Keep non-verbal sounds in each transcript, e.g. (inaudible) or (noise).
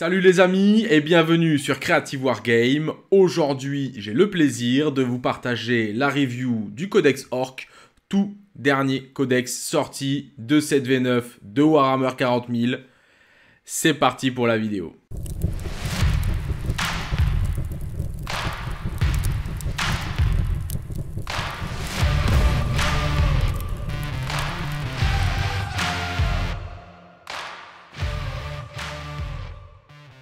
Salut les amis et bienvenue sur Creative Wargame. Aujourd'hui, j'ai le plaisir de vous partager la review du Codex Orc, tout dernier codex sorti de cette v 9 de Warhammer 40000 C'est parti pour la vidéo.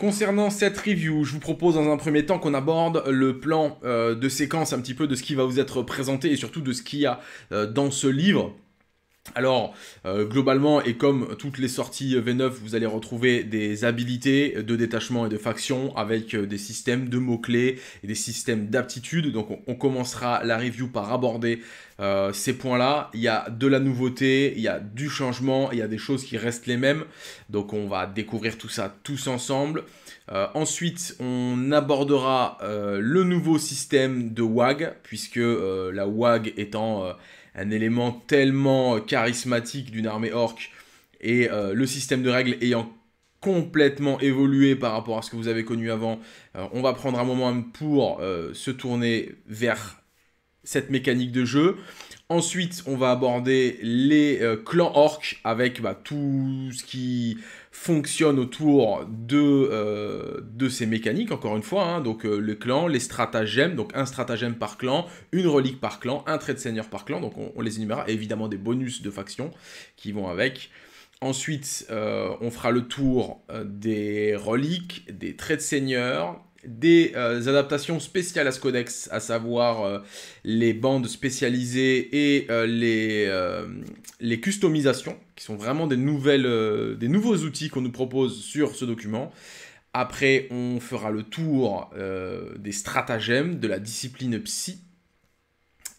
Concernant cette review, je vous propose dans un premier temps qu'on aborde le plan euh, de séquence un petit peu de ce qui va vous être présenté et surtout de ce qu'il y a euh, dans ce livre. Alors, euh, globalement, et comme toutes les sorties V9, vous allez retrouver des habilités de détachement et de faction avec euh, des systèmes de mots-clés et des systèmes d'aptitudes. Donc, on, commencera la review par aborder euh, ces points-là. Il y a de la nouveauté, il y a du changement, il y a des choses qui restent les mêmes. Donc, on va découvrir tout ça tous ensemble. ensuite, on abordera le nouveau système de WAG, puisque la WAG étant un élément tellement euh, charismatique d'une armée orc et euh, le système de règles ayant complètement évolué par rapport à ce que vous avez connu avant, euh, on va prendre un moment pour se tourner vers cette mécanique de jeu. Ensuite, on va aborder les clans orques avec bah, tout ce qui fonctionne autour de, euh, de ces mécaniques, encore une fois, hein. donc euh, le clan, les stratagèmes, donc un stratagème par clan, une relique par clan, un trait de seigneur par clan, donc on, les énumérera, évidemment des bonus de faction qui vont avec. Ensuite, euh, on fera le tour des reliques, des traits de seigneur, des euh, adaptations spéciales à ce codex, à savoir euh, les bandes spécialisées et euh, les, customisations, qui sont vraiment des, des nouveaux outils qu'on nous propose sur ce document. Après, on fera le tour des stratagèmes, de la discipline psy.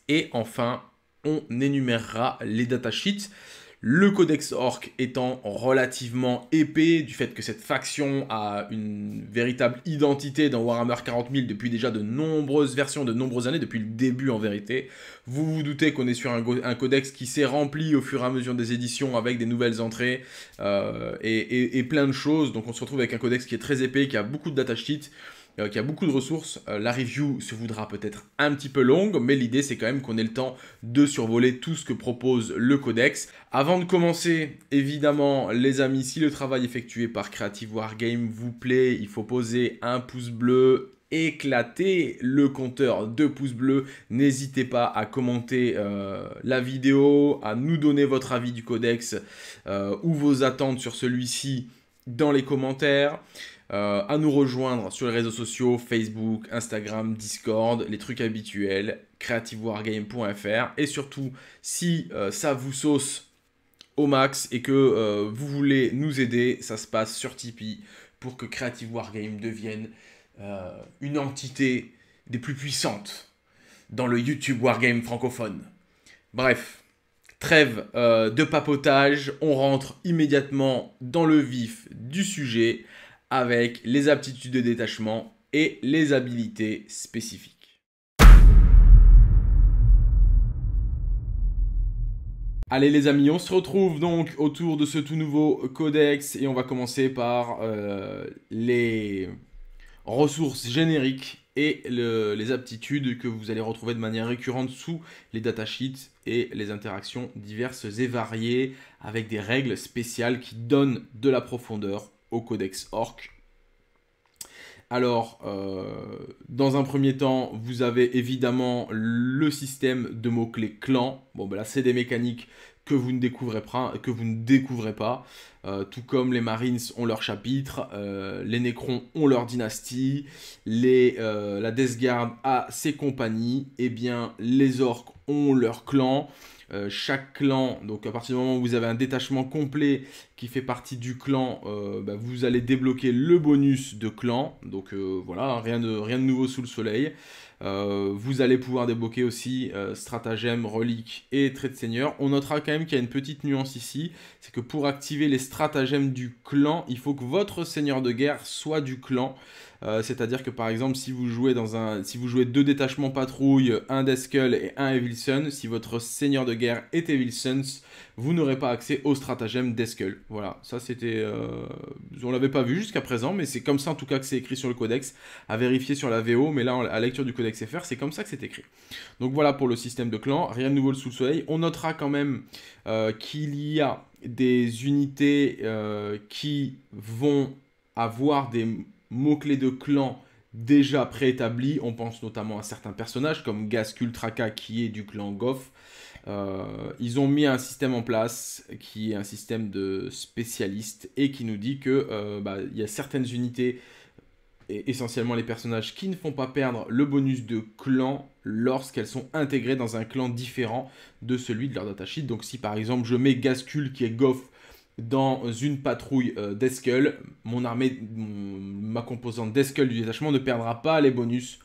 Et enfin, on énumérera les datasheets le codex orc étant relativement épais, du fait que cette faction a une véritable identité dans Warhammer 40 000 depuis déjà de nombreuses versions, de nombreuses années, depuis le début en vérité. Vous vous doutez qu'on est sur un, codex qui s'est rempli au fur et à mesure des éditions avec des nouvelles entrées euh, et, plein de choses. Donc on se retrouve avec un codex qui est très épais, qui a beaucoup de sheets. Il y a beaucoup de ressources. Euh, la review se voudra peut-être un petit peu longue, mais l'idée c'est quand même qu'on ait le temps de survoler tout ce que propose le codex. Avant de commencer, évidemment, les amis, si le travail effectué par Creative Wargame vous plaît, il faut poser un pouce bleu, éclater le compteur de pouces bleus. N'hésitez pas à commenter euh, la vidéo, à nous donner votre avis du codex euh, ou vos attentes sur celui-ci dans les commentaires. Euh, à nous rejoindre sur les réseaux sociaux, Facebook, Instagram, Discord, les trucs habituels, creativewargame.fr. Et surtout, si euh, ça vous sauce au max et que euh, vous voulez nous aider, ça se passe sur Tipeee pour que Creative Wargame devienne une entité des plus puissantes dans le YouTube Wargame francophone. Bref, trêve de papotage, on rentre immédiatement dans le vif du sujet avec les aptitudes de détachement et les habilités spécifiques. Allez les amis, on se retrouve donc autour de ce tout nouveau codex et on va commencer par euh, les ressources génériques et les aptitudes que vous allez retrouver de manière récurrente sous les datasheets et les interactions diverses et variées avec des règles spéciales qui donnent de la profondeur au codex orc. Alors, euh, dans un premier temps, vous avez évidemment le système de mots-clés clan. Bon, ben là, c'est des mécaniques que vous ne découvrez pas, que vous ne découvrez pas. Euh, tout comme les Marines ont leur chapitre, euh, les Necrons ont leur dynastie, les, la Death Guard a ses compagnies, et eh bien les orcs ont leur clan. Euh, chaque clan, donc à partir du moment où vous avez un détachement complet qui fait partie du clan, euh, bah, vous allez débloquer le bonus de clan. Donc euh, voilà, rien de, rien de nouveau sous le soleil. vous allez pouvoir débloquer aussi stratagème, relique et trait de seigneur. On notera quand même qu'il y a une petite nuance ici, c'est que pour activer les stratagèmes du clan, il faut que votre seigneur de guerre soit du clan. Euh, c'est-à-dire que par exemple, si vous jouez dans un, si vous jouez deux détachements patrouille, un Deskull et un Evilson, si votre seigneur de guerre est Evilson, vous n'aurez pas accès au stratagème Deskull. Voilà, ça c'était, euh, on l'avait pas vu jusqu'à présent, mais c'est comme ça en tout cas que c'est écrit sur le codex. À vérifier sur la VO, mais là à lecture du codex FR, c'est comme ça que c'est écrit. Donc voilà pour le système de clan. Rien de nouveau sous le soleil. On notera quand même euh, qu'il y a des unités qui vont avoir des mot clés de clan déjà préétablis. On pense notamment à certains personnages comme Traka qui est du clan Goff. Euh, ils ont mis un système en place qui est un système de spécialistes et qui nous dit que euh, bah, y a certaines unités essentiellement les personnages qui ne font pas perdre le bonus de clan lorsqu'elles sont intégrées dans un clan différent de celui de leur datasheet. Donc si par exemple je mets Gascul qui est Goff dans une patrouille euh, Mon armée, ma composante d'Eskel du détachement ne perdra pas les bonus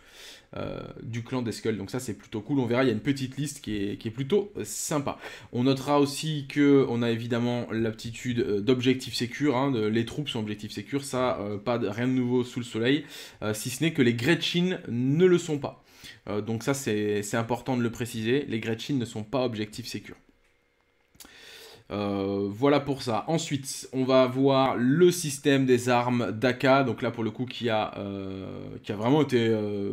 euh, du clan deskull. Donc ça c'est plutôt cool. On verra, il y a une petite liste qui est, plutôt sympa. On notera aussi que on a évidemment l'aptitude euh, d'objectif sécure. Hein, les troupes sont objectifs sécures, ça euh, pas de, rien de nouveau sous le soleil, si ce n'est que les Gretchen ne le sont pas. donc ça c'est important de le préciser. Les Gretchen ne sont pas objectifs sécures. Euh, voilà pour ça. Ensuite, on va voir le système des armes d'Aka, donc là pour le coup qui a, euh, qui a vraiment été euh,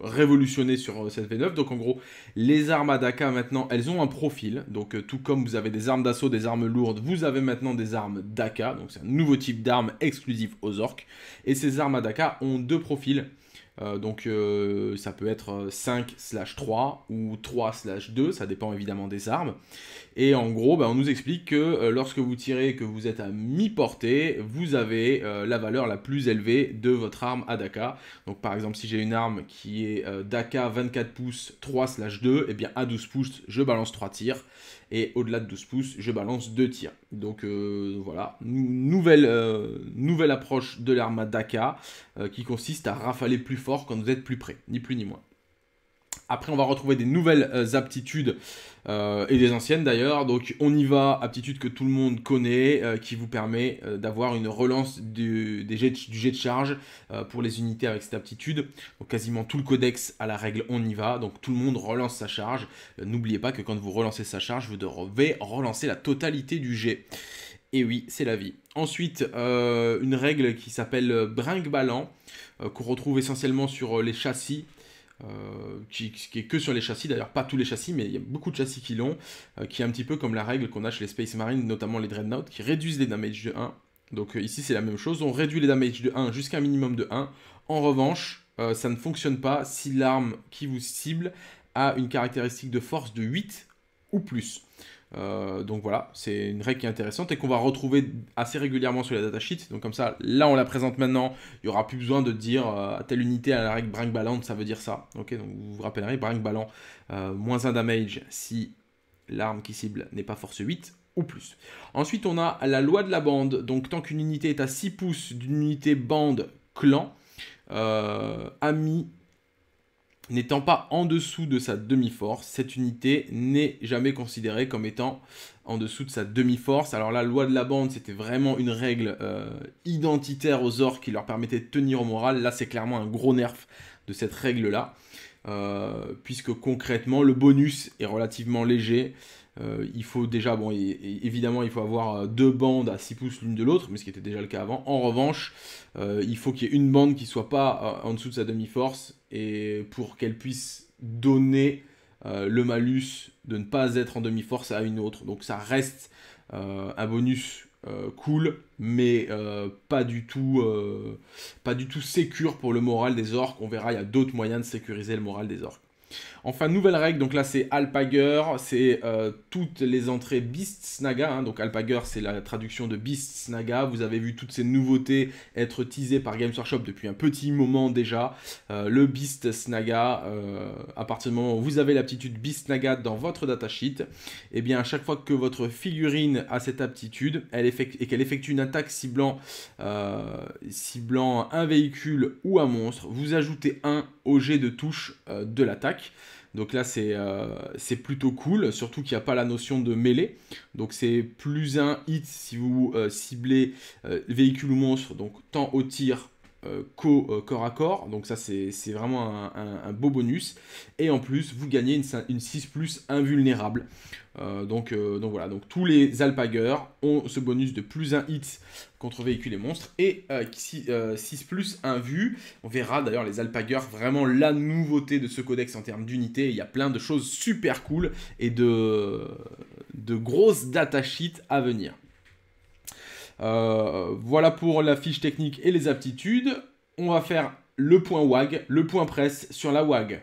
révolutionné sur cette V9. Donc en gros, les armes à Daka maintenant, elles ont un profil. Donc tout comme vous avez des armes d'assaut, des armes lourdes, vous avez maintenant des armes Daka. Donc c'est un nouveau type d'armes exclusif aux orques. Et ces armes à Daka ont deux profils. Euh, donc euh, ça peut être 5 euh, 3 ou 3 2, ça dépend évidemment des armes. Et en gros, bah, on nous explique que lorsque vous tirez et que vous êtes à mi-portée, vous avez la valeur la plus élevée de votre arme à Dakar. Donc par exemple, si j'ai une arme qui est Daka 24 pouces 3 2, et bien à 12 pouces, je balance 3 tirs et au-delà de 12 pouces, je balance deux tirs. Donc euh, voilà, nouvelle, euh, nouvelle approche de l'arme Daka euh, qui consiste à rafaler plus fort quand vous êtes plus près, ni plus ni moins. Après, on va retrouver des nouvelles euh, aptitudes euh, et des anciennes d'ailleurs. Donc, on y va, aptitude que tout le monde connaît, euh, qui vous permet d'avoir une relance du, du jet de charge pour les unités avec cette aptitude. Donc, quasiment tout le codex à la règle on y va. Donc, tout le monde relance sa charge. N'oubliez pas que quand vous relancez sa charge, vous devez relancer la totalité du jet. Et oui, c'est la vie. Ensuite, une règle qui s'appelle brinque-ballant, qu'on retrouve essentiellement sur les châssis. Euh, qui, est que sur les châssis, d'ailleurs pas tous les châssis, mais il y a beaucoup de châssis qui l'ont, euh, qui est un petit peu comme la règle qu'on a chez les Space Marines, notamment les Dreadnoughts, qui réduisent les damages de 1. Donc euh, ici c'est la même chose, on réduit les damages de 1 jusqu'à un minimum de 1. En revanche, ça ne fonctionne pas si l'arme qui vous cible a une caractéristique de force de 8 ou plus. Euh, donc voilà, c'est une règle qui est intéressante et qu'on va retrouver assez régulièrement sur la datasheet. Donc comme ça, là on la présente maintenant, il n'y aura plus besoin de dire à euh, telle unité à la règle bring ballante, ça veut dire ça. Ok, donc vous vous rappellerez, brinque ballant, euh, moins 1 damage si l'arme qui cible n'est pas force 8 ou plus. Ensuite on a la loi de la bande, donc tant qu'une unité est à 6 pouces d'une unité bande clan, ami N'étant pas en dessous de sa demi-force, cette unité n'est jamais considérée comme étant en dessous de sa demi-force. Alors la loi de la bande, c'était vraiment une règle euh, identitaire aux orques qui leur permettait de tenir au moral. Là, c'est clairement un gros nerf de cette règle-là, euh, puisque concrètement, le bonus est relativement léger. Euh, il faut déjà, bon, évidemment, il faut avoir euh, deux bandes à 6 pouces l'une de l'autre, mais ce qui était déjà le cas avant. En revanche, euh, il faut qu'il y ait une bande qui soit pas en dessous de sa demi-force et pour qu'elle puisse donner le malus de ne pas être en demi-force à une autre. Donc ça reste un bonus cool, mais pas du tout, pas du tout sécure pour le moral des orques. On verra, il y a d'autres moyens de sécuriser le moral des orques. Enfin, nouvelle règle, donc là c'est Alpager, c'est euh, toutes les entrées Beast Snaga, hein. donc Alpager c'est la traduction de Beast Snaga, vous avez vu toutes ces nouveautés être teasées par Games Workshop depuis un petit moment déjà, euh, le Beast Snaga, euh, à partir du moment où vous avez l'aptitude Beast Snaga dans votre datasheet, et eh bien à chaque fois que votre figurine a cette aptitude elle effectue, et qu'elle effectue une attaque ciblant, ciblant un véhicule ou un monstre, vous ajoutez un au jet de touche euh, de l'attaque. Donc là, c'est euh, c'est plutôt cool, surtout qu'il n'y a pas la notion de mêlée. Donc c'est plus un hit si vous euh, ciblez véhicule ou monstre, donc tant au tir qu'au corps à corps. Donc ça, c'est vraiment un, beau bonus. Et en plus, vous gagnez une, une 6 plus invulnérable. Euh, donc, euh, donc voilà, donc tous les alpagueurs ont ce bonus de plus 1 hit contre véhicules et monstres et 6, euh, plus 1 vue. On verra d'ailleurs les alpagueurs, vraiment la nouveauté de ce codex en termes d'unité. Il y a plein de choses super cool et de, de grosses data à venir. voilà pour la fiche technique et les aptitudes. On va faire le point WAG, le point presse sur la WAG.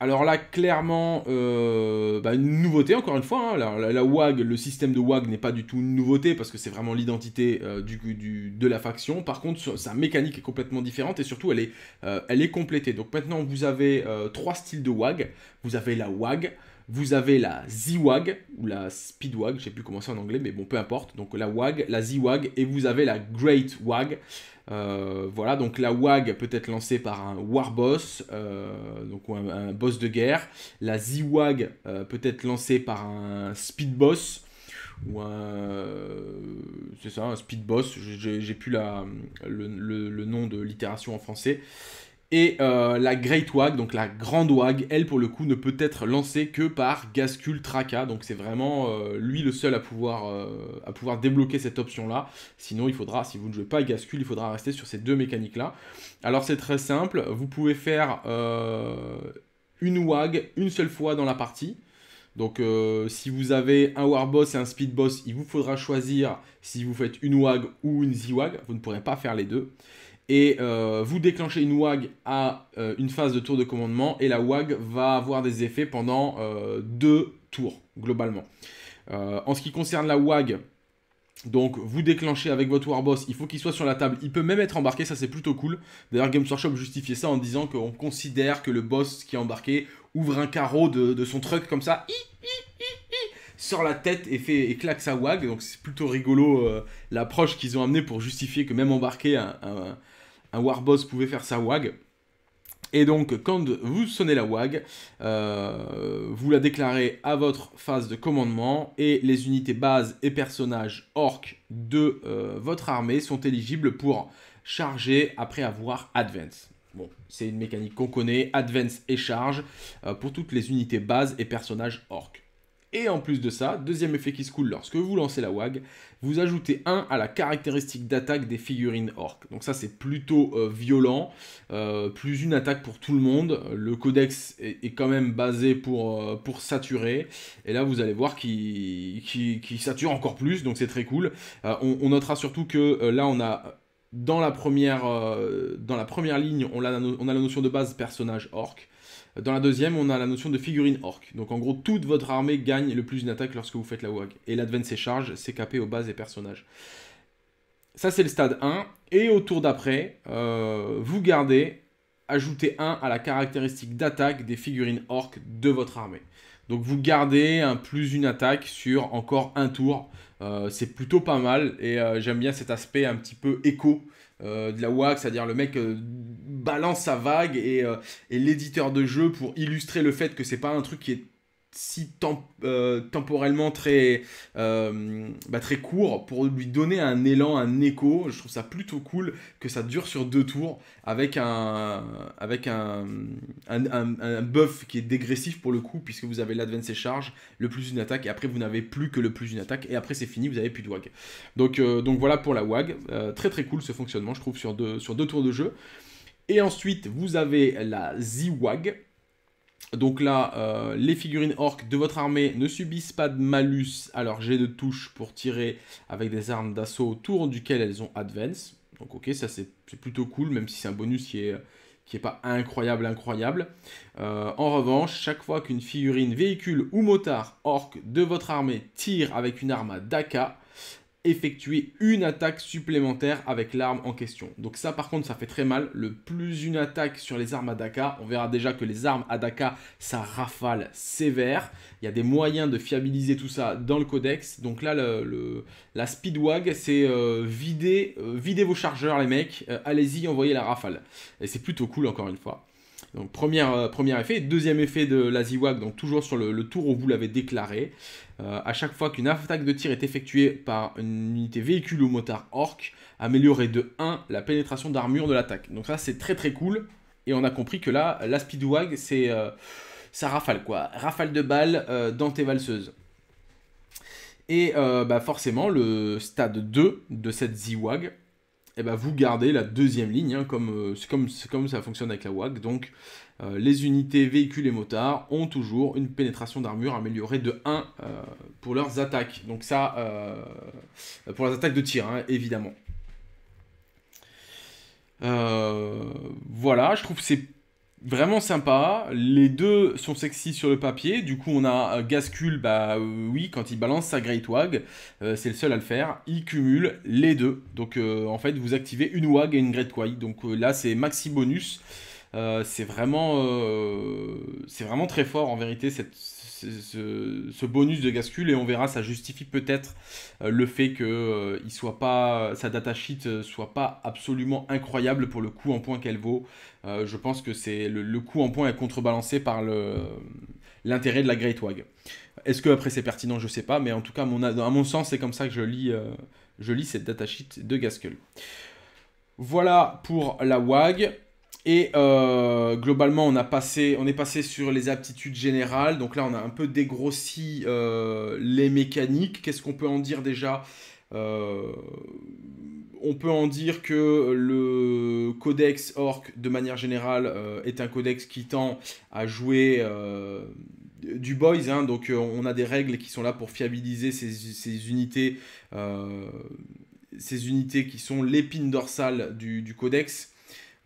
Alors là, clairement, euh, bah, une nouveauté, encore une fois. Hein, la, WAG, le système de WAG n'est pas du tout une nouveauté parce que c'est vraiment l'identité euh, du, de la faction. Par contre, sa mécanique est complètement différente et surtout, elle est, euh, elle est complétée. Donc maintenant, vous avez trois styles de WAG. Vous avez la WAG, vous avez la Z-WAG ou la Speed WAG, je sais plus comment en anglais, mais bon, peu importe. Donc la WAG, la Z-WAG et vous avez la Great WAG. Euh, voilà, donc la WAG peut être lancée par un Warboss, euh, donc un, boss de guerre. La Z-WAG euh, peut être lancée par un Speed Boss, ou un. Euh, c'est ça, un Speed Boss, j'ai plus le, le, nom de l'itération en français. Et euh, la Great Wag, donc la Grande Wag, elle pour le coup ne peut être lancée que par Gascul Traka, donc c'est vraiment euh, lui le seul à pouvoir, euh, à pouvoir débloquer cette option-là. Sinon, il faudra, si vous ne jouez pas Gascule, il faudra rester sur ces deux mécaniques-là. Alors c'est très simple, vous pouvez faire une Wag une seule fois dans la partie. Donc si vous avez un War Boss et un Speed il vous faudra choisir si vous faites une WAG ou une Z-WAG. Vous ne pourrez pas faire les deux et euh, vous déclenchez une WAG à euh, une phase de tour de commandement et la WAG va avoir des effets pendant euh, deux tours globalement. en ce qui concerne la WAG, donc vous déclenchez avec votre Warboss, il faut qu'il soit sur la table, il peut même être embarqué, ça c'est plutôt cool. D'ailleurs Games Workshop justifiait ça en disant qu'on considère que le boss qui est embarqué ouvre un carreau de, son truck comme ça, sort la tête et, fait, et claque sa WAG, donc c'est plutôt rigolo l'approche qu'ils ont amenée pour justifier que même embarquer un un Warboss pouvait faire sa WAG. Et donc, quand vous sonnez la WAG, euh, vous la déclarez à votre phase de commandement et les unités bases et personnages orcs de euh, votre armée sont éligibles pour charger après avoir Advance. Bon, c'est une mécanique qu'on connaît, Advance et charge, euh, pour toutes les unités bases et personnages orcs. Et en plus de ça, deuxième effet qui se coule lorsque vous lancez la WAG, vous ajoutez un à la caractéristique d'attaque des figurines orques. Donc ça c'est plutôt euh, violent, euh, plus une attaque pour tout le monde. Le codex est, quand même basé pour, euh, pour saturer. Et là vous allez voir qu'il sature encore plus, donc c'est très cool. On, notera surtout que là on a... Dans la, première, dans la première ligne, on a, on a la notion de base personnage orc. Dans la deuxième, on a la notion de figurine orc. Donc en gros, toute votre armée gagne le plus attaque lorsque vous faites la WAG. Et l'advance et charge, c'est capé aux bases et personnages. Ça, c'est le stade 1. Et au tour d'après, euh, vous gardez ajoutez 1 à la caractéristique d'attaque des figurines orc de votre armée. Donc vous gardez un plus une attaque sur encore un tour. Euh, c'est plutôt pas mal et euh, j'aime bien cet aspect un petit peu écho euh, de la wax, c'est-à-dire le mec euh, balance sa vague et, euh, et l'éditeur de jeu pour illustrer le fait que c'est pas un truc qui est si euh, temporellement très, euh, bah, très court pour lui donner un élan, un écho. Je trouve ça plutôt cool que ça dure sur deux tours avec un, avec un, un, buff qui est dégressif pour le coup, puisque vous avez l'advance et charge, le plus une attaque, et après vous n'avez plus que le plus une attaque, et après c'est fini, vous n'avez plus de WAG. Donc, euh, donc voilà pour la WAG. très très cool ce fonctionnement, je trouve, sur deux, sur deux tours de jeu. Et ensuite, vous avez la Z-WAG donc là, euh, les figurines orques de votre armée ne subissent pas de malus à leur jet de touche pour tirer avec des armes d'assaut autour duquel elles ont advance. Donc ok, ça c'est plutôt cool, même si c'est un bonus qui est, qui pas incroyable, incroyable. Euh, en revanche, chaque fois qu'une figurine véhicule ou motard orque de votre armée tire avec une arme à Daka, effectuer une attaque supplémentaire avec l'arme en question. Donc ça par contre ça fait très mal, le plus une attaque sur les armes à Dakar, on verra déjà que les armes à Dakar ça rafale sévère, il y a des moyens de fiabiliser tout ça dans le codex, donc là le, la speedwag c'est vider, euh, vider, euh, vos chargeurs les mecs, euh, allez-y envoyez la rafale, et c'est plutôt cool encore une fois. Donc euh, premier, effet. Deuxième effet de la Ziwag, donc toujours sur le, tour où vous l'avez déclaré. Euh, à chaque fois qu'une attaque de tir est effectuée par une unité véhicule ou motard orc, améliorer de 1 la pénétration d'armure de l'attaque. Donc ça c'est très très cool. Et on a compris que là, la Speedwag, c'est euh, ça rafale quoi. Rafale de balles dans tes valseuses. Et bah, forcément, le stade 2 de cette Ziwag, eh ben, vous gardez la deuxième ligne, hein, comme, euh, comme, comme, ça fonctionne avec la WAG. Donc euh, les unités véhicules et motards ont toujours une pénétration d'armure améliorée de 1 euh, pour leurs attaques. Donc ça, pour leurs attaques de tir, hein, évidemment. voilà, je trouve que c'est Vraiment sympa, les deux sont sexy sur le papier, du coup on a Gascule, bah euh, oui, quand il balance sa Great Wag, euh, c'est le seul à le faire, il cumule les deux, donc euh, en fait vous activez une Wag et une Great Wag, donc là c'est maxi bonus, c'est vraiment, c'est vraiment très fort en vérité cette, ce, bonus de Gascul et on verra, ça justifie peut-être euh, le fait que euh, il soit pas, sa datasheet euh, soit pas absolument incroyable pour le coût en points qu'elle vaut. je pense que c'est le, coût en points est contrebalancé par l'intérêt de la Great Wag. Est-ce que après c'est pertinent Je sais pas, mais en tout cas, mon, à mon sens, c'est comme ça que je lis, je lis cette datasheet de gascule. Voilà pour la WAG. Et euh, globalement, on, a passé, on est passé sur les aptitudes générales. Donc là, on a un peu dégrossi euh, les mécaniques. Qu'est-ce qu'on peut en dire déjà euh, On peut en dire que le codex orc, de manière générale, est un codex qui tend à jouer du boys, hein. donc on a des règles qui sont là pour fiabiliser ces, unités, ces unités qui sont l'épine dorsale du codex.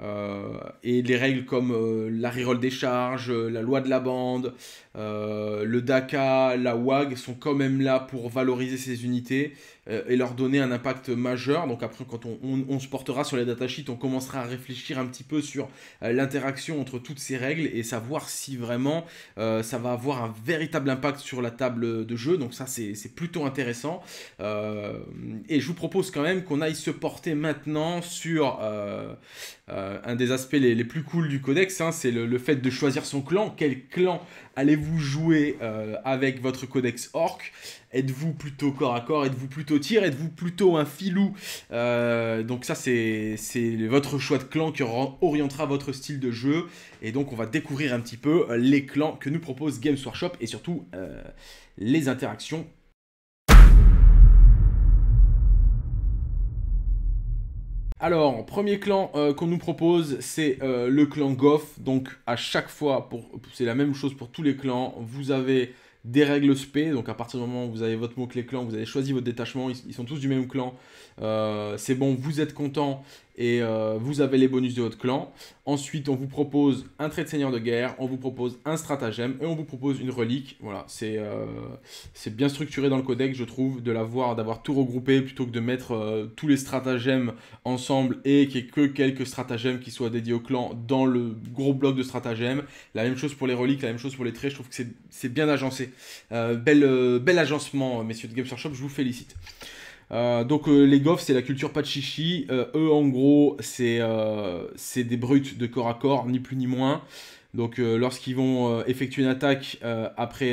Euh, et les règles comme euh, la reroll des charges, euh, la loi de la bande, le DACA, la WAG sont quand même là pour valoriser ces unités euh, et leur donner un impact majeur. Donc après, quand on, se portera sur les datasheets, on commencera à réfléchir un petit peu sur euh, l'interaction entre toutes ces règles et savoir si vraiment euh, ça va avoir un véritable impact sur la table de jeu. Donc ça, c'est plutôt intéressant. et je vous propose quand même qu'on aille se porter maintenant sur un des aspects les, plus cool du codex, hein, c'est le, fait de choisir son clan. Quel clan allez-vous jouer avec votre codex orc Êtes-vous plutôt corps à corps Êtes-vous plutôt tir Êtes-vous plutôt un filou euh, Donc ça, c'est votre choix de clan qui orientera votre style de jeu. Et donc, on va découvrir un petit peu euh, les clans que nous propose Games Workshop et surtout euh, les interactions Alors, premier clan qu'on nous propose, c'est le clan Goff. Donc, à chaque fois, c'est la même chose pour tous les clans. Vous avez des règles SP. Donc à partir du moment où vous avez votre mot-clé clan, vous avez choisi votre détachement, ils, sont tous du même clan, euh, c'est bon, vous êtes content et euh, vous avez les bonus de votre clan. Ensuite, on vous propose un trait de seigneur de guerre, on vous propose un stratagème et on vous propose une relique. Voilà, c'est euh, bien structuré dans le codex je trouve, de l'avoir, d'avoir tout regroupé plutôt que de mettre tous les stratagèmes ensemble et qu'il n'y ait que quelques stratagèmes qui soient dédiés au clan dans le gros bloc de stratagèmes. La même chose pour les reliques, la même chose pour les traits, je trouve que c'est bien agencé. bel, bel agencement, messieurs de Games Workshop, je vous félicite. Euh, donc euh, les Goffs, c'est la culture pas de chichi. Euh, eux, en gros, c'est des brutes de corps à corps, ni plus ni moins. Donc lorsqu'ils vont effectuer une attaque après,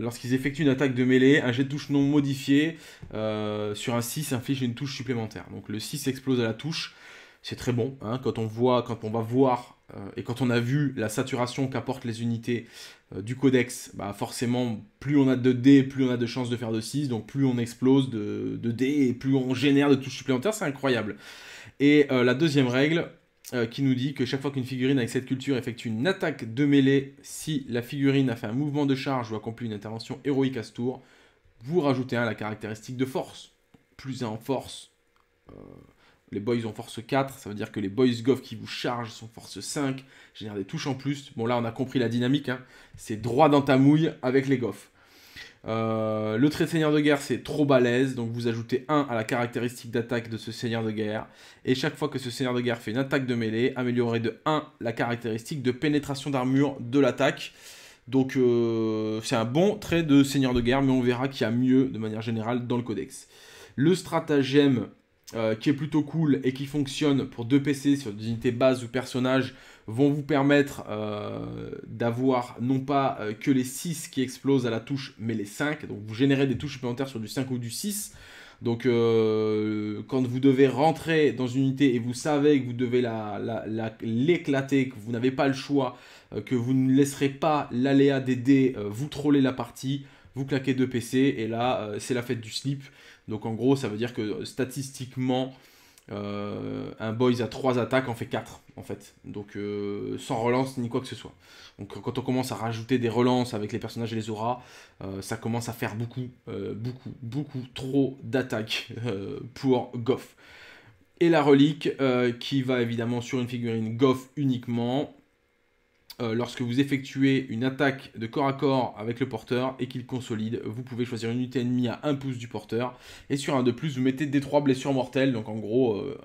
lorsqu'ils effectuent une attaque de mêlée, un jet de touche non modifié sur un 6 inflige une touche supplémentaire. Donc le 6 explose à la touche. C'est très bon hein, quand on voit, quand on va voir euh, et quand on a vu la saturation qu'apportent les unités euh, du codex, bah forcément, plus on a de dés, plus on a de chances de faire de 6, donc plus on explose de, dés et plus on génère de touches supplémentaires, c'est incroyable. Et euh, la deuxième règle qui nous dit que chaque fois qu'une figurine avec cette culture effectue une attaque de mêlée, si la figurine a fait un mouvement de charge ou accompli une intervention héroïque à ce tour, vous rajoutez un à la caractéristique de force. Plus un en force, les boys ont force 4, ça veut dire que les boys Goff qui vous chargent sont force 5, Génère des touches en plus. Bon là on a compris la dynamique, hein. c'est droit dans ta mouille avec les Goff. Euh, le trait seigneur de guerre, c'est trop balèze, donc vous ajoutez 1 à la caractéristique d'attaque de ce seigneur de guerre. Et chaque fois que ce seigneur de guerre fait une attaque de mêlée, améliorez de 1 la caractéristique de pénétration d'armure de l'attaque. Donc euh, c'est un bon trait de seigneur de guerre, mais on verra qu'il y a mieux de manière générale dans le codex. Le stratagème euh, qui est plutôt cool et qui fonctionne pour deux PC sur des unités base ou personnages vont vous permettre euh, d'avoir non pas euh, que les 6 qui explosent à la touche, mais les 5. Donc vous générez des touches supplémentaires sur du 5 ou du 6. Donc quand vous devez rentrer dans une unité et vous savez que vous devez l'éclater, que vous n'avez pas le choix, que vous ne laisserez pas l'aléa des dés vous troller la partie, vous claquez 2 PC et là c'est la fête du slip donc en gros, ça veut dire que statistiquement, euh, un Boys à 3 attaques en fait 4 en fait. Donc euh, sans relance ni quoi que ce soit. Donc quand on commence à rajouter des relances avec les personnages et les auras, euh, ça commence à faire beaucoup, beaucoup, beaucoup trop d'attaques pour Goff. Et la relique qui va évidemment sur une figurine Goff uniquement. Euh, lorsque vous effectuez une attaque de corps à corps avec le porteur et qu'il consolide, vous pouvez choisir une unité ennemie à 1 pouce du porteur. Et sur un de plus, vous mettez des 3 blessures mortelles. Donc en gros, euh,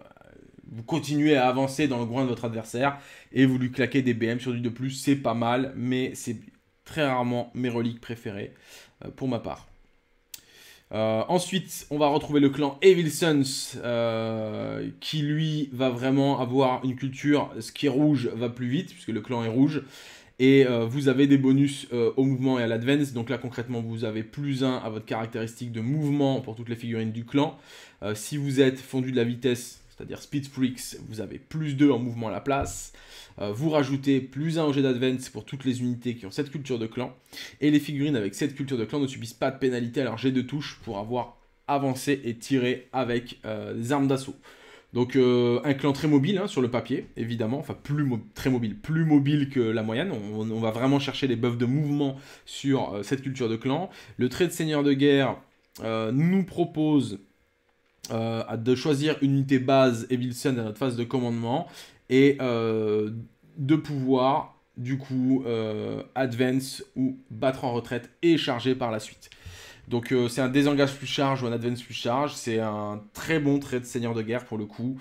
vous continuez à avancer dans le groin de votre adversaire et vous lui claquez des BM sur du de plus. C'est pas mal, mais c'est très rarement mes reliques préférées euh, pour ma part. Euh, ensuite, on va retrouver le clan Evil Sons, euh, qui lui va vraiment avoir une culture, ce qui est rouge va plus vite, puisque le clan est rouge. Et euh, vous avez des bonus au mouvement et à l'advance. Donc là, concrètement, vous avez plus 1 à votre caractéristique de mouvement pour toutes les figurines du clan. si vous êtes fondu de la vitesse, c'est-à-dire Speed Freaks, vous avez plus 2 en mouvement à la place, euh, vous rajoutez plus 1 en jet d'advance pour toutes les unités qui ont cette culture de clan, et les figurines avec cette culture de clan ne subissent pas de pénalité à leur jet de touche pour avoir avancé et tiré avec euh, des armes d'assaut. Donc euh, un clan très mobile hein, sur le papier, évidemment, enfin plus très mobile, plus mobile que la moyenne. On, va vraiment chercher les buffs de mouvement sur cette culture de clan. Le trait de seigneur de guerre nous propose euh, de choisir une unité base et dans à notre phase de commandement et euh, de pouvoir du coup euh, advance ou battre en retraite et charger par la suite. Donc c'est un désengage plus charge ou un advance plus charge, c'est un très bon trait de seigneur de guerre pour le coup.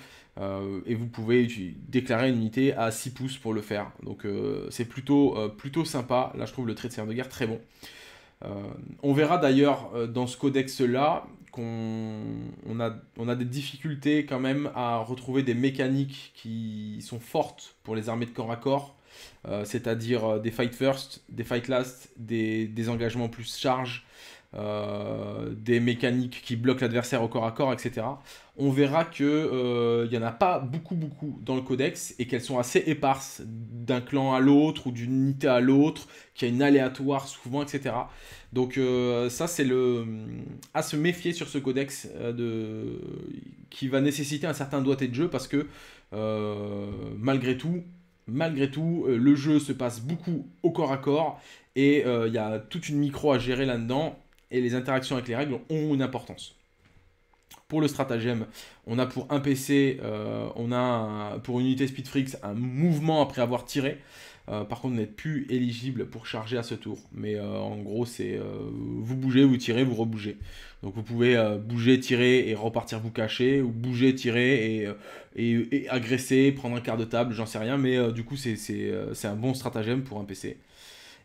et vous pouvez déclarer une unité à 6 pouces pour le faire. Donc c'est plutôt, plutôt sympa. Là, je trouve le trait de seigneur de guerre très bon. on verra d'ailleurs dans ce codex-là on a, on a des difficultés quand même à retrouver des mécaniques qui sont fortes pour les armées de corps à corps, euh, c'est-à-dire euh, des fight first, des fight last, des, des engagements plus charge, euh, des mécaniques qui bloquent l'adversaire au corps à corps, etc. On verra qu'il euh, n'y y en a pas beaucoup, beaucoup dans le codex et qu'elles sont assez éparses d'un clan à l'autre ou d'une unité à l'autre, qu'il y a une aléatoire souvent, etc. Donc euh, ça, c'est le à se méfier sur ce codex de... qui va nécessiter un certain doigté de jeu parce que malgré tout, malgré tout, le jeu se passe beaucoup au corps à corps et il y a toute une micro à gérer là-dedans et les interactions avec les règles ont une importance. Pour le stratagème, on a pour un PC, euh, on a pour une unité Freaks, un mouvement après avoir tiré. Euh, par contre, vous n'êtes plus éligible pour charger à ce tour. Mais euh, en gros, c'est vous bougez, vous tirez, vous rebougez. Donc vous pouvez bouger, tirer et repartir vous cacher, ou bouger, tirer et, et, et agresser, prendre un quart de table, j'en sais rien. Mais du coup, c'est un bon stratagème pour un PC.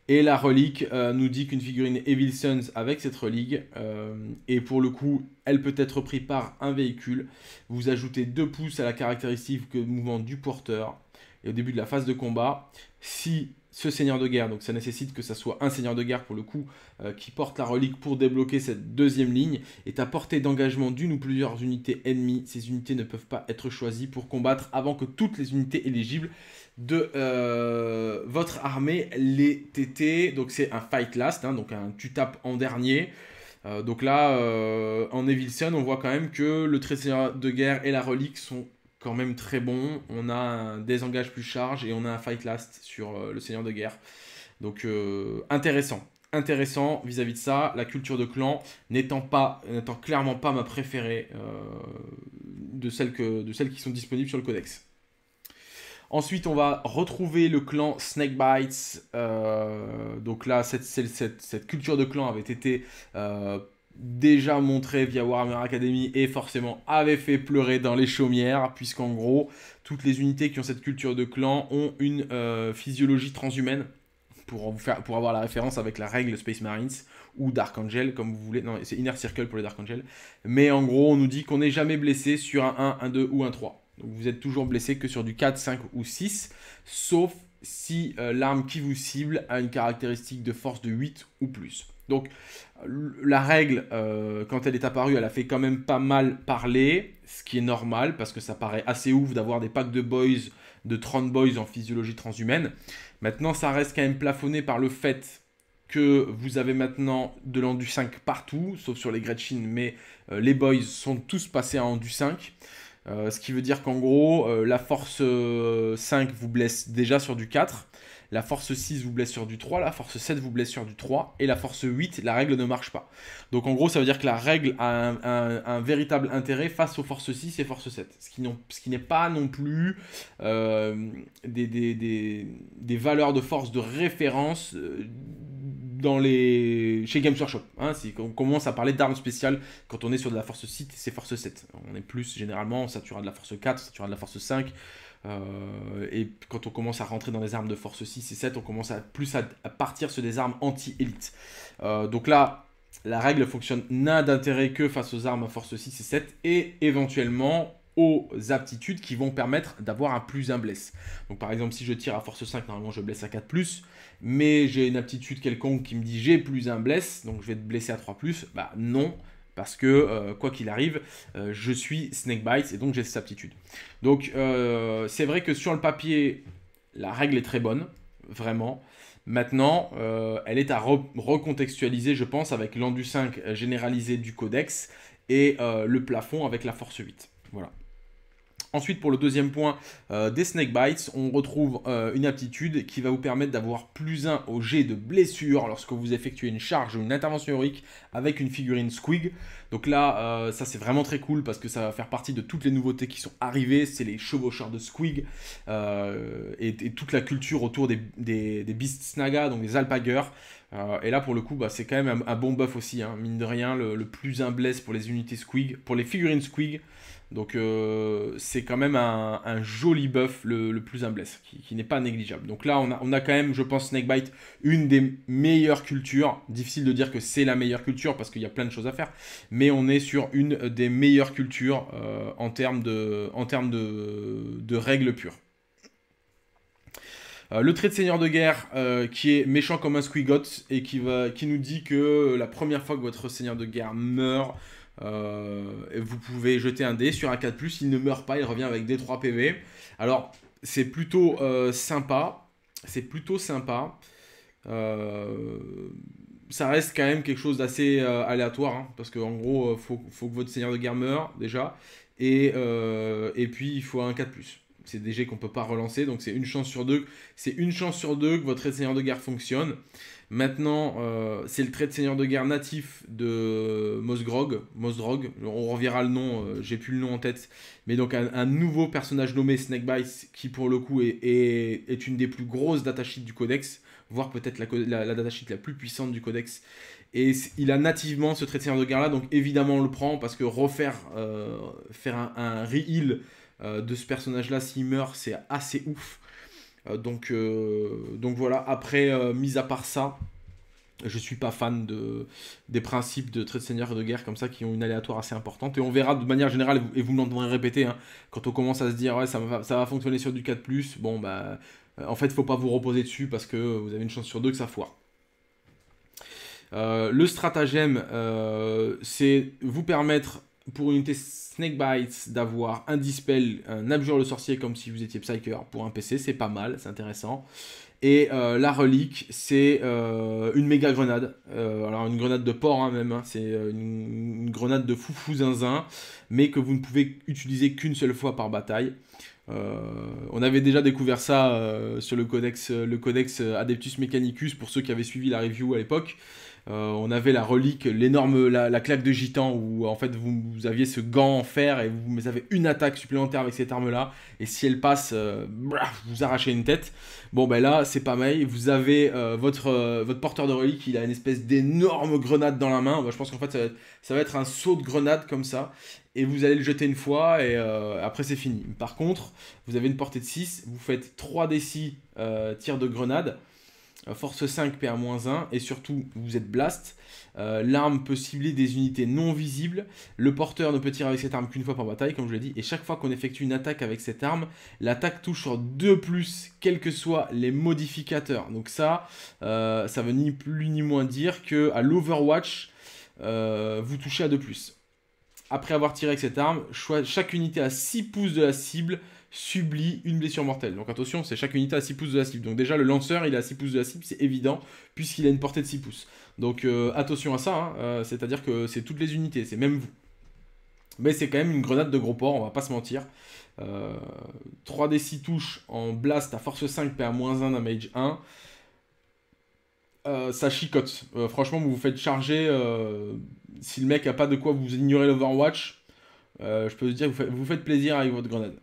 Et la relique euh, nous dit qu'une figurine Evil Suns avec cette relique, euh, et pour le coup, elle peut être prise par un véhicule. Vous ajoutez deux pouces à la caractéristique de mouvement du porteur. Et au début de la phase de combat, si ce seigneur de guerre, donc ça nécessite que ça soit un seigneur de guerre pour le coup, euh, qui porte la relique pour débloquer cette deuxième ligne, est à portée d'engagement d'une ou plusieurs unités ennemies. Ces unités ne peuvent pas être choisies pour combattre avant que toutes les unités éligibles de euh, votre armée, les TT. Donc c'est un fight last, hein. donc un tu tapes en dernier. Euh, donc là, euh, en Evilson, on voit quand même que le trésor de guerre et la relique sont quand même très bons. On a un désengage plus charge et on a un fight last sur le seigneur de guerre. Donc intéressant. Intéressant vis-à-vis de ça, la culture de clan n'étant pas, n'étant clairement pas ma préférée de, celles que, de celles qui sont disponibles sur le codex. Ensuite, on va retrouver le clan Snakebites. Euh, donc là, cette, culture de clan avait été euh, déjà montrée via Warhammer Academy et forcément avait fait pleurer dans les chaumières, puisqu'en gros, toutes les unités qui ont cette culture de clan ont une euh, physiologie transhumaine. Pour, pour avoir la référence avec la règle Space Marines ou Dark Angel, comme vous voulez. Non, c'est Inner Circle pour les Dark Angel. Mais en gros, on nous dit qu'on n'est jamais blessé sur un 1, un 2 ou un 3. Donc vous êtes toujours blessé que sur du 4, 5 ou 6, sauf si euh, l'arme qui vous cible a une caractéristique de force de 8 ou plus. Donc la règle, euh, quand elle est apparue, elle a fait quand même pas mal parler, ce qui est normal, parce que ça paraît assez ouf d'avoir des packs de boys, de 30 boys en physiologie transhumaine. Maintenant, ça reste quand même plafonné par le fait que vous avez maintenant de l'endu 5 partout, sauf sur les Gretchen, mais euh, les boys sont tous passés à endu 5. Euh, ce qui veut dire qu'en gros, euh, la force 5 euh, vous blesse déjà sur du 4, la force 6 vous blesse sur du 3, la force 7 vous blesse sur du 3, et la force 8, la règle ne marche pas. Donc en gros, ça veut dire que la règle a un, véritable intérêt face aux forces 6 et forces 7, ce qui n'est pas non plus des, des, des, valeurs de force de référence dans les... chez Games Workshop. Hein, on commence à parler d'armes spéciales quand on est sur de la force 6 et c'est force 7. On est plus généralement, on saturera de la force 4, ça saturera de la force 5. Euh, et quand on commence à rentrer dans les armes de force 6 et 7, on commence à plus à, partir sur des armes anti-élite. Euh, donc là, la règle fonctionne n'a d'intérêt que face aux armes à force 6 et 7 et éventuellement aux aptitudes qui vont permettre d'avoir un plus un bless. Donc par exemple si je tire à force 5, normalement je blesse à 4 ⁇ mais j'ai une aptitude quelconque qui me dit j'ai plus un bless, donc je vais être blessé à 3 plus, bah non, parce que euh, quoi qu'il arrive, euh, je suis Snake Bites et donc j'ai cette aptitude. Donc euh, c'est vrai que sur le papier, la règle est très bonne, vraiment. Maintenant, elle est à recontextualiser, je pense, avec l'an 5 généralisé du codex et le plafond avec la force 8. Voilà. Ensuite, pour le deuxième point euh, des snake bites, on retrouve euh, une aptitude qui va vous permettre d'avoir plus 1 au jet de blessure lorsque vous effectuez une charge ou une intervention héroïque avec une figurine squig. Donc là, euh, ça c'est vraiment très cool parce que ça va faire partie de toutes les nouveautés qui sont arrivées. C'est les chevaucheurs de squig et, toute la culture autour des, des, des beasts snaga, donc des Alpagers. et là, pour le coup, bah, c'est quand même un, bon buff aussi. Hein. Mine de rien, le, plus 1 bless pour les unités squig, pour les figurines squig. Donc euh, c'est quand même un, joli buff, le, plus un bless, qui, n'est pas négligeable. Donc là, on a, on a, quand même, je pense, Snakebite, une des meilleures cultures. Difficile de dire que c'est la meilleure culture parce qu'il y a plein de choses à faire. Mais on est sur une des meilleures cultures euh, en termes de, de, règles pures. Euh, le trait de seigneur de guerre qui est méchant comme un squigot et qui, va, qui nous dit que la première fois que votre seigneur de guerre meurt, euh, vous pouvez jeter un dé sur un 4, il ne meurt pas, il revient avec des 3 PV. Alors, c'est plutôt euh, sympa. C'est plutôt sympa. Euh, ça reste quand même quelque chose d'assez aléatoire, hein, parce qu'en gros, il faut, que votre seigneur de guerre meure déjà, et, et puis il faut un 4 ⁇ c'est des jets qu'on ne peut pas relancer, donc c'est une chance sur deux. C'est une chance sur deux que votre seigneur de guerre fonctionne. Maintenant, euh, c'est le trait de seigneur de guerre natif de Mosgrog. Mosgrog, on reverra le nom, euh, j'ai plus le nom en tête. Mais donc un, nouveau personnage nommé Snakebite qui pour le coup est, est, une des plus grosses datasheets du codex, voire peut-être la, data la datasheet la plus puissante du codex. Et il a nativement ce trait de seigneur de guerre là, donc évidemment on le prend parce que refaire euh, faire un, un re-heal de ce personnage là s'il meurt, c'est assez ouf. Euh, donc, euh, donc voilà, après, euh, mis à part ça, je ne suis pas fan de, des principes de traits de seigneur de guerre comme ça qui ont une aléatoire assez importante. Et on verra de manière générale, et vous, vous l'entendrez répéter, hein, quand on commence à se dire ouais, ça, va, ça va fonctionner sur du 4, bon bah en fait faut pas vous reposer dessus parce que vous avez une chance sur deux que ça foire. le stratagème, c'est vous permettre pour une unité Snake Bites d'avoir un Dispel, un Abjure le Sorcier comme si vous étiez Psyker pour un PC, c'est pas mal, c'est intéressant. Et euh, la relique, c'est euh, une méga grenade. Euh, alors une grenade de porc hein, même, hein, c'est une, grenade de foufou zinzin, mais que vous ne pouvez utiliser qu'une seule fois par bataille. on avait déjà découvert ça sur le codex, le codex Adeptus Mechanicus pour ceux qui avaient suivi la review à l'époque. Euh, on avait la relique, l'énorme, la, claque de gitan où en fait vous, aviez ce gant en fer et vous avez une attaque supplémentaire avec cette arme là. Et si elle passe, euh, vous arrachez une tête. Bon ben là c'est pas mal. Vous avez euh, votre, porteur de relique, il a une espèce d'énorme grenade dans la main. Bah, je pense qu'en fait ça va, être, un saut de grenade comme ça et vous allez le jeter une fois et après c'est fini. Par contre, vous avez une portée de 6, vous faites 3 d 6 tirs de grenade force 5 PA 1 et surtout vous êtes blast. Euh, l'arme peut cibler des unités non visibles. Le porteur ne peut tirer avec cette arme qu'une fois par bataille, comme je l'ai dit. Et chaque fois qu'on effectue une attaque avec cette arme, l'attaque touche sur 2 plus, quels que soient les modificateurs. Donc ça, euh, ça veut ni plus ni moins dire que à l'Overwatch, euh, vous touchez à 2 plus. Après avoir tiré avec cette arme, chaque unité à 6 pouces de la cible subit une blessure mortelle. Donc attention, c'est chaque unité à 6 pouces de la cible. Donc déjà, le lanceur, il a 6 pouces de la cible, c'est évident, puisqu'il a une portée de 6 pouces. Donc euh, attention à ça, hein, euh, c'est-à-dire que c'est toutes les unités, c'est même vous. Mais c'est quand même une grenade de gros port, on va pas se mentir. 3d6 euh, touches en blast à force 5, moins 1 damage 1. ça chicote. franchement, vous vous faites charger. si le mec a pas de quoi vous ignorer l'Overwatch, je peux vous dire, vous, vous faites plaisir avec votre grenade.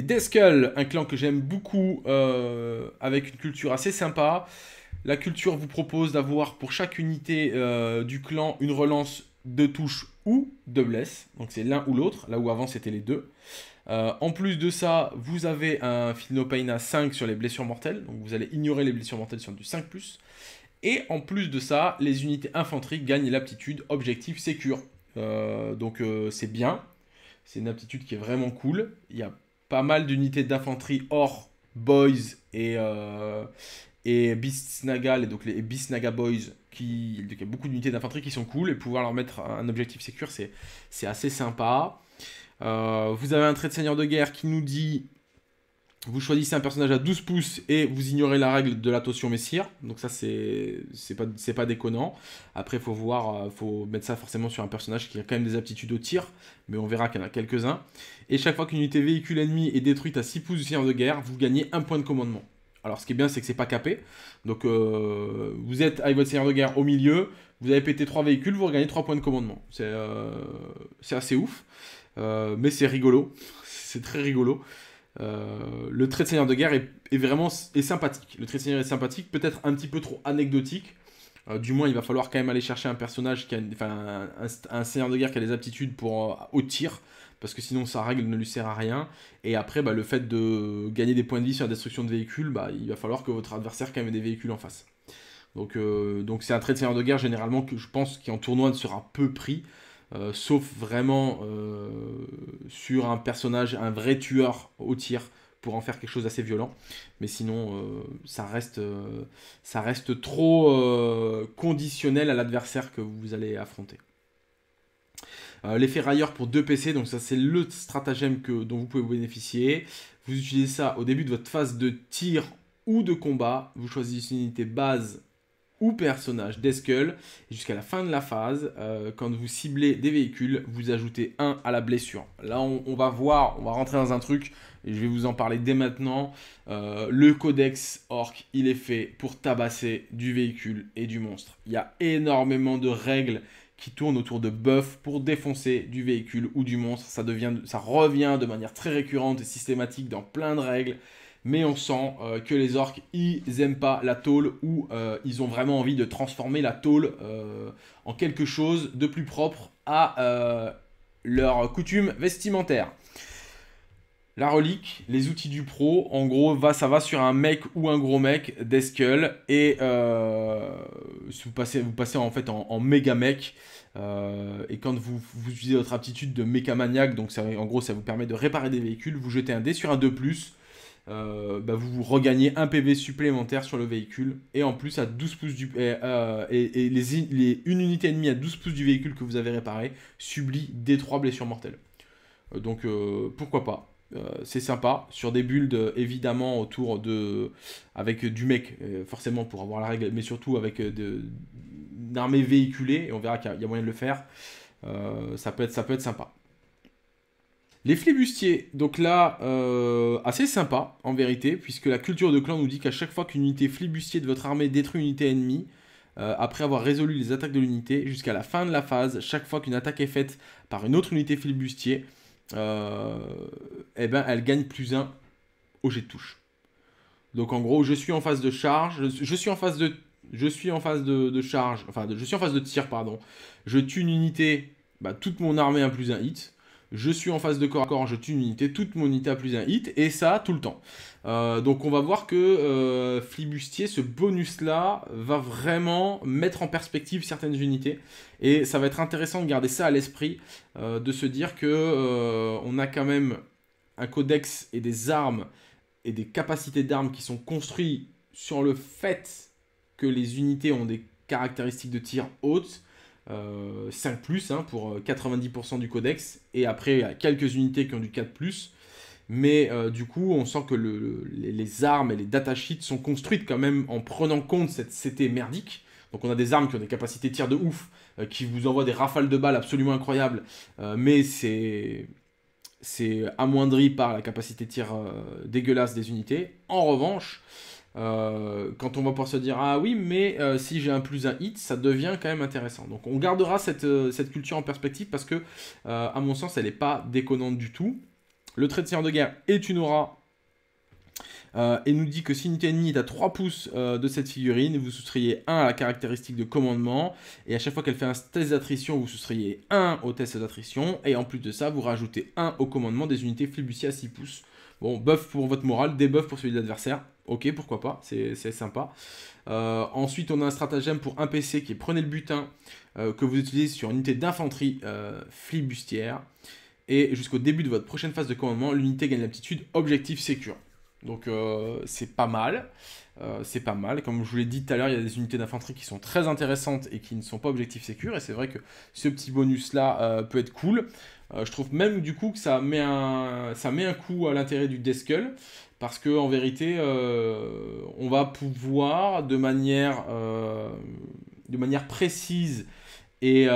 Les un clan que j'aime beaucoup, euh, avec une culture assez sympa. La culture vous propose d'avoir pour chaque unité euh, du clan une relance de touche ou de blesse. Donc c'est l'un ou l'autre, là où avant c'était les deux. Euh, en plus de ça, vous avez un à 5 sur les blessures mortelles, donc vous allez ignorer les blessures mortelles sur du 5+. Et en plus de ça, les unités infanterie gagnent l'aptitude objectif sécure. donc c'est bien, c'est une aptitude qui est vraiment cool. Il y a pas mal d'unités d'infanterie hors Boys et, euh, et donc les Boys, qui, il y a beaucoup d'unités d'infanterie qui sont cool, et pouvoir leur mettre un objectif secure c'est assez sympa. Euh, vous avez un trait de seigneur de guerre qui nous dit vous choisissez un personnage à 12 pouces et vous ignorez la règle de la Totion messire. Donc ça, c'est pas, pas déconnant. Après, faut voir, euh, faut mettre ça forcément sur un personnage qui a quand même des aptitudes au tir, mais on verra qu'il y en a quelques-uns. Et chaque fois qu'une unité véhicule ennemie est détruite à 6 pouces du Seigneur de guerre, vous gagnez un point de commandement. Alors ce qui est bien, c'est que c'est pas capé. Donc euh, vous êtes avec votre seigneur de guerre au milieu, vous avez pété 3 véhicules, vous regagnez 3 points de commandement. C'est euh, assez ouf, mais c'est rigolo. c'est très rigolo. Euh, le trait de seigneur de guerre est, vraiment sympathique. Le trait de seigneur est sympathique, peut-être un petit peu trop anecdotique. Euh, du moins, il va falloir quand même aller chercher un personnage qui a, un, seigneur de guerre qui a des aptitudes pour euh, au tir, parce que sinon sa règle ne lui sert à rien. Et après, bah, le fait de gagner des points de vie sur la destruction de véhicules, bah, il va falloir que votre adversaire quand même ait des véhicules en face. Donc, c'est un trait de seigneur de guerre généralement que je pense qui en tournoi ne sera peu pris. Euh, sauf vraiment euh, sur un personnage, un vrai tueur au tir pour en faire quelque chose d'assez violent. Mais sinon, euh, ça, reste, ça reste trop conditionnel à l'adversaire que vous allez affronter. L'effet railleur pour 2 PC, donc ça c'est le stratagème que, dont vous pouvez vous bénéficier. Vous utilisez ça au début de votre phase de tir ou de combat. Vous choisissez une unité base ou personnage d'Eskull. Jusqu'à la fin de la phase, euh, quand vous ciblez des véhicules, vous ajoutez un à la blessure. Là, on, va voir, on va rentrer dans un truc, et je vais vous en parler dès maintenant. Euh, le codex orc, il est fait pour tabasser du véhicule et du monstre. Il y a énormément de règles qui tournent autour de buff pour défoncer du véhicule ou du monstre. Ça, ça revient de manière très récurrente et systématique dans plein de règles mais on sent euh, que les orques, ils aiment pas la tôle ou euh, ils ont vraiment envie de transformer la tôle euh, en quelque chose de plus propre à leur coutume vestimentaire. La relique, les outils du pro, en gros, va, ça va sur un mec ou un gros mec des skulls. Et vous, passez, vous passez en fait en, méga mec. et quand vous, utilisez votre aptitude de maniaque, donc en gros ça vous permet de réparer des véhicules, vous jetez un dé sur un 2+, euh, bah, vous regagnez un PV supplémentaire sur le véhicule. Et en plus, à 12 pouces du, et, euh, une unité ennemie à 12 pouces du véhicule que vous avez réparé subit des 3 blessures mortelles. Euh, donc pourquoi pas c'est sympa sur des builds évidemment autour de avec du mec forcément pour avoir la règle mais surtout avec une armée véhiculée et on verra qu'il y a moyen de le faire ça peut être ça peut être sympa les flibustiers, donc là, euh, assez sympa en vérité, puisque la culture de clan nous dit qu'à chaque fois qu'une unité flibustier de votre armée détruit une unité ennemie, euh, après avoir résolu les attaques de l'unité, jusqu'à la fin de la phase, chaque fois qu'une attaque est faite par une autre unité flibustier, euh, eh ben, elle gagne plus 1 au jet de touche. Donc en gros, je suis en phase de charge, je, suis en phase de, je suis en phase de, charge, enfin, je suis en phase de tir, pardon. Je tue une unité, bah, toute mon armée a plus 1 hit, je suis en phase de corps à corps, je tue une unité, toute mon unité a plus un hit, et ça tout le temps. Euh, donc on va voir que euh, Flibustier, ce bonus-là, va vraiment mettre en perspective certaines unités, et ça va être intéressant de garder ça à l'esprit, euh, de se dire que on a quand même un codex et des armes et des capacités d'armes qui sont construits sur le fait que les unités ont des caractéristiques de tir hautes, 5 euh, plus hein, pour 90% euh, du codex, et après il y a quelques unités qui ont du 4 plus. Mais euh, du coup, on sent que les, armes et les data sheets sont construites quand même en prenant compte cette CT merdique. Donc on a des armes qui ont des capacités de tir de ouf, qui vous envoient des rafales de balles absolument incroyables, mais c'est c'est amoindri par la capacité de tir dégueulasse des unités. En revanche, quand on va pouvoir se dire ah oui mais si j'ai un plus un hit ça devient quand même intéressant donc on gardera cette, cette culture en perspective parce que à mon sens elle n'est pas déconnante du tout le trait de Seigneur de guerre est une aura et nous dit que si une est à 3 pouces de cette figurine, vous soustrayez 1 à la caractéristique de commandement, et à chaque fois qu'elle fait un test d'attrition, vous soustrayez 1 au test d'attrition, et en plus de ça, vous rajoutez 1 au commandement des unités flibustiers à 6 pouces. Bon, buff pour votre morale, debuff pour celui de l'adversaire. Ok, pourquoi pas, c'est sympa. Euh, ensuite, on a un stratagème pour un PC qui est prenez le butin euh, que vous utilisez sur une unité d'infanterie euh, flibustière. Et jusqu'au début de votre prochaine phase de commandement, l'unité gagne l'aptitude objectif sécure. Donc c'est pas mal. c'est pas mal. Comme je vous l'ai dit tout à l'heure, il y a des unités d'infanterie qui sont très intéressantes et qui ne sont pas objectif sécure. Et c'est vrai que ce petit bonus-là peut être cool. Euh, je trouve même du coup que ça met un, ça met un coup à l'intérêt du Deskull, parce que en vérité, euh, on va pouvoir de manière, euh, de manière précise et,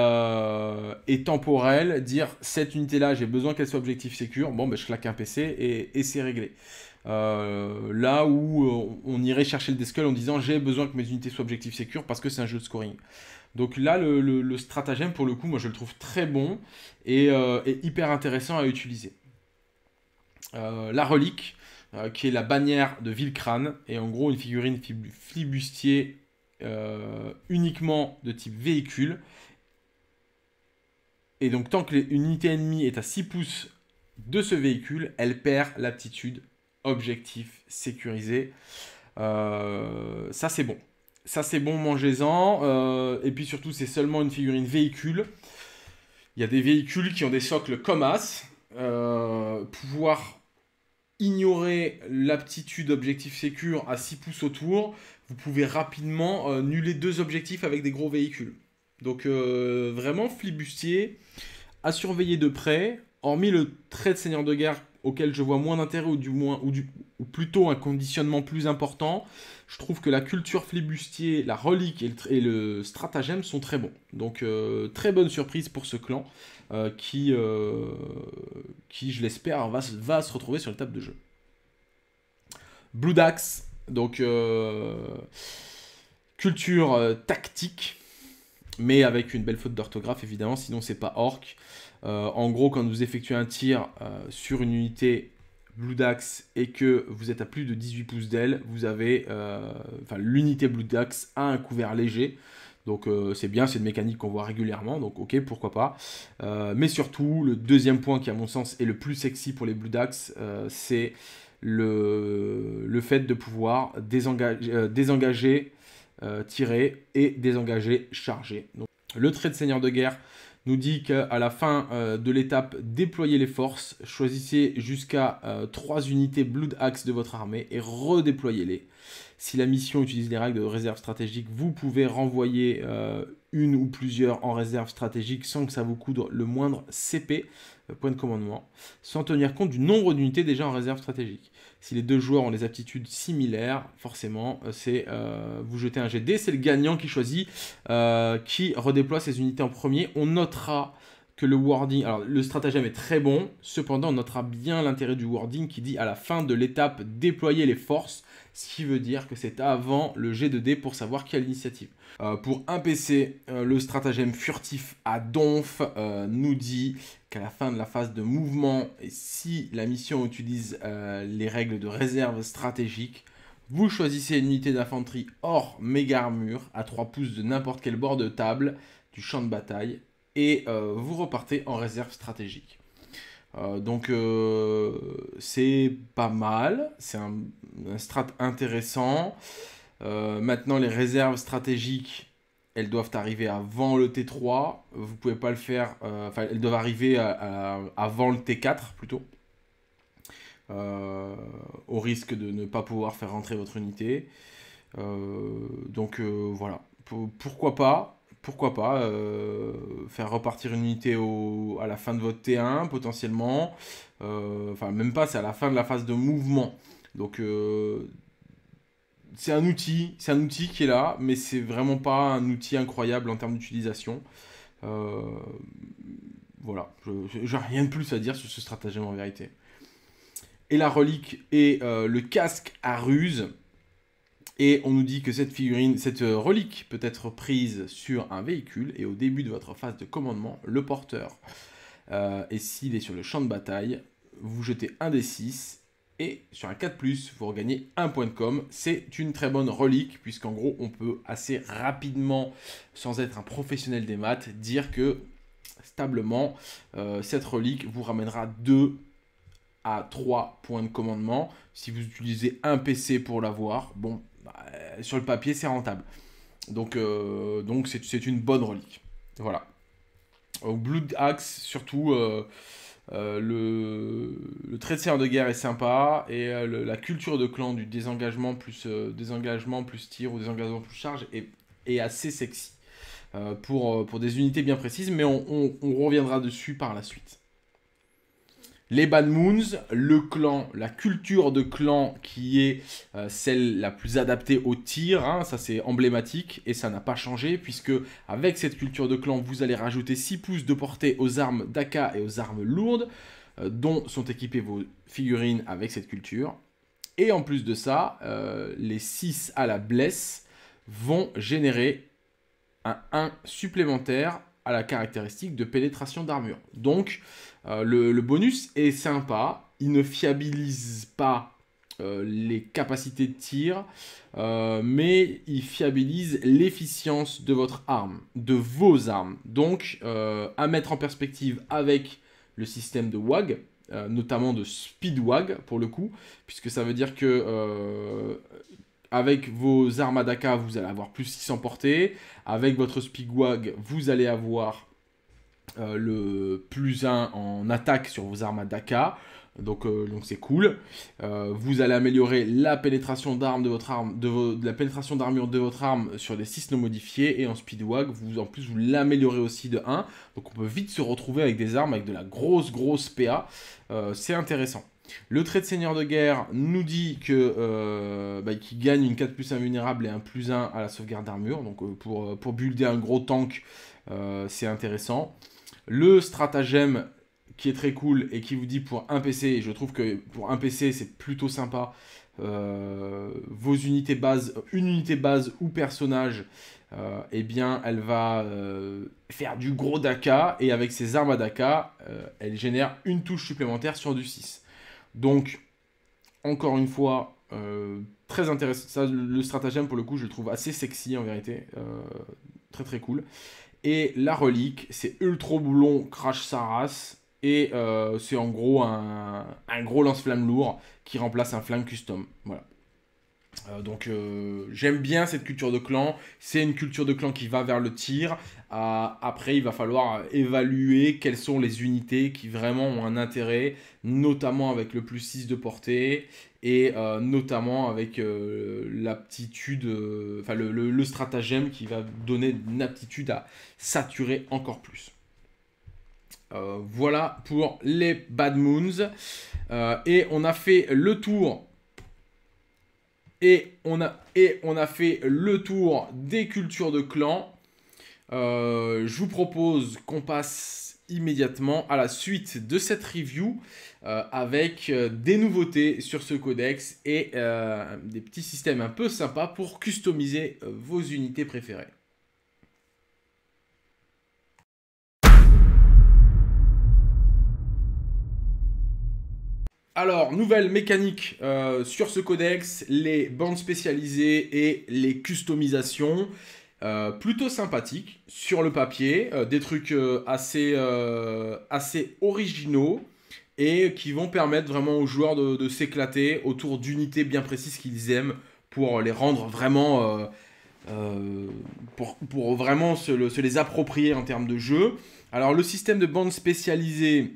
et temporelle dire cette unité-là, j'ai besoin qu'elle soit objectif sécure. Bon, ben, je claque un PC et, c'est réglé. là où on irait chercher le Deskull en disant j'ai besoin que mes unités soient objectif Secure, parce que c'est un jeu de scoring. Donc là, le, stratagème, pour le coup, moi, je le trouve très bon et, euh, hyper intéressant à utiliser. Euh, la relique, euh, qui est la bannière de Vilcrane, est en gros une figurine flibustier uniquement de type véhicule. Et donc tant que unité ennemie est à 6 pouces de ce véhicule, elle perd l'aptitude objectif sécurisé. ça c'est bon ça c'est bon, mangez-en. Euh, et puis surtout, c'est seulement une figurine véhicule. Il y a des véhicules qui ont des socles comme as. Euh, pouvoir ignorer l'aptitude objectif sécure à 6 pouces autour, vous pouvez rapidement euh, nuler deux objectifs avec des gros véhicules. Donc vraiment flibustier, à surveiller de près, hormis le trait de seigneur de guerre auquel je vois moins d'intérêt ou du moins ou, plutôt un conditionnement plus important. Je trouve que la culture flibustier, la relique et le, stratagème sont très bons. Donc euh, très bonne surprise pour ce clan euh, qui, euh, qui je l'espère, va, va, se retrouver sur le table de jeu. Blue Dax, donc culture tactique, mais avec une belle faute d'orthographe évidemment, sinon c'est pas orc. Euh, en gros, quand vous effectuez un tir euh, sur une unité Blue Dax et que vous êtes à plus de 18 pouces d'elle, vous avez. Euh, enfin, l'unité Blue Dax a un couvert léger. Donc c'est bien, c'est une mécanique qu'on voit régulièrement, donc ok, pourquoi pas. mais surtout, le deuxième point qui à mon sens est le plus sexy pour les Blue Dax, c'est le, fait de pouvoir désengager, désengager tirer et désengager, charger. Donc, le trait de seigneur de guerre nous dit qu'à la fin euh, de l'étape, déployez les forces, choisissez jusqu'à 3 euh, unités Blood Axe de votre armée et redéployez-les. Si la mission utilise les règles de réserve stratégique, vous pouvez renvoyer euh, une ou plusieurs en réserve stratégique sans que ça vous coudre le moindre CP, euh, point de commandement, sans tenir compte du nombre d'unités déjà en réserve stratégique. Si les deux joueurs ont des aptitudes similaires, forcément, euh, c'est vous jetez un GD, c'est le gagnant qui choisit, qui redéploie ses unités en premier. On notera que le wording. Alors, le stratagème est très bon. Cependant, on notera bien l'intérêt du wording qui dit à la fin de l'étape déployer les forces, ce qui veut dire que c'est avant le G2D pour savoir quelle initiative. Euh, pour un PC, euh, le stratagème furtif à Donf euh, nous dit qu'à la fin de la phase de mouvement, et si la mission utilise les règles de réserve stratégique, vous choisissez une unité d'infanterie hors méga armure à 3 pouces de n'importe quel bord de table du champ de bataille et euh, vous repartez en réserve stratégique. Euh, donc euh, c'est pas mal, c'est un, strat intéressant. maintenant les réserves stratégiques, elles doivent arriver avant le T3. Vous pouvez pas le faire. Enfin, elles doivent arriver avant le T4 plutôt. au risque de ne pas pouvoir faire rentrer votre unité. donc voilà. pourquoi pas pourquoi pas euh, faire repartir une unité à la fin de votre T1 potentiellement. Euh, enfin, même pas, c'est à la fin de la phase de mouvement. Donc, euh, c'est un outil, c'est un outil qui est là, mais c'est vraiment pas un outil incroyable en termes d'utilisation. voilà, j'ai rien de plus à dire sur ce stratagème en vérité. Et la relique et le casque à ruse. Et on nous dit que cette figurine, cette euh, relique peut être prise sur un véhicule et au début de votre phase de commandement, le porteur. et euh, s'il est sur le champ de bataille, vous jetez un des 6 et sur un 4, vous regagnez un point de com. C'est une très bonne relique, puisqu'en gros, on peut assez rapidement, sans être un professionnel des maths, dire que stablement, euh, cette relique vous ramènera 2 à 3 points de commandement. Si vous utilisez un PC pour l'avoir, bon, bah, sur le papier, c'est rentable. Donc, euh, donc c'est, c'est une bonne relique. Voilà. Au Blood Axe, surtout, euh, euh, le, trait de serre de guerre est sympa. Et la culture de clan du désengagement plus, désengagement plus tir ou désengagement plus charge est, est assez sexy. pour, pour des unités bien précises, mais on reviendra dessus par la suite les Bad Moons, le clan, la culture de clan qui est euh, celle la plus adaptée au tir, hein, ça c'est emblématique et ça n'a pas changé puisque avec cette culture de clan vous allez rajouter 6 pouces de portée aux armes d'Aka et aux armes lourdes euh, dont sont équipées vos figurines avec cette culture. Et en plus de ça, euh, les 6 à la blesse vont générer un 1 supplémentaire à la caractéristique de pénétration d'armure. Donc euh, le, bonus est sympa, il ne fiabilise pas euh, les capacités de tir, euh, mais il fiabilise l'efficience de votre arme, de vos armes. Donc, à mettre en perspective avec le système de WAG, notamment de Speed WAG pour le coup, puisque ça veut dire que avec vos armes à Daka, vous allez avoir plus 600 portées. Avec votre Speed WAG, vous allez avoir euh, le plus 1 en attaque sur vos armes à Daka. Donc euh, donc c'est cool. Euh, vous allez améliorer la pénétration d'armes de votre arme de, la pénétration d'armure de votre arme sur les 6 non modifiés et en speedwag vous en plus vous l'améliorez aussi de 1. Donc on peut vite se retrouver avec des armes avec de la grosse grosse PA. c'est intéressant. Le trait de seigneur de guerre nous dit que euh, bah, qu'il gagne une 4 plus 1 vulnérable et un plus 1 à la sauvegarde d'armure. Donc pour, pour builder un gros tank, c'est intéressant. Le stratagème qui est très cool et qui vous dit pour un PC, et je trouve que pour un PC c'est plutôt sympa, euh, vos unités base une unité base ou personnage, euh, eh bien elle va euh, faire du gros daka et avec ses armes à daka, elle génère une touche supplémentaire sur du 6. Donc, encore une fois, très intéressant. Ça, le stratagème pour le coup, je le trouve assez sexy en vérité, très très cool. Et la relique, c'est Ultra Boulon Crash Saras. Et euh, c'est en gros un, gros lance-flamme lourd qui remplace un flamme custom. Voilà. Euh, donc euh, j'aime bien cette culture de clan. C'est une culture de clan qui va vers le tir. après, il va falloir évaluer quelles sont les unités qui vraiment ont un intérêt notamment avec le plus 6 de portée et euh, notamment avec euh, l'aptitude, euh, enfin le, stratagème qui va donner une aptitude à saturer encore plus. voilà pour les Bad Moons. et on a fait le tour et on, a, et on a, fait le tour des cultures de clan. je vous propose qu'on passe immédiatement à la suite de cette review euh, avec euh, des nouveautés sur ce codex et euh, des petits systèmes un peu sympas pour customiser vos unités préférées. Alors, nouvelle mécanique sur ce codex, les bandes spécialisées et les customisations. plutôt sympathiques sur le papier, des trucs assez originaux et qui vont permettre vraiment aux joueurs de, s'éclater autour d'unités bien précises qu'ils aiment pour les rendre vraiment. Euh, euh, pour, vraiment se, les approprier en termes de jeu. Alors, le système de bande spécialisée.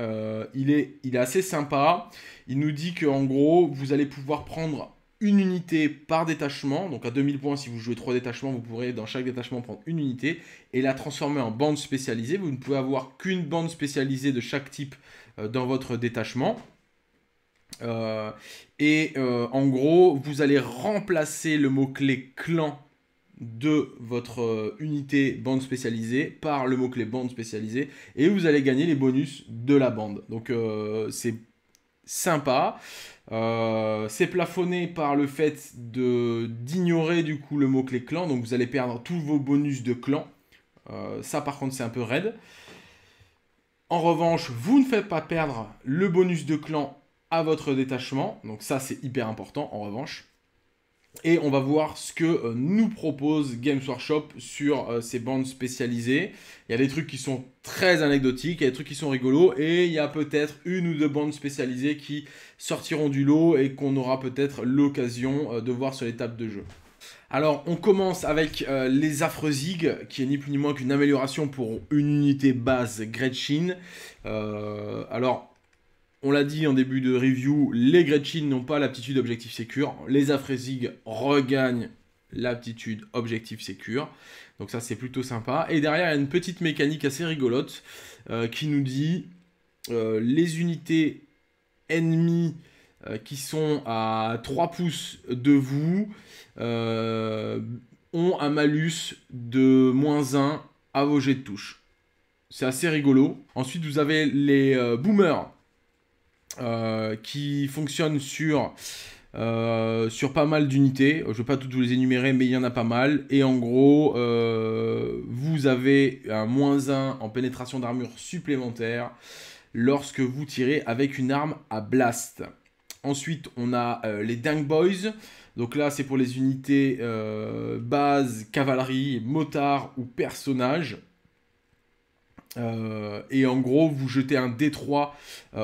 Euh, il, est, il est assez sympa. Il nous dit qu'en gros, vous allez pouvoir prendre une unité par détachement. Donc à 2000 points, si vous jouez 3 détachements, vous pourrez dans chaque détachement prendre une unité et la transformer en bande spécialisée. Vous ne pouvez avoir qu'une bande spécialisée de chaque type euh, dans votre détachement. Euh, et euh, en gros, vous allez remplacer le mot-clé clan de votre unité bande spécialisée par le mot-clé bande spécialisée et vous allez gagner les bonus de la bande. Donc c'est sympa. c'est plafonné par le fait d'ignorer du coup le mot-clé clan, donc vous allez perdre tous vos bonus de clan. ça par contre c'est un peu raide. En revanche, vous ne faites pas perdre le bonus de clan à votre détachement. Donc ça, c'est hyper important en revanche. Et on va voir ce que euh, nous propose Games Workshop sur euh, ces bandes spécialisées. Il y a des trucs qui sont très anecdotiques, il y a des trucs qui sont rigolos, et il y a peut-être une ou deux bandes spécialisées qui sortiront du lot et qu'on aura peut-être l'occasion euh, de voir sur les tables de jeu. Alors, on commence avec euh, les Afrezig, qui est ni plus ni moins qu'une amélioration pour une unité base Gretchen. Euh, alors, on l'a dit en début de review, les Gretchen n'ont pas l'aptitude objectif sécure. Les Afrezig regagnent l'aptitude objectif sécure. Donc ça, c'est plutôt sympa. Et derrière, il y a une petite mécanique assez rigolote euh, qui nous dit les unités ennemies euh, qui sont à 3 pouces de vous euh, ont un malus de moins 1 à vos jets de touche. C'est assez rigolo. Ensuite, vous avez les euh, boomers qui fonctionnent sur, pas mal d'unités. Je ne vais pas toutes vous les énumérer, mais il y en a pas mal. Et en gros, vous avez un moins 1 en pénétration d'armure supplémentaire lorsque vous tirez avec une arme à blast. Ensuite, on a euh, les Dang Boys. Donc là, c'est pour les unités euh, base, cavalerie, motard ou personnage. Euh, et en gros, vous jetez un D3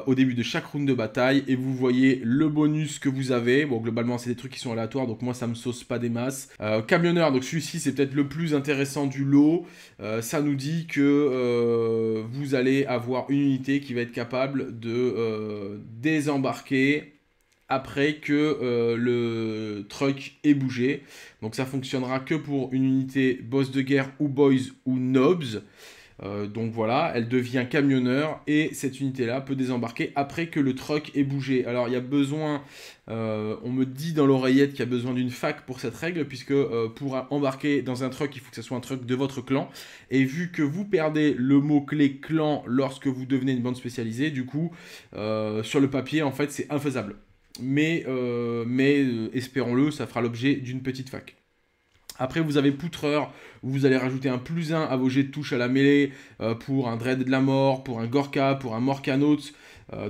au début de chaque round de bataille et vous voyez le bonus que vous avez. Bon, globalement, c'est des trucs qui sont aléatoires, donc moi, ça me sauce pas des masses. camionneur, donc celui-ci, c'est peut-être le plus intéressant du lot. ça nous dit que vous allez avoir une unité qui va être capable de désembarquer après que euh, le truck est bougé. Donc ça fonctionnera que pour une unité boss de guerre ou boys ou nobs. Euh, donc voilà, elle devient camionneur et cette unité-là peut désembarquer après que le truck ait bougé. Alors il y a besoin, euh, on me dit dans l'oreillette qu'il y a besoin d'une fac pour cette règle, puisque pour embarquer dans un truck, il faut que ce soit un truck de votre clan. Et vu que vous perdez le mot-clé clan lorsque vous devenez une bande spécialisée, du coup, sur le papier, en fait, c'est infaisable mais, euh, mais euh, espérons-le, ça fera l'objet d'une petite fac. Après, vous avez Poutreur, où vous allez rajouter un plus 1 à vos jets de touche à la mêlée euh, pour un Dread de la Mort, pour un Gorka, pour un Morcanote.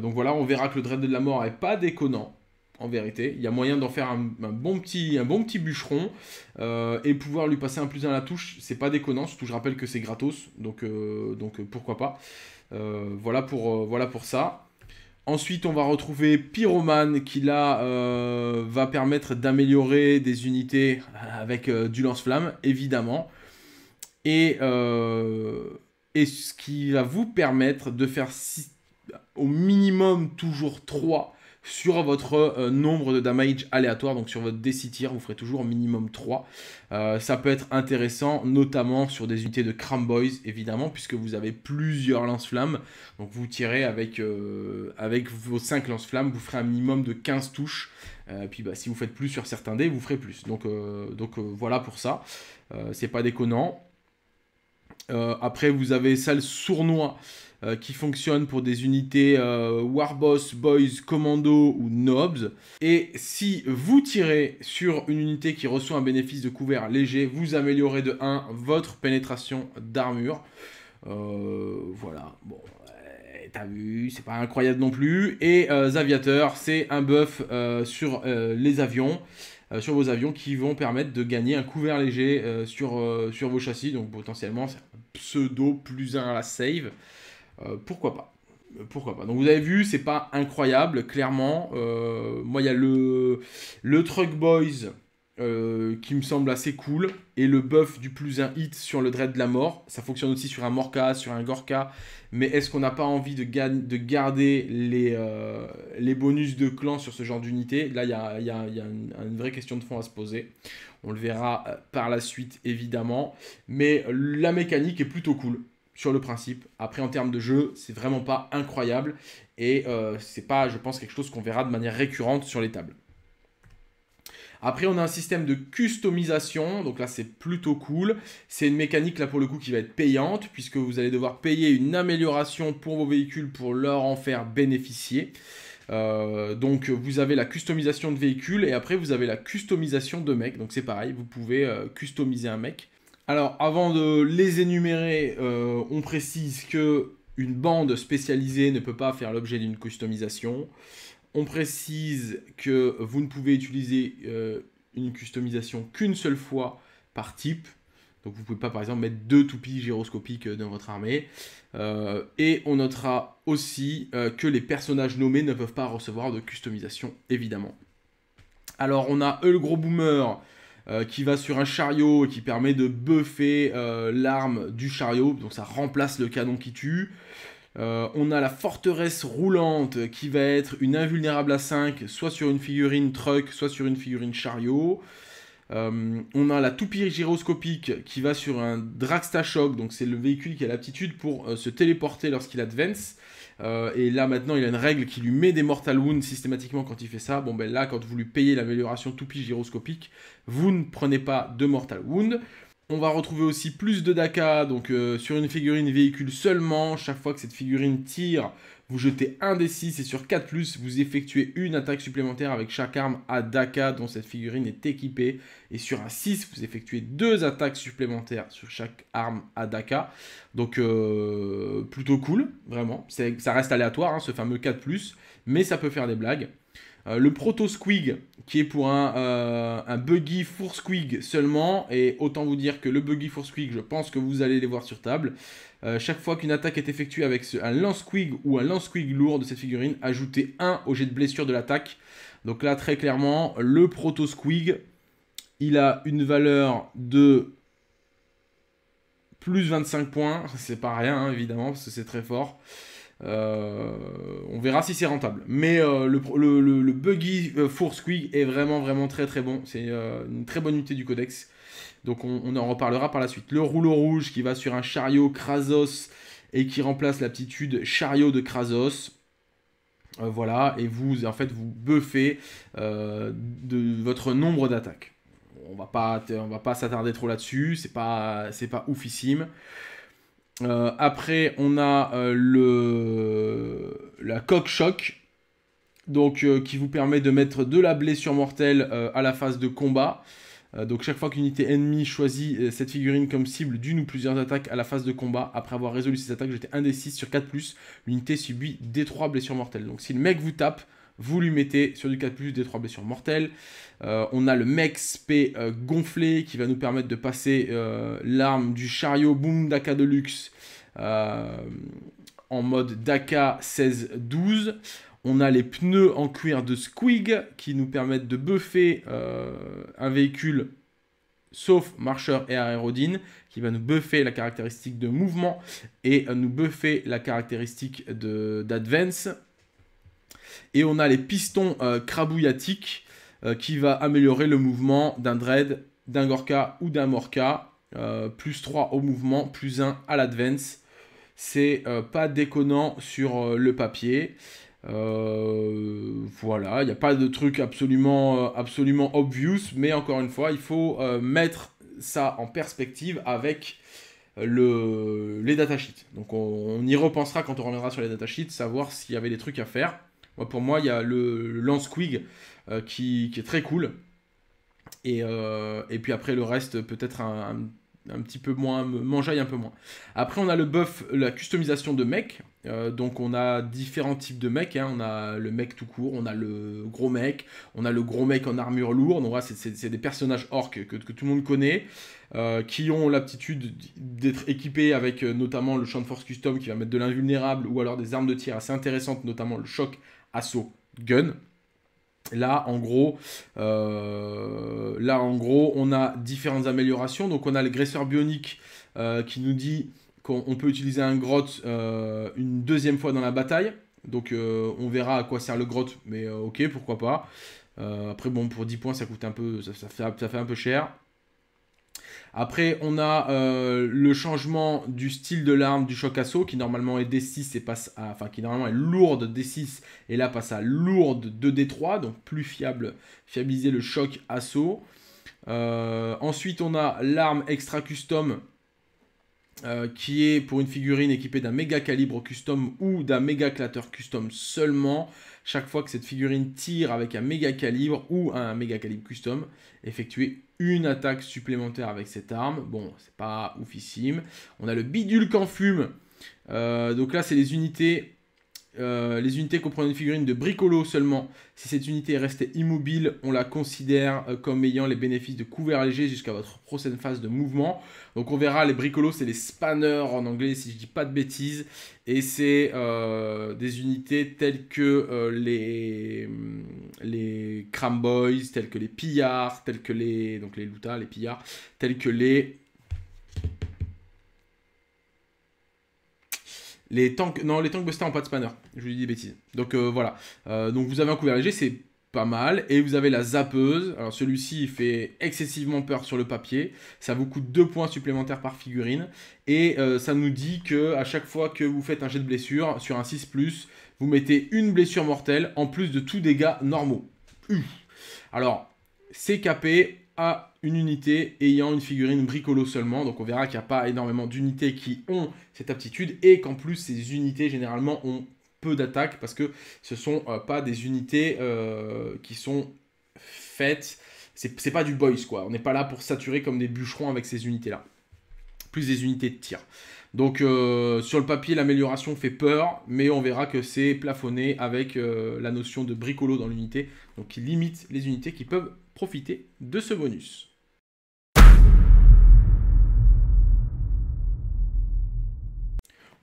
donc voilà, on verra que le Dread de la Mort n'est pas déconnant, en vérité. Il y a moyen d'en faire un, bon petit, un bon petit bûcheron et pouvoir lui passer un plus 1 à la touche. C'est pas déconnant, surtout je rappelle que c'est gratos, donc, donc pourquoi pas. voilà, pour, voilà pour ça. Ensuite, on va retrouver Pyromane qui là euh, va permettre d'améliorer des unités avec euh, du lance-flamme, évidemment. Et, euh, et, ce qui va vous permettre de faire au minimum toujours 3 sur votre euh, nombre de damage aléatoire, donc sur votre D6 vous ferez toujours minimum 3. Euh, ça peut être intéressant, notamment sur des unités de Cramboys, évidemment, puisque vous avez plusieurs lance-flammes. Donc vous tirez avec, euh, avec vos 5 lance-flammes, vous ferez un minimum de 15 touches. puis bah, si vous faites plus sur certains dés, vous ferez plus. Donc, donc voilà pour ça. c'est pas déconnant. après, vous avez Salle Sournois. Euh, qui fonctionne pour des unités euh, Warboss, Boys, Commando ou Nobs. Et si vous tirez sur une unité qui reçoit un bénéfice de couvert léger, vous améliorez de 1 votre pénétration d'armure. Euh, voilà, bon, t'as vu, c'est pas incroyable non plus. Et Aviateur, c'est un buff sur les avions sur vos avions qui vont permettre de gagner un couvert léger sur, vos châssis. Donc potentiellement, c'est pseudo plus 1 à la save. Euh, pourquoi pas euh, pourquoi pas. Donc vous avez vu, c'est pas incroyable, clairement. Euh, moi, il y a le, le Truck Boys qui me semble assez cool. Et le buff du plus un hit sur le Dread de la mort. Ça fonctionne aussi sur un Morka, sur un Gorka. Mais est-ce qu'on n'a pas envie de, garder les, les bonus de clan sur ce genre d'unité Là, il y a, une, vraie question de fond à se poser. On le verra par la suite, évidemment. Mais la mécanique est plutôt cool sur le principe. Après, en termes de jeu, c'est vraiment pas incroyable et euh, c'est pas, je pense, quelque chose qu'on verra de manière récurrente sur les tables. Après, on a un système de customisation, donc là c'est plutôt cool. C'est une mécanique là pour le coup qui va être payante, puisque vous allez devoir payer une amélioration pour vos véhicules pour leur en faire bénéficier. Euh, donc vous avez la customisation de véhicules et après vous avez la customisation de mecs. Donc c'est pareil, vous pouvez euh, customiser un mec. Alors, avant de les énumérer, euh, on précise que une bande spécialisée ne peut pas faire l'objet d'une customisation. On précise que vous ne pouvez utiliser euh, une customisation qu'une seule fois par type. Donc vous ne pouvez pas par exemple mettre deux toupies gyroscopiques euh, dans votre armée. et on notera aussi que les personnages nommés ne peuvent pas recevoir de customisation, évidemment. Alors on a le Gros Boomer euh, qui va sur un chariot et qui permet de buffer euh, l'arme du chariot, donc ça remplace le canon qui tue. Euh, on a la forteresse roulante qui va être une invulnérable à 5, soit sur une figurine truck, soit sur une figurine chariot. on a la toupie gyroscopique qui va sur un dragstashock, donc c'est le véhicule qui a l'aptitude pour se téléporter lorsqu'il advance. Euh, et là maintenant, il a une règle qui lui met des mortal wounds systématiquement quand il fait ça. Bon ben là, quand vous lui payez l'amélioration toupie gyroscopique, vous ne prenez pas de mortal wound. On va retrouver aussi plus de Daka, donc euh, sur une figurine véhicule seulement, chaque fois que cette figurine tire, vous jetez un des 6 et sur 4+, vous effectuez une attaque supplémentaire avec chaque arme à Daka dont cette figurine est équipée. Et sur un 6, vous effectuez deux attaques supplémentaires sur chaque arme à Daka. Donc euh, plutôt cool, vraiment. Ça reste aléatoire, hein, ce fameux 4+, mais ça peut faire des blagues. Euh, le Proto Squig, qui est pour un, euh, un Buggy Four Squig seulement, et autant vous dire que le Buggy Four Squig, je pense que vous allez les voir sur table. Euh, chaque fois qu'une attaque est effectuée avec un lance-quig ou un lance-quig lourd de cette figurine, ajoutez 1 au jet de blessure de l'attaque. Donc là, très clairement, le proto-squig, il a une valeur de plus 25 points. C'est pas rien, hein, évidemment, parce que c'est très fort. Euh, on verra si c'est rentable. Mais euh, le, buggy Four Squig est vraiment, vraiment très, très bon. C'est une très bonne unité du codex. Donc on, en reparlera par la suite. Le rouleau rouge qui va sur un chariot Krasos et qui remplace l'aptitude chariot de Krasos. Euh, voilà, et vous, en fait, vous buffez euh, de votre nombre d'attaques. On va pas, on va pas s'attarder trop là-dessus, c'est pas, c'est pas oufissime. Euh, après, on a le, la coque choc, donc qui vous permet de mettre de la blessure mortelle à la phase de combat. Euh, donc chaque fois qu'une unité ennemie choisit euh, cette figurine comme cible d'une ou plusieurs attaques à la phase de combat, après avoir résolu ses attaques, j'étais 1 des 6 sur 4 ⁇ l'unité subit des 3 blessures mortelles. Donc si le mec vous tape, vous lui mettez sur du 4+, des 3 blessures mortelles. Euh, on a le mec SP gonflé qui va nous permettre de passer l'arme du chariot boom Daka de luxe en mode Daka 16-12. On a les pneus en cuir de squig qui nous permettent de buffer euh, un véhicule sauf marcheur et aérodine, qui va nous buffer la caractéristique de mouvement et euh, nous buffer la caractéristique d'advance. Et on a les pistons euh, crabouillatiques qui va améliorer le mouvement d'un dread, d'un gorka ou d'un morka. plus 3 au mouvement, plus 1 à l'advance. C'est pas déconnant sur le papier. Euh, voilà, il n'y a pas de truc absolument, euh, absolument obvious, mais encore une fois, il faut euh, mettre ça en perspective avec le, les datasheets. Donc on, y repensera quand on reviendra sur les datasheets, savoir s'il y avait des trucs à faire. Moi, pour moi, il y a le, lance quig qui, est très cool. Et, puis après, le reste, peut-être un, un petit peu moins, mangeaille un peu moins. Après, on a le buff, la customisation de mecs. Euh, donc, on a différents types de mecs. Hein. On a le mec tout court, on a le gros mec, on a le gros mec en armure lourde. Donc, voilà, c'est des personnages orques que, que, tout le monde connaît, euh, qui ont l'aptitude d'être équipés avec euh, notamment le champ de force custom qui va mettre de l'invulnérable ou alors des armes de tir assez intéressantes, notamment le choc, assaut, gun. Là, en gros, euh, là, en gros, on a différentes améliorations. Donc, on a le graisseur bionique euh, qui nous dit qu'on peut utiliser un grotte euh, une deuxième fois dans la bataille. Donc, on verra à quoi sert le grotte, mais ok, pourquoi pas. après, bon, pour 10 points, ça coûte un peu, ça fait, un peu cher. Après, on a euh, le changement du style de l'arme du choc assaut qui normalement est D6 et passe à. Enfin, qui normalement est lourde D6 et là passe à lourde 2D3, donc plus fiable, fiabiliser le choc assaut. Euh, ensuite, on a l'arme extra custom euh, qui est pour une figurine équipée d'un méga calibre custom ou d'un méga clatter custom seulement. Chaque fois que cette figurine tire avec un méga calibre ou un méga calibre custom, effectué une attaque supplémentaire avec cette arme. Bon, c'est pas oufissime. On a le bidule qu'en fume. Euh, donc là, c'est les unités euh, les unités comprennent une figurine de bricolo seulement. Si cette unité est restée immobile, on la considère euh, comme ayant les bénéfices de couvert léger jusqu'à votre prochaine phase de mouvement. Donc on verra, les bricolos, c'est les spanners en anglais, si je dis pas de bêtises. Et c'est euh, des unités telles que les, les Cramboys, telles que les pillards, telles que les, donc les louta, les pillards, telles que les Les tanks, non, les tanks buster en pas de spanner. Je vous dis des bêtises. Donc euh, voilà. Euh, donc vous avez un couvert léger, c'est pas mal. Et vous avez la zappeuse. Alors celui-ci, il fait excessivement peur sur le papier. Ça vous coûte 2 points supplémentaires par figurine. Et euh, ça nous dit que à chaque fois que vous faites un jet de blessure sur un 6+, vous mettez une blessure mortelle en plus de tous dégâts normaux. Alors, c'est capé à une unité ayant une figurine bricolo seulement. Donc on verra qu'il n'y a pas énormément d'unités qui ont cette aptitude et qu'en plus ces unités généralement ont peu d'attaques parce que ce sont euh, pas des unités euh, qui sont faites. C'est pas du boys quoi. On n'est pas là pour saturer comme des bûcherons avec ces unités là. Plus des unités de tir. Donc euh, sur le papier, l'amélioration fait peur, mais on verra que c'est plafonné avec la notion de bricolo dans l'unité, donc qui limite les unités qui peuvent profiter de ce bonus.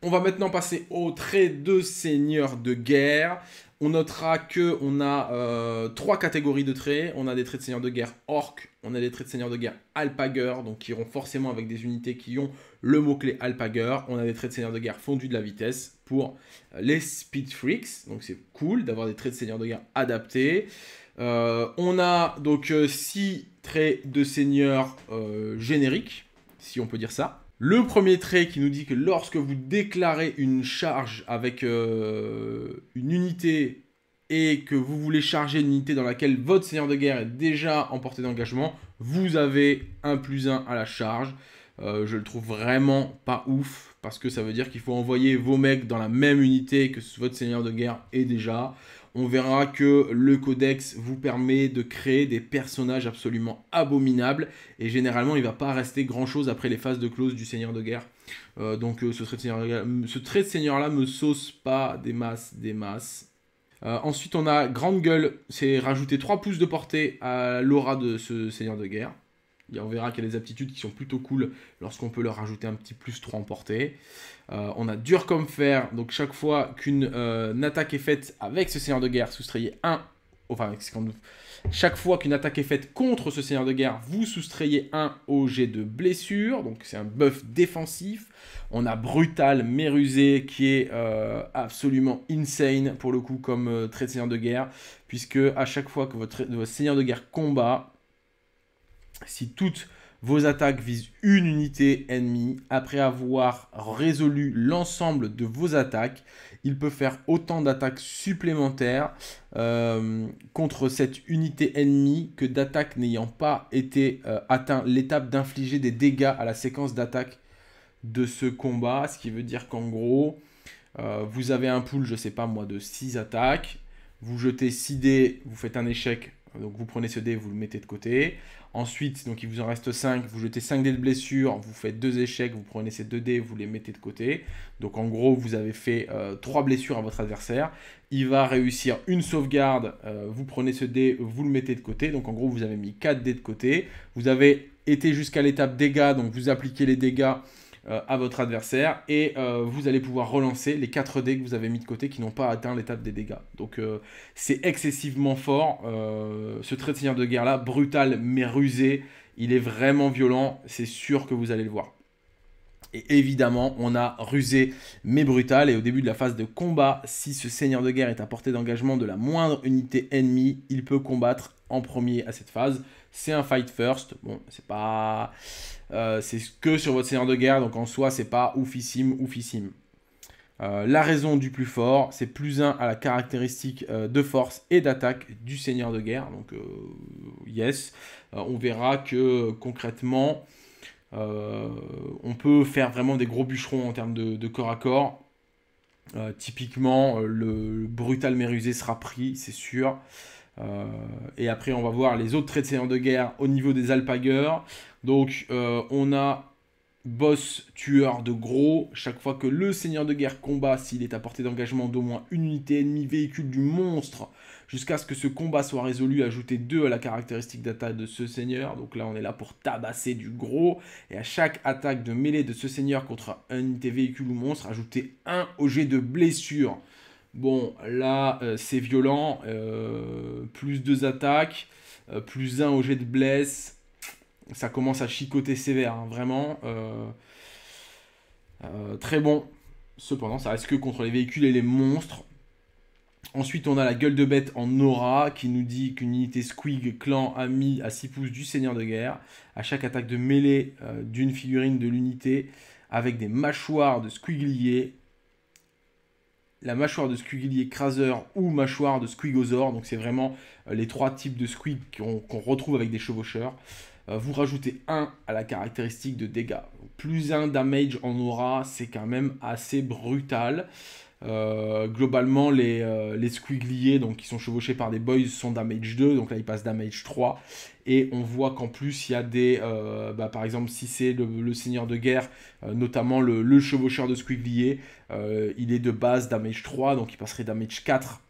On va maintenant passer aux traits de seigneur de guerre. On notera que on a euh, trois catégories de traits. On a des traits de seigneur de guerre orc, on a des traits de seigneur de guerre alpager, donc qui iront forcément avec des unités qui ont le mot-clé alpager. On a des traits de seigneur de guerre fondu de la vitesse pour euh, les speed freaks, donc c'est cool d'avoir des traits de seigneur de guerre adaptés. Euh, on a donc six traits de seigneur génériques, si on peut dire ça. Le premier trait qui nous dit que lorsque vous déclarez une charge avec euh, une unité et que vous voulez charger une unité dans laquelle votre seigneur de guerre est déjà en portée d'engagement, vous avez un plus 1 à la charge. Euh, je le trouve vraiment pas ouf parce que ça veut dire qu'il faut envoyer vos mecs dans la même unité que votre seigneur de guerre est déjà. On verra que le codex vous permet de créer des personnages absolument abominables et généralement il ne va pas rester grand chose après les phases de close du seigneur de guerre. Euh, donc euh, ce, trait de seigneur, ce seigneur là me sauce pas des masses, des masses. Euh, ensuite on a Grande Gueule, c'est rajouter 3 pouces de portée à l'aura de ce seigneur de guerre. Et on verra qu'il y a des aptitudes qui sont plutôt cool lorsqu'on peut leur rajouter un petit plus 3 en portée. Euh, on a dur comme fer. Donc chaque fois qu'une euh, attaque est faite avec ce seigneur de guerre, soustrayez un, Enfin, chaque fois qu'une attaque est faite contre ce seigneur de guerre, vous soustrayez un au jet de blessure. Donc c'est un buff défensif. On a Brutal Mérusé qui est euh, absolument insane pour le coup comme trait de seigneur de guerre. Puisque à chaque fois que votre, votre seigneur de guerre combat, si toute vos attaques visent une unité ennemie. Après avoir résolu l'ensemble de vos attaques, il peut faire autant d'attaques supplémentaires euh, contre cette unité ennemie que d'attaques n'ayant pas été euh, atteint l'étape d'infliger des dégâts à la séquence d'attaque de ce combat. Ce qui veut dire qu'en gros, euh, vous avez un pool, je sais pas moi, de 6 attaques. Vous jetez 6 dés, vous faites un échec, donc vous prenez ce dé, vous le mettez de côté. Ensuite, donc il vous en reste 5, vous jetez 5 dés de blessure, vous faites deux échecs, vous prenez ces 2 dés, vous les mettez de côté. Donc en gros, vous avez fait 3 euh, blessures à votre adversaire. Il va réussir une sauvegarde, euh, vous prenez ce dé, vous le mettez de côté. Donc en gros, vous avez mis 4 dés de côté. Vous avez été jusqu'à l'étape dégâts, donc vous appliquez les dégâts euh, à votre adversaire et euh, vous allez pouvoir relancer les 4 dés que vous avez mis de côté qui n'ont pas atteint l'étape des dégâts. Donc euh, c'est excessivement fort. ce trait de Seigneur de guerre là, brutal mais rusé, il est vraiment violent, c'est sûr que vous allez le voir. Et évidemment, on a rusé mais brutal. Et au début de la phase de combat, si ce seigneur de guerre est à portée d'engagement de la moindre unité ennemie, il peut combattre en premier à cette phase. C'est un fight first. Bon, c'est pas. Euh, c'est que sur votre seigneur de guerre, donc en soi, c'est pas oufissime, oufissime. Euh, la raison du plus fort, c'est plus 1 à la caractéristique euh, de force et d'attaque du seigneur de guerre. Donc, yes, on verra que concrètement, on peut faire vraiment des gros bûcherons en termes de, corps à corps. typiquement, le brutal mérusé sera pris, c'est sûr. et après, on va voir les autres traits de seigneur de guerre au niveau des alpagueurs. Donc euh, on a boss tueur de gros. Chaque fois que le seigneur de guerre combat, s'il est à portée d'engagement d'au moins une unité ennemie véhicule du monstre, jusqu'à ce que ce combat soit résolu, ajoutez 2 à la caractéristique d'attaque de ce seigneur. Donc là, on est là pour tabasser du gros. Et à chaque attaque de mêlée de ce seigneur contre une unité véhicule ou monstre, ajoutez 1 au jet de blessure. Bon, là, euh, c'est violent. Euh, plus deux attaques, plus 1 au jet de blesse ça commence à chicoter sévère, hein, vraiment. Euh, euh, très bon. Cependant, ça reste que contre les véhicules et les monstres. Ensuite, on a la gueule de bête en aura qui nous dit qu'une unité squig clan ami à 6 pouces du seigneur de guerre. À chaque attaque de mêlée euh, d'une figurine de l'unité avec des mâchoires de squiglier, la mâchoire de squiglier craseur ou mâchoire de squigosaur, Donc, c'est vraiment les trois types de squig qu'on retrouve avec des chevaucheurs. Euh, vous rajoutez 1 à la caractéristique de dégâts. Plus 1 damage en aura, c'est quand même assez brutal. Euh, globalement, les, euh, squigliers, donc qui sont chevauchés par des boys, sont damage 2, donc là ils passent damage 3. Et on voit qu'en plus, il y a des. Bah, par exemple, si c'est le, seigneur de guerre, notamment le, le, chevaucheur de squigliers, il est de base damage 3, donc il passerait damage 4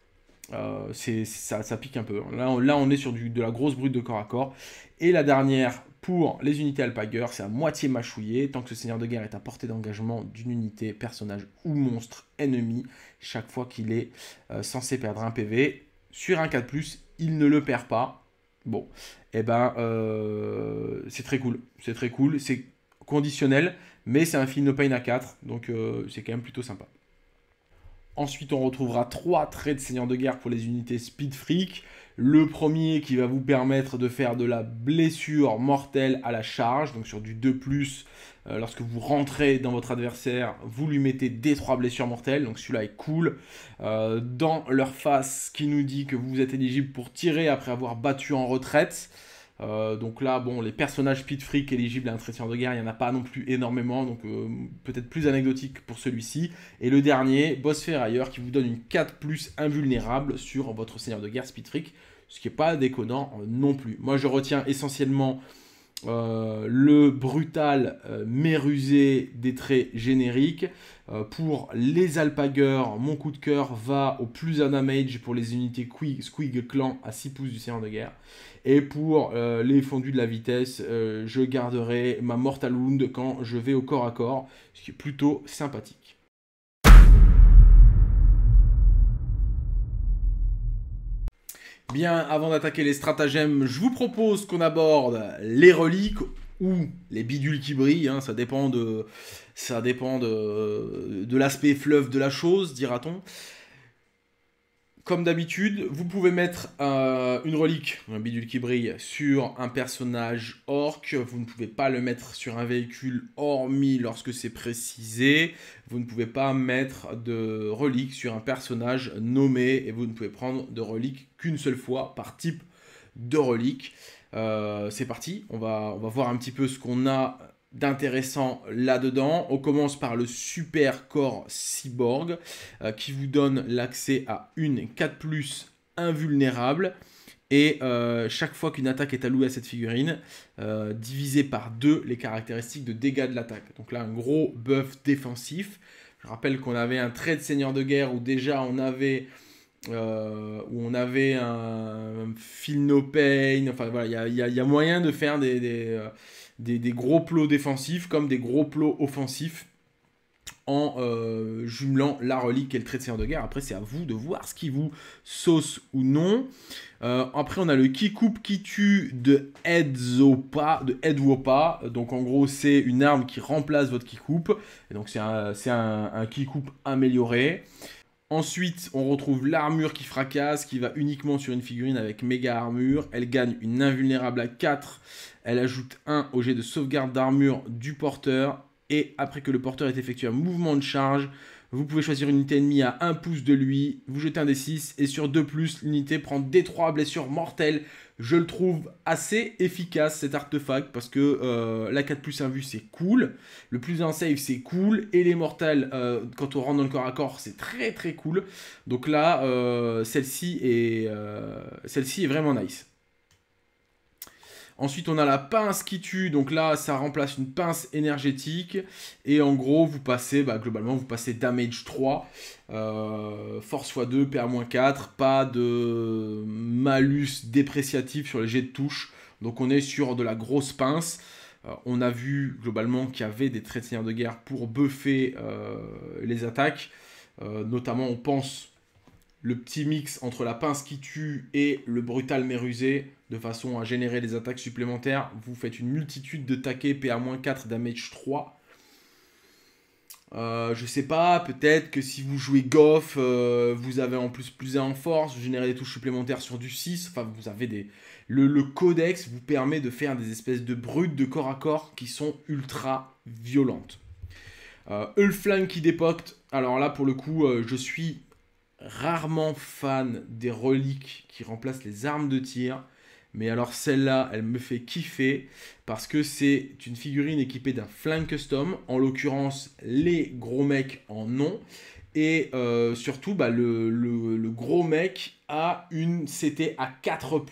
euh, c'est ça, pique un peu. Là on, est sur de la grosse brute de corps à corps. Et la dernière, pour les unités alpaguer, c'est à moitié mâchouillé. Tant que ce seigneur de guerre est à portée d'engagement d'une unité, personnage ou monstre ennemi, chaque fois qu'il est euh, censé perdre un PV, sur un 4+, il ne le perd pas. Bon, et eh ben, euh, c'est très cool. C'est très cool, c'est conditionnel, mais c'est un film No Pain à 4, donc c'est quand même plutôt sympa. Ensuite, on retrouvera trois traits de seigneur de guerre pour les unités Speed Freak. Le premier qui va vous permettre de faire de la blessure mortelle à la charge, donc sur du 2+, euh, lorsque vous rentrez dans votre adversaire, vous lui mettez des trois blessures mortelles, donc celui-là est cool. Euh, dans leur face, qui nous dit que vous êtes éligible pour tirer après avoir battu en retraite. Euh, donc là, bon, les personnages pit Freak éligibles à un Seigneur de guerre, il n'y en a pas non plus énormément, donc euh, peut-être plus anecdotique pour celui-ci. Et le dernier, Boss Ferrailleur, qui vous donne une 4 plus invulnérable sur votre seigneur de guerre speed ce qui n'est pas déconnant euh, non plus. Moi, je retiens essentiellement euh, le brutal euh, mérusé des traits génériques. Euh, pour les alpagueurs, mon coup de cœur va au plus un damage pour les unités Squig Clan à 6 pouces du seigneur de guerre. Et pour les fondus de la vitesse, je garderai ma Mortal Wound quand je vais au corps à corps, ce qui est plutôt sympathique. Bien, avant d'attaquer les stratagèmes, je vous propose qu'on aborde les reliques ou les bidules qui brillent, hein. ça dépend de, ça dépend de l'aspect fleuve de la chose, dira-t-on. Comme d'habitude, vous pouvez mettre une relique, un bidule qui brille, sur un personnage orc. Vous ne pouvez pas le mettre sur un véhicule, hormis lorsque c'est précisé. Vous ne pouvez pas mettre de relique sur un personnage nommé. Et vous ne pouvez prendre de relique qu'une seule fois par type de relique. Euh, c'est parti, on va, on va voir un petit peu ce qu'on a d'intéressant là-dedans. On commence par le super corps cyborg euh, qui vous donne l'accès à une 4 invulnérable. Et euh, chaque fois qu'une attaque est allouée à cette figurine, euh, divisez par deux les caractéristiques de dégâts de l'attaque. Donc là, un gros buff défensif. Je rappelle qu'on avait un trait de seigneur de guerre où déjà on avait où on avait un, un No Pain, enfin voilà, il y, a, moyen de faire des, des, gros plots défensifs comme des gros plots offensifs en euh, jumelant la relique et le trait de seigneur de guerre. Après, c'est à vous de voir ce qui vous sauce ou non. Euh, après, on a le qui coupe, qui tue de Edzopa, de Edwopa. Donc, en gros, c'est une arme qui remplace votre qui coupe. Et donc, c'est un, un, coupe amélioré. Ensuite, on retrouve l'armure qui fracasse, qui va uniquement sur une figurine avec méga armure. Elle gagne une invulnérable à 4 elle ajoute 1 au jet de sauvegarde d'armure du porteur. Et après que le porteur ait effectué un mouvement de charge, vous pouvez choisir une unité ennemie à 1 pouce de lui. Vous jetez un des 6 et sur 2 plus, l'unité prend des 3 blessures mortelles. Je le trouve assez efficace cet artefact parce que euh, la 4 plus 1 vue c'est cool. Le plus 1 save c'est cool. Et les mortels euh, quand on rentre dans le corps à corps, c'est très très cool. Donc là, euh, celle-ci est, celle est vraiment nice. Ensuite, on a la pince qui tue. Donc là, ça remplace une pince énergétique. Et en gros, vous passez, bah, globalement, vous passez damage 3, euh, force x2, PA-4. Pas de malus dépréciatif sur les jets de touche. Donc on est sur de la grosse pince. Euh, on a vu globalement qu'il y avait des traits de de guerre pour buffer euh, les attaques. notamment, on pense le petit mix entre la pince qui tue et le brutal mérusé, de façon à générer des attaques supplémentaires. Vous faites une multitude de taquets PA-4 damage 3. Euh, je sais pas, peut-être que si vous jouez Goff, euh, vous avez en plus plus 1 en force, vous générez des touches supplémentaires sur du 6, enfin vous avez des... Le, codex vous permet de faire des espèces de brutes de corps à corps qui sont ultra violentes. Euh, qui dépocte. alors là pour le coup euh, je suis rarement fan des reliques qui remplacent les armes de tir. Mais alors celle-là, elle me fait kiffer parce que c'est une figurine équipée d'un flingue custom. En l'occurrence, les gros mecs en ont. Et euh, surtout, bah, le, gros mec a une CT à 4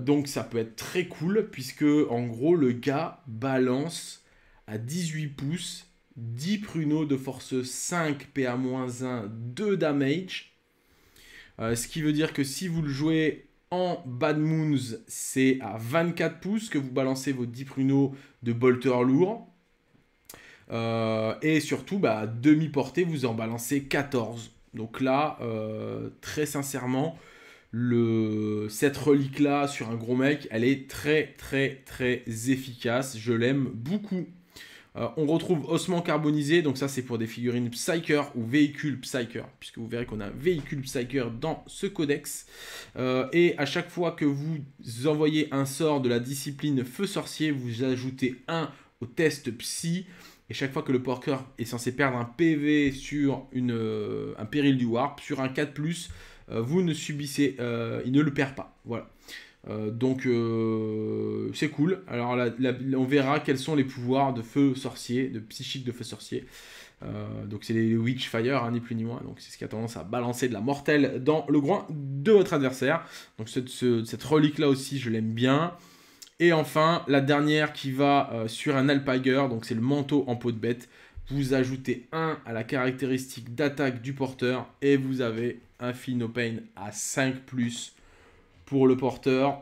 donc ça peut être très cool puisque en gros le gars balance à 18 pouces 10 pruneaux de force 5 PA-1, 2 damage. Euh, ce qui veut dire que si vous le jouez en Bad Moons, c'est à 24 pouces que vous balancez vos 10 pruneaux de bolter lourd. Euh, et surtout, bah, à demi-portée, vous en balancez 14. Donc là, euh, très sincèrement, cette relique-là sur un gros mec, elle est très très très efficace. Je l'aime beaucoup. Euh, on retrouve ossement carbonisé, donc ça c'est pour des figurines Psyker ou véhicules Psyker, puisque vous verrez qu'on a un véhicule Psyker dans ce codex. Euh, et à chaque fois que vous envoyez un sort de la discipline Feu Sorcier, vous ajoutez un au test Psy. Et chaque fois que le porker est censé perdre un PV sur une, euh, un péril du warp, sur un 4, vous ne subissez, il ne le perd pas. Voilà. Euh, donc euh, c'est cool. Alors on verra quels sont les pouvoirs de feu sorcier, de psychique de feu sorcier. Euh, donc c'est les Witchfire, fire, hein, ni plus ni moins. Donc c'est ce qui a tendance à balancer de la mortelle dans le groin de votre adversaire. Donc cette relique là aussi, je l'aime bien. Et enfin, la dernière qui va sur un Alpiger, donc c'est le manteau en peau de bête. Vous ajoutez 1 à la caractéristique d'attaque du porteur et vous avez un pain à 5 plus pour le porteur,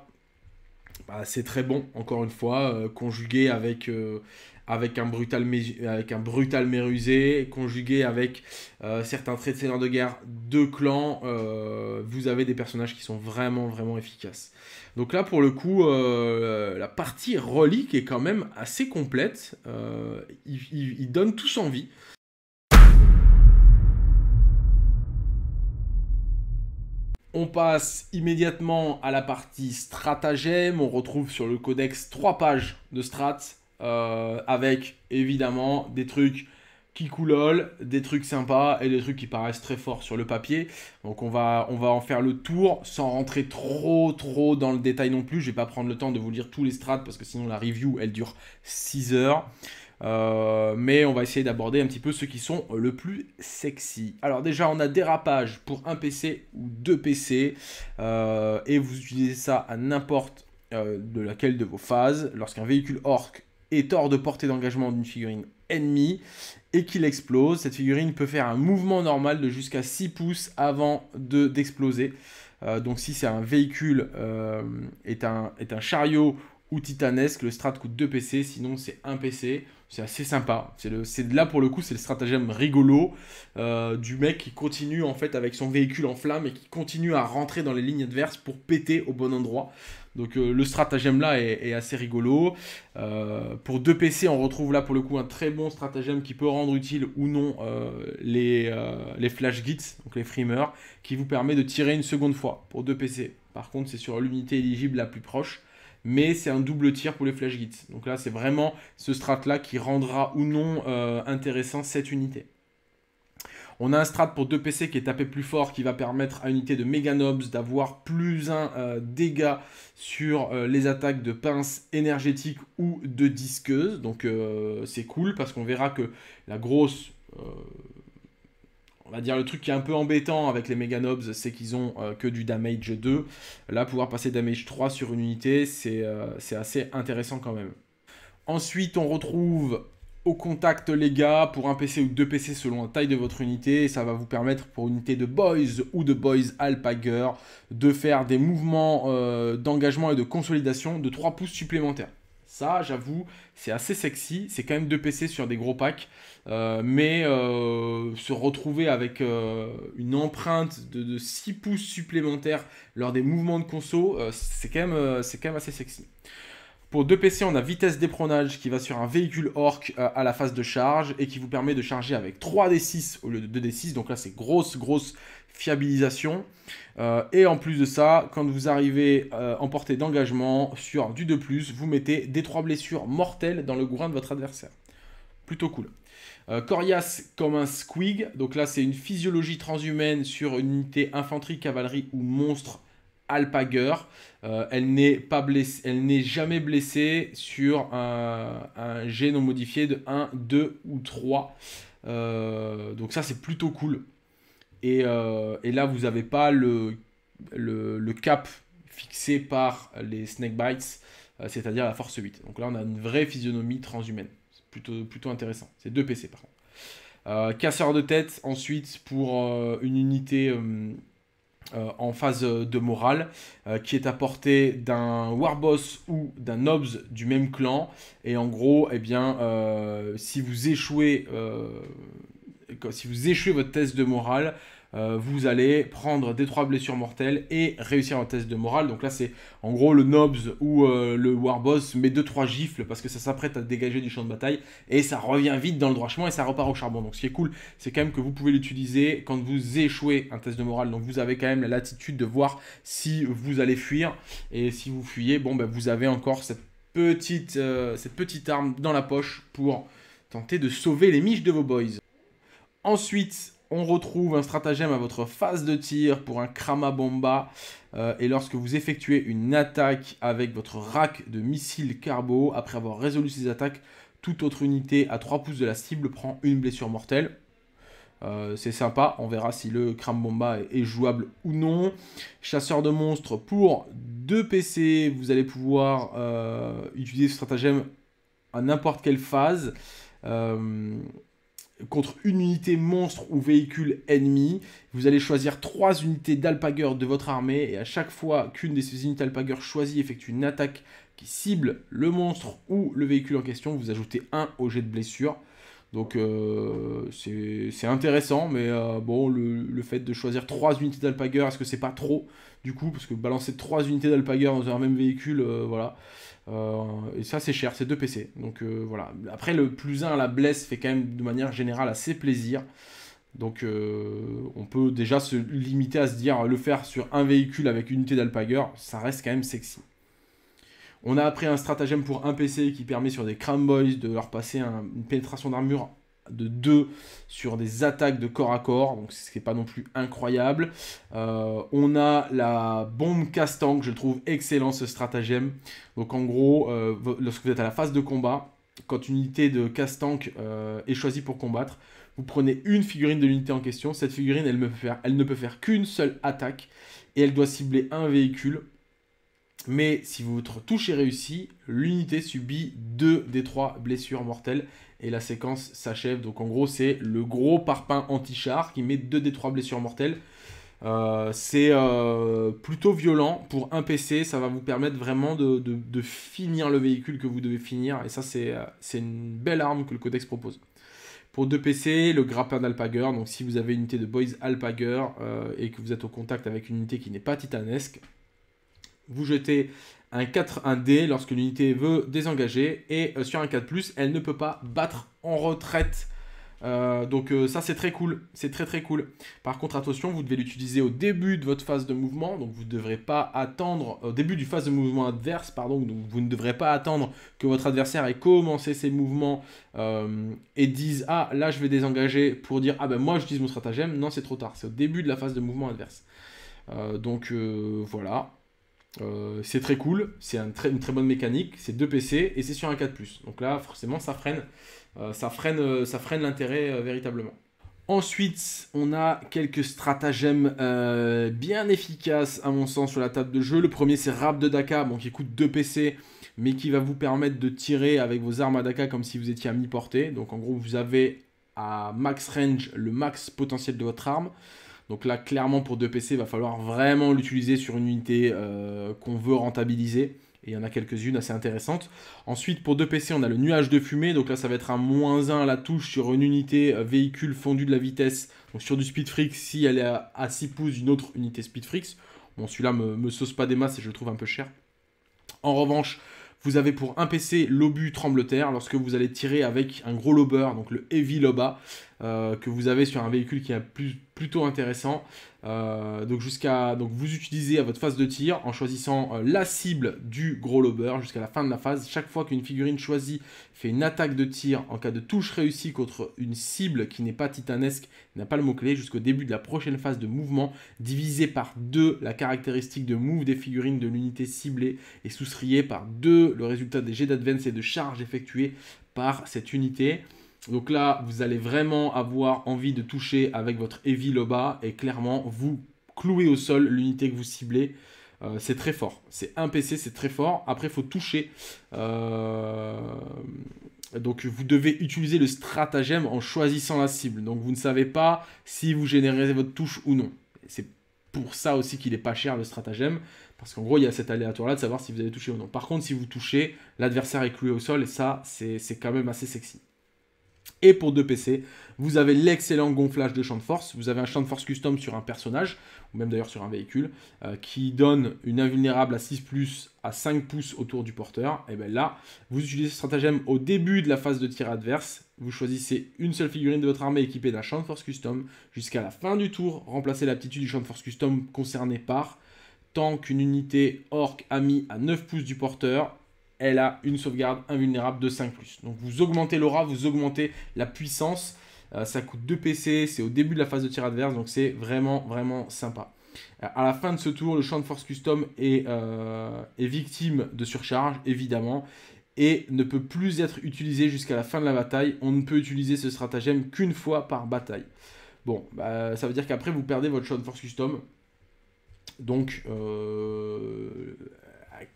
bah, c'est très bon, encore une fois, euh, conjugué avec, euh, avec, un brutal avec un brutal mérusé, conjugué avec euh, certains traits de seigneur de guerre de clan, vous avez des personnages qui sont vraiment, vraiment efficaces. Donc là, pour le coup, la partie relique est quand même assez complète, il, donne il, donne tous envie. On passe immédiatement à la partie stratagème. On retrouve sur le codex 3 pages de strats, euh, avec évidemment des trucs qui coulolent, des trucs sympas et des trucs qui paraissent très forts sur le papier. Donc on va, on va en faire le tour sans rentrer trop trop dans le détail non plus. Je vais pas prendre le temps de vous lire tous les strats parce que sinon la review elle dure 6 heures. Euh, mais on va essayer d'aborder un petit peu ceux qui sont le plus sexy. Alors déjà, on a dérapage pour un PC ou deux PC, euh, et vous utilisez ça à n'importe euh, de laquelle de vos phases. Lorsqu'un véhicule orc est hors de portée d'engagement d'une figurine ennemie et qu'il explose, cette figurine peut faire un mouvement normal de jusqu'à 6 pouces avant d'exploser. donc si c'est un véhicule, est, un, est, un, chariot ou titanesque, le strat coûte 2 PC, sinon c'est 1 PC. C'est assez sympa. C'est là pour le coup, c'est le stratagème rigolo euh, du mec qui continue en fait avec son véhicule en flamme et qui continue à rentrer dans les lignes adverses pour péter au bon endroit. Donc euh, le stratagème là est, assez rigolo. Euh, pour 2 PC, on retrouve là pour le coup un très bon stratagème qui peut rendre utile ou non les, les flash gits, donc les framers, qui vous permet de tirer une seconde fois pour 2 PC. Par contre, c'est sur l'unité éligible la plus proche mais c'est un double tir pour les flash gits. Donc là, c'est vraiment ce strat-là qui rendra ou non euh, intéressant cette unité. On a un strat pour 2 PC qui est tapé plus fort, qui va permettre à unité de Mega d'avoir plus un euh, dégâts dégât sur euh, les attaques de pinces énergétiques ou de disqueuses. Donc c'est cool parce qu'on verra que la grosse on va dire le truc qui est un peu embêtant avec les Mega Nobs, c'est qu'ils ont euh, que du damage 2. Là, pouvoir passer damage 3 sur une unité, euh, c'est assez intéressant quand même. Ensuite, on retrouve au contact les gars pour un PC ou deux PC selon la taille de votre unité. ça va vous permettre pour une unité de boys ou de boys alpager de faire des mouvements euh, d'engagement et de consolidation de 3 pouces supplémentaires. Ça, j'avoue, c'est assez sexy. C'est quand même deux PC sur des gros packs. Euh, mais euh, se retrouver avec euh, une empreinte de, 6 pouces supplémentaires lors des mouvements de conso, c'est quand, même, quand même assez sexy. Pour deux PC, on a vitesse d'épronage qui va sur un véhicule orc à la phase de charge et qui vous permet de charger avec 3D6 au lieu de 2D6. Donc là, c'est grosse, grosse fiabilisation. et en plus de ça, quand vous arrivez en portée d'engagement sur du 2+, vous mettez des 3 blessures mortelles dans le groin de votre adversaire. Plutôt cool. Euh, Corias comme un squig, donc là c'est une physiologie transhumaine sur une unité infanterie, cavalerie ou monstre alpagueur. Euh, elle n'est pas elle n'est jamais blessée sur un, un modifié de 1, 2 ou 3. Euh, donc ça c'est plutôt cool. Et, là vous n'avez pas le, le, cap fixé par les snake bites, c'est-à-dire la force 8. Donc là on a une vraie physionomie transhumaine. Plutôt, intéressant. C'est deux PC par contre. Euh, casseur de tête, ensuite pour euh, une unité euh, en phase de morale, qui est à portée d'un Warboss ou d'un nobs du même clan. Et en gros, eh bien, si vous échouez. si vous échouez votre test de morale, euh, vous allez prendre des trois blessures mortelles et réussir un test de morale. Donc là, c'est en gros le Nobs ou euh, le Warboss Mais deux trois gifles parce que ça s'apprête à dégager du champ de bataille et ça revient vite dans le droit chemin et ça repart au charbon. Donc ce qui est cool, c'est quand même que vous pouvez l'utiliser quand vous échouez un test de morale. Donc vous avez quand même la latitude de voir si vous allez fuir et si vous fuyez, bon, ben, vous avez encore cette petite, euh, cette petite arme dans la poche pour tenter de sauver les miches de vos boys. Ensuite, on retrouve un stratagème à votre phase de tir pour un Krama Bomba. Euh, et lorsque vous effectuez une attaque avec votre rack de missiles carbo, après avoir résolu ces attaques, toute autre unité à 3 pouces de la cible prend une blessure mortelle. Euh, c'est sympa, on verra si le Bomba est, jouable ou non. Chasseur de monstres pour 2 PC, vous allez pouvoir euh, utiliser ce stratagème à n'importe quelle phase contre une unité monstre ou véhicule ennemi. Vous allez choisir trois unités d'alpagueurs de votre armée et à chaque fois qu'une de ces unités d'alpagueurs choisies effectue une attaque qui cible le monstre ou le véhicule en question, vous ajoutez un au jet de blessure. Donc euh, c'est intéressant, mais euh, bon, le, fait de choisir trois unités d'alpagueur, est-ce que c'est pas trop du coup Parce que balancer trois unités d'alpagueur dans un même véhicule, euh, voilà. Euh, et ça, c'est cher, c'est deux PC. Donc euh, voilà. Après, le plus 1 la blesse fait quand même de manière générale assez plaisir. Donc euh, on peut déjà se limiter à se dire le faire sur un véhicule avec une unité d'Alpager, ça reste quand même sexy. On a après un stratagème pour un PC qui permet sur des Cramboys de leur passer une pénétration d'armure de 2 sur des attaques de corps à corps, donc ce n'est pas non plus incroyable. Euh, on a la bombe castan, je trouve excellent ce stratagème. Donc en gros, euh, lorsque vous êtes à la phase de combat, quand une unité de casse-tank euh, est choisie pour combattre, vous prenez une figurine de l'unité en question. Cette figurine, elle, faire, elle ne peut faire qu'une seule attaque et elle doit cibler un véhicule. Mais si votre touche est réussie, l'unité subit 2 des 3 blessures mortelles et la séquence s'achève. Donc en gros, c'est le gros parpaing anti-char qui met 2 des 3 blessures mortelles. Euh, c'est euh, plutôt violent pour un PC, ça va vous permettre vraiment de, finir le véhicule que vous devez finir, et ça c'est euh, une belle arme que le codex propose. Pour deux PC, le grappin d'Alpager, donc si vous avez une unité de Boys Alpager et que vous êtes au contact avec une unité qui n'est pas titanesque, vous jetez un 4-1D lorsque l'unité veut désengager. Et euh, sur un 4+, elle ne peut pas battre en retraite. Euh, donc euh, ça c'est très cool, c'est très très cool. Par contre attention, vous devez l'utiliser au début de votre phase de mouvement, donc vous ne devrez pas attendre, au début du phase de mouvement adverse, pardon, donc vous ne devrez pas attendre que votre adversaire ait commencé ses mouvements et dise ah là je vais désengager pour dire ah ben moi je dis mon stratagème, non c'est trop tard, c'est au début de la phase de mouvement adverse. donc voilà, euh, c'est très cool, c'est une très bonne mécanique, c'est 2 PC et c'est sur un 4+. Donc là, forcément, ça freine, euh, ça freine, euh, ça freine l'intérêt véritablement. Ensuite, on a quelques stratagèmes bien efficaces, à mon sens, sur la table de jeu. Le premier, c'est Rap de Daka, qui coûte 2 PC, mais qui va vous permettre de tirer avec vos armes à Daka comme si vous étiez à mi-portée. Donc, en gros, vous avez à max range le max potentiel de votre arme. Donc là, clairement, pour 2 PC, il va falloir vraiment l'utiliser sur une unité euh, qu'on veut rentabiliser. Et il y en a quelques-unes assez intéressantes. Ensuite, pour 2 PC, on a le nuage de fumée. Donc là, ça va être un moins 1 à la touche sur une unité euh, véhicule fondu de la vitesse. Donc sur du speed freaks, si elle est à, 6 pouces une autre unité Speedfrix. Bon, celui-là me, me sauce pas des masses et je le trouve un peu cher. En revanche, vous avez pour 1 PC l'obus tremble-terre lorsque vous allez tirer avec un gros lober, donc le heavy loba. Euh, que vous avez sur un véhicule qui est plutôt intéressant. Euh, donc jusqu'à donc vous utilisez à votre phase de tir en choisissant euh, la cible du gros lober jusqu'à la fin de la phase. Chaque fois qu'une figurine choisie fait une attaque de tir en cas de touche réussie contre une cible qui n'est pas titanesque, n'a pas le mot-clé, jusqu'au début de la prochaine phase de mouvement, divisé par 2 la caractéristique de move des figurines de l'unité ciblée et soustrayé par deux le résultat des jets d'advance et de charge effectués par cette unité. Donc là, vous allez vraiment avoir envie de toucher avec votre heavy loba. et clairement, vous clouez au sol l'unité que vous ciblez. Euh, c'est très fort. C'est un PC, c'est très fort. Après, il faut toucher. Euh, donc, vous devez utiliser le stratagème en choisissant la cible. Donc, vous ne savez pas si vous générez votre touche ou non. C'est pour ça aussi qu'il est pas cher le stratagème. Parce qu'en gros, il y a cet aléatoire-là de savoir si vous allez toucher ou non. Par contre, si vous touchez, l'adversaire est cloué au sol et ça, c'est quand même assez sexy. Et pour deux PC, vous avez l'excellent gonflage de champ de force. Vous avez un champ de force custom sur un personnage, ou même d'ailleurs sur un véhicule, euh, qui donne une invulnérable à 6 à 5 pouces autour du porteur. Et bien là, vous utilisez ce stratagème au début de la phase de tir adverse. Vous choisissez une seule figurine de votre armée équipée d'un champ de force custom jusqu'à la fin du tour. Remplacez l'aptitude du champ de force custom concerné par tant qu'une unité orc a mis à 9 pouces du porteur elle a une sauvegarde invulnérable de 5 ⁇ Donc vous augmentez l'aura, vous augmentez la puissance. Euh, ça coûte 2 PC, c'est au début de la phase de tir adverse, donc c'est vraiment, vraiment sympa. Euh, à la fin de ce tour, le champ de force custom euh, est, victime de surcharge, évidemment, et ne peut plus être utilisé jusqu'à la fin de la bataille. On ne peut utiliser ce stratagème qu'une fois par bataille. Bon, bah, ça veut dire qu'après, vous perdez votre champ de force custom. Donc,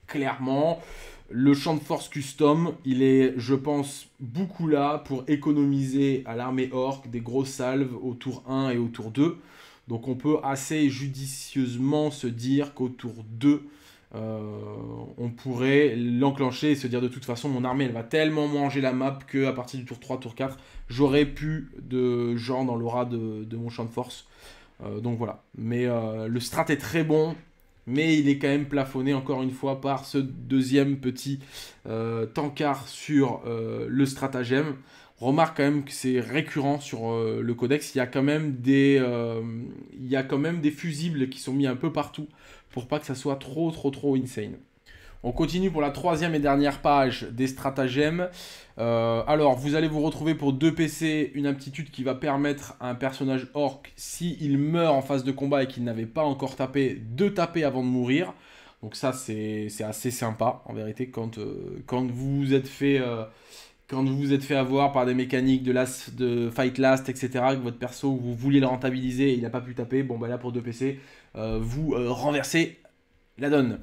clairement, le champ de force custom, il est, je pense, beaucoup là pour économiser à l'armée orc des grosses salves au tour 1 et au tour 2. Donc on peut assez judicieusement se dire qu'au tour 2, euh, on pourrait l'enclencher et se dire de toute façon mon armée elle va tellement manger la map qu'à partir du tour 3, tour 4, j'aurais pu de genre dans l'aura de, mon champ de force. Euh, donc voilà. Mais euh, le strat est très bon mais il est quand même plafonné encore une fois par ce deuxième petit euh, tankard sur euh, le stratagème. Remarque quand même que c'est récurrent sur euh, le codex, il y, a quand même des, euh, il y a quand même des fusibles qui sont mis un peu partout pour pas que ça soit trop trop trop insane. On continue pour la troisième et dernière page des stratagèmes. Euh, alors, vous allez vous retrouver pour deux PC une aptitude qui va permettre à un personnage orc, s'il meurt en phase de combat et qu'il n'avait pas encore tapé, de taper avant de mourir. Donc ça, c'est assez sympa, en vérité, quand, euh, quand vous vous êtes fait... Euh, quand vous êtes fait avoir par des mécaniques de, last, de fight last, etc., que votre perso, vous vouliez le rentabiliser et il n'a pas pu taper, bon, bah là, pour deux PC, vous renversez la donne.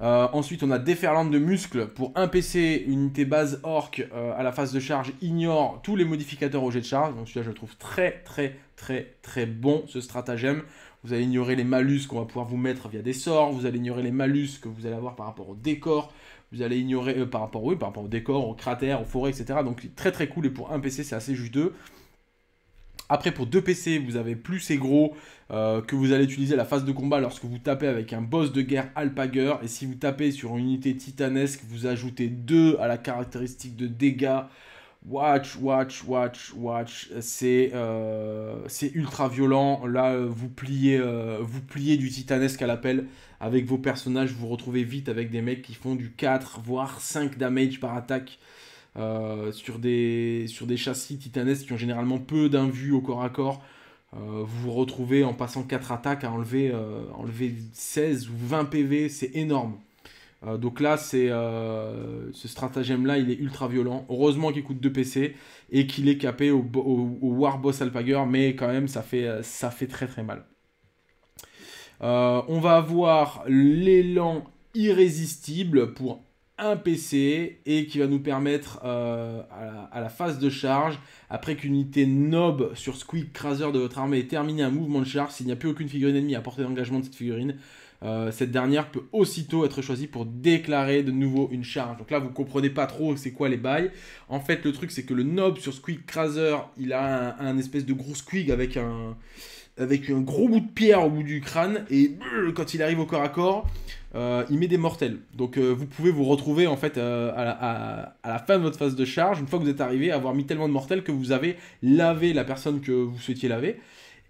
Euh, ensuite, on a déferlante de muscles pour un PC, unité base orc euh, à la phase de charge ignore tous les modificateurs au jet de charge. Donc celui-là, je le trouve très très très très bon ce stratagème. Vous allez ignorer les malus qu'on va pouvoir vous mettre via des sorts. Vous allez ignorer les malus que vous allez avoir par rapport au décor. Vous allez ignorer euh, par rapport oui, par rapport au décor, au cratère, aux forêts, etc. Donc très très cool et pour un PC, c'est assez juteux. Après, pour deux PC, vous avez plus ces gros euh, que vous allez utiliser à la phase de combat lorsque vous tapez avec un boss de guerre Alpager. Et si vous tapez sur une unité titanesque, vous ajoutez 2 à la caractéristique de dégâts. Watch, watch, watch, watch. C'est euh, ultra violent. Là, euh, vous pliez, vous pliez du titanesque à l'appel. Avec vos personnages, vous vous retrouvez vite avec des mecs qui font du 4, voire 5 damage par attaque. Euh, sur, des, sur des châssis titanesques qui ont généralement peu d'invues au corps à corps. Euh, vous vous retrouvez en passant 4 attaques à enlever, euh, enlever 16 ou 20 PV, c'est énorme. donc là, c'est ce stratagème-là, il est ultra violent. Heureusement qu'il coûte 2 PC et qu'il est capé au, au, War Boss Alpager, mais quand même, ça fait, ça fait très très mal. on va avoir l'élan irrésistible pour un PC et qui va nous permettre euh, à, la, phase de charge, après qu'une unité nob sur Squeak Craser de votre armée ait terminé un mouvement de charge, s'il n'y a plus aucune figurine ennemie à portée d'engagement de cette figurine, euh, cette dernière peut aussitôt être choisie pour déclarer de nouveau une charge. Donc là, vous comprenez pas trop c'est quoi les bails. En fait, le truc, c'est que le nob sur Squeak Craser, il a un, espèce de gros squig avec un avec un gros bout de pierre au bout du crâne et euh, quand il arrive au corps à corps, euh, il met des mortels. Donc euh, vous pouvez vous retrouver en fait euh, à, la, fin de votre phase de charge, une fois que vous êtes arrivé, à avoir mis tellement de mortels que vous avez lavé la personne que vous souhaitiez laver.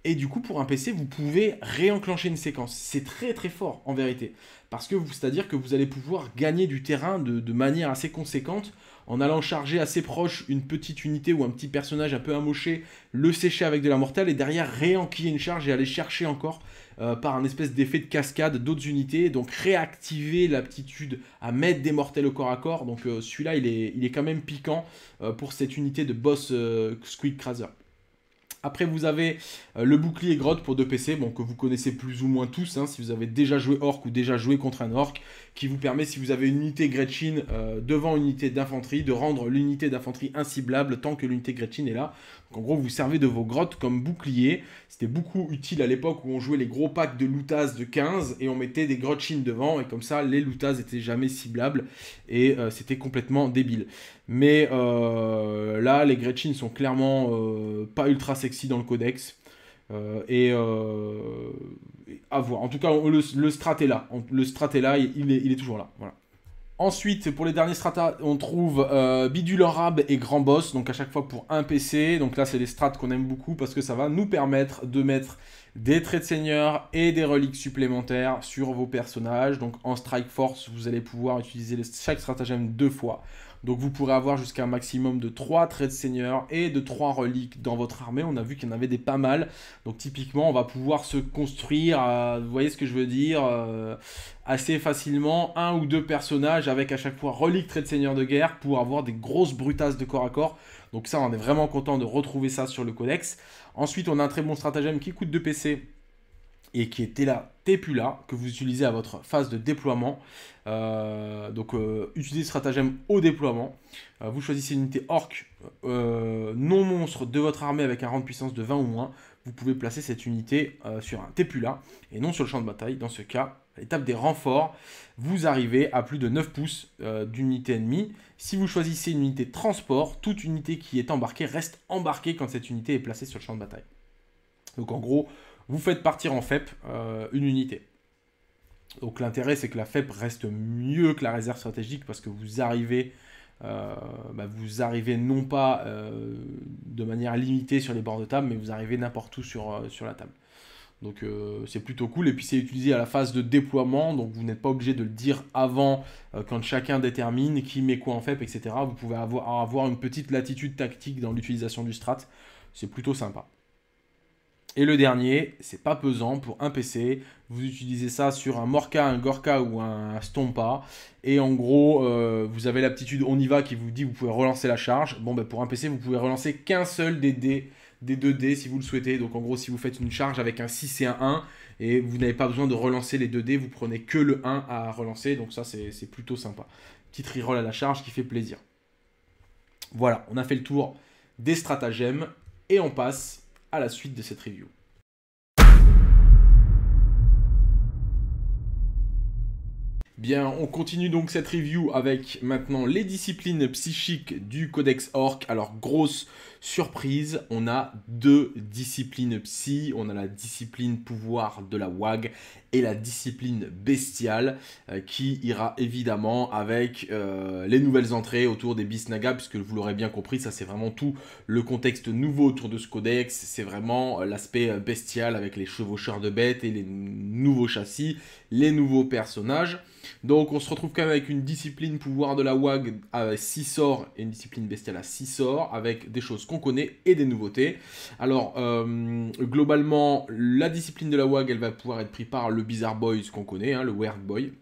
Et du coup, pour un PC, vous pouvez réenclencher une séquence. C'est très très fort en vérité. Parce que c'est-à-dire que vous allez pouvoir gagner du terrain de, de manière assez conséquente en allant charger assez proche une petite unité ou un petit personnage un peu amoché, le sécher avec de la mortelle et derrière réenquiller une charge et aller chercher encore euh, par un espèce d'effet de cascade d'autres unités, donc réactiver l'aptitude à mettre des mortels au corps à corps. Donc euh, celui-là, il est, il est quand même piquant euh, pour cette unité de boss Squid Craser. Après, vous avez euh, le bouclier grotte pour deux PC, bon, que vous connaissez plus ou moins tous, hein, si vous avez déjà joué orc ou déjà joué contre un orc, qui vous permet, si vous avez une unité Gretchen euh, devant une unité d'infanterie, de rendre l'unité d'infanterie inciblable tant que l'unité Gretchen est là. Donc, en gros, vous servez de vos grottes comme bouclier. C'était beaucoup utile à l'époque où on jouait les gros packs de loutas de 15 et on mettait des chines devant, et comme ça, les loutas n'étaient jamais ciblables, et euh, c'était complètement débile. Mais euh, là, les Gretchen sont clairement euh, pas ultra sexy dans le codex. Euh, et, à voir. En tout cas, le, strat est là. le strat est là, il, est, toujours là. Ensuite, pour les derniers stratas, on trouve Bidule Arabe et Grand Boss, donc à chaque fois pour un PC. Donc là, c'est les strats qu'on aime beaucoup parce que ça va nous permettre de mettre des traits de seigneur et des reliques supplémentaires sur vos personnages. Donc en Strike Force, vous allez pouvoir utiliser chaque stratagème deux fois. Donc vous pourrez avoir jusqu'à un maximum de 3 traits de seigneur et de 3 reliques dans votre armée. On a vu qu'il y en avait des pas mal. Donc typiquement, on va pouvoir se construire, vous voyez ce que je veux dire, euh, assez facilement un ou deux personnages avec à chaque fois relique trait de seigneur de guerre pour avoir des grosses brutasses de corps à corps. Donc ça, on est vraiment content de retrouver ça sur le codex. Ensuite, on a un très bon stratagème qui coûte 2 PC et qui était là Tépula que vous utilisez à votre phase de déploiement. Euh, donc euh, utilisez stratagème au déploiement. Euh, vous choisissez une unité orc non monstre de votre armée avec un rang de puissance de 20 ou moins. Vous pouvez placer cette unité sur un Tépula et non sur le champ de bataille. Dans ce cas, à l'étape des renforts, vous arrivez à plus de 9 pouces d'unité ennemie. Si vous choisissez une unité transport, toute unité qui est embarquée reste embarquée quand cette unité est placée sur le champ de bataille. Donc en gros, vous faites partir en FEP euh, une unité. Donc l'intérêt, c'est que la FEP reste mieux que la réserve stratégique parce que vous arrivez, euh, bah, vous arrivez non pas euh, de manière limitée sur les bords de table, mais vous arrivez n'importe où sur, sur la table. Donc c'est plutôt cool. Et puis c'est utilisé à la phase de déploiement. Donc vous n'êtes pas obligé de le dire avant quand chacun détermine qui met quoi en FEP, etc. Vous pouvez avoir, avoir une petite latitude tactique dans l'utilisation du strat. C'est plutôt sympa. Et le dernier, c'est pas pesant pour un PC. Vous utilisez ça sur un Morka, un Gorka ou un Stompa. Et en gros, euh, vous avez l'aptitude On y va qui vous dit vous pouvez relancer la charge. Bon, ben, pour un PC, vous pouvez relancer qu'un seul des dés 2 dés, si vous le souhaitez. Donc en gros, si vous faites une charge avec un 6 et un 1 et vous n'avez pas besoin de relancer les 2 dés, vous prenez que le 1 à relancer. Donc ça, c'est plutôt sympa. Petite reroll à la charge qui fait plaisir. Voilà, on a fait le tour des stratagèmes et on passe à la suite de cette review. Bien, on continue donc cette review avec maintenant les disciplines psychiques du Codex Orc. Alors, grosse surprise, on a deux disciplines psy. On a la discipline pouvoir de la WAG et la discipline bestiale euh, qui ira évidemment avec euh, les nouvelles entrées autour des Bisnaga, puisque vous l'aurez bien compris, ça c'est vraiment tout le contexte nouveau autour de ce Codex. C'est vraiment euh, l'aspect bestial avec les chevaucheurs de bêtes et les nouveaux châssis, les nouveaux personnages. Donc on se retrouve quand même avec une discipline pouvoir de la WAG à 6 sorts et une discipline bestiale à 6 sorts avec des choses qu'on connaît et des nouveautés. Alors euh, globalement la discipline de la WAG elle va pouvoir être prise par le Bizarre Boy, ce qu'on connaît, hein, le Weird Boy.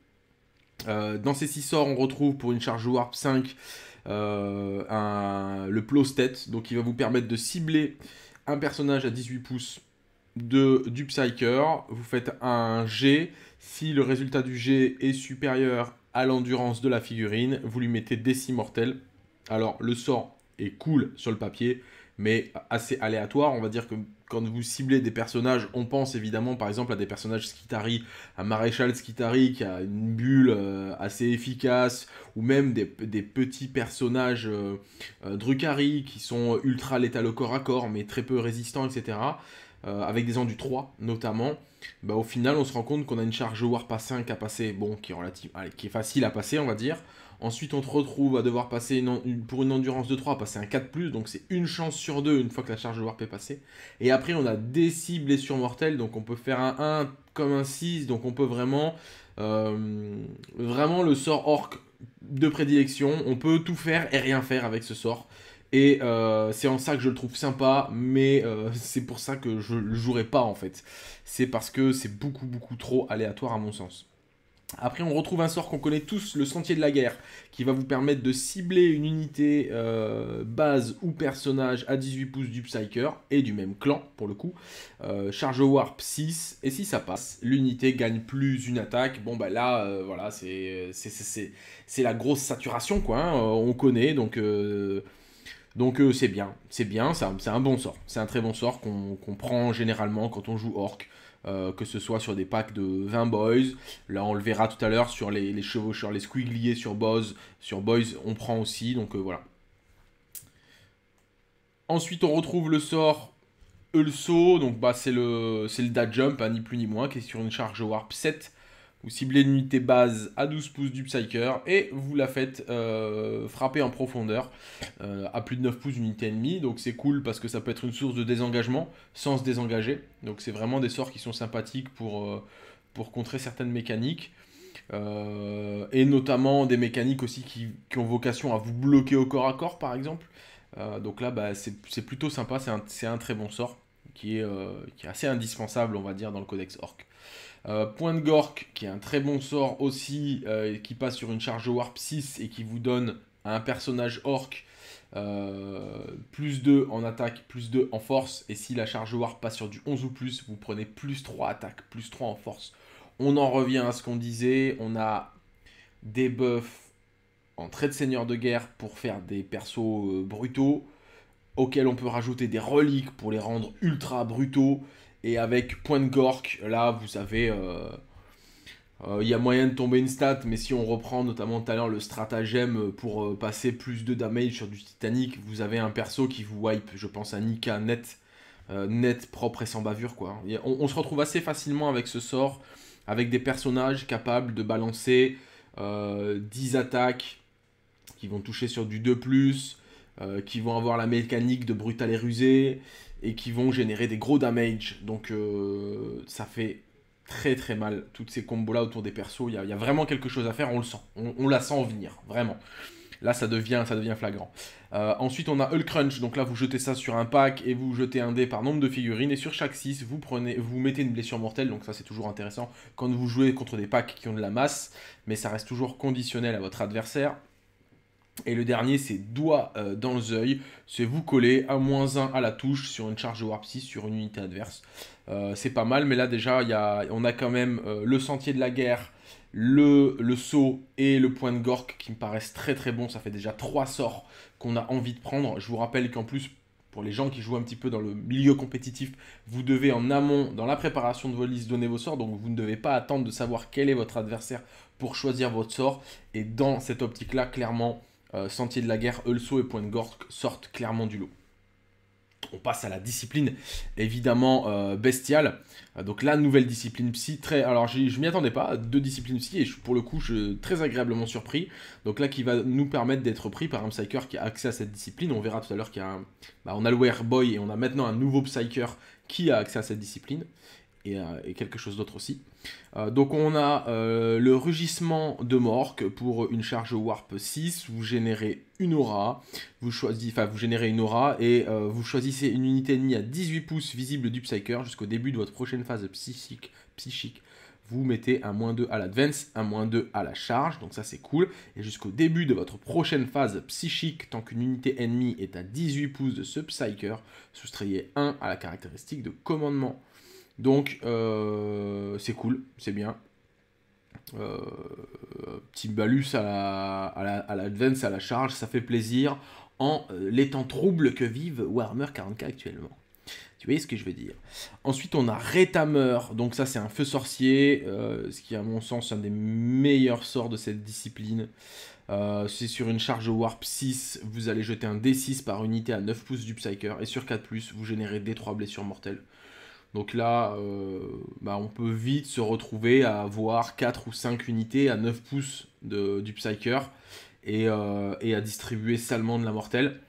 Euh, dans ces 6 sorts on retrouve pour une charge Warp 5 euh, un, le Plostet, donc il va vous permettre de cibler un personnage à 18 pouces de, du Psyker, vous faites un G si le résultat du jet est supérieur à l'endurance de la figurine, vous lui mettez 6 mortels Alors le sort est cool sur le papier, mais assez aléatoire. On va dire que quand vous ciblez des personnages, on pense évidemment par exemple à des personnages Skitari, à maréchal Skitari qui a une bulle euh, assez efficace, ou même des, petits personnages euh, euh, Drukari qui sont ultra létal au corps à corps, mais très peu résistants, etc. avec des enduits 3 notamment. Bah, au final, on se rend compte qu'on a une charge Warp à 5 à passer, bon, qui est, relative, qui est facile à passer, on va dire. Ensuite, on te retrouve à devoir passer pour une endurance de 3, passer un 4, donc c'est une chance sur deux une fois que la charge warp est passée. Et après, on a des cibles et mortelles donc on peut faire un 1 comme un 6, donc on peut vraiment. Euh, vraiment le sort orc de prédilection, on peut tout faire et rien faire avec ce sort. Et euh, c'est en ça que je le trouve sympa, mais euh, c'est pour ça que je le jouerai pas en fait. C'est parce que c'est beaucoup beaucoup trop aléatoire à mon sens. Après, on retrouve un sort qu'on connaît tous, le Sentier de la Guerre, qui va vous permettre de cibler une unité euh, base ou personnage à 18 pouces du Psyker et du même clan, pour le coup. charge Warp 6, et si ça passe, l'unité gagne plus une attaque. Bon, bah là, voilà, c'est la grosse saturation, quoi. Hein, on connaît, donc donc euh, c'est bien, c'est bien, c'est un bon sort. C'est un très bon sort qu'on prend généralement quand on joue Orc, euh, que ce soit sur des packs de 20 boys. Là on le verra tout à l'heure sur les, les chevaucheurs, les squigliers sur Boz, sur Boys, on prend aussi, donc euh, voilà. Ensuite on retrouve le sort Ulso, donc bah c'est le, le Dad Jump, hein, ni plus ni moins, qui est sur une charge Warp 7 vous ciblez une unité base à 12 pouces du Psyker et vous la faites euh, frapper en profondeur euh, à plus de 9 pouces d'unité unité ennemie. Donc c'est cool parce que ça peut être une source de désengagement sans se désengager. Donc c'est vraiment des sorts qui sont sympathiques pour, euh, pour contrer certaines mécaniques. et notamment des mécaniques aussi qui, ont vocation à vous bloquer au corps à corps par exemple. donc là bah, c'est plutôt sympa, c'est un, très bon sort qui est, qui est assez indispensable on va dire dans le codex orc. Euh, Point de Gork, qui est un très bon sort aussi, euh, qui passe sur une charge Warp 6 et qui vous donne un personnage orc euh, plus 2 en attaque, plus 2 en force. Et si la charge Warp passe sur du 11 ou plus, vous prenez plus 3 attaques, plus 3 en force. On en revient à ce qu'on disait, on a des buffs en trait de seigneur de guerre pour faire des persos brutaux, auxquels on peut rajouter des reliques pour les rendre ultra brutaux. Et avec point de Gork, là, vous avez. Euh, euh, il y a moyen de tomber une stat, mais si on reprend notamment tout à l'heure le stratagème pour euh, passer plus de damage sur du Titanic, vous avez un perso qui vous wipe, je pense à Nika net, net propre et sans bavure quoi. on, on, se retrouve assez facilement avec ce sort, avec des personnages capables de balancer 10 attaques qui vont toucher sur du 2+, qui vont avoir la mécanique de brutal et rusé, et qui vont générer des gros damage. Donc euh, ça fait très très mal toutes ces combos là autour des persos. Il y, a vraiment quelque chose à faire, on le sent. On, la sent venir, vraiment. Là ça devient, ça devient flagrant. Euh, ensuite on a Hulk Crunch, donc là vous jetez ça sur un pack et vous jetez un dé par nombre de figurines et sur chaque 6 vous prenez, vous mettez une blessure mortelle, donc ça c'est toujours intéressant quand vous jouez contre des packs qui ont de la masse, mais ça reste toujours conditionnel à votre adversaire. Et le dernier, c'est doigt euh, dans le œil. C'est vous coller à moins 1 à la touche sur une charge de Warp 6 sur une unité adverse. Euh, c'est pas mal, mais là déjà, y a, on a quand même euh, le sentier de la guerre, le, le saut et le point de Gork qui me paraissent très très bons. Ça fait déjà 3 sorts qu'on a envie de prendre. Je vous rappelle qu'en plus, pour les gens qui jouent un petit peu dans le milieu compétitif, vous devez en amont, dans la préparation de vos listes, donner vos sorts. Donc vous ne devez pas attendre de savoir quel est votre adversaire pour choisir votre sort. Et dans cette optique-là, clairement euh, sentier de la Guerre, Eulso et Point Gork sortent clairement du lot. On passe à la discipline évidemment euh, bestiale. Euh, donc la nouvelle discipline psy, très. Alors je, ne m'y attendais pas, deux disciplines psy, et je, pour le coup je suis très agréablement surpris. Donc là qui va nous permettre d'être pris par un psyker qui a accès à cette discipline. On verra tout à l'heure qu'il y a bah, on a le Boy et on a maintenant un nouveau psyker qui a accès à cette discipline. Euh, et, quelque chose d'autre aussi. Euh, donc on a euh, le rugissement de Mork pour une charge Warp 6, vous générez une aura, vous, choisissez, vous générez une aura et vous choisissez une unité ennemie à 18 pouces visible du Psyker jusqu'au début de votre prochaine phase psychique, psychique vous mettez un moins 2 à l'advance, un moins 2 à la charge, donc ça c'est cool. Et jusqu'au début de votre prochaine phase psychique, tant qu'une unité ennemie est à 18 pouces de ce Psyker, soustrayez 1 à la caractéristique de commandement. Donc euh, c'est cool, c'est bien. Euh, petit balus à la, à, l'advance, à la charge, ça fait plaisir en euh, les temps troubles que vive Warhammer 40k actuellement. Tu vois ce que je veux dire. Ensuite, on a Retamer. Donc ça, c'est un feu sorcier, ce qui à mon sens un des meilleurs sorts de cette discipline. c'est sur une charge Warp 6, vous allez jeter un D6 par unité à 9 pouces du Psyker. Et sur 4 ⁇ vous générez D3 blessures mortelles. Donc là, euh, bah, on peut vite se retrouver à avoir 4 ou 5 unités à 9 pouces du Psyker euh, et, à distribuer salement de la mortelle.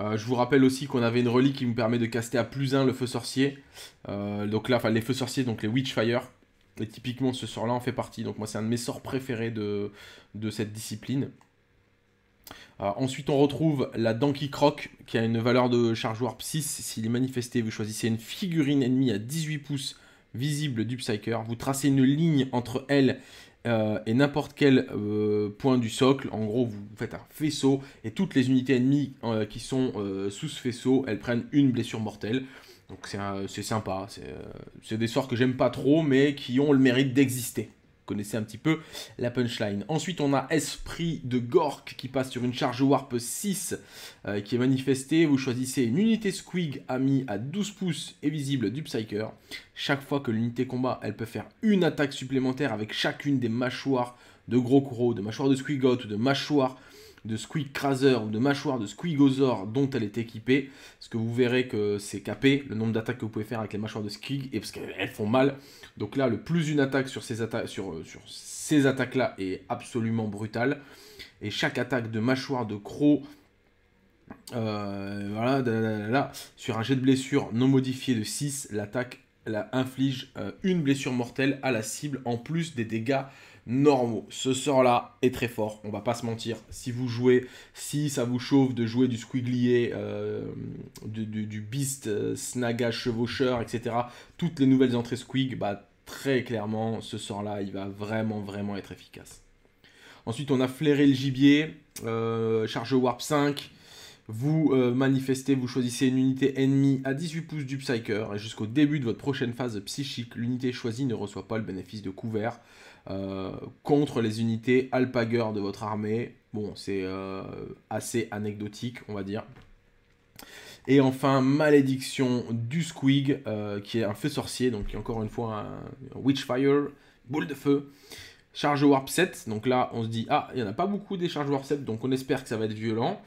Euh, je vous rappelle aussi qu'on avait une relique qui nous permet de caster à plus 1 le feu sorcier. donc là, les feux sorciers, donc les Witchfire. Et typiquement ce sort-là en fait partie. Donc moi c'est un de mes sorts préférés de cette discipline. Euh, ensuite, on retrouve la Donkey Croc qui a une valeur de charge warp 6. S'il est manifesté, vous choisissez une figurine ennemie à 18 pouces visible du Psyker. Vous tracez une ligne entre elle euh, et n'importe quel euh, point du socle. En gros, vous faites un faisceau et toutes les unités ennemies qui sont sous ce faisceau, elles prennent une blessure mortelle. Donc c'est sympa, c'est des sorts que j'aime pas trop, mais qui ont le mérite d'exister connaissez un petit peu la punchline. Ensuite, on a Esprit de Gork qui passe sur une charge Warp 6 euh, qui est manifestée. Vous choisissez une unité Squig ami à 12 pouces et visible du Psyker. Chaque fois que l'unité combat, elle peut faire une attaque supplémentaire avec chacune des mâchoires de gros courroux, de mâchoires de Squigot ou de mâchoires de Squeak Craser ou de mâchoire de Squeagosaur dont elle est équipée, parce que vous verrez que c'est capé, le nombre d'attaques que vous pouvez faire avec les mâchoires de Squeak, et parce qu'elles font mal. Donc là, le plus une attaque sur ces, atta sur, euh, sur ces attaques-là est absolument brutal. Et chaque attaque de mâchoire de croc, euh, voilà, sur un jet de blessure non modifié de 6, l'attaque la inflige euh, une blessure mortelle à la cible en plus des dégâts normaux. Ce sort-là est très fort, on va pas se mentir. Si vous jouez, si ça vous chauffe de jouer du squiglier, euh, du, beast, euh, snaga, chevaucheur, etc., toutes les nouvelles entrées squig, bah, très clairement, ce sort-là, il va vraiment, vraiment être efficace. Ensuite, on a flairé le gibier, euh, charge warp 5, vous manifestez, vous choisissez une unité ennemie à 18 pouces du Psyker et jusqu'au début de votre prochaine phase psychique, l'unité choisie ne reçoit pas le bénéfice de couvert. Euh, contre les unités Alpager de votre armée. Bon, c'est euh, assez anecdotique, on va dire. Et enfin, Malédiction du Squig, euh, qui est un feu sorcier, donc encore une fois un, witch Witchfire, boule de feu. Charge Warp 7, donc là on se dit, ah, il n'y en a pas beaucoup des charges Warp 7, donc on espère que ça va être violent.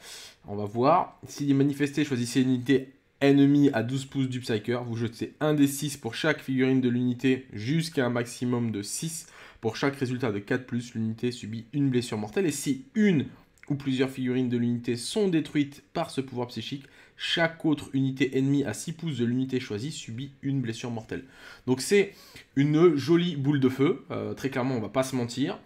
On va voir. Si est manifesté, choisissez une unité ennemie à 12 pouces du Psyker, vous jetez un des 6 pour chaque figurine de l'unité jusqu'à un maximum de 6 pour chaque résultat de 4+, l'unité subit une blessure mortelle et si une ou plusieurs figurines de l'unité sont détruites par ce pouvoir psychique, chaque autre unité ennemie à 6 pouces de l'unité choisie subit une blessure mortelle. Donc c'est une jolie boule de feu, euh, très clairement on va pas se mentir.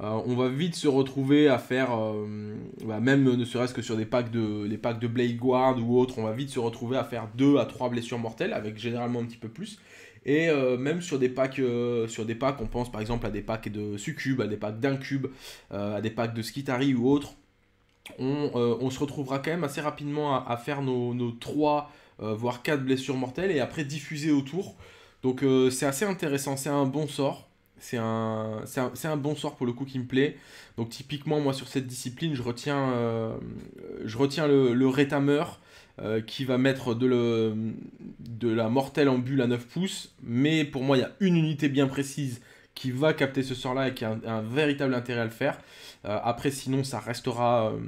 Euh, on va vite se retrouver à faire, euh, bah, même ne serait-ce que sur des packs de, les packs de Blade Guard ou autres, on va vite se retrouver à faire 2 à 3 blessures mortelles, avec généralement un petit peu plus. Et euh, même sur des packs, euh, sur des packs, on pense par exemple à des packs de succubes, à des packs d'incubes, euh, à des packs de skitari ou autres. On, se retrouvera quand même assez rapidement à, faire nos, 3, voire 4 blessures mortelles et après diffuser autour. Donc c'est assez intéressant, c'est un bon sort. C'est un, bon sort pour le coup qui me plaît. Donc typiquement, moi sur cette discipline, je retiens, je retiens le, le rétameur, euh, qui va mettre de, la mortelle en bulle à 9 pouces. Mais pour moi, il y a une unité bien précise qui va capter ce sort-là et qui a un, véritable intérêt à le faire. Euh, après, sinon, ça restera euh,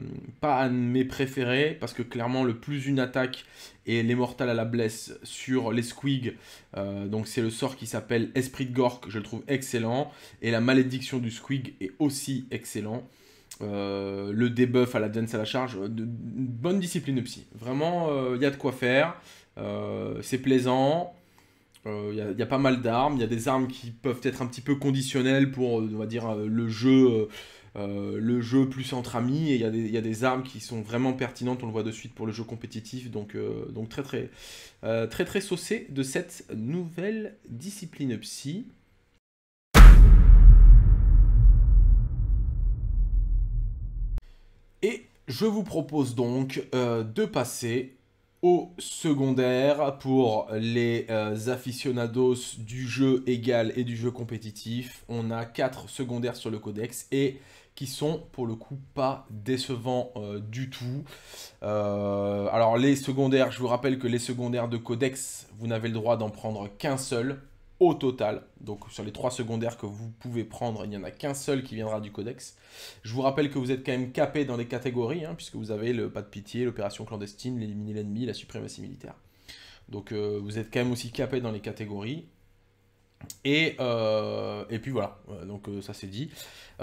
pas un de mes préférés, parce que clairement, le plus une attaque et les à la blesse sur les squigs, donc c'est le sort qui s'appelle Esprit de Gork, je le trouve excellent, et la malédiction du squig est aussi excellent. Euh, le debuff à la danse à la charge, euh, de, bonne discipline psy. Vraiment, il euh, y a de quoi faire, c'est plaisant, il y, a pas mal d'armes, il y a des armes qui peuvent être un petit peu conditionnelles pour, on va dire, le jeu. le jeu plus entre amis et il y, a des armes qui sont vraiment pertinentes on le voit de suite pour le jeu compétitif donc, donc très très très très saucé de cette nouvelle discipline psy Et je vous propose donc euh, de passer au secondaire pour les euh, aficionados du jeu égal et du jeu compétitif. On a quatre secondaires sur le codex et qui sont pour le coup pas décevants euh, du tout. alors les secondaires, je vous rappelle que les secondaires de codex, vous n'avez le droit d'en prendre qu'un seul au total. Donc sur les trois secondaires que vous pouvez prendre, il n'y en a qu'un seul qui viendra du codex. Je vous rappelle que vous êtes quand même capé dans les catégories, hein, puisque vous avez le pas de pitié, l'opération clandestine, l'éliminer l'ennemi, la suprématie militaire. Donc euh, vous êtes quand même aussi capé dans les catégories. Et, euh, et puis voilà, euh, donc ça c'est dit.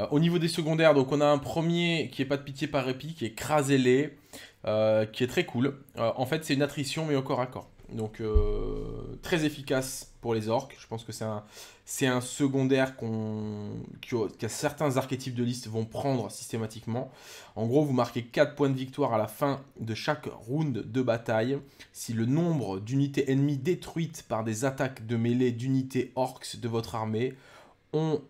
au niveau des secondaires, donc on a un premier qui est pas de pitié par répit, qui est Crasez-les, qui est très cool. en fait c'est une attrition mais au corps à corps donc euh, très efficace pour les orques. Je pense que c'est un, secondaire qu'on, que, certains archétypes de liste vont prendre systématiquement. En gros, vous marquez 4 points de victoire à la fin de chaque round de bataille. Si le nombre d'unités ennemies détruites par des attaques de mêlée d'unités orcs de votre armée ont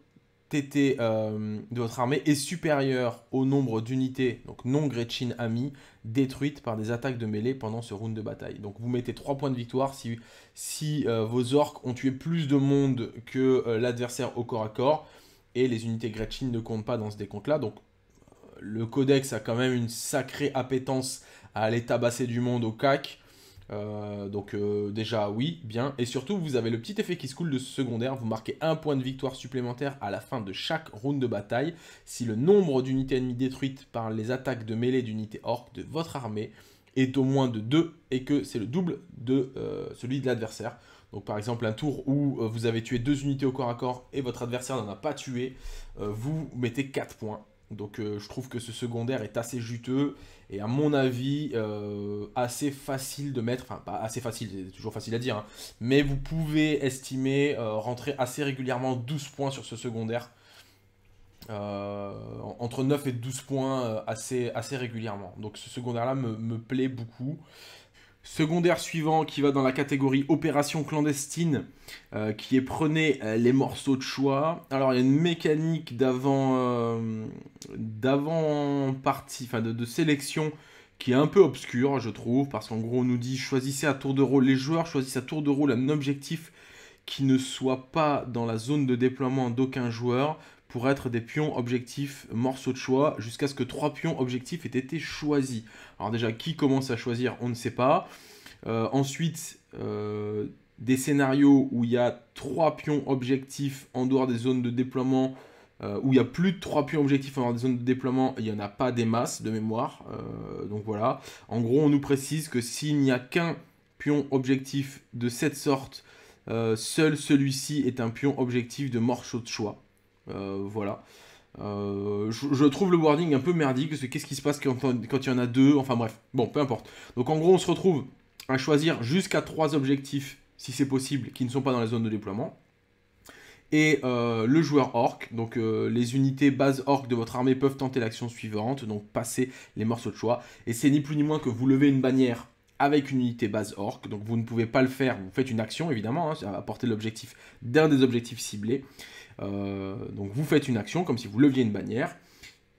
été, euh, de votre armée est supérieur au nombre d'unités, donc non Gretchen amis détruite par des attaques de mêlée pendant ce round de bataille. Donc vous mettez 3 points de victoire si, si euh, vos orques ont tué plus de monde que euh, l'adversaire au corps à corps, et les unités Gretchen ne comptent pas dans ce décompte-là. Donc euh, le codex a quand même une sacrée appétence à aller tabasser du monde au cac. Euh, donc euh, déjà oui, bien. Et surtout, vous avez le petit effet qui se coule de ce secondaire. Vous marquez un point de victoire supplémentaire à la fin de chaque round de bataille si le nombre d'unités ennemies détruites par les attaques de mêlée d'unités orques de votre armée est au moins de 2 et que c'est le double de euh, celui de l'adversaire. Donc par exemple un tour où vous avez tué deux unités au corps à corps et votre adversaire n'en a pas tué, vous mettez 4 points. Donc je trouve que ce secondaire est assez juteux et à mon avis euh, assez facile de mettre, enfin pas assez facile, c'est toujours facile à dire, hein, mais vous pouvez estimer euh, rentrer assez régulièrement 12 points sur ce secondaire. Euh, entre 9 et 12 points assez, assez régulièrement. Donc ce secondaire-là me, me, plaît beaucoup. Secondaire suivant qui va dans la catégorie opération clandestine, euh, qui est prenez euh, les morceaux de choix. Alors il y a une mécanique d'avant euh, d'avant partie, enfin de, de, sélection qui est un peu obscure je trouve, parce qu'en gros on nous dit choisissez à tour de rôle les joueurs, choisissez à tour de rôle un objectif qui ne soit pas dans la zone de déploiement d'aucun joueur pour être des pions objectifs morceaux de choix jusqu'à ce que trois pions objectifs aient été choisis. Alors déjà, qui commence à choisir, on ne sait pas. Euh, ensuite, euh, des scénarios où il y a trois pions objectifs en dehors des zones de déploiement, euh, où il y a plus de trois pions objectifs en dehors des zones de déploiement, il n'y en a pas des masses de mémoire. donc voilà. En gros, on nous précise que s'il n'y a qu'un pion objectif de cette sorte, seul celui-ci est un pion objectif de morceaux de choix. Euh, voilà. Euh, je, trouve le wording un peu merdique, parce que qu'est-ce qui se passe quand, il y en a deux, enfin bref, bon, peu importe. Donc en gros, on se retrouve à choisir jusqu'à trois objectifs, si c'est possible, qui ne sont pas dans la zone de déploiement. Et euh, le joueur orc, donc les unités base orc de votre armée peuvent tenter l'action suivante, donc passer les morceaux de choix. Et c'est ni plus ni moins que vous levez une bannière avec une unité base orc, donc vous ne pouvez pas le faire, vous faites une action évidemment, hein, ça apporter l'objectif d'un des objectifs ciblés. Euh, donc vous faites une action comme si vous leviez une bannière.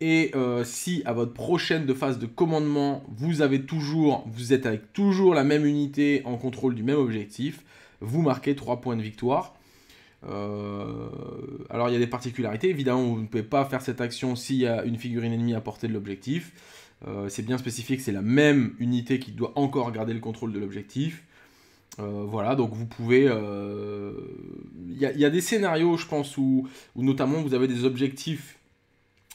Et euh, si à votre prochaine phase de commandement, vous avez toujours, vous êtes avec toujours la même unité en contrôle du même objectif, vous marquez 3 points de victoire. Euh, alors il y a des particularités, évidemment vous ne pouvez pas faire cette action s'il y a une figurine ennemie à portée de l'objectif. c'est bien spécifique c'est la même unité qui doit encore garder le contrôle de l'objectif. Euh, voilà, donc vous pouvez. Il euh, y, a des scénarios, je pense, où, notamment vous avez des objectifs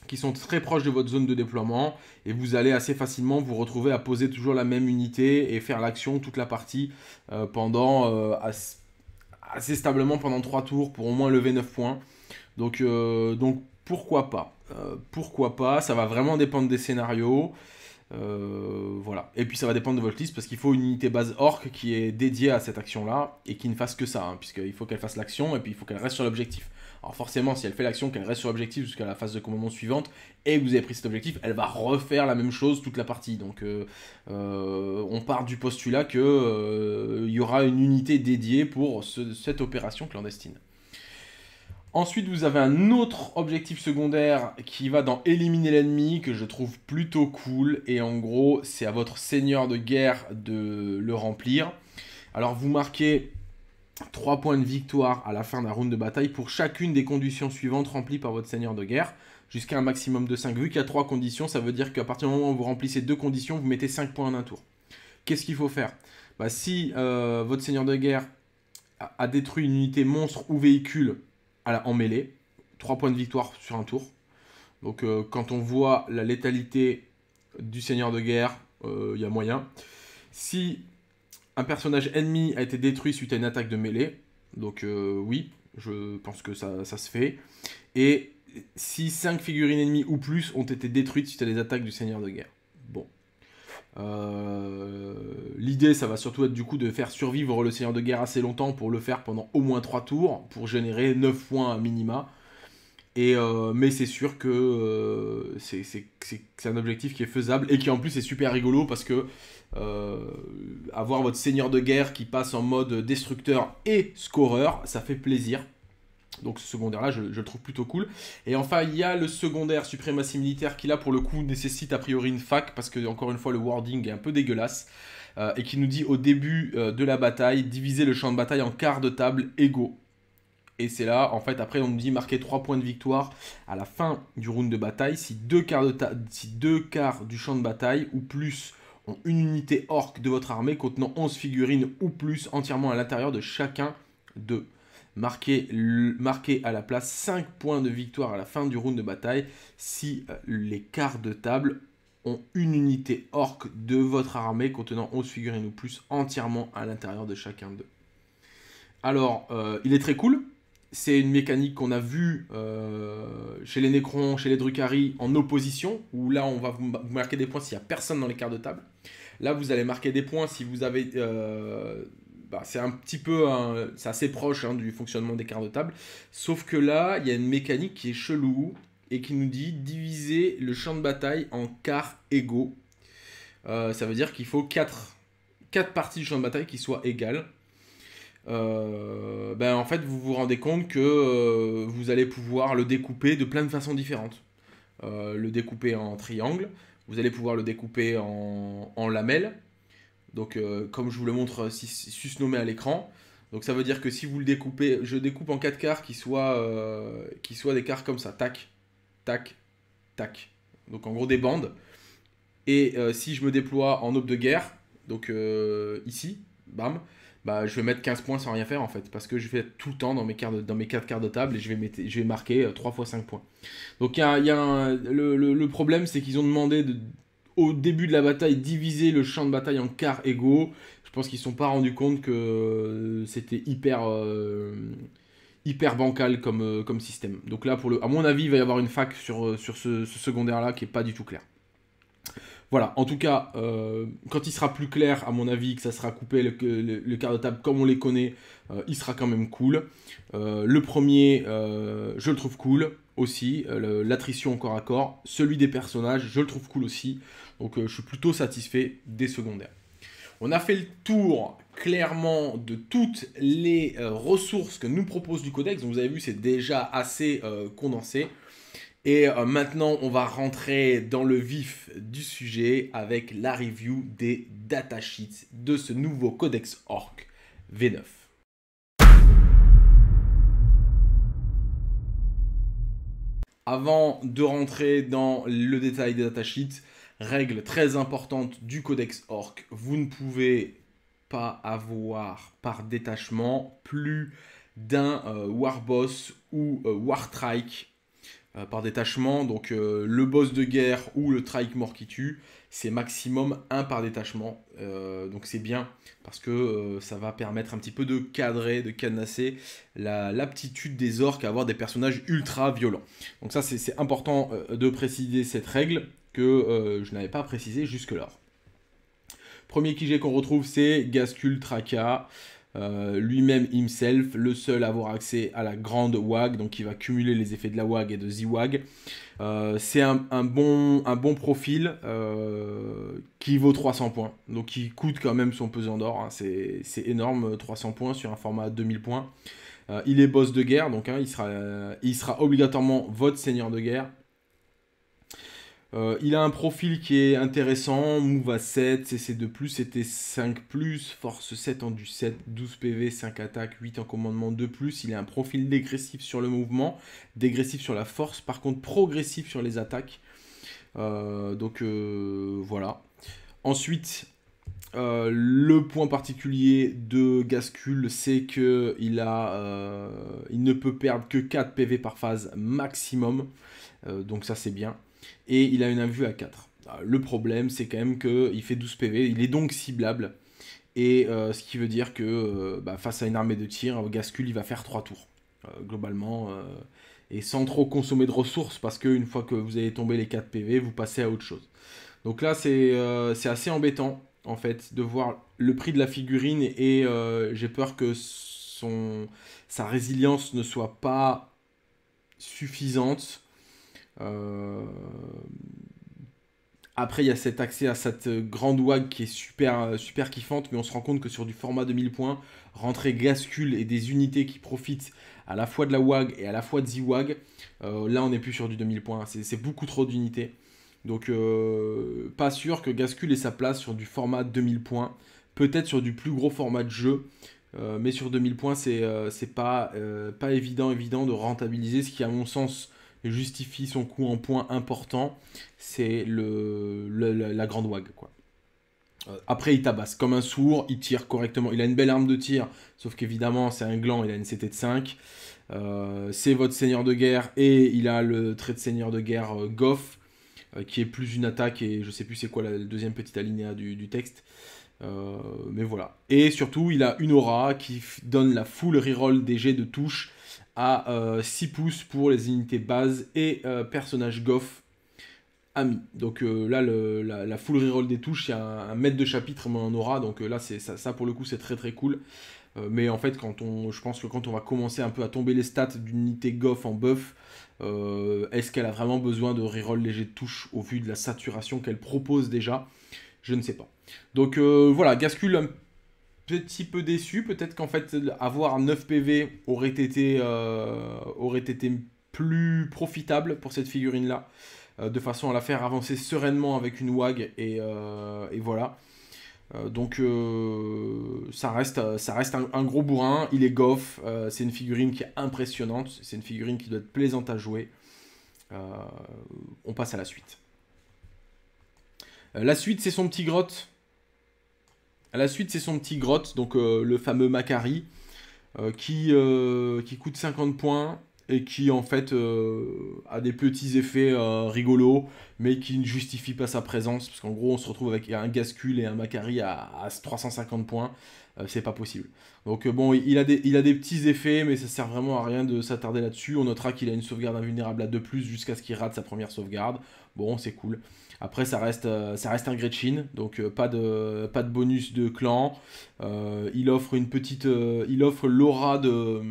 qui sont très proches de votre zone de déploiement et vous allez assez facilement vous retrouver à poser toujours la même unité et faire l'action toute la partie euh, pendant assez, stablement pendant 3 tours pour au moins lever 9 points. Donc, donc pourquoi pas Pourquoi pas Ça va vraiment dépendre des scénarios. Euh, voilà. Et puis ça va dépendre de votre liste parce qu'il faut une unité base orc qui est dédiée à cette action-là et qui ne fasse que ça, hein, puisqu'il faut qu'elle fasse l'action et puis il faut qu'elle reste sur l'objectif. Alors forcément, si elle fait l'action, qu'elle reste sur l'objectif jusqu'à la phase de commandement suivante et que vous avez pris cet objectif, elle va refaire la même chose toute la partie. Donc euh, euh, on part du postulat qu'il y aura une unité dédiée pour cette opération clandestine. Ensuite, vous avez un autre objectif secondaire qui va dans éliminer l'ennemi, que je trouve plutôt cool. Et en gros, c'est à votre seigneur de guerre de le remplir. Alors, vous marquez 3 points de victoire à la fin d'un round de bataille pour chacune des conditions suivantes remplies par votre seigneur de guerre, jusqu'à un maximum de 5. Vu qu'il y a 3 conditions, ça veut dire qu'à partir du moment où vous remplissez deux conditions, vous mettez 5 points en un tour. Qu'est-ce qu'il faut faire bah, Si euh, votre seigneur de guerre a détruit une unité monstre ou véhicule à en mêlée. 3 points de victoire sur un tour. Donc euh, quand on voit la létalité du seigneur de guerre, il euh, y a moyen. Si un personnage ennemi a été détruit suite à une attaque de mêlée, donc euh, oui, je pense que ça, ça, se fait. Et si 5 figurines ennemies ou plus ont été détruites suite à des attaques du seigneur de guerre. Euh, l'idée, ça va surtout être du coup de faire survivre le Seigneur de Guerre assez longtemps pour le faire pendant au moins 3 tours, pour générer 9 points minima. Et, euh, mais c'est sûr que euh, c'est un objectif qui est faisable et qui en plus est super rigolo parce que avoir votre Seigneur de Guerre qui passe en mode destructeur et scoreur, ça fait plaisir donc ce secondaire-là, je, le trouve plutôt cool. Et enfin, il y a le secondaire suprématie militaire qui, là, pour le coup, nécessite a priori une fac, parce que, encore une fois, le wording est un peu dégueulasse, euh, et qui nous dit au début euh, de la bataille, diviser le champ de bataille en quarts de table égaux. Et c'est là, en fait, après, on nous dit marquer 3 points de victoire à la fin du round de bataille si deux quarts, si deux quarts du champ de bataille ou plus ont une unité orque de votre armée contenant 11 figurines ou plus entièrement à l'intérieur de chacun d'eux marquer, à la place 5 points de victoire à la fin du round de bataille si euh, les quarts de table ont une unité orc de votre armée contenant 11 figurines ou plus entièrement à l'intérieur de chacun d'eux. Alors, euh, il est très cool. C'est une mécanique qu'on a vue euh, chez les Nécrons, chez les drukari en opposition, où là on va vous marquer des points s'il n'y a personne dans les quarts de table. Là vous allez marquer des points si vous avez bah, c'est un petit peu, c'est assez proche hein, du fonctionnement des quarts de table, sauf que là, il y a une mécanique qui est chelou et qui nous dit diviser le champ de bataille en quarts égaux. Euh, ça veut dire qu'il faut 4, parties du champ de bataille qui soient égales. Euh, ben, en fait, vous vous rendez compte que euh, vous allez pouvoir le découper de plein de façons différentes. le découper en triangle, vous allez pouvoir le découper en lamelles, donc, euh, comme je vous le montre euh, si, si susnommé à l'écran. Donc, ça veut dire que si vous le découpez, je découpe en quatre quarts qui soient, euh, des cartes comme ça. Tac, tac, tac. Donc, en gros, des bandes. Et si je me déploie en aube de guerre, donc ici, bam, bah, je vais mettre 15 points sans rien faire en fait, parce que je vais être tout le temps dans mes, cartes dans mes 4 quarts de table et je vais, marquer 3 fois 5 points. Donc y a, y a le, problème c'est qu'ils ont demandé de, au début de la bataille, diviser le champ de bataille en quarts égaux. Je pense qu'ils ne sont pas rendus compte que euh, c'était hyper, euh, hyper bancal comme, euh, comme système. Donc là, pour le, à mon avis, il va y avoir une fac sur, sur ce, secondaire-là qui n'est pas du tout clair. Voilà, en tout cas, quand il sera plus clair, à mon avis, que ça sera coupé le, le, quart de table comme on les connaît, il sera quand même cool. le premier, je le trouve cool aussi, l'attrition corps à corps. Celui des personnages, je le trouve cool aussi. Donc euh, je suis plutôt satisfait des secondaires. On a fait le tour clairement de toutes les euh, ressources que nous propose du codex. vous avez vu, c'est déjà assez euh, condensé. Et maintenant, on va rentrer dans le vif du sujet avec la review des datasheets de ce nouveau codex Orc V9. Avant de rentrer dans le détail des datasheets, Règle très importante du codex orc, vous ne pouvez pas avoir par détachement plus d'un euh, warboss ou euh, war trike euh, par détachement. Donc le boss de guerre ou le trike mort qui tue, c'est maximum un par détachement. donc c'est bien parce que ça va permettre un petit peu de cadrer, de canasser l'aptitude des Orcs à avoir des personnages ultra violents. Donc ça c'est important de préciser cette règle que euh, je n'avais pas précisé jusque-là. Premier QG qu'on retrouve, c'est Gascul Traka. Euh, lui-même himself, le seul à avoir accès à la grande WAG, donc il va cumuler les effets de la WAG et de Z-WAG. Euh, c'est un, bon, profil qui vaut 300 points, donc il coûte quand même son pesant d'or, hein. c'est, énorme, 300 points sur un format 2000 points. il est boss de guerre, donc hein, il, sera, il sera obligatoirement votre seigneur de guerre. Euh, il a un profil qui est intéressant, move à 7, CC2+, c'était 5+, force 7 en du 7, 12 PV, 5 attaques, 8 en commandement 2+, il a un profil dégressif sur le mouvement, dégressif sur la force, par contre progressif sur les attaques. Euh, donc euh, voilà. Ensuite, le point particulier de Gascule, c'est qu'il a, il ne peut perdre que 4 PV par phase maximum. donc ça c'est bien et il a une invue à 4. Euh, le problème, c'est quand même qu'il fait 12 PV, il est donc ciblable, et euh, ce qui veut dire que euh, bah, face à une armée de tir, Gascul, il va faire 3 tours, globalement, et sans trop consommer de ressources, parce qu'une fois que vous avez tombé les 4 PV, vous passez à autre chose. Donc là, c'est assez embêtant, en fait, de voir le prix de la figurine, et j'ai peur que son, sa résilience ne soit pas suffisante euh, après, il y a cet accès à cette grande WAG qui est super, euh, super kiffante, mais on se rend compte que sur du format 2000 points, rentrer gascule et des unités qui profitent à la fois de la WAG et à la fois de Z-WAG, euh, là on n'est plus sur du 2000 points, hein. c'est beaucoup trop d'unités. Donc, pas sûr que gascule ait sa place sur du format 2000 points, peut-être sur du plus gros format de jeu, mais sur 2000 points, c'est pas, pas évident, évident de rentabiliser ce qui, à mon sens, justifie son coup en point important, c'est le, la grande wag. Quoi. Après, il tabasse comme un sourd, il tire correctement. Il a une belle arme de tir, sauf qu'évidemment, c'est un gland, il a une CT de 5. Euh, c'est votre seigneur de guerre et il a le trait de seigneur de guerre euh, Goff, euh, qui est plus une attaque et je sais plus c'est quoi la, deuxième petite alinéa du, du texte. mais voilà. Et surtout, il a une aura qui donne la full reroll des jets de touche à 6 euh, pouces pour les unités base et personnages euh, personnage goff ami. Donc euh, là, la, la, full reroll des touches, il y a un, mètre de chapitre, mais on en aura. Donc là, c'est ça, pour le coup, c'est très très cool. mais en fait, quand on, je pense que quand on va commencer un peu à tomber les stats d'unité unité goff en buff, est-ce qu'elle a vraiment besoin de reroll léger de touches au vu de la saturation qu'elle propose déjà Je ne sais pas. Donc voilà, Gascul, petit peu déçu. Peut-être qu'en fait, avoir 9 PV aurait été, euh, aurait été plus profitable pour cette figurine-là, euh, de façon à la faire avancer sereinement avec une WAG, et, euh, voilà. donc ça reste, ça reste un, un, gros bourrin, il est goff, c'est une figurine qui est impressionnante, c'est une figurine qui doit être plaisante à jouer. on passe à la suite. la suite c'est son petit grotte la suite, c'est son petit grotte, donc euh, le fameux Macari, euh, qui, euh, qui coûte 50 points et qui en fait a des petits effets rigolos, mais qui ne justifie pas sa présence, parce qu'en gros, on se retrouve avec un Gascule et un Macari à 350 points. Euh, c'est pas possible. Donc euh, bon, il a, des, il a des petits effets, mais ça sert vraiment à rien de s'attarder là-dessus. On notera qu'il a une sauvegarde invulnérable à 2 plus jusqu'à ce qu'il rate sa première sauvegarde. Bon, c'est cool. Après, ça reste, euh, ça reste un Gretchen, donc pas, de, pas de bonus de clan. il offre une petite, il offre l'aura de,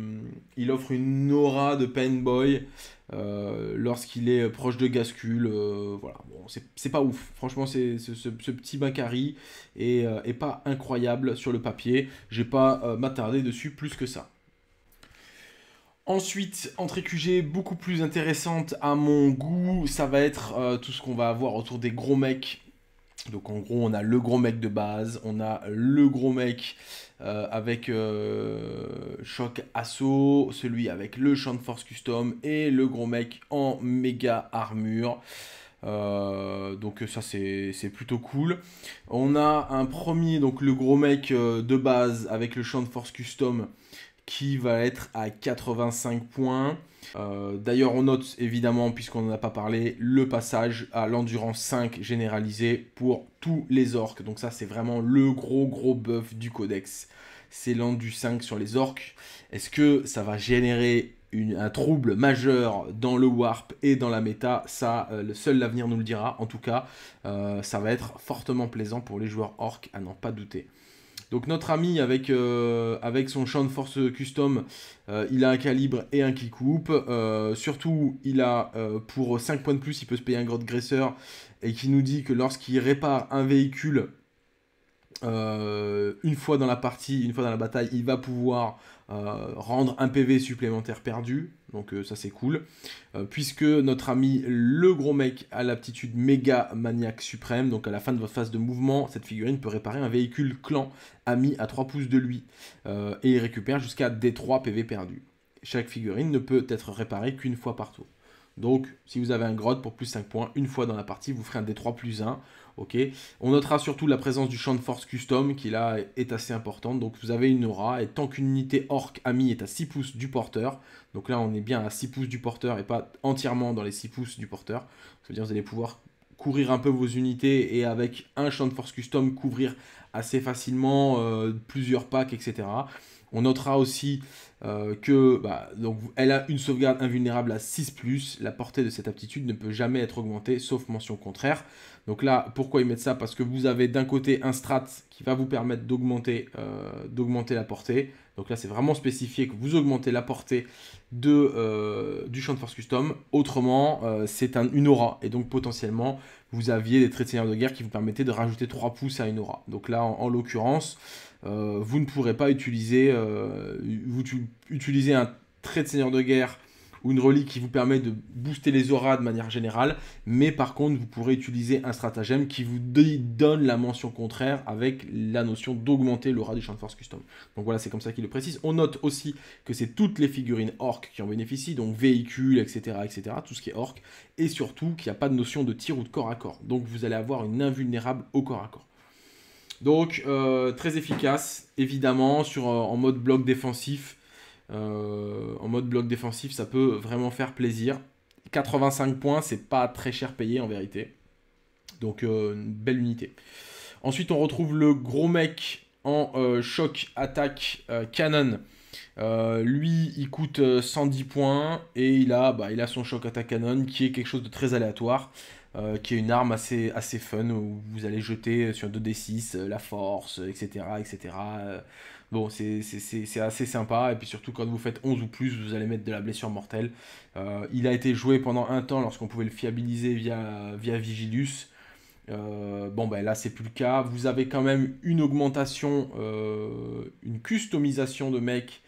il offre une aura de Boy euh, lorsqu'il est euh, proche de Gascule euh, voilà, bon, c'est pas ouf. Franchement, c'est ce, petit Bakary est, est, pas incroyable sur le papier. Je vais pas m'attarder dessus plus que ça. Ensuite, entrée QG beaucoup plus intéressante à mon goût, ça va être tout ce qu'on va avoir autour des gros mecs donc en gros, on a le gros mec de base, on a le gros mec euh, avec euh, choc assaut, celui avec le champ de force custom et le gros mec en méga armure. Euh, donc ça c'est plutôt cool. On a un premier, donc le gros mec de base avec le champ de force custom qui va être à 85 points. Euh, d'ailleurs, on note évidemment, puisqu'on n'en a pas parlé, le passage à l'endurance 5 généralisée pour tous les orques. Donc ça, c'est vraiment le gros gros buff du codex. C'est l'endurance 5 sur les orques. Est-ce que ça va générer un trouble majeur dans le warp et dans la méta Ça, euh, le seul l'avenir nous le dira. En tout cas, euh, ça va être fortement plaisant pour les joueurs orques, à n'en pas douter. Donc notre ami avec, euh, avec son champ de force custom, euh, il a un calibre et un qui coupe. Euh, surtout, il a pour 5 points de plus, il peut se payer un gros graisseur et qui nous dit que lorsqu'il répare un véhicule une fois dans la partie, une fois dans la bataille, il va pouvoir rendre un PV supplémentaire perdu. Donc euh, ça c'est cool. Euh, puisque notre ami le gros mec a l'aptitude méga maniaque suprême, donc à la fin de votre phase de mouvement, cette figurine peut réparer un véhicule clan ami à 3 pouces de lui. Euh, et il récupère jusqu'à D3 PV perdus. Chaque figurine ne peut être réparée qu'une fois par tour. Donc si vous avez un grotte pour plus 5 points, une fois dans la partie, vous ferez un D3 plus 1 ok On notera surtout la présence du champ de force custom qui là est assez importante. Donc vous avez une aura et tant qu'une unité orc amie est à 6 pouces du porteur, donc là on est bien à 6 pouces du porteur et pas entièrement dans les 6 pouces du porteur, ça veut dire que vous allez pouvoir courir un peu vos unités et avec un champ de force custom couvrir assez facilement euh, plusieurs packs, etc. On notera aussi qu'elle euh, que bah, donc, elle a une sauvegarde invulnérable à 6 ⁇ la portée de cette aptitude ne peut jamais être augmentée sauf mention contraire. Donc là, pourquoi ils mettent ça Parce que vous avez d'un côté un strat qui va vous permettre d'augmenter euh, la portée. Donc là, c'est vraiment spécifié que vous augmentez la portée de, euh, du champ de force custom. Autrement, euh, c'est un, une aura. Et donc potentiellement, vous aviez des traits de seigneur de guerre qui vous permettaient de rajouter 3 pouces à une aura. Donc là, en, l'occurrence, vous ne pourrez pas utiliser, vous, utiliser un trait de seigneur de guerre ou une relique qui vous permet de booster les auras de manière générale, mais par contre vous pourrez utiliser un stratagème qui vous donne la mention contraire avec la notion d'augmenter l'aura du champ de force custom. Donc voilà, c'est comme ça qu'il le précise. On note aussi que c'est toutes les figurines orques qui en bénéficient, donc véhicules, etc., etc., tout ce qui est orc, et surtout qu'il n'y a pas de notion de tir ou de corps à corps. Donc vous allez avoir une invulnérable au corps à corps. Donc euh, très efficace, évidemment, sur, euh, en mode bloc défensif, euh, en mode bloc défensif, ça peut vraiment faire plaisir. 85 points, c'est pas très cher payé en vérité. Donc euh, une belle unité. Ensuite, on retrouve le gros mec en euh, choc attaque canon. lui, il coûte 110 points et il a, bah, il a son choc attaque canon qui est quelque chose de très aléatoire, qui est une arme assez, assez fun où vous allez jeter sur 2d6 la force, etc. etc. Bon, c'est assez sympa. Et puis surtout, quand vous faites 11 ou plus, vous allez mettre de la blessure mortelle. Euh, il a été joué pendant un temps lorsqu'on pouvait le fiabiliser via, Vigilus. Euh, bon, ben là, c'est plus le cas. Vous avez quand même une augmentation, euh, une customisation de mec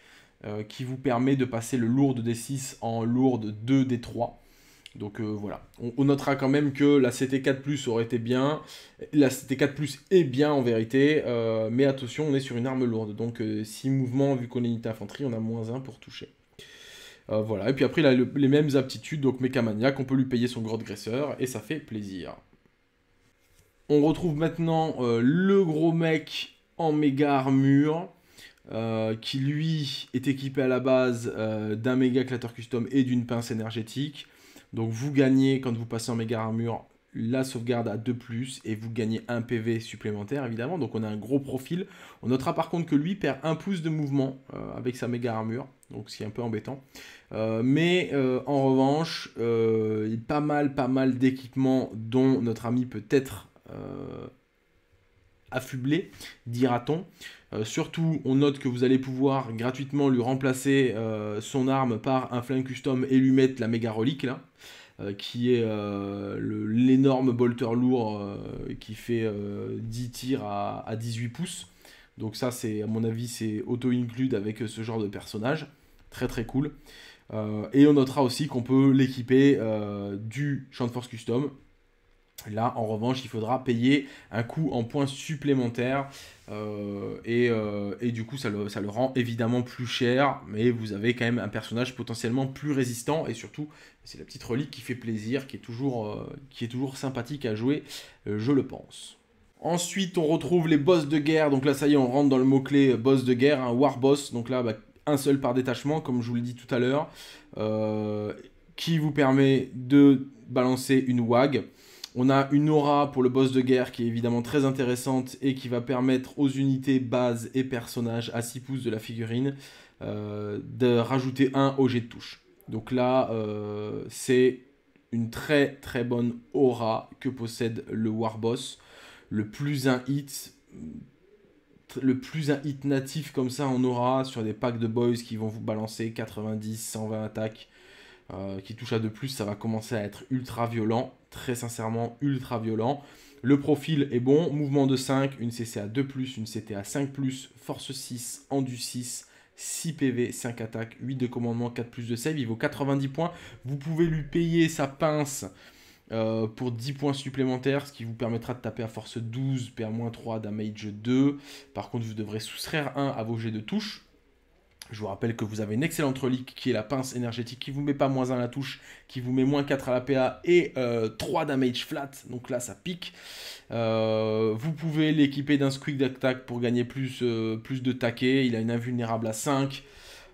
qui vous permet de passer le lourd de D6 en de 2 D3. Donc euh, voilà, on, notera quand même que la CT4 Plus aurait été bien, la CT4 Plus est bien en vérité, euh, mais attention, on est sur une arme lourde, donc 6 euh, mouvements, vu qu'on est unité infanterie, on a moins 1 pour toucher. voilà, et puis après, il a les mêmes aptitudes, donc Mécamaniac, on peut lui payer son gros graisseur, et ça fait plaisir. On retrouve maintenant le gros mec en méga armure. qui lui est équipé à la base d'un méga clatter custom et d'une pince énergétique. Donc vous gagnez, quand vous passez en méga armure, la sauvegarde à 2 ⁇ et vous gagnez un PV supplémentaire évidemment. Donc on a un gros profil. On notera par contre que lui perd un pouce de mouvement euh, avec sa méga armure. Donc c'est un peu embêtant. Euh, mais euh, en revanche, il y a pas mal, pas mal d'équipements dont notre ami peut être affublé, dira-t-on. surtout, on note que vous allez pouvoir gratuitement lui remplacer son arme par un flingue custom et lui mettre la méga relique là. Euh, qui est euh, l'énorme bolter lourd euh, qui fait 10 tirs à, 18 pouces. Donc ça, c'est à mon avis, c'est auto-include avec ce genre de personnage. Très très cool. et on notera aussi qu'on peut l'équiper du Champ de Force Custom. Là, en revanche, il faudra payer un coût en points supplémentaires euh, euh, et, du coup, ça le, rend évidemment plus cher, mais vous avez quand même un personnage potentiellement plus résistant, et surtout, c'est la petite relique qui fait plaisir, qui est toujours, euh, qui est toujours sympathique à jouer, je le pense. Ensuite, on retrouve les boss de guerre, donc là, ça y est, on rentre dans le mot-clé boss de guerre, un war boss, donc là, bah, un seul par détachement, comme je vous l'ai dit tout à l'heure, qui vous permet de balancer une WAG. On a une aura pour le boss de guerre qui est évidemment très intéressante et qui va permettre aux unités, bases et personnages à 6 pouces de la figurine euh, de rajouter un au jet de touche. Donc là, euh, c'est une très très bonne aura que possède le Warboss. Le plus un hit, le plus un hit natif comme ça en aura sur des packs de boys qui vont vous balancer 90, 120 attaques. Euh, qui touchent à de plus, ça va commencer à être ultra violent très sincèrement ultra violent. Le profil est bon, mouvement de 5, une CCA 2+, une CTA 5+, force 6, endu 6, 6 PV, 5 attaques, 8 de commandement, 4 plus de save, il vaut 90 points. Vous pouvez lui payer sa pince euh, pour 10 points supplémentaires, ce qui vous permettra de taper à force 12, PA-3 damage 2. Par contre, vous devrez soustraire 1 à vos jets de touche. Je vous rappelle que vous avez une excellente relique qui est la pince énergétique qui vous met pas moins 1 à la touche, qui vous met moins 4 à la PA et 3 euh, damage flat. Donc là, ça pique. Euh, vous pouvez l'équiper d'un squeak d'attaque pour gagner plus, euh, plus de taquets. Il a une invulnérable à 5.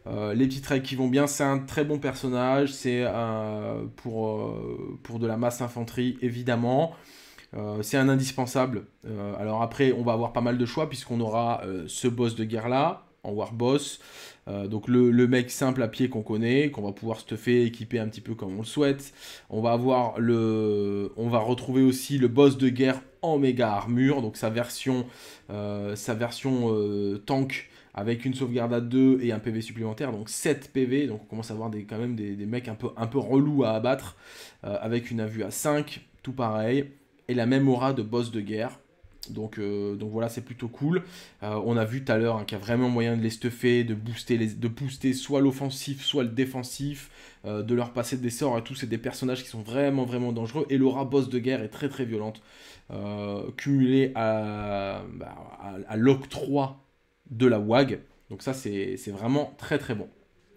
les petits traits qui vont bien, c'est un très bon personnage, c'est pour, pour de la masse infanterie évidemment. c'est un indispensable. alors après, on va avoir pas mal de choix puisqu'on aura ce boss de guerre là en War Boss. Euh, donc le, mec simple à pied qu'on connaît, qu'on va pouvoir stuffer, équiper un petit peu comme on le souhaite. On va avoir le, on va retrouver aussi le boss de guerre en méga armure, donc sa version, euh, sa version euh, tank avec une sauvegarde à 2 et un PV supplémentaire, donc 7 PV, donc on commence à avoir quand même des, mecs un peu, un peu relous à abattre, avec une avue à 5, tout pareil, et la même aura de boss de guerre, donc, euh, donc voilà, c'est plutôt cool. Euh, on a vu tout à l'heure hein, qu'il y a vraiment moyen de les stuffer, de booster, de soit l'offensif, soit le défensif, euh, de leur passer des sorts et tout. C'est des personnages qui sont vraiment, vraiment dangereux. Et l'aura boss de guerre est très, très violente. cumulée à, bah, à, à l'octroi de la WAG. Donc ça, c'est vraiment très, très bon.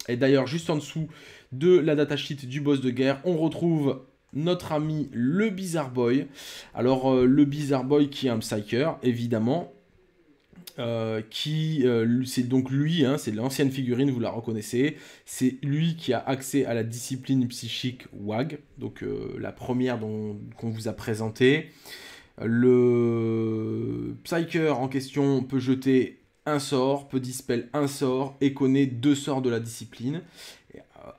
Et d'ailleurs, juste en dessous de la data sheet du boss de guerre, on retrouve notre ami le Bizarre Boy. Alors, euh, le Bizarre Boy qui est un psyker, évidemment. Euh, qui euh, c'est donc lui, hein, c'est l'ancienne figurine, vous la reconnaissez. C'est lui qui a accès à la discipline psychique WAG, donc la première qu'on vous a présentée. Le psyker en question peut jeter un sort, peut dispel un sort et connaît deux sorts de la discipline.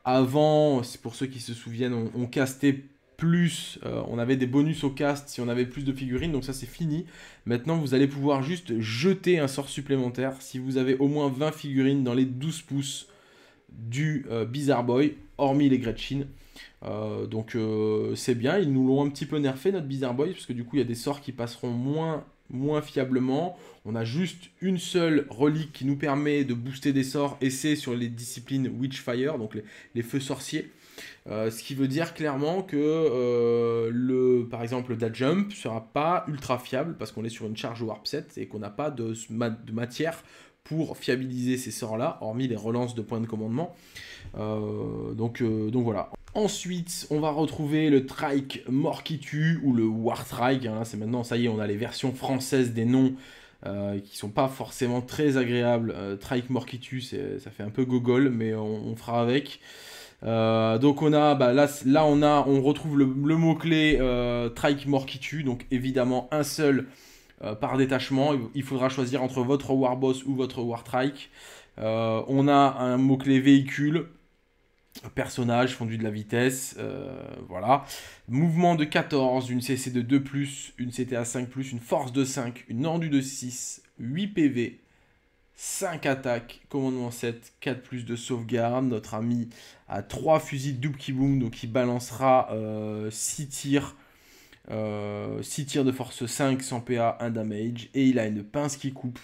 avant, c'est pour ceux qui se souviennent, on, on castait plus euh, on avait des bonus au cast si on avait plus de figurines, donc ça c'est fini. Maintenant vous allez pouvoir juste jeter un sort supplémentaire. Si vous avez au moins 20 figurines dans les 12 pouces du euh, Bizarre Boy, hormis les Gretchen. Euh, donc c'est bien, ils nous l'ont un petit peu nerfé notre Bizarre Boy, parce que du coup il y a des sorts qui passeront moins, moins fiablement. On a juste une seule relique qui nous permet de booster des sorts, et c'est sur les disciplines Witchfire, donc les feux sorciers. Euh, ce qui veut dire clairement que euh, le, par exemple, le Da jump sera pas ultra fiable parce qu'on est sur une charge warp Set et qu'on n'a pas de, de, matière pour fiabiliser ces sorts-là, hormis les relances de points de commandement. Euh, donc, donc voilà. Ensuite, on va retrouver le trike mort ou le war trike. Hein. c'est maintenant, ça y est, on a les versions françaises des noms. Euh, qui sont pas forcément très agréables. Trike Morkitu, ça fait un peu gogol, mais on fera avec. Euh, donc on a, bah, là, on a, on retrouve le, mot-clé euh, Trike Mort qui tue, donc évidemment un seul euh, par détachement. Il faudra choisir entre votre Warboss ou votre War Trike. on a un mot-clé véhicule, personnage, fondu de la vitesse, voilà. Mouvement de 14, une CC de 2+, une CTA 5+, une force de 5, une ordu de 6, 8 PV, 5 attaques, commandement 7, 4 plus de sauvegarde. Notre ami à 3 fusils double kiboom, donc il balancera 6 euh, tirs. Euh, tirs de force 5, 100 PA, 1 damage. Et il a une pince qui coupe.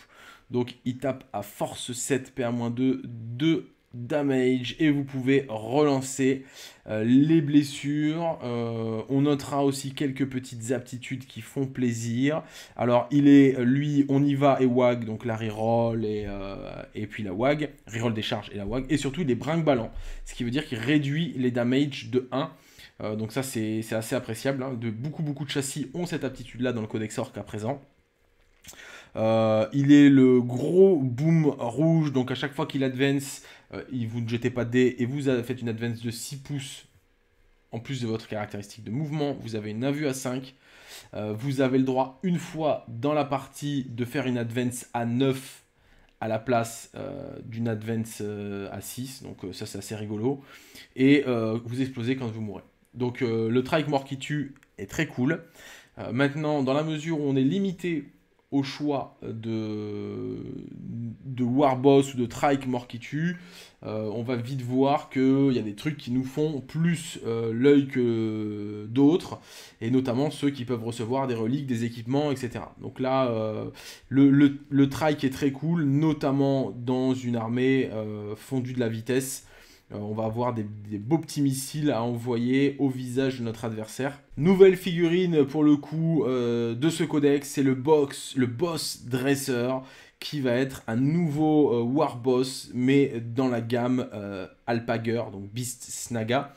Donc il tape à force 7 PA-2, 2 damage et vous pouvez relancer euh, les blessures. Euh, on notera aussi quelques petites aptitudes qui font plaisir. Alors il est lui, on y va et wag, donc la reroll et, euh, et puis la wag, reroll des charges et la wag, et surtout il est brinque-ballant, ce qui veut dire qu'il réduit les damages de 1. donc ça c'est assez appréciable, hein. de beaucoup beaucoup de châssis ont cette aptitude là dans le codex orc à présent. il est le gros boom rouge, donc à chaque fois qu'il advance, euh, vous ne jetez pas de et vous faites une advance de 6 pouces en plus de votre caractéristique de mouvement. Vous avez une invue à 5. Euh, vous avez le droit une fois dans la partie de faire une advance à 9 à la place euh, d'une advance à 6, donc ça c'est assez rigolo, et vous explosez quand vous mourrez. Donc le trike mort qui tue est très cool. maintenant, dans la mesure où on est limité au choix de, de Warboss ou de Trike mort qui tue, euh, on va vite voir qu'il y a des trucs qui nous font plus euh, l'œil que d'autres, et notamment ceux qui peuvent recevoir des reliques, des équipements, etc. Donc là, euh, le, le, le Trike est très cool, notamment dans une armée fondue de la vitesse, euh, on va avoir des, beaux petits missiles à envoyer au visage de notre adversaire. Nouvelle figurine pour le coup euh, de ce codex, c'est le box, le boss dresseur qui va être un nouveau euh, war boss mais dans la gamme Alpager, donc Beast Snaga.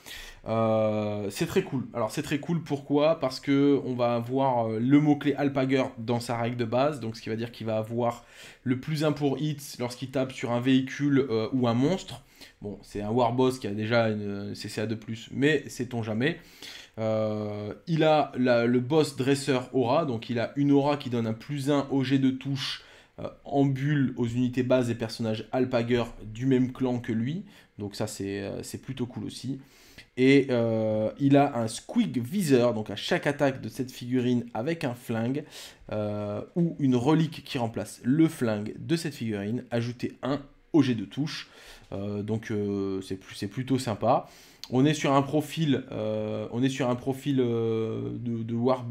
c'est très cool. Alors c'est très cool pourquoi Parce que on va avoir le mot-clé Alpager dans sa règle de base, donc ce qui va dire qu'il va avoir le plus 1 pour hit lorsqu'il tape sur un véhicule ou un monstre. Bon, c'est un Warboss qui a déjà une CCA de plus, mais sait-on jamais. Euh, il a le boss dresseur aura, donc il a une aura qui donne un plus 1 au jet de touche euh, en bulle aux unités bases et personnages Alpager du même clan que lui. Donc ça c'est euh, plutôt cool aussi. Et il a un squig viseur, donc à chaque attaque de cette figurine avec un flingue ou une relique qui remplace le flingue de cette figurine, ajoutez un au jet de touche. Euh, donc euh, c'est plutôt sympa. On est sur un profil, euh, on est sur un profil de, de, War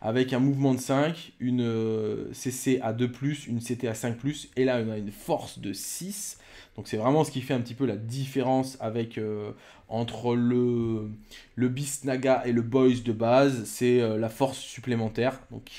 avec un mouvement de 5, une CC à 2+, une CT à 5+, et là on a une force de 6. Donc c'est vraiment ce qui fait un petit peu la différence avec entre le, le Beast Naga et le Boys de base, c'est la force supplémentaire, donc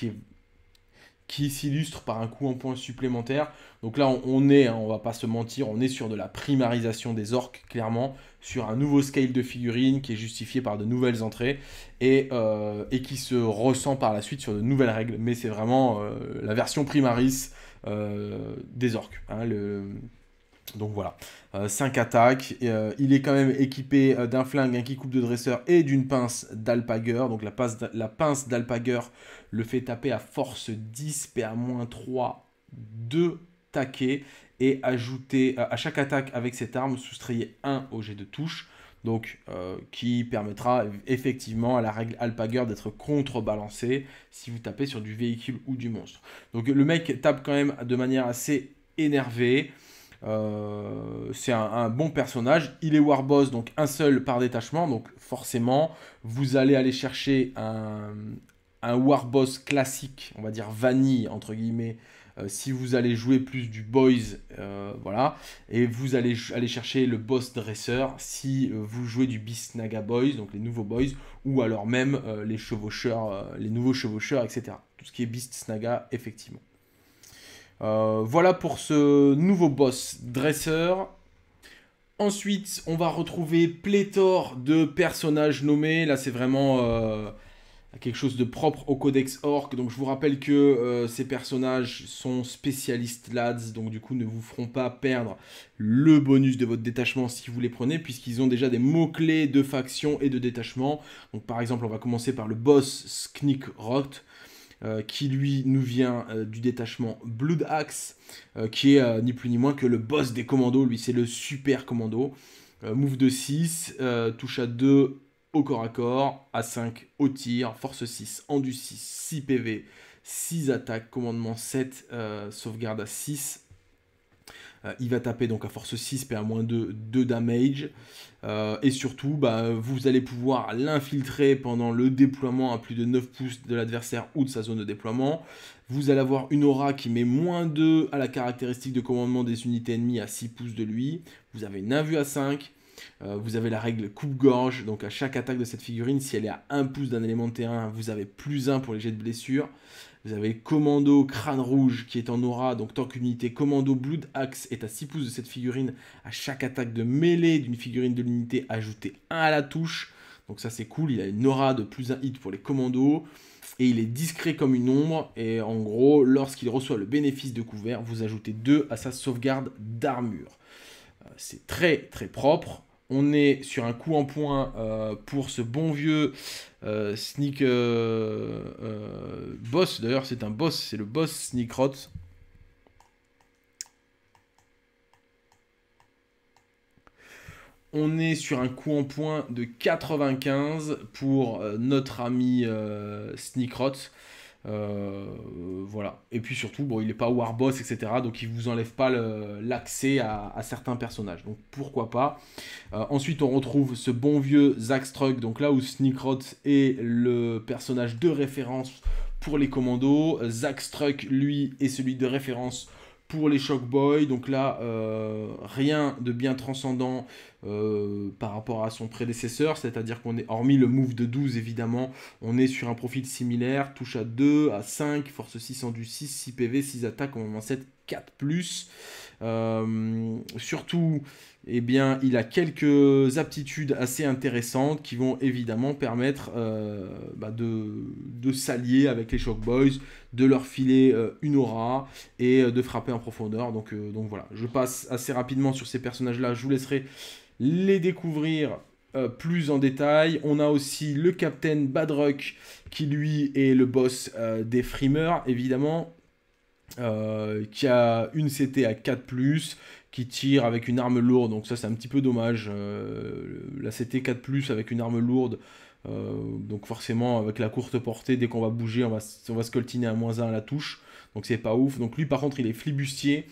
qui s'illustre par un coup en point supplémentaire. Donc là, on, est, hein, on va pas se mentir, on est sur de la primarisation des orques, clairement, sur un nouveau scale de figurines qui est justifié par de nouvelles entrées et, euh, et qui se ressent par la suite sur de nouvelles règles. Mais c'est vraiment euh, la version primaris euh, des orques. Hein, le, donc voilà, 5 euh, attaques. Euh, il est quand même équipé euh, d'un flingue, un hein, qui coupe de dresseur et d'une pince d'alpagueur. Donc la, pince d'alpagueur le fait taper à force 10, PA-3, 2 taquets. Et ajouter à chaque attaque avec cette arme, soustrayer 1 au jet de touche. Donc qui permettra effectivement à la règle alpagueur d'être contrebalancée si vous tapez sur du véhicule ou du monstre. Donc le mec tape quand même de manière assez énervée. Euh, c'est un, bon personnage. Il est Warboss, donc un seul par détachement. Donc forcément, vous allez aller chercher un, un Warboss classique, on va dire vanille, entre guillemets, euh, si vous allez jouer plus du boys, euh, voilà, et vous allez aller chercher le boss dresseur si vous jouez du Beast Naga Boys, donc les nouveaux boys, ou alors même les chevaucheurs, les nouveaux chevaucheurs, etc. Tout ce qui est Beast Naga, effectivement. Euh, voilà pour ce nouveau boss dresseur. Ensuite, on va retrouver pléthore de personnages nommés. Là, c'est vraiment euh, quelque chose de propre au Codex Orc. Donc, je vous rappelle que euh, ces personnages sont spécialistes LADS. Donc, du coup, ne vous feront pas perdre le bonus de votre détachement si vous les prenez, puisqu'ils ont déjà des mots-clés de faction et de détachement. Donc, par exemple, on va commencer par le boss Sneak Rot. Euh, qui lui nous vient euh, du détachement Blood Axe, euh, qui est ni plus ni moins que le boss des commandos, lui c'est le super commando. move de 6, touche à 2 au corps à corps, à 5 au tir, force 6, endu 6, 6 PV, 6 attaques, commandement 7, sauvegarde à 6, euh, il va taper donc à force 6, moins 2 2 damage. Euh, et surtout, bah, vous allez pouvoir l'infiltrer pendant le déploiement à plus de 9 pouces de l'adversaire ou de sa zone de déploiement. Vous allez avoir une aura qui met moins 2 à la caractéristique de commandement des unités ennemies à 6 pouces de lui. Vous avez une invue à 5. Euh, vous avez la règle coupe-gorge, donc à chaque attaque de cette figurine, si elle est à 1 pouce d'un élément de terrain, vous avez plus 1 pour les jets de blessure. Vous avez Commando Crâne Rouge qui est en aura, donc tant qu'unité. Commando Blood Axe est à 6 pouces de cette figurine. À chaque attaque de mêlée d'une figurine de l'unité, ajoutez 1 à la touche. Donc ça c'est cool, il a une aura de plus 1 hit pour les commandos. Et il est discret comme une ombre. Et en gros, lorsqu'il reçoit le bénéfice de couvert, vous ajoutez 2 à sa sauvegarde d'armure. Euh, c'est très très propre on est sur un coup en point euh, pour ce bon vieux euh, Sneak euh, Boss. D'ailleurs, c'est un boss, c'est le boss Sneak On est sur un coup en point de 95 pour notre ami Sneak euh, voilà. Et puis surtout, bon, il n'est pas Warboss, etc. Donc il ne vous enlève pas l'accès à, certains personnages. Donc pourquoi pas. Euh, ensuite, on retrouve ce bon vieux Zack Struck, donc là où Snickrot est le personnage de référence pour les commandos. Euh, Zack Struck, lui, est celui de référence pour les Shock Boys. Donc là, euh, rien de bien transcendant euh, par rapport à son prédécesseur, c'est-à-dire qu'on est, hormis le move de 12 évidemment, on est sur un profil similaire, touche à 2, à 5, force 6 en du 6, 6 PV, 6 attaques, en moment 7, 4 plus. Euh, surtout, eh bien, il a quelques aptitudes assez intéressantes qui vont évidemment permettre euh, bah, de, s'allier avec les Shock Boys, de leur filer euh, une aura et euh, de frapper en profondeur. Donc, donc voilà, je passe assez rapidement sur ces personnages-là. Je vous laisserai les découvrir plus en détail. On a aussi le Captain Badrock qui lui est le boss des Frimeurs, évidemment. qui a une CT à 4+, qui tire avec une arme lourde. Donc ça c'est un petit peu dommage. Euh, la CT4 ⁇ avec une arme lourde. Euh, donc forcément avec la courte portée, dès qu'on va bouger, on va, on va scoltiner à moins 1 à la touche. Donc c'est pas ouf. Donc lui par contre il est flibustier.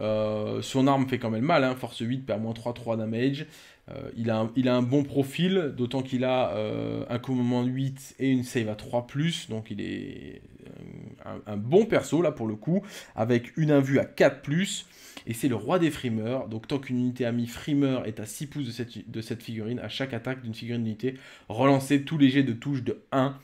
Euh, son arme fait quand même mal. Hein. Force 8 perd moins 3 3 damage. il, a un, il a un bon profil, d'autant qu'il a un commandement 8 et une save à 3 ⁇ donc il est un, bon perso là pour le coup, avec une invue à 4 ⁇ et c'est le roi des frimeurs. Donc tant qu'une unité amie frimeur est à 6 pouces de cette, de cette figurine, à chaque attaque d'une figurine d'unité, relancez tous les jets de touche de 1.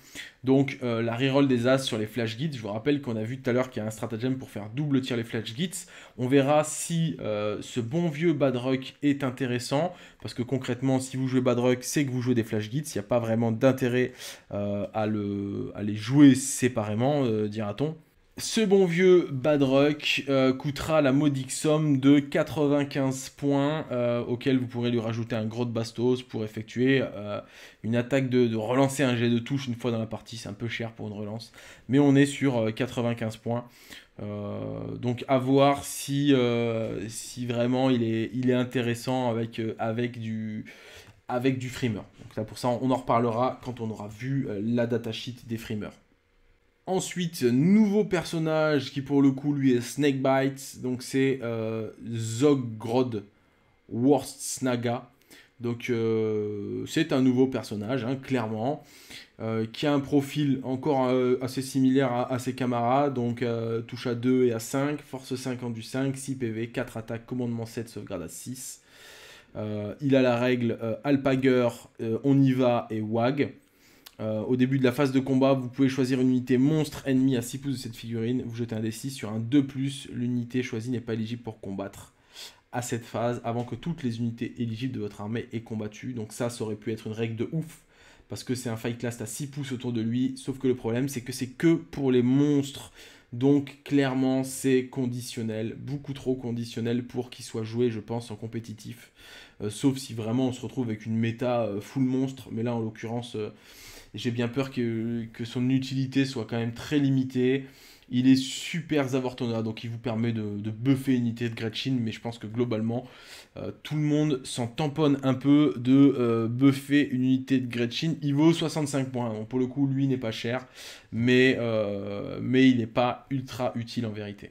Donc euh, la reroll des As sur les Flash Guides, je vous rappelle qu'on a vu tout à l'heure qu'il y a un stratagème pour faire double tir les Flash Guides. On verra si euh, ce bon vieux badrock est intéressant, parce que concrètement, si vous jouez badrock, c'est que vous jouez des Flash Guides, il n'y a pas vraiment d'intérêt euh, à, le, à les jouer séparément, dira-t-on. Ce bon vieux Badruck euh, coûtera la modique somme de 95 points, euh, auxquels auquel vous pourrez lui rajouter un gros de bastos pour effectuer euh, une attaque de, relancer un jet de touche une fois dans la partie. C'est un peu cher pour une relance, mais on est sur 95 points. donc à voir si, si vraiment il est, il est intéressant avec, avec du, avec du Donc là pour ça on en reparlera quand on aura vu la datasheet des freemers. Ensuite, nouveau personnage qui pour le coup lui est Snakebite, donc c'est euh, Zogrod Worst Snaga. Donc euh, c'est un nouveau personnage, hein, clairement, euh, qui a un profil encore euh, assez similaire à, ses camarades, donc touche à 2 et à 5, force 50 du 5, 6 PV, 4 attaques, commandement 7, sauvegarde à 6. il a la règle Alpager, On y va et WAG. Euh, au début de la phase de combat, vous pouvez choisir une unité monstre ennemie à 6 pouces de cette figurine. Vous jetez un D6 sur un 2+, l'unité choisie n'est pas éligible pour combattre à cette phase avant que toutes les unités éligibles de votre armée aient combattu. Donc ça, ça aurait pu être une règle de ouf parce que c'est un fight Last à 6 pouces autour de lui. Sauf que le problème, c'est que c'est que pour les monstres. Donc clairement, c'est conditionnel, beaucoup trop conditionnel pour qu'il soit joué, je pense, en compétitif. Euh, sauf si vraiment on se retrouve avec une méta euh, full monstre. Mais là, en l'occurrence j'ai bien peur que, son utilité soit quand même très limitée. Il est super Zavortona, donc il vous permet de, buffer une unité de Gretchen, mais je pense que globalement, euh, tout le monde s'en tamponne un peu de euh, buffer une unité de Gretchen. Il vaut 65 points, donc pour le coup, lui n'est pas cher, mais, euh, mais il n'est pas ultra utile en vérité.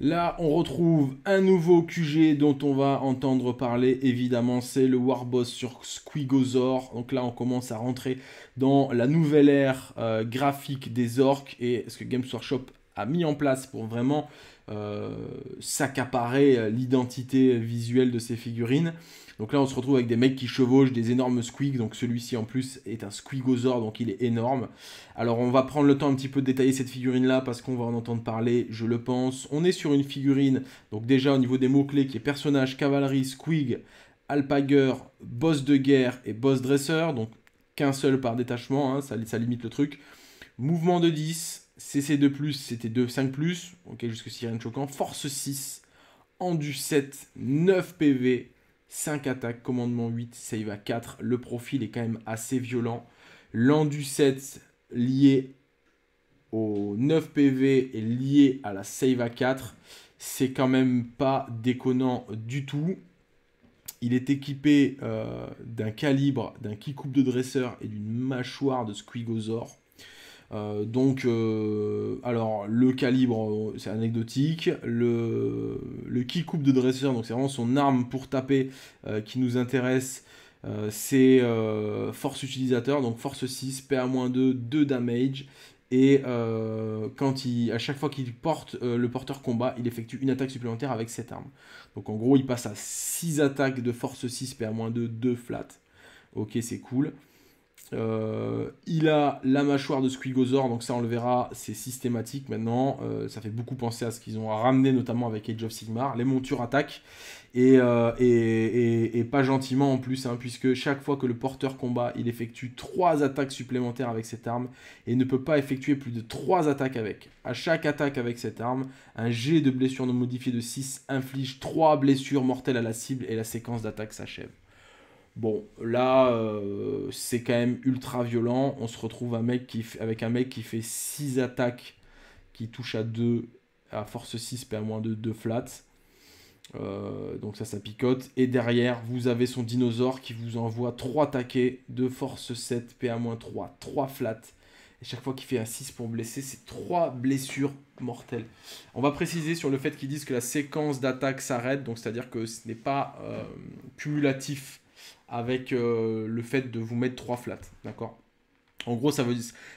Là, on retrouve un nouveau QG dont on va entendre parler, évidemment, c'est le Warboss sur Squigosaur. Donc là, on commence à rentrer dans la nouvelle ère euh, graphique des orques et ce que Games Workshop a mis en place pour vraiment euh, s'accaparer euh, l'identité visuelle de ces figurines. Donc là, on se retrouve avec des mecs qui chevauchent des énormes squigs. Donc celui-ci en plus est un squigosaure, donc il est énorme. Alors on va prendre le temps un petit peu de détailler cette figurine là parce qu'on va en entendre parler, je le pense. On est sur une figurine, donc déjà au niveau des mots-clés qui est personnage, cavalerie, squig, alpager, boss de guerre et boss dresseur. Donc qu'un seul par détachement, hein, ça, ça limite le truc. Mouvement de 10, CC de plus, c'était 2, 5 plus. Ok, jusqu'ici rien de choquant. Force 6, endu 7, 9 PV, 5 attaques, commandement 8, save à 4. Le profil est quand même assez violent. L'endu 7 lié au 9 PV et lié à la save à 4, c'est quand même pas déconnant du tout. Il est équipé euh, d'un calibre, d'un qui coupe de dresseur et d'une mâchoire de squigosaure. Euh, donc, euh, alors, le calibre, euh, c'est anecdotique. Le, le qui coupe de dresseur, donc c'est vraiment son arme pour taper qui nous intéresse. c'est force utilisateur, donc force 6, PA-2, 2 damage. Et quand il, à chaque fois qu'il porte le porteur combat, il effectue une attaque supplémentaire avec cette arme. Donc en gros, il passe à 6 attaques de force 6, PA-2, 2 flat. Ok, c'est cool. Euh, il a la mâchoire de Squigosaur, donc ça on le verra, c'est systématique maintenant. Euh, ça fait beaucoup penser à ce qu'ils ont ramené notamment avec Age of Sigmar. Les montures attaquent et, euh, et, pas gentiment en plus, hein, puisque chaque fois que le porteur combat, il effectue 3 attaques supplémentaires avec cette arme et ne peut pas effectuer plus de 3 attaques avec. À chaque attaque avec cette arme, un jet de blessure non modifié de 6 inflige 3 blessures mortelles à la cible et la séquence d'attaque s'achève. Bon, là, euh, c'est quand même ultra violent. On se retrouve un mec qui, avec un mec qui fait 6 attaques, qui touche à 2, à force 6, PA-2, 2 flats. Euh, donc ça, ça picote. Et derrière, vous avez son dinosaure qui vous envoie 3 taquets de force 7, PA-3, 3 flats. Et chaque fois qu'il fait un 6 pour blesser, c'est 3 blessures mortelles. On va préciser sur le fait qu'ils disent que la séquence d'attaque s'arrête, donc c'est-à-dire que ce n'est pas euh, cumulatif avec euh, le fait de vous mettre trois flats, d'accord en gros, ça,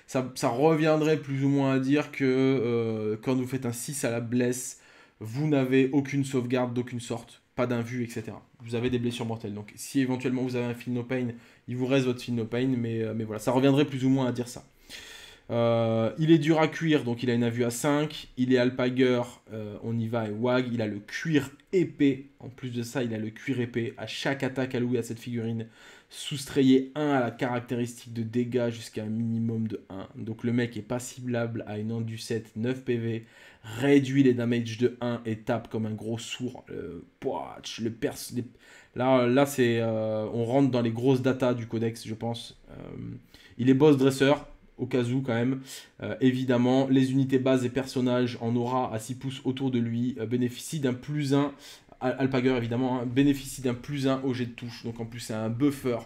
ça, reviendrait plus ou moins à dire que euh, quand vous faites un 6 à la blesse, vous n'avez aucune sauvegarde d'aucune sorte, pas d'invue, etc. Vous avez des blessures mortelles. Donc si éventuellement vous avez un Feel No Pain, il vous reste votre Feel No Pain, euh, mais voilà, ça reviendrait plus ou moins à dire ça. Euh, il est dur à cuire, donc il a une avue à 5. Il est alpagueur euh, on y va, et wag. Il a le cuir épais. En plus de ça, il a le cuir épais. À chaque attaque allouée à cette figurine, soustrayez 1 à la caractéristique de dégâts jusqu'à un minimum de 1. Donc le mec est pas ciblable à une endu 7 9 PV, réduit les damages de 1 et tape comme un gros sourd. le perso Là, là c'est, euh, on rentre dans les grosses datas du codex, je pense. il est boss dresseur, au cas où quand même. Euh, évidemment, les unités bases et personnages en aura à 6 pouces autour de lui euh, bénéficient d'un plus 1, Alpager évidemment, hein, bénéficie d'un plus 1 au jet de touche, donc en plus c'est un buffer.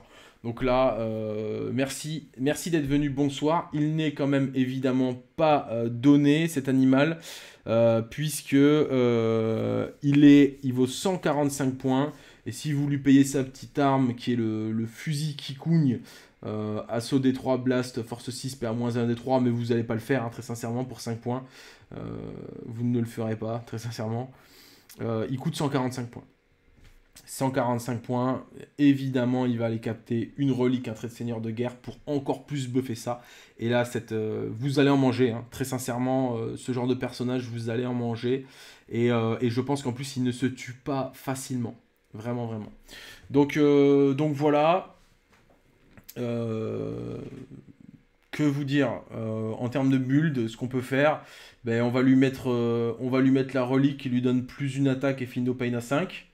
Donc là, euh, merci, merci d'être venu, bonsoir. Il n'est quand même évidemment pas donné cet animal, puisque il, est, il vaut 145 points. Et si vous lui payez sa petite arme, qui est le, le fusil qui cougne, euh, assaut d 3, Blast, Force 6 perd moins 1 d 3, mais vous n'allez pas le faire, hein, très sincèrement, pour 5 points. Euh, vous ne le ferez pas, très sincèrement. Euh, il coûte 145 points. 145 points, évidemment, il va aller capter une relique, un trait de seigneur de guerre pour encore plus buffer ça. Et là, cette, vous allez en manger, hein. très sincèrement, ce genre de personnage, vous allez en manger. Et, et je pense qu'en plus, il ne se tue pas facilement. Vraiment, vraiment. Donc, donc voilà, euh, que vous dire euh, en termes de build, ce qu'on peut faire, ben, on, va lui mettre, euh, on va lui mettre la relique qui lui donne plus une attaque et Findo Pain à 5.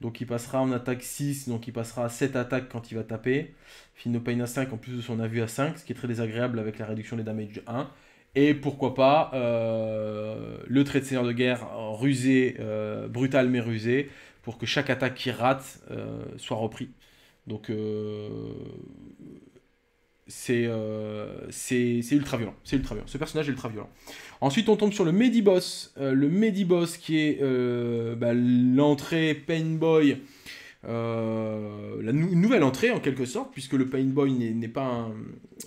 Donc il passera en attaque 6, donc il passera à 7 attaques quand il va taper. Findo Pain à 5 en plus de son avu à 5, ce qui est très désagréable avec la réduction des damage de 1. Et pourquoi pas le trait de seigneur de guerre rusé, brutal mais rusé, pour que chaque attaque qui rate soit repris donc euh, euh, c'est ultra violent. C'est ultra violent. Ce personnage est ultra violent. Ensuite, on tombe sur le Mediboss. Euh, le Mediboss qui est bah, l'entrée Pain l'entrée la nouvelle entrée en quelque sorte, puisque le Pain Boy n'est pas,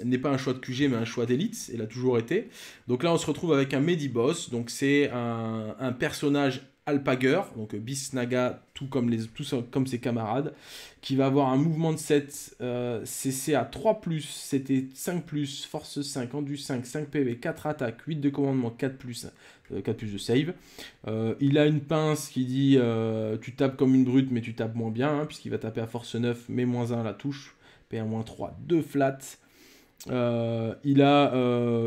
un, pas un choix de QG mais un choix d'élite, il a toujours été. Donc là on se retrouve avec un Mediboss, donc c'est un, un personnage Alpager, donc Bisnaga, tout comme, les, tout comme ses camarades, qui va avoir un mouvement de 7, CC à 3, c'était 5, force 5, endu 5, 5 PV, 4 attaques, 8 de commandement, 4, 4 euh, de save. Euh, il a une pince qui dit euh, tu tapes comme une brute, mais tu tapes moins bien, hein, puisqu'il va taper à force 9, mais moins 1 à la touche, p 1 3 2 flats. il a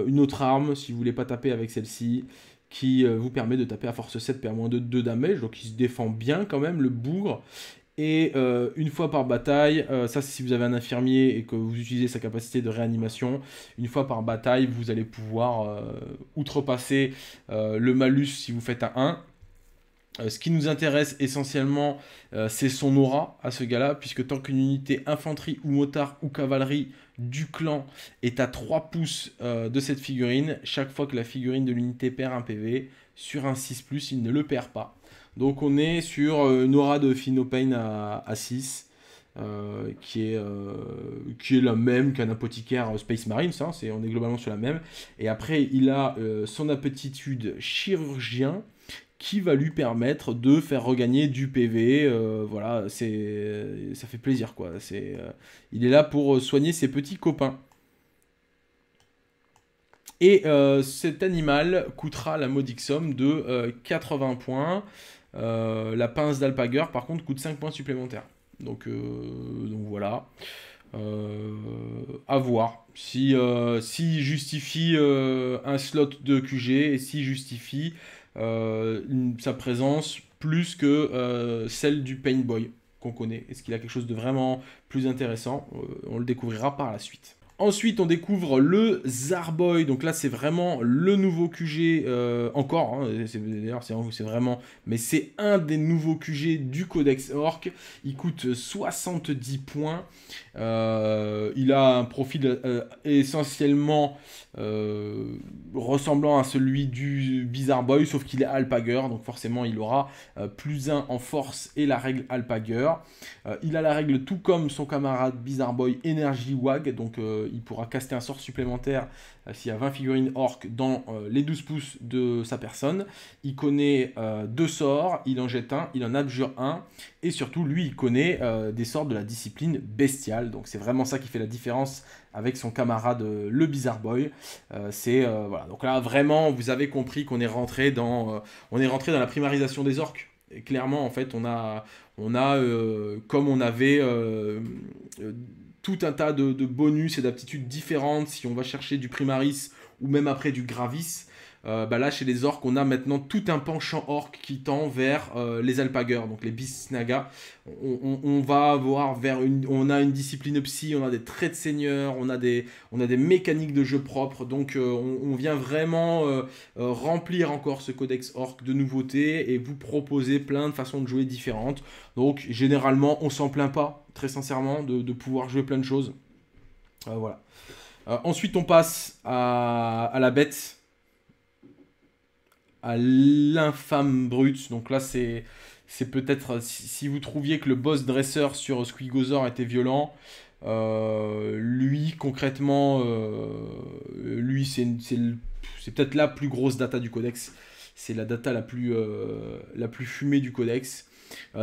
une autre arme si vous voulez pas taper avec celle-ci qui euh, vous permet de taper à force 7 pa moins de 2 damage, donc il se défend bien quand même, le bougre. Et euh, une fois par bataille, euh, ça c'est si vous avez un infirmier et que vous utilisez sa capacité de réanimation, une fois par bataille, vous allez pouvoir outrepasser le malus si vous faites un 1. ce qui nous intéresse essentiellement, c'est son aura à ce gars-là, puisque tant qu'une unité infanterie ou motard ou cavalerie du clan est à 3 pouces euh, de cette figurine. Chaque fois que la figurine de l'unité perd un PV, sur un 6+, il ne le perd pas. Donc on est sur euh, Nora de Finopane à, 6, euh, qui, est, qui est la même qu'un apothicaire Space Marine, hein, on est globalement sur la même. Et après, il a son aptitude chirurgien, qui va lui permettre de faire regagner du PV. Euh, voilà, c'est ça fait plaisir quoi. C'est euh, il est là pour euh, soigner ses petits copains. Et cet animal coûtera la modique somme de 80 points. la pince d'Alpager, par contre, coûte 5 points supplémentaires. Donc, donc voilà. à voir. Si, si justifie un slot de QG et si justifie euh, sa présence plus que euh, celle du Boy qu'on connaît. Est-ce qu'il a quelque chose de vraiment plus intéressant euh, On le découvrira par la suite. Ensuite, on découvre le Zarboy. Donc là, c'est vraiment le nouveau QG, encore. Hein. D'ailleurs, c'est vraiment. Mais c'est un des nouveaux QG du Codex Orc. Il coûte 70 points. Euh, il a un profil euh, essentiellement euh, ressemblant à celui du Bizarre Boy, sauf qu'il est Alpager, donc forcément il aura plus 1 en force et la règle alpaguer. il a la règle tout comme son camarade Bizarre Boy Energy Wag, donc il pourra caster un sort supplémentaire euh, s'il y a 20 figurines orques dans euh, les 12 pouces de sa personne. Il connaît euh, deux sorts, il en jette un, il en abjure un, et surtout lui il connaît des sorts de la discipline bestiale. Donc c'est vraiment ça qui fait la différence avec son camarade le Bizarre Boy. c'est voilà. Donc là vraiment, vous avez compris qu'on est rentré dans on est rentré dans la primarisation des orques. Et clairement en fait, on a on a comme on avait tout un tas de, bonus et d'aptitudes différentes. Si on va chercher du primaris ou même après du gravis, euh, bah là chez les orcs on a maintenant tout un penchant orc qui tend vers euh, les alpagueurs, donc les bisnaga. On, on, va avoir vers une, on a une discipline psy, on a des traits de seigneur, on a des, on a des mécaniques de jeu propres. Donc euh, on, vient vraiment remplir encore ce codex orc de nouveautés et vous proposer plein de façons de jouer différentes. Donc généralement, on s'en plaint pas très sincèrement, de, pouvoir jouer plein de choses. Euh, voilà. Euh, ensuite, on passe à, la bête, à l'infâme brute. Donc là, c'est c'est peut-être si, vous trouviez que le boss dresseur sur Squigozor était violent. Euh, lui, concrètement, lui, c'est peut-être la plus grosse data du codex. C'est la data la plus, la plus fumée du codex.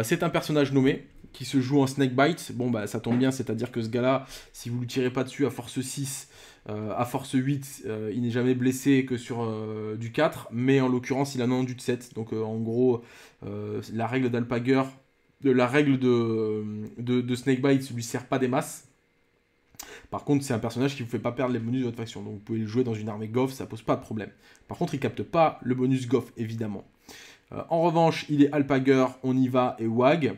c'est un personnage nommé, qui se joue en Snakebite. Bon, bah ça tombe bien, c'est-à-dire que ce gars-là, si vous ne lui tirez pas dessus à force 6, euh, à force 8, euh, il n'est jamais blessé que sur euh, du 4, mais en l'occurrence, il a non du de 7. Donc en gros, la règle d'Alpager, la règle de, de, Snakebite ne lui sert pas des masses. Par contre, c'est un personnage qui ne vous fait pas perdre les bonus de votre faction. Donc vous pouvez le jouer dans une armée Goff, ça pose pas de problème. Par contre, il capte pas le bonus Goff, évidemment. en revanche, il est Alpager, on y va, et Wag.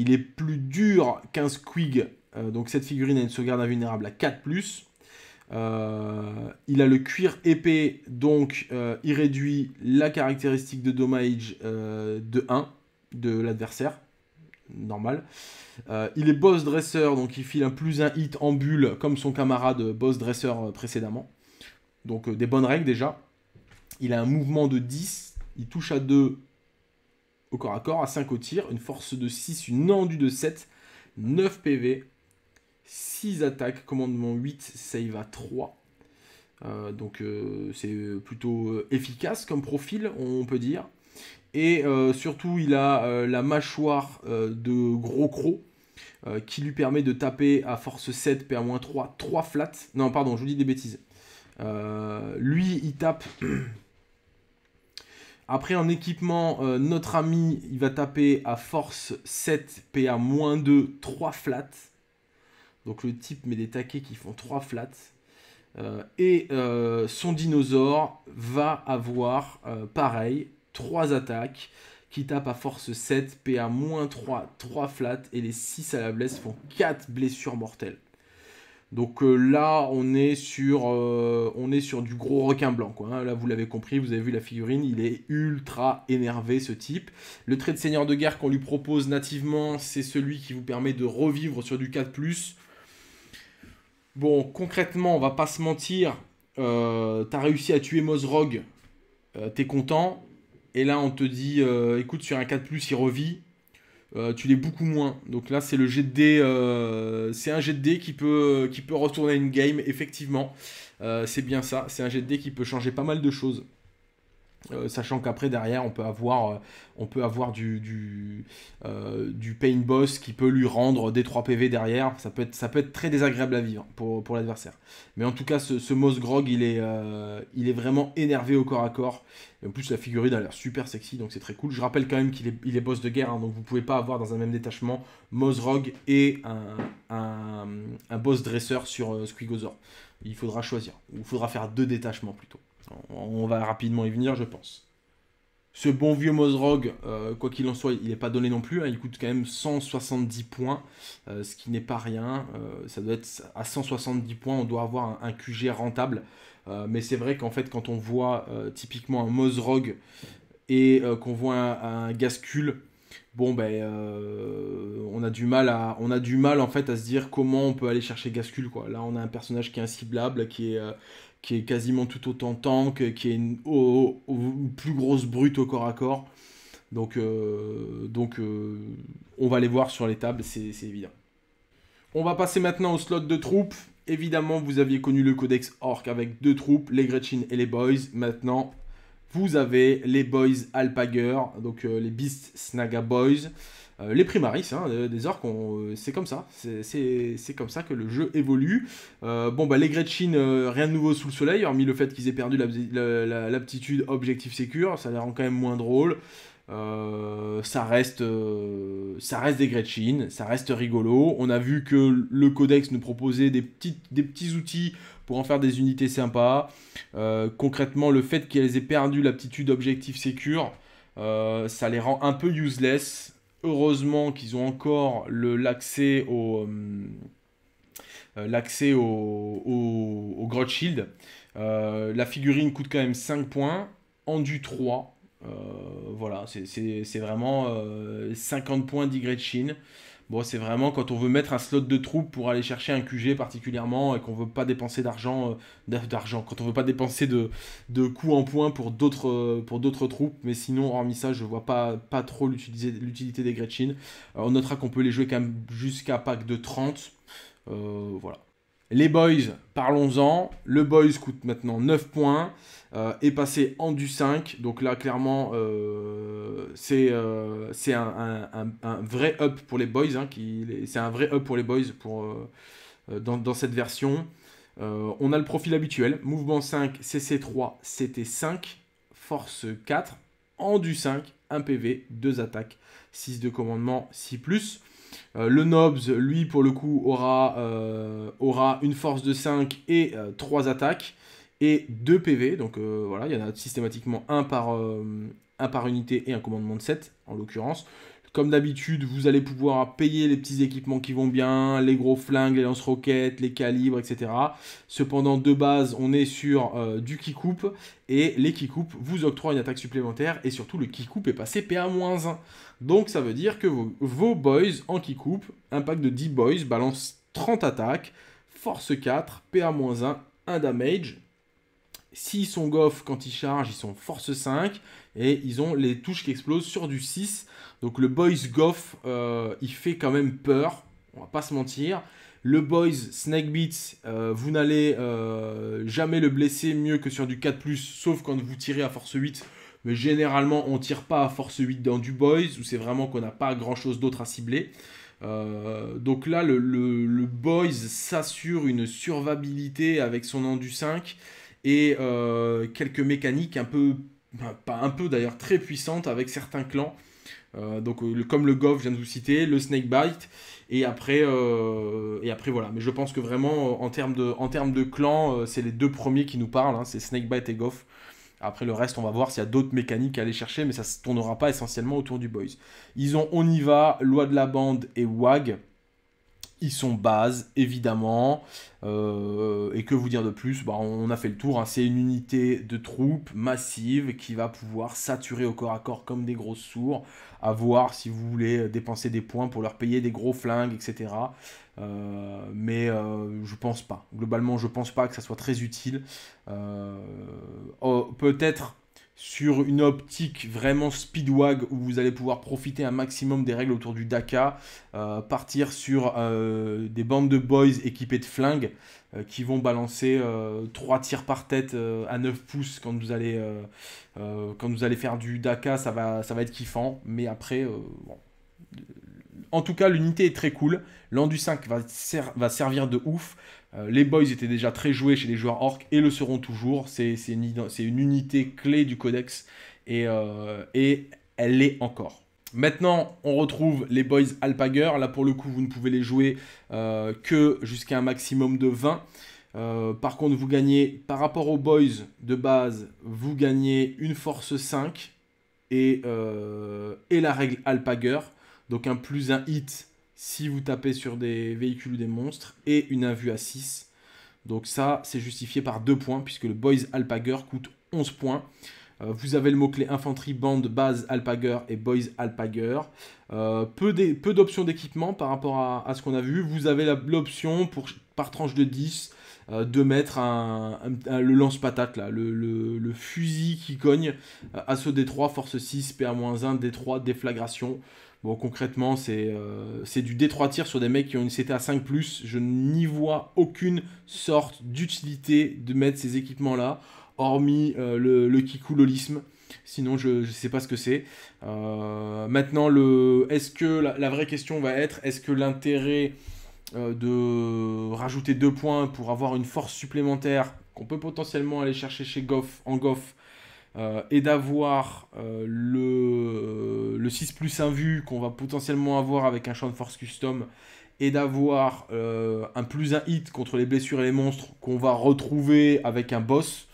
Il est plus dur qu'un squig. Euh, donc cette figurine a une sauvegarde invulnérable à 4 ⁇ euh, il a le cuir épais, donc euh, il réduit la caractéristique de dommage de 1 de l'adversaire. Normal. il est boss dresseur, donc il file un plus 1 hit en bulle, comme son camarade boss dresseur précédemment. Donc des bonnes règles déjà. Il a un mouvement de 10, il touche à 2, au corps à corps, à 5 au tir, une force de 6, une endu de 7, 9 PV, 6 attaques, commandement 8, save à 3. Euh, donc euh, c'est plutôt euh, efficace comme profil, on peut dire. Et surtout, il a la mâchoire de gros croc. qui lui permet de taper à force 7, PA-3, 3 flats. Non, pardon, je vous dis des bêtises. lui, il tape (clears throat) Après, en équipement, euh, notre ami, il va taper à force 7, PA-2, 3 flats. Donc le type met des taquets qui font 3 flats. Euh, et euh, son dinosaure va avoir, pareil, 3 attaques qui tapent à force 7, PA-3, 3 flats. Et les 6 à la blesse font 4 blessures mortelles. Donc euh, là, on est, sur, euh, on est sur du gros requin blanc. Quoi, hein. Là, vous l'avez compris, vous avez vu la figurine, il est ultra énervé ce type. Le trait de seigneur de guerre qu'on lui propose nativement, c'est celui qui vous permet de revivre sur du 4 ⁇ Bon, concrètement, on va pas se mentir, euh, t'as réussi à tuer Mozrog, t'es content. Et là, on te dit, écoute, sur un 4 ⁇ il revit, euh, tu l'es beaucoup moins. Donc là, c'est le jet euh, c'est un jet de qui peut, qui peut retourner une game, effectivement. Euh, c'est bien ça, c'est un jet de dé qui peut changer pas mal de choses. Euh, sachant qu'après derrière on peut avoir euh, on peut avoir du euh, du, pain boss qui peut lui rendre des 3 PV derrière ça peut être ça peut être très désagréable à vivre pour, pour l'adversaire mais en tout cas ce, ce grog il est il est vraiment énervé au corps à corps et en plus la figurine a l'air super sexy donc c'est très cool je rappelle quand même qu'il est, il est boss de guerre hein, donc vous pouvez pas avoir dans un même détachement grog et un, boss dresseur sur Squigozor il faudra choisir ou il faudra faire deux détachements plutôt on va rapidement y venir, je pense. Ce bon vieux Mozrog, euh, quoi qu'il en soit, il n'est pas donné non plus. Hein. il coûte quand même 170 points, euh, ce qui n'est pas rien. Euh, ça doit être à 170 points, on doit avoir un, QG rentable. mais c'est vrai qu'en fait, quand on voit typiquement un Mozrog et qu'on voit un, Gascule, bon ben on a du mal à on a du mal en fait à se dire comment on peut aller chercher Gascule. quoi. Là on a un personnage qui est inciblable, qui est qui est quasiment tout autant tank, qui est une, plus grosse brute au corps à corps. Donc, euh, donc euh, on va les voir sur les tables, c'est évident. On va passer maintenant au slot de troupes. Évidemment, vous aviez connu le codex orc avec deux troupes, les Gretchen et les Boys. Maintenant, vous avez les Boys Alpager, donc euh, les Beast Snaga Boys. Euh, les primaris hein, euh, des orques, euh, c'est comme ça, c'est comme ça que le jeu évolue. bon bah les Gretchen, rien de nouveau sous le soleil, hormis le fait qu'ils aient perdu l'aptitude objectif secure, ça les rend quand même moins drôles. ça reste, ça reste des Gretchen, ça reste rigolo. On a vu que le codex nous proposait des petits, des petits outils pour en faire des unités sympas. concrètement, le fait qu'elles aient perdu l'aptitude objectif sécure, ça les rend un peu useless heureusement qu'ils ont encore l'accès au euh, euh, l'accès au, au, euh, la figurine coûte quand même 5 points, en du 3. voilà, c'est vraiment 50 points chine Bon, c'est vraiment quand on veut mettre un slot de troupes pour aller chercher un QG particulièrement et qu'on veut pas dépenser d'argent, euh, d'argent, quand on veut pas dépenser de, de coups en points pour d'autres, euh, pour d'autres troupes. Mais sinon, hormis ça, je vois pas, pas trop l'utilité des Gretchen. Euh, on notera qu'on peut les jouer quand même jusqu'à pack de 30. voilà. Les boys, parlons-en. Le boys coûte maintenant 9 points. Euh, est passé en du 5. Donc là, clairement, c'est un, vrai up pour les boys. c'est un vrai up pour les euh, euh, boys dans, cette version. on a le profil habituel. Mouvement 5, CC3, CT5, force 4, en du 5, 1 PV, 2 attaques, 6 de commandement, 6 ⁇ plus. le Nobs, lui, pour le coup, aura, une force de 5 et 3 attaques et 2 PV. Donc euh, voilà, il y en a systématiquement un par, euh, un par unité et un commandement de 7 en l'occurrence. Comme d'habitude, vous allez pouvoir payer les petits équipements qui vont bien, les gros flingues, les lance-roquettes, les calibres, etc. Cependant, de base, on est sur euh, du qui coupe, et les qui coupent vous octroient une attaque supplémentaire, et surtout, le qui coupe est passé PA-1. Donc, ça veut dire que vos, boys en qui coupe, pack de 10 boys, balance 30 attaques, force 4, PA-1, un damage, S'ils sont goff quand ils chargent, ils sont force 5 et ils ont les touches qui explosent sur du 6. Donc le Boys Goff, euh, il fait quand même peur, on va pas se mentir. Le Boys Snake Beats, euh, vous n'allez euh, jamais le blesser mieux que sur du 4+, sauf quand vous tirez à force 8. Mais généralement, on tire pas à force 8 dans du Boys, où c'est vraiment qu'on n'a pas grand-chose d'autre à cibler. donc là, le, le Boys s'assure une survabilité avec son endu 5 et euh, quelques mécaniques un peu, bah, pas un peu d'ailleurs, très puissantes avec certains clans. Euh, donc euh, comme le Goff, je viens de vous citer, le Snakebite, et après, et après voilà. Mais je pense que vraiment, en termes de, en de clans, c'est les deux premiers qui nous parlent, hein. c'est Snake et Goff. Après le reste, on va voir s'il y a d'autres mécaniques à aller chercher, mais ça ne tournera pas essentiellement autour du Boys. Ils ont On y va, Loi de la bande et WAG ils sont bases, évidemment. Euh, et que vous dire de plus bah, On a fait le tour. Hein. C'est une unité de troupes massive qui va pouvoir saturer au corps à corps comme des gros sourds. À voir si vous voulez euh, dépenser des points pour leur payer des gros flingues, etc. Euh, mais je pense pas. Globalement, je pense pas que ça soit très utile. Oh, peut-être sur une optique vraiment speedwag où vous allez pouvoir profiter un maximum des règles autour du DACA, euh, partir sur euh, des bandes de boys équipés de flingues euh, qui vont balancer 3 tirs par tête à 9 pouces quand vous allez, quand vous allez faire du DACA, ça va, ça va être kiffant, mais après, En tout cas, l'unité est très cool. L'an du 5 va, va servir de ouf. Euh, les boys étaient déjà très joués chez les joueurs orcs et le seront toujours. C'est une, unité clé du codex euh, et, elle l'est encore. Maintenant, on retrouve les boys Alpager. Là, pour le coup, vous ne pouvez les jouer euh, que jusqu'à un maximum de 20. par contre, vous gagnez, par rapport aux boys de base, vous gagnez une force 5 et, et la règle Alpager. Donc un plus un hit si vous tapez sur des véhicules ou des monstres, et une invue à 6. Donc ça, c'est justifié par 2 points, puisque le Boys Alpager coûte 11 points. Euh, vous avez le mot-clé infanterie, bande, base, alpager et boys alpager. Euh, peu d'options d'équipement par rapport à, ce qu'on a vu. Vous avez l'option pour par tranche de 10 euh, de mettre le lance-patate, le, fusil qui cogne. à D3, force 6, PA-1, D3, déflagration. Bon, concrètement, c'est euh, du d tir sur des mecs qui ont une CTA 5 ⁇ Je n'y vois aucune sorte d'utilité de mettre ces équipements-là, hormis euh, le, le kikoulolisme. Sinon, je ne sais pas ce que c'est. Euh, maintenant, le, est-ce que la, vraie question va être, est-ce que l'intérêt de rajouter deux points pour avoir une force supplémentaire qu'on peut potentiellement aller chercher chez Goff en Goff et d'avoir le 6 plus 1 vu qu'on va potentiellement avoir avec un champ de force custom et d'avoir euh, un plus 1 hit contre les blessures et les monstres qu'on va retrouver avec un boss.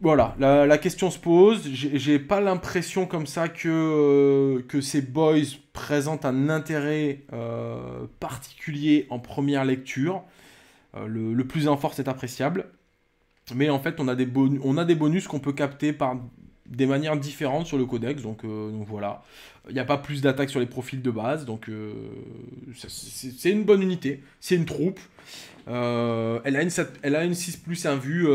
Voilà, la, question se pose. J'ai pas l'impression comme ça que, euh, que ces boys présentent un intérêt euh, particulier en première lecture. Le, plus 1 force est appréciable. Mais en fait, on a des, on a des bonus qu'on peut capter par des manières différentes sur le codex, donc, euh, voilà. Il n'y a pas plus d'attaques sur les profils de base, donc euh, c'est une bonne unité, c'est une troupe. Euh, elle, a une elle a une 6 plus 1 vue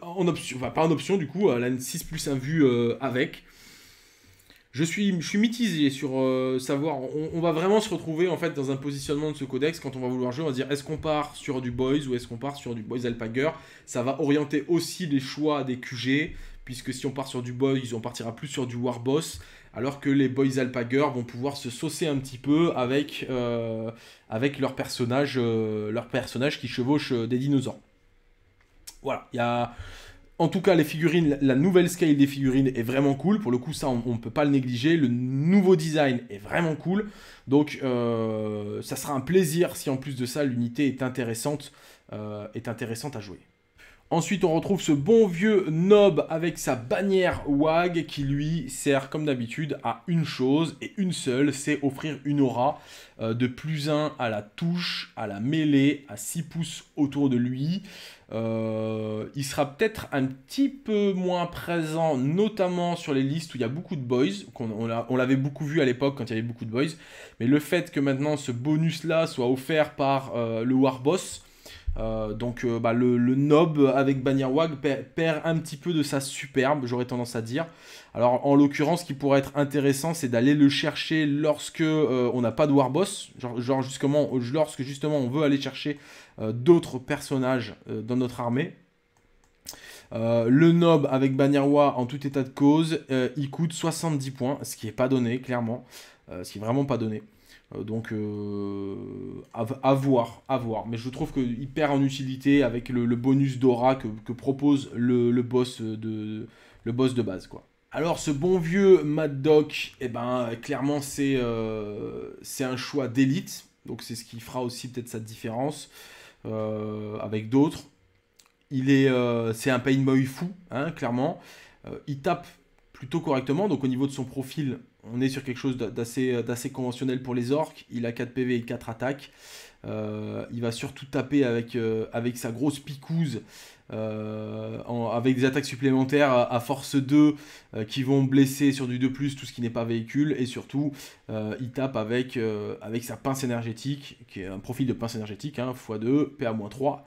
en option, enfin pas en option du coup, elle a une 6 plus 1 vue avec je suis, je suis mitisé sur euh, savoir. On, va vraiment se retrouver en fait dans un positionnement de ce codex quand on va vouloir jouer. On va dire est-ce qu'on part sur du boys ou est-ce qu'on part sur du boys alpager Ça va orienter aussi les choix des QG puisque si on part sur du boys, on partira plus sur du war boss alors que les boys alpager vont pouvoir se saucer un petit peu avec euh, avec leurs personnages, euh, leur personnage qui chevauchent des dinosaures. Voilà, il y a en tout cas, les figurines, la nouvelle scale des figurines est vraiment cool. Pour le coup, ça, on ne peut pas le négliger. Le nouveau design est vraiment cool. Donc, euh, ça sera un plaisir si en plus de ça, l'unité est intéressante, euh, est intéressante à jouer. Ensuite, on retrouve ce bon vieux Nob avec sa bannière WAG qui lui sert comme d'habitude à une chose et une seule, c'est offrir une aura euh, de plus 1 à la touche, à la mêlée, à 6 pouces autour de lui. Euh, il sera peut-être un petit peu moins présent, notamment sur les listes où il y a beaucoup de boys. On, on l'avait beaucoup vu à l'époque quand il y avait beaucoup de boys. Mais le fait que maintenant ce bonus-là soit offert par euh, le Warboss, euh, donc bah, le, Nob avec wag perd un petit peu de sa superbe, j'aurais tendance à dire. Alors en l'occurrence, ce qui pourrait être intéressant, c'est d'aller le chercher lorsque on n'a pas de Warboss, genre, genre justement, lorsque justement on veut aller chercher euh, d'autres personnages euh, dans notre armée. Euh, le Nob avec Bannerwa en tout état de cause, il coûte 70 points, ce qui n'est pas donné, clairement. ce qui est vraiment pas donné. donc, à, voir, à voir. Mais je trouve qu'il perd en utilité avec le, bonus d'aura que, propose le, boss de, le boss de base, quoi. Alors ce bon vieux Mad eh ben, clairement c'est un choix d'élite, donc c'est ce qui fera aussi peut-être sa différence. Euh, avec d'autres. Il est, euh, c'est un pain boy fou, hein, clairement. Euh, il tape plutôt correctement, donc au niveau de son profil, on est sur quelque chose d'assez, d'assez conventionnel pour les orques. Il a 4 PV et 4 attaques. il va surtout taper avec, avec sa grosse picouse euh, avec des attaques supplémentaires à, force 2 euh, qui vont blesser sur du 2 ⁇ tout ce qui n'est pas véhicule, et surtout euh, il tape avec, avec sa pince énergétique, qui est un profil de pince énergétique, hein, x2, PA-3,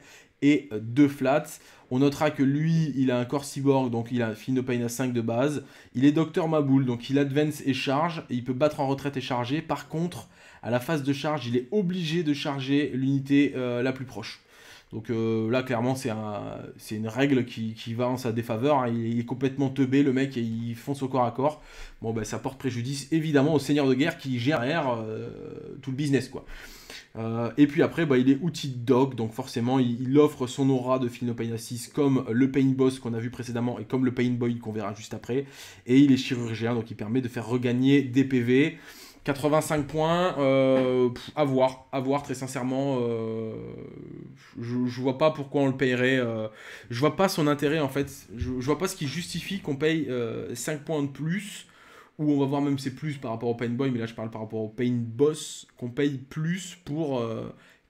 et 2 flats. On notera que lui, il a un corps cyborg, donc il a à 5 de base. Il est Docteur Maboul, donc il advance et charge. Et il peut battre en retraite et charger. Par contre, à la phase de charge, il est obligé de charger l'unité la plus proche. Donc euh, là, clairement, c'est un, une règle qui, va en sa défaveur. Hein. Il, est complètement teubé, le mec, et il fonce au corps à corps. Bon, ben, ça porte préjudice évidemment au seigneur de guerre qui gère euh, tout le business, quoi. Euh, et puis après, bah, il est outil de dog, donc forcément, il, offre son aura de Phil comme le Pain Boss qu'on a vu précédemment et comme le Pain Boy qu'on verra juste après. Et il est chirurgien, donc il permet de faire regagner des PV. 85 points, euh, à voir, à voir très sincèrement. Euh, je, vois pas pourquoi on le paierait. Euh, je vois pas son intérêt en fait. Je, vois pas ce qui justifie qu'on paye 5 points de plus, ou on va voir même c'est plus par rapport au Pain Boy, mais là je parle par rapport au Pain Boss, qu'on paye plus pour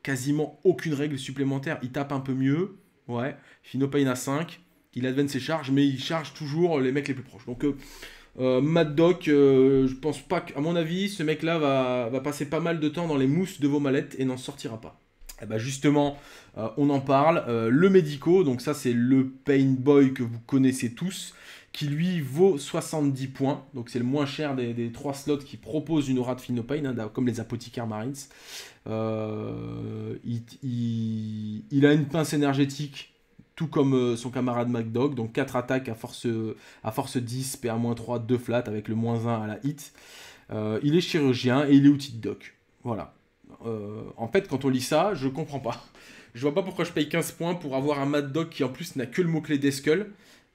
quasiment aucune règle supplémentaire. Il tape un peu mieux, ouais. Fino Pain à 5, il advance ses charges, mais il charge toujours les mecs les plus proches. Donc euh, Maddoc, euh, je pense pas qu'à mon avis, ce mec-là va, passer pas mal de temps dans les mousses de vos mallettes et n'en sortira pas. Eh ben, justement, euh, on en parle. le médico, donc ça c'est le Pain Boy que vous connaissez tous, qui lui vaut 70 points. Donc c'est le moins cher des, trois slots qui proposent une aura de finopain, Pain, hein, comme les apothicaires Marines. Il, il a une pince énergétique tout comme euh, son camarade MacDog, donc 4 attaques à force, euh, à force 10, PA-3, 2 flat avec le moins 1 à la hit. Euh, il est chirurgien et il est outil de doc. Voilà. en fait, quand on lit ça, je comprends pas. Je vois pas pourquoi je paye 15 points pour avoir un Mad qui en plus n'a que le mot-clé Deskull.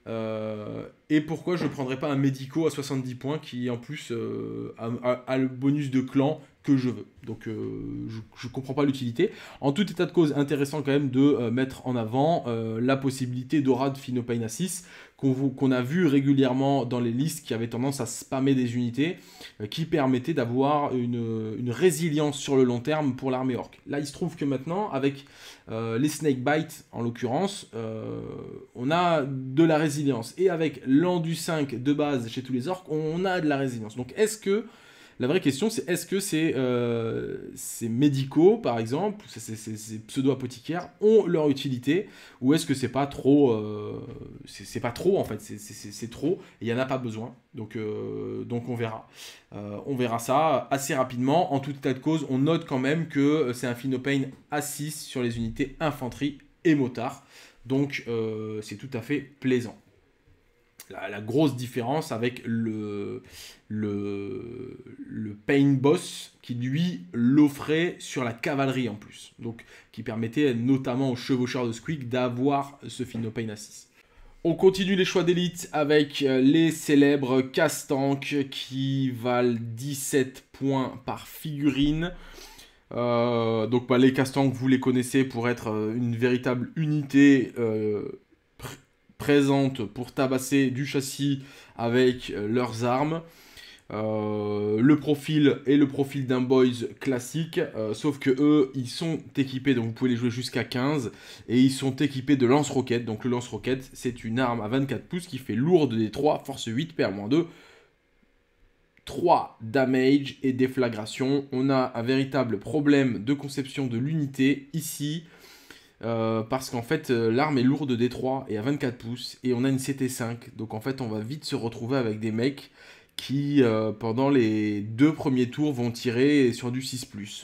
Euh, et pourquoi je ne prendrais pas un médico à 70 points qui en plus euh, a, le bonus de clan que je veux. Donc euh, je ne comprends pas l'utilité. En tout état de cause, intéressant quand même de mettre en avant la possibilité d'aura de qu'on a vu régulièrement dans les listes qui avaient tendance à spammer des unités, euh, qui permettaient d'avoir une, résilience sur le long terme pour l'armée orc. Là, il se trouve que maintenant, avec euh, les Snake Bites en l'occurrence, euh, on a de la résilience. Et avec l'endu 5 de base chez tous les orcs, on a de la résilience. Donc est-ce que la vraie question, c'est est-ce que ces, euh, médicaux, par exemple, ces, pseudo-apothicaires ont leur utilité ou est-ce que c'est pas trop, euh, c'est pas trop en fait, c'est trop il n'y en a pas besoin. Donc, euh, donc on verra. on verra ça assez rapidement. En tout cas de cause, on note quand même que c'est un Finopane A6 sur les unités infanterie et motard. Donc c'est tout à fait plaisant la, grosse différence avec le, le, le Pain Boss qui lui l'offrait sur la cavalerie en plus. Donc qui permettait notamment aux chevaucheurs de Squeak d'avoir ce Fino Pain à On continue les choix d'élite avec euh, les célèbres Castank qui valent 17 points par figurine. Euh, donc pas bah, les Castank, vous les connaissez pour être euh, une véritable unité présentes pour tabasser du châssis avec euh, leurs armes. Euh, le profil est le profil d'un boys classique, euh, sauf que eux, ils sont équipés, donc vous pouvez les jouer jusqu'à 15, et ils sont équipés de lance-roquettes. Donc le lance-roquette, c'est une arme à 24 pouces qui fait lourde des 3, force 8, PR-2, 3 damage et déflagration. On a un véritable problème de conception de l'unité ici. Euh, parce qu'en fait euh, l'arme est lourde des 3 et à 24 pouces et on a une CT5 donc en fait on va vite se retrouver avec des mecs qui euh, pendant les deux premiers tours vont tirer sur du 6 ⁇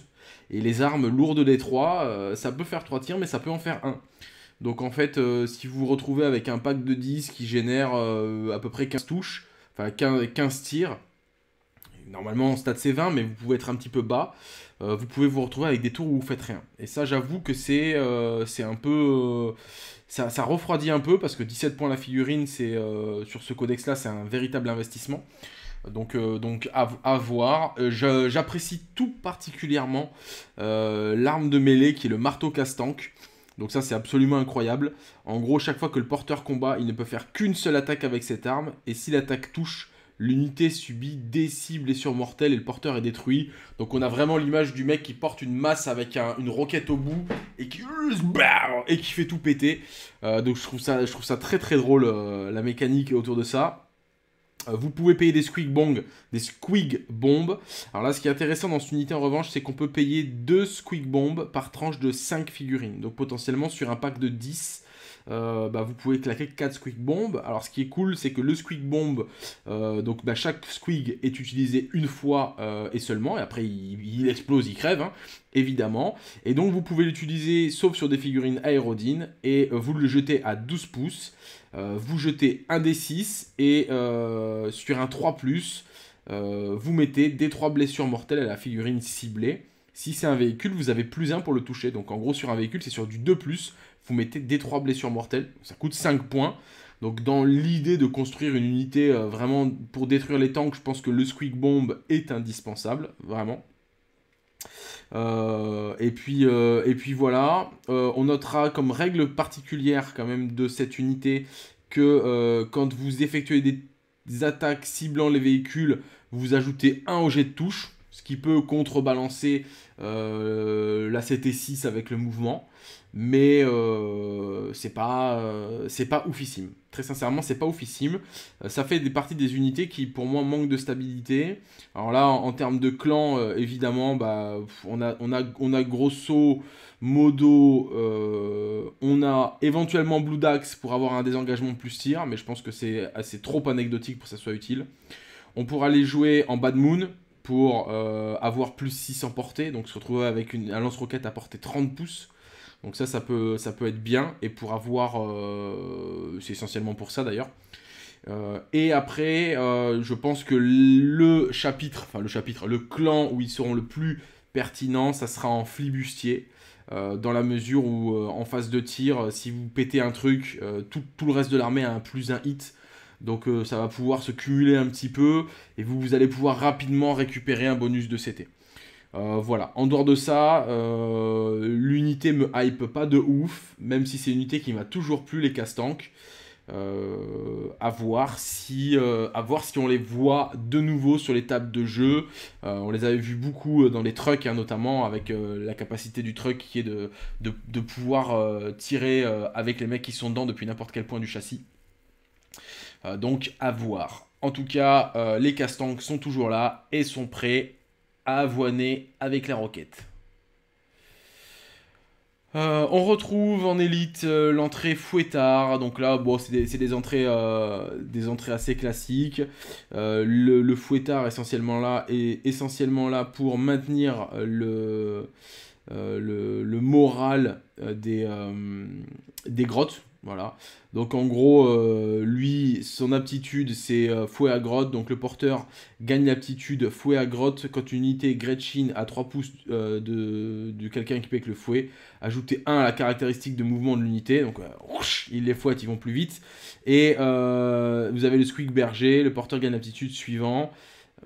et les armes lourdes des 3 ça peut faire 3 tirs mais ça peut en faire 1 donc en fait si vous vous retrouvez avec un pack de 10 qui génère à peu près 15 touches enfin 15 tirs normalement en stade c 20, mais vous pouvez être un petit peu bas. Euh, vous pouvez vous retrouver avec des tours où vous faites rien. Et ça, j'avoue que c'est euh, un peu. Euh, ça, refroidit un peu parce que 17 points la figurine, c'est sur ce codex-là, c'est un véritable investissement. Donc, donc à, voir. J'apprécie tout particulièrement l'arme de mêlée qui est le marteau casse-tank. Donc ça c'est absolument incroyable. En gros, chaque fois que le porteur combat, il ne peut faire qu'une seule attaque avec cette arme. Et si l'attaque touche, l'unité subit des cibles, et mortelles et le porteur est détruit. Donc on a vraiment l'image du mec qui porte une masse avec une roquette au bout et qui, et qui fait tout péter. Euh, donc je trouve, ça, je trouve ça très très drôle euh, la mécanique autour de ça. Euh, vous pouvez payer des squig bong, des squig bombes. Alors là, ce qui est intéressant dans cette unité en revanche, c'est qu'on peut payer deux squig bombes par tranche de 5 figurines. Donc potentiellement sur un pack de 10, euh, bah, vous pouvez claquer 4 squig bombes. Alors ce qui est cool, c'est que le squig bomb, euh, donc bah, chaque squig est utilisé une fois euh, et seulement, et après il, explose, il crève, hein, évidemment. Et donc vous pouvez l'utiliser sauf sur des figurines aérodines, et vous le jetez à 12 pouces. vous jetez un des 6 et sur un 3 ⁇ vous mettez des 3 blessures mortelles à la figurine ciblée. Si c'est un véhicule, vous avez plus 1 pour le toucher. Donc en gros, sur un véhicule, c'est sur du 2, vous mettez des 3 blessures mortelles, ça coûte 5 points. Donc dans l'idée de construire une unité euh, vraiment pour détruire les tanks, je pense que le Squeak Bomb est indispensable, vraiment. Euh, et, puis, euh, et puis voilà, on notera comme règle particulière quand même de cette unité que quand vous effectuez des, attaques ciblant les véhicules, vous ajoutez un objet de touche, ce qui peut contrebalancer la CT6 avec le mouvement mais euh, c'est pas euh, c'est pas oufissime. Très sincèrement, c'est pas oufissime. Euh, ça fait des parties des unités qui pour moi manquent de stabilité. Alors là, en, termes de clan, évidemment, bah, on a on a grosso modo, on a éventuellement Blue Dax pour avoir un désengagement plus tir, mais je pense que c'est assez trop anecdotique pour que ça soit utile. On pourra les jouer en Bad Moon, pour avoir plus 6 en portée, donc se retrouver avec une, un lance-roquette à portée 30 pouces, donc ça, ça peut, ça peut être bien. Et pour avoir, euh, c'est essentiellement pour ça d'ailleurs. Euh, et après, euh, je pense que le chapitre, enfin le chapitre, le clan où ils seront le plus pertinents, ça sera en flibustier. dans la mesure où en phase de tir, si vous pétez un truc, tout, le reste de l'armée a un plus un hit. Donc ça va pouvoir se cumuler un petit peu et vous, vous allez pouvoir rapidement récupérer un bonus de CT. Euh, voilà, en dehors de ça, euh, l'unité me hype pas de ouf, même si c'est une unité qui m'a toujours plu, les castanks. Euh, à, voir si, euh, à voir si on les voit de nouveau sur les tables de jeu. on les avait vus beaucoup dans les trucks, hein, notamment avec la capacité du truck qui est de, de, pouvoir tirer avec les mecs qui sont dedans depuis n'importe quel point du châssis. donc à voir. En tout cas, les castanks sont toujours là et sont prêts avoiné avec la roquette. Euh, on retrouve en élite euh, l'entrée fouettard, donc là bon, c'est des, entrées, euh, des entrées assez classiques. Le, fouettard essentiellement là est essentiellement là pour maintenir le, le, le moral des, des grottes, voilà. Donc en gros, euh, lui, son aptitude, c'est euh, fouet à grotte. Donc le porteur gagne l'aptitude fouet à grotte quand une unité Gretchen à 3 pouces euh, de, quelqu'un équipé avec le fouet. Ajoutez 1 à la caractéristique de mouvement de l'unité. Donc il les fouette, ils vont plus vite. Et vous avez le squeak berger. Le porteur gagne l'aptitude suivant.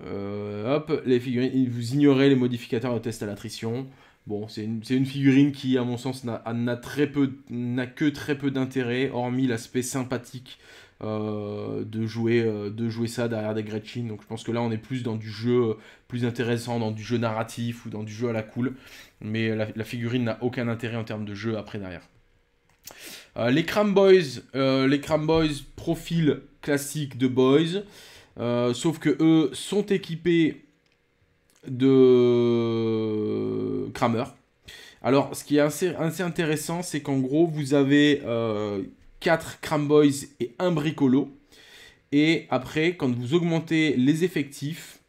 hop, les figurines, vous ignorez les modificateurs de test à l'attrition. Bon, c'est une, figurine qui, à mon sens, n'a très peu, n'a que très peu d'intérêt, hormis l'aspect sympathique euh, de, jouer, euh, de jouer ça derrière des Gretchen. Donc je pense que là, on est plus dans du jeu euh, plus intéressant, dans du jeu narratif ou dans du jeu à la cool. Mais la, figurine n'a aucun intérêt en termes de jeu après derrière. les Cram Boys, les Cram Boys, profil classique de Boys. sauf que eux sont équipés de Kramer. Alors, ce qui est assez, intéressant, c'est qu'en gros, vous avez euh, 4 Cramboys et 1 Bricolo. Et après, quand vous augmentez les effectifs,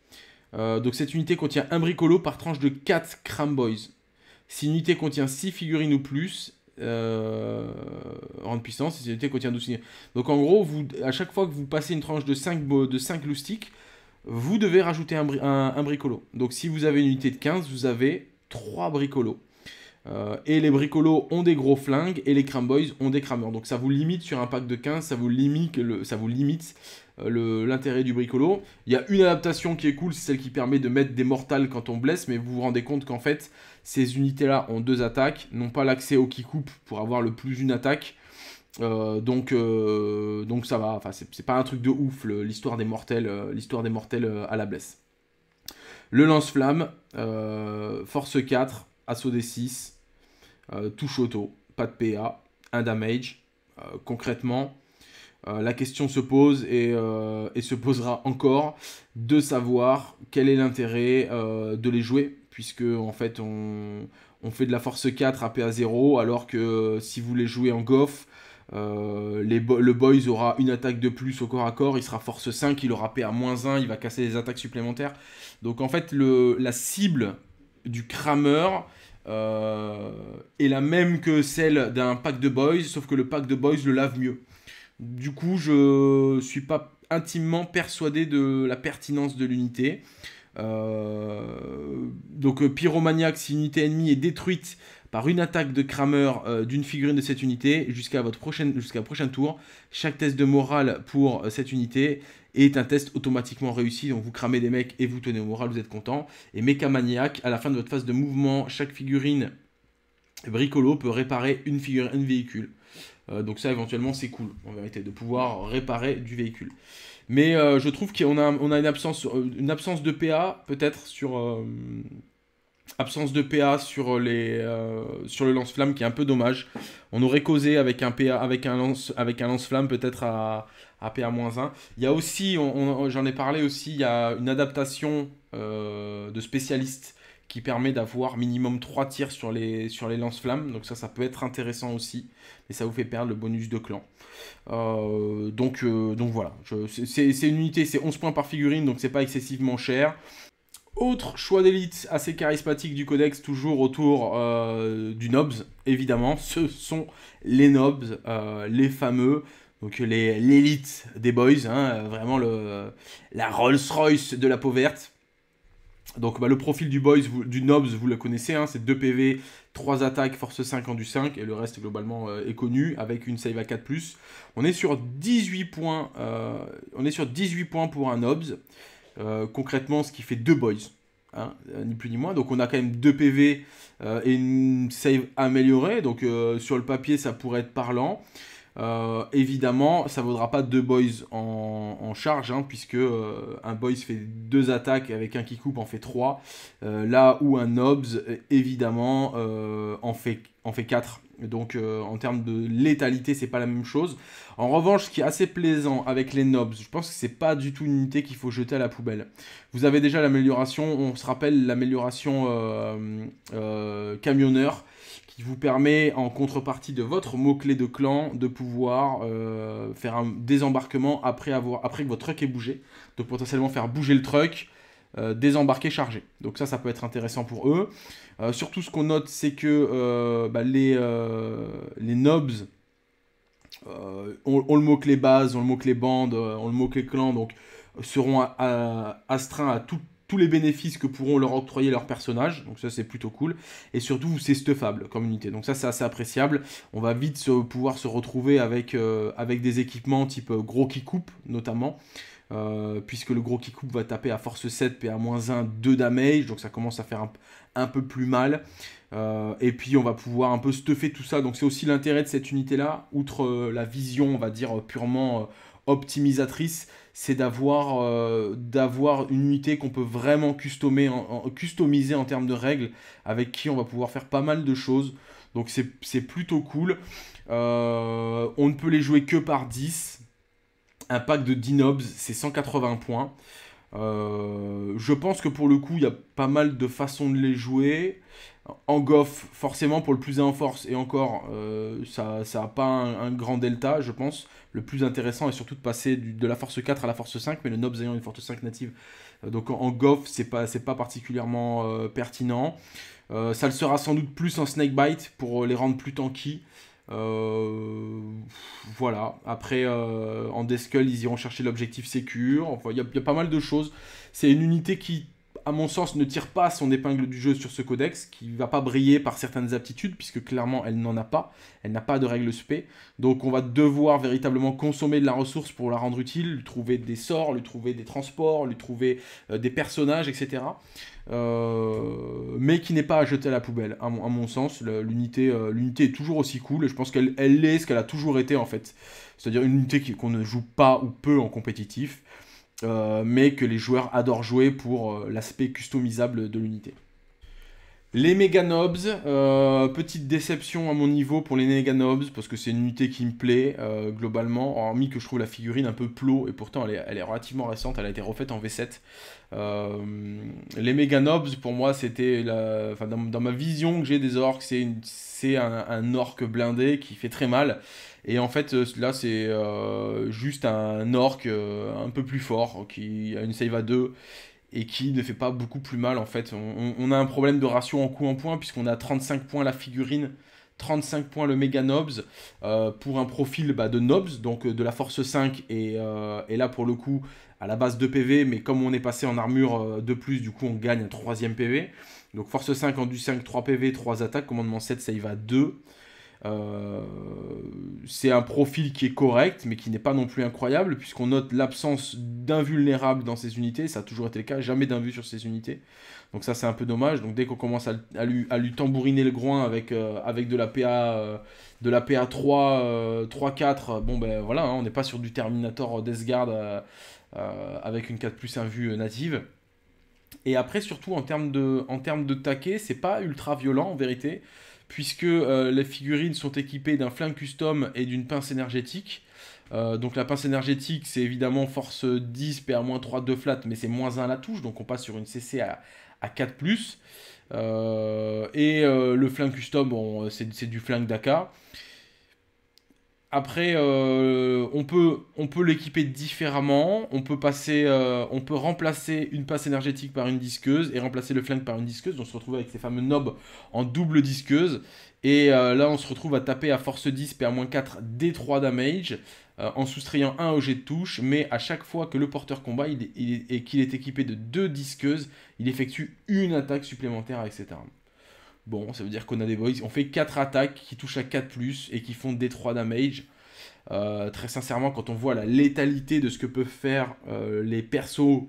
euh, donc cette unité contient un Bricolo par tranche de 4 Cramboys. Si une unité contient 6 figurines ou plus, euh, puissance, si une unité contient 12 figurines. Donc en gros, vous, à chaque fois que vous passez une tranche de 5, de 5 loustiques, vous devez rajouter un, bricolo. Donc si vous avez une unité de 15, vous avez 3 bricolos. Euh, et les bricolos ont des gros flingues et les cramboys ont des crameurs. Donc ça vous limite sur un pack de 15, ça vous limite ça vous limite euh, l'intérêt du bricolo. Il y a une adaptation qui est cool, c'est celle qui permet de mettre des mortals quand on blesse, mais vous vous rendez compte qu'en fait, ces unités-là ont deux attaques, n'ont pas l'accès au qui coupe pour avoir le plus une attaque, euh, donc, euh, donc ça va. c'est pas un truc de ouf l'histoire des mortels, euh, l'histoire des mortels à la blesse. Le lance-flamme, force 4, assaut des 6, touche auto, pas de PA, un damage. concrètement, la question se pose et, se posera encore de savoir quel est l'intérêt de les jouer, puisque en fait on, fait de la force 4 à PA 0, alors que si vous les jouez en goff, euh, les le Boys aura une attaque de plus au corps à corps, il sera force 5, il aura moins 1, il va casser des attaques supplémentaires. Donc en fait, la cible du Kramer euh, est la même que celle d'un pack de Boys, sauf que le pack de Boys le lave mieux. Du coup, je ne suis pas intimement persuadé de la pertinence de l'unité. Euh, donc Pyromaniac, si l'unité ennemie est détruite par une attaque de crameur euh, d'une figurine de cette unité jusqu'à votre prochaine, jusqu'à prochain tour. Chaque test de morale pour euh, cette unité est un test automatiquement réussi. Donc vous cramez des mecs et vous tenez au moral, vous êtes content. Et mécamaniac, à la fin de votre phase de mouvement, chaque figurine bricolo peut réparer une figurine, un véhicule. Euh, donc ça éventuellement c'est cool en vérité de pouvoir réparer du véhicule. Mais je trouve qu'on a, on a une absence, une absence de PA peut-être sur absence de PA sur, les, euh, sur le lance-flamme qui est un peu dommage. On aurait causé avec un, PA, avec un, lance, avec un lance-flamme peut-être à, à PA-1. Il y a aussi, j'en ai parlé aussi, il y a une adaptation euh, de spécialiste qui permet d'avoir minimum 3 tirs sur les, sur les lance-flammes. Donc ça, ça peut être intéressant aussi. Et ça vous fait perdre le bonus de clan. Euh, donc, donc voilà, c'est une unité, c'est 11 points par figurine, donc c'est pas excessivement cher. Autre choix d'élite assez charismatique du codex, toujours autour euh, du Nobs, évidemment, ce sont les Nobs, euh, les fameux, donc l'élite des boys, hein, euh, vraiment le, la Rolls-Royce de la peau verte. Donc bah, le profil du boys, du Nobs, vous le connaissez, hein, c'est 2 PV, 3 attaques, force 5 en du 5, et le reste globalement est connu, avec une save à 4+. On est sur 18 points, on est sur 18 points pour un Nobs. Euh, concrètement ce qui fait deux boys. Hein, euh, ni plus ni moins. Donc on a quand même deux PV euh, et une save améliorée. Donc sur le papier, ça pourrait être parlant. Euh, évidemment, ça vaudra pas deux boys en, charge, hein, puisque euh, un boys fait deux attaques avec un qui coupe en fait trois. Euh, là où un Nobs, évidemment, en, fait, en fait quatre. Donc en termes de létalité, c'est pas la même chose. En revanche, ce qui est assez plaisant avec les Nobs, je pense que c'est pas du tout une unité qu'il faut jeter à la poubelle. Vous avez déjà l'amélioration, on se rappelle l'amélioration camionneur qui vous permet, en contrepartie de votre mot-clé de clan, de pouvoir euh, faire un désembarquement après, avoir, après que votre truck ait bougé. de potentiellement faire bouger le truck, euh, désembarquer, charger. Donc ça, ça peut être intéressant pour eux. Euh, surtout, ce qu'on note, c'est que bah, les, les nobs ont, le mot-clé base, on le mot-clé bande, on le mot-clé clan, donc seront astreints à, tout tous les bénéfices que pourront leur octroyer leurs personnages, donc ça c'est plutôt cool, et surtout c'est stuffable comme unité, donc ça c'est assez appréciable, on va vite pouvoir se retrouver avec, euh, avec des équipements type euh, gros qui coupe notamment, euh, puisque le gros qui coupe va taper à force 7, PA-1, 2 damage, donc ça commence à faire un, peu plus mal, et puis on va pouvoir un peu stuffer tout ça, donc c'est aussi l'intérêt de cette unité là, outre la vision on va dire purement optimisatrice, c'est d'avoir euh, d'avoir une unité qu'on peut vraiment customer, customiser en termes de règles, avec qui on va pouvoir faire pas mal de choses. Donc c'est plutôt cool. Euh, on ne peut les jouer que par 10. Un pack de 10 nobs, c'est 180 points. Euh, je pense que pour le coup, il y a pas mal de façons de les jouer. En goff, forcément, pour le plus en force, et encore, euh, ça n'a pas un, grand delta, je pense. Le plus intéressant est surtout de passer de la force 4 à la force 5, mais le Nobs ayant une force 5 native. Euh, donc en, goff, c'est pas, pas particulièrement euh, pertinent. ça le sera sans doute plus en snakebite, pour les rendre plus tanky. voilà. Après, en Deskull, ils iront chercher l'objectif sécure. Enfin, il y, a pas mal de choses. C'est une unité qui à mon sens, ne tire pas son épingle du jeu sur ce codex, qui va pas briller par certaines aptitudes, puisque clairement elle n'en a pas, elle n'a pas de règles spé. Donc on va devoir véritablement consommer de la ressource pour la rendre utile, lui trouver des sorts, lui trouver des transports, lui trouver euh, des personnages, etc. Euh, mais qui n'est pas à jeter à la poubelle, à mon, sens. Euh, l'unité est toujours aussi cool, et je pense qu'elle elle est ce qu'elle a toujours été en fait. C'est-à-dire une unité qu'on ne joue pas ou peu en compétitif, euh, mais que les joueurs adorent jouer pour euh, l'aspect customisable de l'unité. Les Mega Nobs, euh, petite déception à mon niveau pour les Mega Nobs, parce que c'est une unité qui me plaît globalement, hormis que je trouve la figurine un peu plot, et pourtant elle est, relativement récente, elle a été refaite en V7. les Mega Nobs, pour moi, c'était, dans, ma vision que j'ai des orques, c'est un, un orque blindé qui fait très mal, et en fait, euh, là, c'est euh, juste un orc euh, un peu plus fort qui a une save à 2 et qui ne fait pas beaucoup plus mal. En fait, on, a un problème de ratio en coup en point puisqu'on a 35 points la figurine. 35 points le méga Nobs pour un profil bah, de Nobs, donc de la force 5 et, là pour le coup à la base 2 PV, mais comme on est passé en armure de plus, du coup on gagne un troisième PV. Donc force 5 en du 5, 3 PV, 3 attaques, commandement 7, save à 2. Euh, c'est un profil qui est correct, mais qui n'est pas non plus incroyable, puisqu'on note l'absence d'invulnérables dans ces unités. Ça a toujours été le cas, jamais d'un sur ces unités. Donc ça, c'est un peu dommage. Donc dès qu'on commence à, lui, à, lui, tambouriner le groin avec, euh, avec de la PA, euh, de la PA 3, 3-4, bon ben voilà, hein, on n'est pas sur du Terminator Death Guard avec une 4 plus native. Et après, surtout en termes de, en termes de taquet, c'est pas ultra violent en vérité puisque euh, les figurines sont équipées d'un flingue custom et d'une pince énergétique. Euh, donc la pince énergétique, c'est évidemment force 10, pa 3 2 flat, mais c'est moins 1 à la touche, donc on passe sur une CC à, à 4 ⁇ euh, et le flingue custom, c'est du flingue d'Aka. Après, euh, on peut, on peut l'équiper différemment. On peut, passer, euh, on peut remplacer une passe énergétique par une disqueuse et remplacer le flingue par une disqueuse. On se retrouve avec ces fameux knobs en double disqueuse. Et euh, là, on se retrouve à taper à force 10 pa 4 D3 damage en soustrayant un objet de touche. Mais à chaque fois que le porteur combat et qu'il est équipé de deux disqueuses, il effectue une attaque supplémentaire avec cette arme. Bon, ça veut dire qu'on a des boys. On fait 4 attaques qui touchent à 4 plus et qui font des 3 damage. Euh, très sincèrement, quand on voit la létalité de ce que peuvent faire euh, les persos.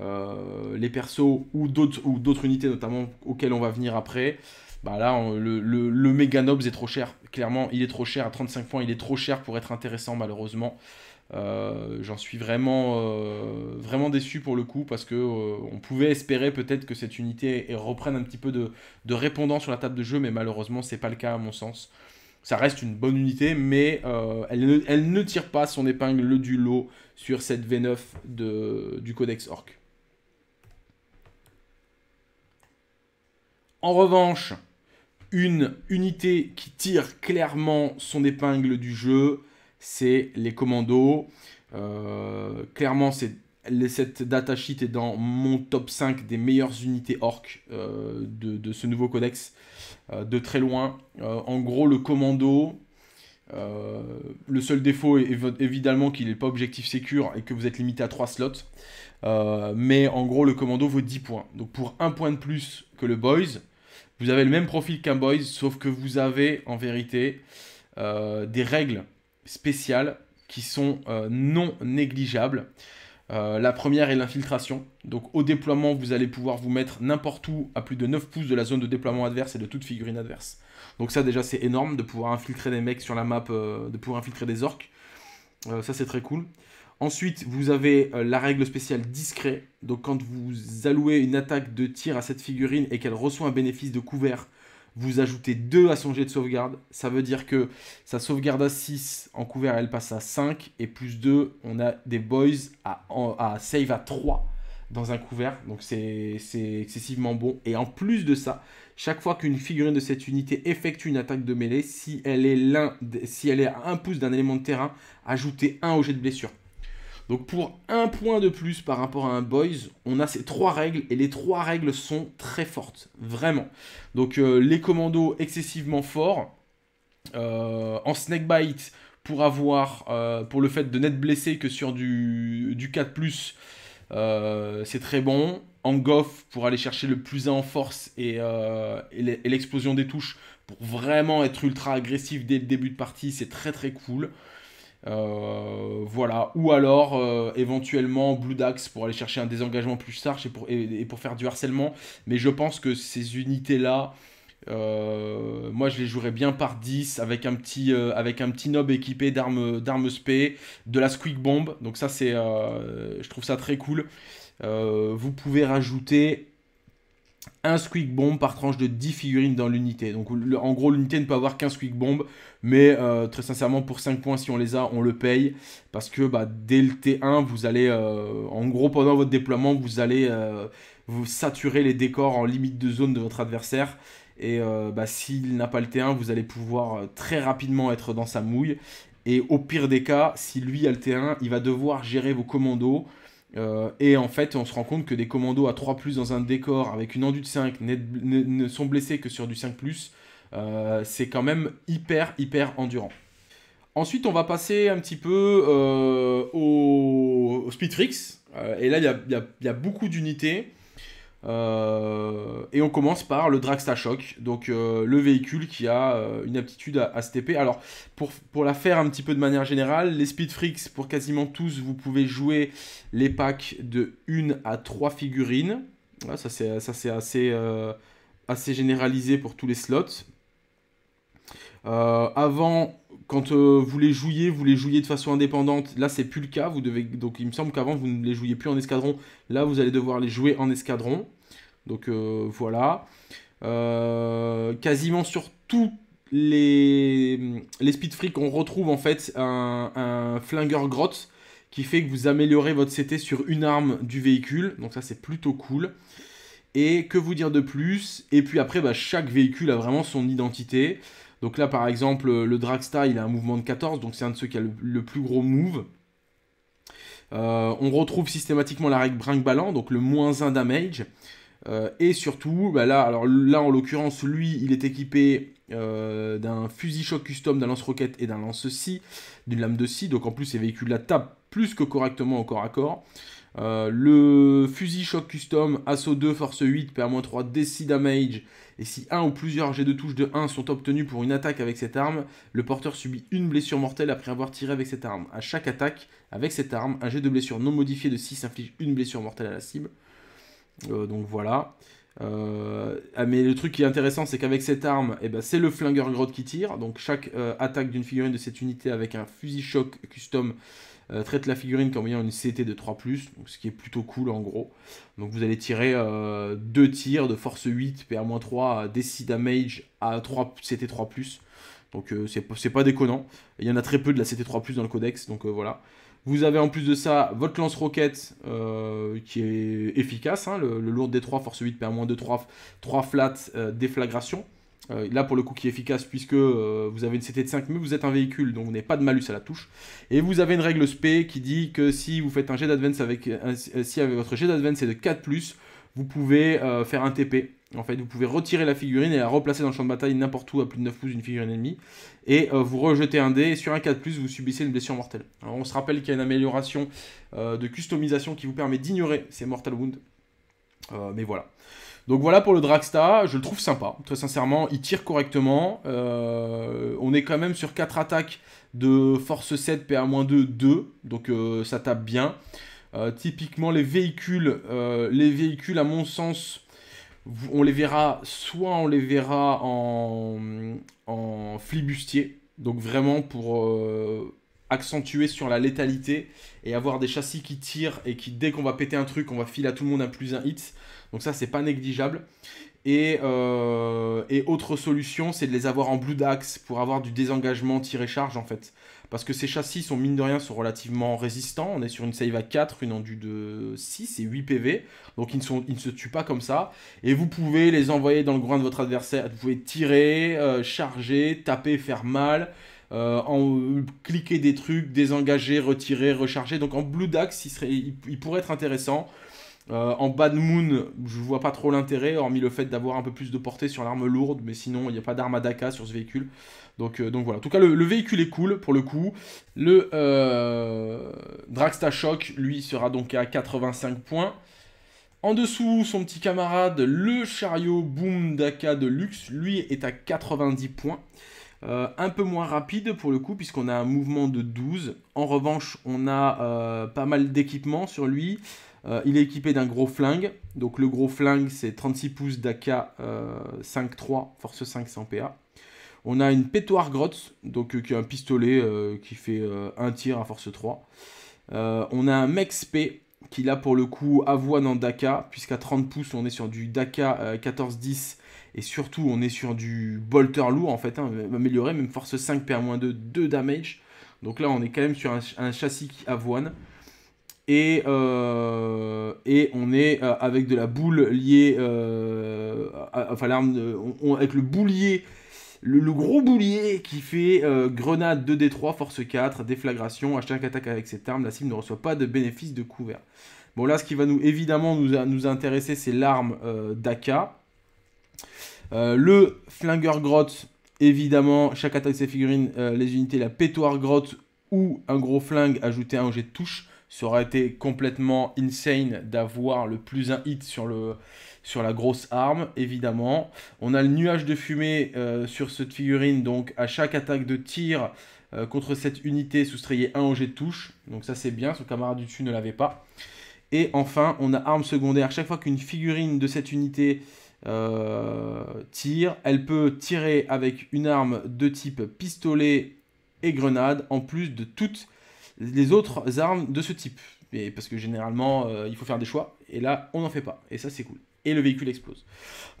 Euh, les persos ou d'autres ou d'autres unités notamment auxquelles on va venir après bah là le, le, le est trop cher clairement il est trop cher à 35 points il est trop cher pour être intéressant malheureusement euh, j'en suis vraiment, euh, vraiment déçu pour le coup parce que euh, on pouvait espérer peut-être que cette unité reprenne un petit peu de, de répondant sur la table de jeu, mais malheureusement c'est pas le cas à mon sens. Ça reste une bonne unité, mais elle ne, tire pas son épingle du lot sur cette V9 du Codex Orc. En revanche, une unité qui tire clairement son épingle du jeu, c'est les commandos. Euh, clairement, c'est cette data sheet est dans mon top 5 des meilleures unités orques euh, de, ce nouveau codex euh, de très loin. en gros, le commando, le seul défaut est évidemment qu'il n'est pas objectif sécure et que vous êtes limité à 3 slots. mais en gros, le commando vaut 10 points. Donc pour un point de plus que le boys, vous avez le même profil qu'un boys, sauf que vous avez en vérité des règles spéciales qui sont euh, non négligeables. Euh, la première est l'infiltration. Donc au déploiement, vous allez pouvoir vous mettre n'importe où à plus de 9 pouces de la zone de déploiement adverse et de toute figurine adverse. Donc ça déjà c'est énorme de pouvoir infiltrer des mecs sur la map, euh, de pouvoir infiltrer des orques. ça c'est très cool. Ensuite, vous avez la règle spéciale discret. Donc quand vous allouez une attaque de tir à cette figurine et qu'elle reçoit un bénéfice de couvert, vous ajoutez 2 à son jet de sauvegarde. Ça veut dire que sa sauvegarde à 6 en couvert, elle passe à 5. Et plus 2, on a des boys à, à save à 3 dans un couvert. Donc c'est excessivement bon. Et en plus de ça, chaque fois qu'une figurine de cette unité effectue une attaque de mêlée, si elle est, l'un, si elle est à 1 pouce d'un élément de terrain, ajoutez 1 au jet de blessure. Donc pour un point de plus par rapport à un boys, on a ces trois règles et les trois règles sont très fortes, vraiment. Donc euh, les commandos excessivement forts, euh, en snake bite pour avoir, euh, pour le fait de n'être blessé que sur du, du 4 ⁇ c'est très bon. En goff, pour aller chercher le plus 1 en force et l'explosion des touches, pour vraiment être ultra agressif dès le début de partie, c'est très très cool. Euh, voilà. Ou alors, euh, éventuellement, Blue Dax pour aller chercher un désengagement plus large et pour, pour faire du harcèlement. Mais je pense que ces unités-là, euh, moi, je les jouerais bien par 10 avec un petit, avec un petit nob équipé d'armes, d'armes de la squeak bomb. Donc ça, c'est, je trouve ça très cool. vous pouvez rajouter un squeak bomb par tranche de 10 figurines dans l'unité. Donc en gros l'unité ne peut avoir qu'un squeak bomb, mais euh, très sincèrement pour 5 points si on les a on le paye parce que bah, dès le T1 vous allez euh, en gros pendant votre déploiement vous allez euh, vous saturer les décors en limite de zone de votre adversaire et bah, s'il n'a pas le T1 vous allez pouvoir très rapidement être dans sa mouille et au pire des cas si lui a le T1 il va devoir gérer vos commandos euh, et en fait, on se rend compte que des commandos à 3 dans un décor avec une de 5 ne, sont blessés que sur du 5 euh, c'est quand même hyper, hyper endurant. Ensuite, on va passer un petit peu euh, au, au et là, il y a, beaucoup d'unités. Euh, et on commence par le Dragsta Shock, donc euh, le véhicule qui a euh, une aptitude à, à Alors, pour, pour, la faire un petit peu de manière générale, les Speed Freaks, pour quasiment tous, vous pouvez jouer les packs de 1 à 3 figurines. c'est ça, c'est assez, assez généralisé pour tous les slots. avant, quand euh, vous les jouiez, vous les jouiez de façon indépendante. Là, c'est plus le cas. donc il me semble qu'avant vous ne les jouiez plus en escadron. Là, vous allez devoir les jouer en escadron. Donc euh, voilà. Euh, quasiment sur tous les les speed freaks, on retrouve en fait un, flinger flingueur grotte qui fait que vous améliorez votre CT sur une arme du véhicule. Donc ça, c'est plutôt cool. Et que vous dire de plus Et puis après, bah, chaque véhicule a vraiment son identité. Donc là, par exemple, euh, le Dragsta, il a un mouvement de 14, donc c'est un de ceux qui a le, plus gros move. Euh, on retrouve systématiquement la règle brinque ballant donc le moins 1 damage. Euh, et surtout, bah là, alors là en l'occurrence, lui, il est équipé d'un fusil choc custom, d'un lance-roquette et d'un lance ci d'une lame de scie. Donc en plus, ces véhicules la tapent plus que correctement au corps à corps. Euh, le fusil choc custom, assaut 2, force 8, PA-3, DC damage. Et si un ou plusieurs jets de touche de 1 sont obtenus pour une attaque avec cette arme, le porteur subit une blessure mortelle après avoir tiré avec cette arme. À chaque attaque avec cette arme, un jet de blessure non modifié de 6 inflige une blessure mortelle à la cible. Euh, donc voilà. Euh, ah, mais le truc qui est intéressant, c'est qu'avec cette arme, eh ben, c'est le flingueur grotte qui tire. Donc chaque attaque d'une figurine de cette unité avec un fusil choc custom euh, traite la figurine comme ayant une CT de 3, donc ce qui est plutôt cool en gros. Donc vous allez tirer 2 euh, tirs de force 8, PR-3, DC damage à 3, CT 3, donc euh, c'est pas déconnant. Il y en a très peu de la CT 3 dans le codex, donc voilà. Vous avez en plus de ça votre lance-roquette qui est efficace, hein, le, lourd D3, force 8, pr 2, 3, 3 flat, déflagration. Euh, là pour le coup qui est efficace puisque euh, vous avez une CT de 5 mais vous êtes un véhicule donc vous n'avez pas de malus à la touche et vous avez une règle SP qui dit que si vous faites un jet d'advance avec euh, si avec votre jet d'advance est de 4+, vous pouvez faire un TP en fait vous pouvez retirer la figurine et la replacer dans le champ de bataille n'importe où à plus de 9 pouces d'une figurine ennemie et vous rejetez un dé et sur un 4+, vous subissez une blessure mortelle. Alors, on se rappelle qu'il y a une amélioration de customisation qui vous permet d'ignorer ces mortal wounds mais voilà. Donc voilà pour le Dragsta, je le trouve sympa, très sincèrement, il tire correctement. Euh, on est quand même sur 4 attaques de force 7, PA-2, 2, donc euh, ça tape bien. Euh, typiquement les véhicules, les véhicules à mon sens, on les verra, soit on les verra en, en flibustier, donc vraiment pour accentuer sur la létalité et avoir des châssis qui tirent et qui dès qu'on va péter un truc, on va filer à tout le monde un plus un hit. Donc ça, c'est pas négligeable. Euh, et, autre solution, c'est de les avoir en Blue Dax pour avoir du désengagement tiré charge en fait. Parce que ces châssis sont mine de rien sont relativement résistants. On est sur une save à 4, une endu de 6 et 8 PV. Donc ils ne, sont, ils se tuent pas comme ça. Et vous pouvez les envoyer dans le groin de votre adversaire. Vous pouvez tirer, euh, charger, taper, faire mal. Euh, en, cliquer des trucs, désengager, retirer, recharger. Donc en Blue Dax, il, serait, il pourrait être intéressant. Euh, en Bad Moon, je vois pas trop l'intérêt, hormis le fait d'avoir un peu plus de portée sur l'arme lourde, mais sinon il n'y a pas d'arme à Daka sur ce véhicule. Donc, euh, donc voilà. En tout cas, le, véhicule est cool pour le coup. Le euh, Dragsta Shock, lui, sera donc à 85 points. En dessous, son petit camarade, le chariot Boom Daka de luxe, lui est à 90 points. un peu moins rapide pour le coup, puisqu'on a un mouvement de 12. En revanche, on a pas mal d'équipements sur lui. Euh, il est équipé d'un gros flingue. Donc le gros flingue, c'est 36 pouces d'AK 5.3, euh, force 500 PA. On a une pétoire grotte, donc, euh, qui est un pistolet qui fait un tir à force 3. on a un Mex P, qui là pour le coup avoine en Daka, puisqu'à 30 pouces on est sur du Daka 14-10 et surtout on est sur du bolter lourd en fait, hein, amélioré, même force 5 PA-2, 2 damage. Donc là on est quand même sur un, un châssis qui avoine. Et, euh, et on est euh, avec de la boule liée, euh, enfin l'arme, avec le boulier, le, gros boulier qui fait grenade 2D3, force 4, déflagration. À chaque attaque avec cette arme, la cible ne reçoit pas de bénéfice de couvert. Bon là, ce qui va nous évidemment nous, nous intéresser, c'est l'arme d'Aka. le flingueur grotte, évidemment, chaque attaque de ses figurines, les unités, la pétoire grotte ou un gros flingue, à un jet de touche. Ça aurait été complètement insane d'avoir le plus un hit sur, le, sur la grosse arme, évidemment. On a le nuage de fumée euh, sur cette figurine, donc à chaque attaque de tir euh, contre cette unité, soustrayez un jet de touche. Donc ça c'est bien, son camarade du dessus ne l'avait pas. Et enfin, on a arme secondaire. Chaque fois qu'une figurine de cette unité euh, tire, elle peut tirer avec une arme de type pistolet et grenade, en plus de toutes les autres armes de ce type. parce que généralement, euh, il faut faire des choix. Et là, on n'en fait pas. Et ça, c'est cool. Et le véhicule explose.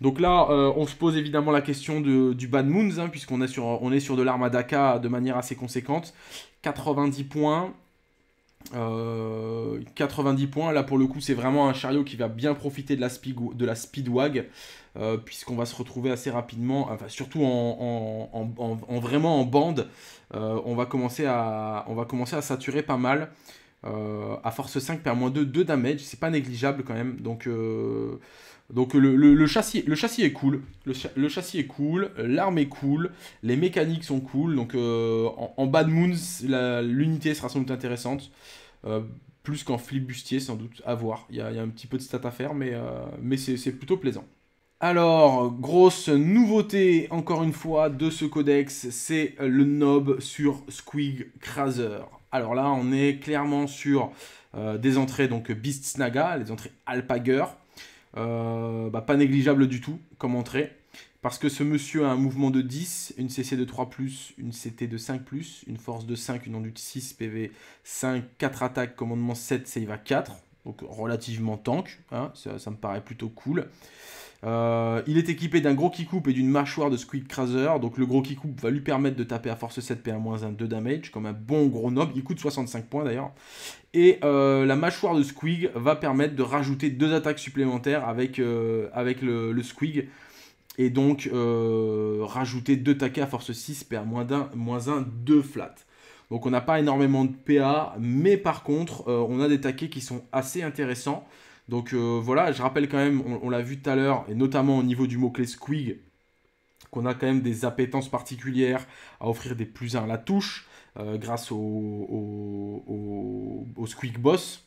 Donc là, euh, on se pose évidemment la question du Bad Moons, hein, puisqu'on est sur, on est sur de de manière assez conséquente. 90 points. 90 euh, points, là pour le coup c'est vraiment un chariot qui va bien profiter de la, speed, de la speedwag puisqu'on va se retrouver assez rapidement, enfin surtout en vraiment en bande euh, on, va commencer à, on va commencer à saturer pas mal. Euh, à force 5 perd moins 2, 2 damage, c'est pas négligeable quand même. Donc, euh, donc le, châssis, le est cool, le, châssis est cool, l'arme est cool, les mécaniques sont cool. Donc en, Bad moon l'unité sera sans doute intéressante. plus qu'en flibustier sans doute, à voir. Il y, a un petit peu de stats à faire, mais, mais c'est plutôt plaisant. Alors, grosse nouveauté encore une fois de ce codex, c'est le knob sur Squig Craser. Alors là, on est clairement sur euh, des entrées donc Beast Snaga, les entrées Alpager. Euh, bah, pas négligeable du tout comme entrée. Parce que ce monsieur a un mouvement de 10, une CC de 3, une CT de 5, une force de 5, une enduite 6, PV 5, 4 attaques, commandement 7, save à 4. Donc relativement tank, hein, ça, me paraît plutôt cool. Euh, il est équipé d'un gros kick-coupe et d'une mâchoire de squig Craser. Donc le gros qui coupe va lui permettre de taper à force 7 PA-1 2 damage, comme un bon gros nob. Il coûte 65 points d'ailleurs. Et euh, la mâchoire de Squig va permettre de rajouter deux attaques supplémentaires avec, euh, avec le, Squig. Et donc rajouter deux taquets à force 6 PA-1, 2 flat. Donc on n'a pas énormément de PA, mais par contre on a des taquets qui sont assez intéressants. Donc euh, voilà, je rappelle quand même, on, l'a vu tout à l'heure, et notamment au niveau du mot-clé squig, qu'on a quand même des appétences particulières à offrir des plus 1 à la touche euh, grâce au, Squig boss,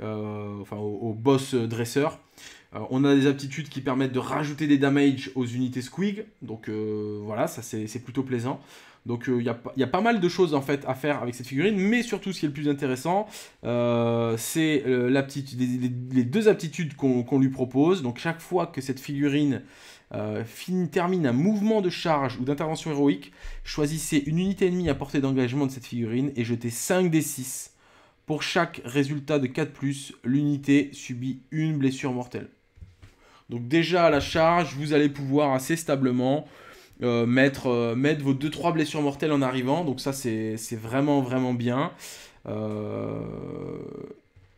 euh, enfin au, boss dresseur. on a des aptitudes qui permettent de rajouter des damages aux unités squig, donc voilà, ça c'est plutôt plaisant. Donc il euh, y, a pas mal de choses en fait à faire avec cette figurine, mais surtout ce qui est le plus intéressant, euh, c'est euh, les, deux aptitudes qu'on lui propose. Donc chaque fois que cette figurine termine un mouvement de charge ou d'intervention héroïque, choisissez une unité ennemie à portée d'engagement de cette figurine et jetez 5 des 6. Pour chaque résultat de 4+, l'unité subit une blessure mortelle. Donc déjà à la charge, vous allez pouvoir assez stablement euh, mettre, euh, mettre, vos 2-3 blessures mortelles en arrivant. Donc ça, c'est vraiment, vraiment bien. Euh,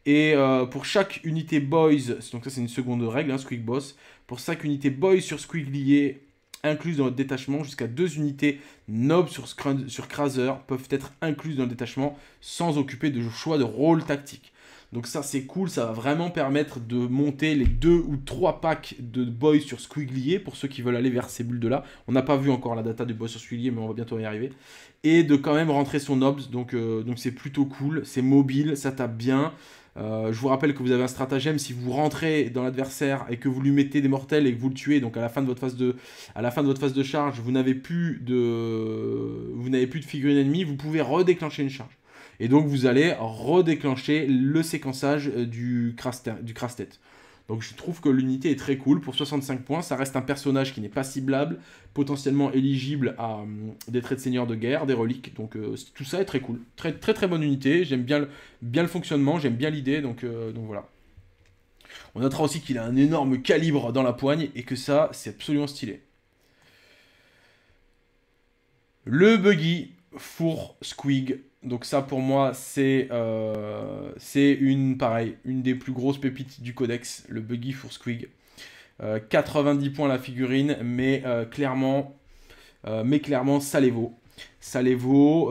et pour chaque unité boys, donc ça c'est une seconde règle, hein, Squeak Boss, pour chaque unité boys sur Squeak lié, incluse dans votre détachement, jusqu'à deux unités Nob sur, sur Craser peuvent être incluses dans le détachement sans occuper de choix de rôle tactique. Donc ça c'est cool, ça va vraiment permettre de monter les deux ou trois packs de boys sur Squiglier pour ceux qui veulent aller vers ces bulles de là. On n'a pas vu encore la data du boys sur Squiglier mais on va bientôt y arriver. Et de quand même rentrer son obs, donc euh, donc c'est plutôt cool, c'est mobile, ça tape bien. Euh, je vous rappelle que vous avez un stratagème, si vous rentrez dans l'adversaire et que vous lui mettez des mortels et que vous le tuez, donc à la fin de votre phase de, à la fin de, votre phase de charge, vous n'avez plus de, vous n'avez plus de figurine ennemie, vous pouvez redéclencher une charge. Et donc vous allez redéclencher le séquençage euh, du crastet. Donc je trouve que l'unité est très cool. Pour 65 points, ça reste un personnage qui n'est pas ciblable, potentiellement éligible à hum, des traits de seigneur de guerre, des reliques. Donc euh, tout ça est très cool. Très très très bonne unité. J'aime bien le, fonctionnement, j'aime bien l'idée. Donc, euh, donc voilà. On notera aussi qu'il a un énorme calibre dans la poigne et que ça, c'est absolument stylé. Le buggy Four Squig donc ça pour moi euh, c'est une pareil, une des plus grosses pépites du codex, le buggy for squig. 90 euh, points la figurine, mais euh, clairement mais clairement ça les vaut. Ça les vaut,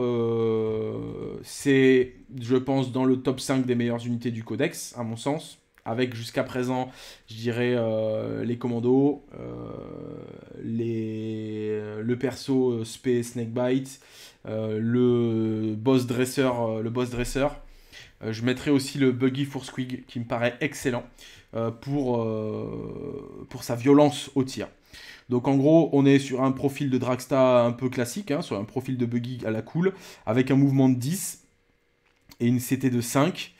c'est je pense dans le top 5 des meilleures unités du codex à mon sens. Avec jusqu'à présent, je dirais les commandos, le perso Space Snakebite, euh, le boss dresseur, euh, le boss dresseur. Euh, je mettrai aussi le Buggy four Squig qui me paraît excellent pour, pour sa violence au tir. Donc en gros, on est sur un profil de Dragsta un peu classique, hein, sur un profil de Buggy à la cool, avec un mouvement de 10 et une CT de 5.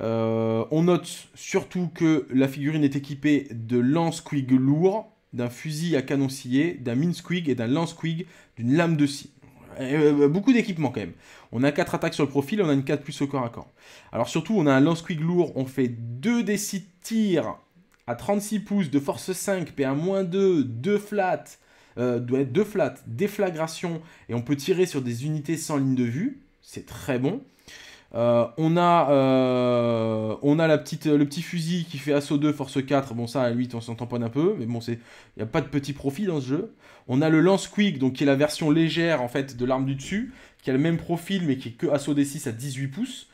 on note surtout que la figurine est équipée de lance-quig lourd, d'un fusil à canon scié, d'un min squig et d'un lance-quig, d'une lame de scie. Euh, bah, beaucoup d'équipements quand même. On a 4 attaques sur le profil, on a une 4 plus au corps à corps. Alors surtout, on a un lance quick lourd, on fait 2 des 6 tirs à 36 pouces de force 5, PA-2, 2 flats, doit être 2 flats, déflagration, et on peut tirer sur des unités sans ligne de vue, c'est très bon. Euh, on, a, euh, on a la petite, le petit fusil qui fait assaut 2, force 4. Bon, ça, à 8, on s'en tamponne un peu, mais bon, il n'y a pas de petit profit dans ce jeu. On a le lance quick, donc qui est la version légère en fait de l'arme du dessus, qui a le même profil, mais qui est que assaut D6 à 18 pouces.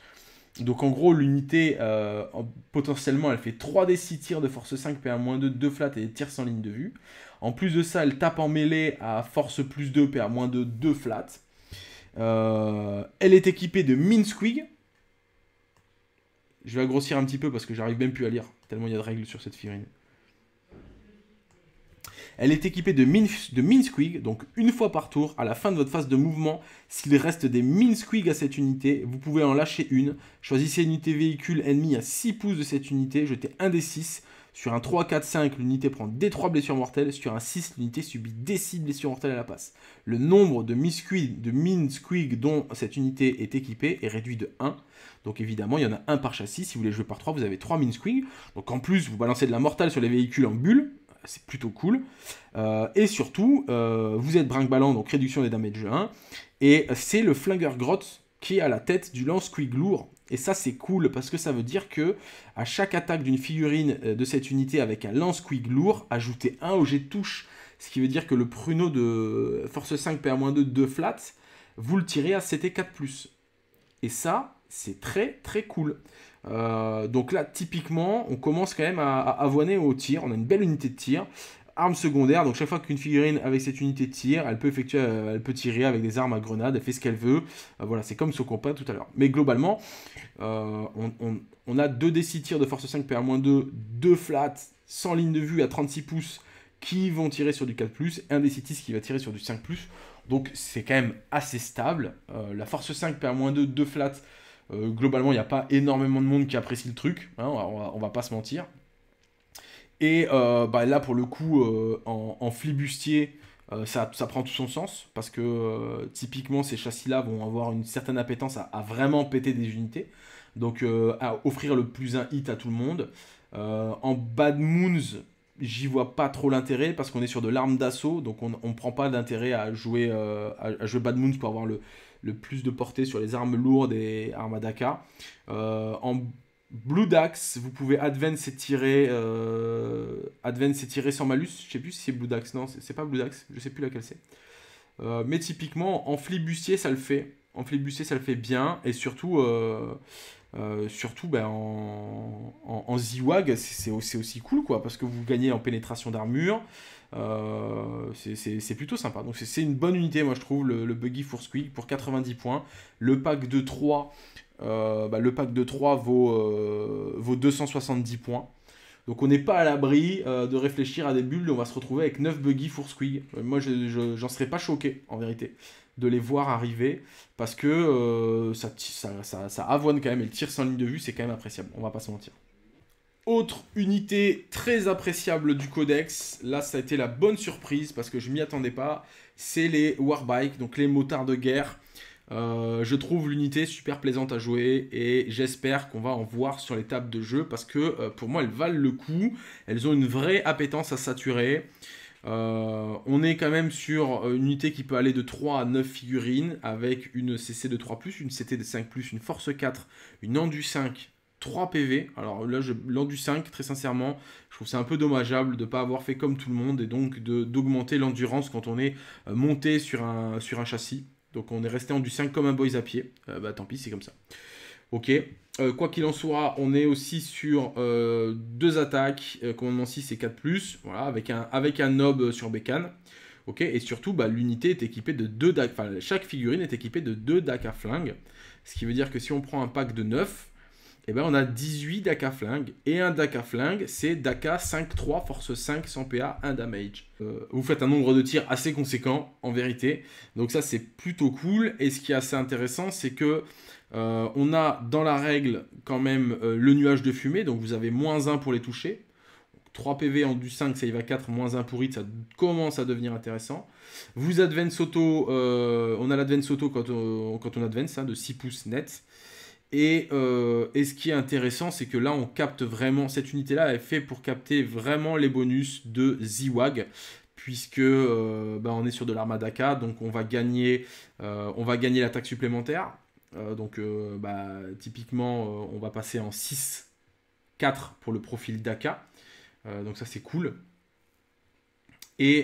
Donc en gros, l'unité, euh, potentiellement, elle fait 3D6 tirs de force 5, PA-2, 2 flats et des tirs sans ligne de vue. En plus de ça, elle tape en mêlée à force plus 2, PA-2, 2 flats. elle est équipée de squig. Je vais grossir un petit peu parce que j'arrive même plus à lire, tellement il y a de règles sur cette figurine. Elle est équipée de, min, de donc une fois par tour, à la fin de votre phase de mouvement, s'il reste des Minesquig à cette unité, vous pouvez en lâcher une. Choisissez une unité véhicule ennemie à 6 pouces de cette unité, jetez un des 6. Sur un 3, 4, 5, l'unité prend des 3 blessures mortelles. Sur un 6, l'unité subit des 6 blessures mortelles à la passe. Le nombre de Minesquig de dont cette unité est équipée est réduit de 1. Donc évidemment, il y en a un par châssis. Si vous voulez jouer par 3, vous avez 3 min Donc en plus, vous balancez de la mortale sur les véhicules en bulle. C'est plutôt cool. Euh, et surtout, euh, vous êtes brinque-ballant, donc réduction des de 1. Et c'est le flingueur grotte qui est à la tête du lance quig lourd. Et ça, c'est cool parce que ça veut dire que à chaque attaque d'une figurine euh, de cette unité avec un lance quig lourd, ajoutez un au jet de touche. Ce qui veut dire que le pruneau de force 5 pa 2 2 flats, vous le tirez à CT4+. Et ça, c'est très très cool. Euh, donc là, typiquement, on commence quand même à, avoiner au tir. On a une belle unité de tir. Arme secondaire, donc chaque fois qu'une figurine avec cette unité de tir, elle peut effectuer, euh, elle peut tirer avec des armes à grenade, elle fait ce qu'elle veut. Euh, voilà, c'est comme ce qu'on tout à l'heure. Mais globalement, on, a deux d 6 tirs de force 5 pa 2 Deux flats, sans ligne de vue à 36 pouces qui vont tirer sur du 4+, et un des 6 qui va tirer sur du 5+. Donc c'est quand même assez stable. la force 5 pa 2 2 flats, euh, globalement, il n'y a pas énormément de monde qui apprécie le truc, hein, on, va, va, pas se mentir. Et euh, bah, là, pour le coup, euh, en, flibustier, ça, prend tout son sens, parce que typiquement, ces châssis-là vont avoir une certaine appétence à, vraiment péter des unités, donc à offrir le plus un hit à tout le monde. en Bad Moons, j'y vois pas trop l'intérêt parce qu'on est sur de l'arme d'assaut, donc on, ne prend pas d'intérêt à jouer à, à, jouer Bad Moons pour avoir le, le plus de portée sur les armes lourdes et armes à Daka. Euh, en Blue Dax, vous pouvez euh, advance et tirer, sans malus. Je sais plus si c'est Blue Dax, non, c'est pas Blue Dax, je sais plus laquelle c'est. Euh, mais typiquement, en flibustier, ça le fait. En flibustier, ça le fait bien. Et surtout, surtout ben, en, en Ziwag, c'est aussi cool, quoi, parce que vous gagnez en pénétration d'armure. Euh, c'est plutôt sympa. Donc c'est une bonne unité, moi je trouve, le, buggy four pour 90 points. Le pack de 3, euh, bah, le pack de 3 vaut, euh, vaut 270 points. Donc on n'est pas à l'abri de réfléchir à des bulles, on va se retrouver avec 9 buggy four squig. Moi j'en je, serais pas choqué en vérité de les voir arriver parce que ça, ça, ça, ça, avoine quand même et le tir sans ligne de vue c'est quand même appréciable, on va pas se mentir. Autre unité très appréciable du codex, là ça a été la bonne surprise parce que je m'y attendais pas, c'est les Warbikes, donc les motards de guerre. Euh, je trouve l'unité super plaisante à jouer et j'espère qu'on va en voir sur les tables de jeu parce que euh, pour moi elles valent le coup, elles ont une vraie appétence à saturer. Euh, on est quand même sur une unité qui peut aller de 3 à 9 figurines avec une CC de 3+, une CT de 5+, une Force 4, une Endu 5, 3 PV. Alors là, je l'an 5, très sincèrement, je trouve c'est un peu dommageable de ne pas avoir fait comme tout le monde et donc d'augmenter l'endurance quand on est euh, monté sur un, sur un châssis. Donc on est resté en du 5 comme un boys à pied. Euh, bah tant pis, c'est comme ça. Ok. Euh, quoi qu'il en soit, on est aussi sur 2 deux attaques, commandement 6 et 4 ⁇ voilà, avec un, avec un knob sur bécane. Ok, et surtout, bah, l'unité est équipée de deux enfin chaque figurine est équipée de deux DAC à flingue. Ce qui veut dire que si on prend un pack de 9, eh ben, on a 18 DACA flingue. Et un DACA flingue, c'est Daka 5-3, force 5, 100 PA, 1 damage. Euh, vous faites un nombre de tirs assez conséquent, en vérité. Donc ça, c'est plutôt cool. Et ce qui est assez intéressant, c'est que euh, on a dans la règle quand même euh, le nuage de fumée. Donc vous avez moins 1 pour les toucher. 3 PV en du 5, ça y va 4, moins 1 pour hit, ça commence à devenir intéressant. Vous advance auto, on a l'advance auto quand on, quand on advance, hein, de 6 pouces net. Euh, et, ce qui est intéressant, c'est que là, on capte vraiment, cette unité-là est faite pour capter vraiment les bonus de Ziwag, puisque euh, bah, on est sur de l'armadaka, donc on va gagner, euh, on va gagner l'attaque supplémentaire. donc bah, typiquement, on va passer en 6-4 pour le profil Daka. donc ça, c'est cool. Et,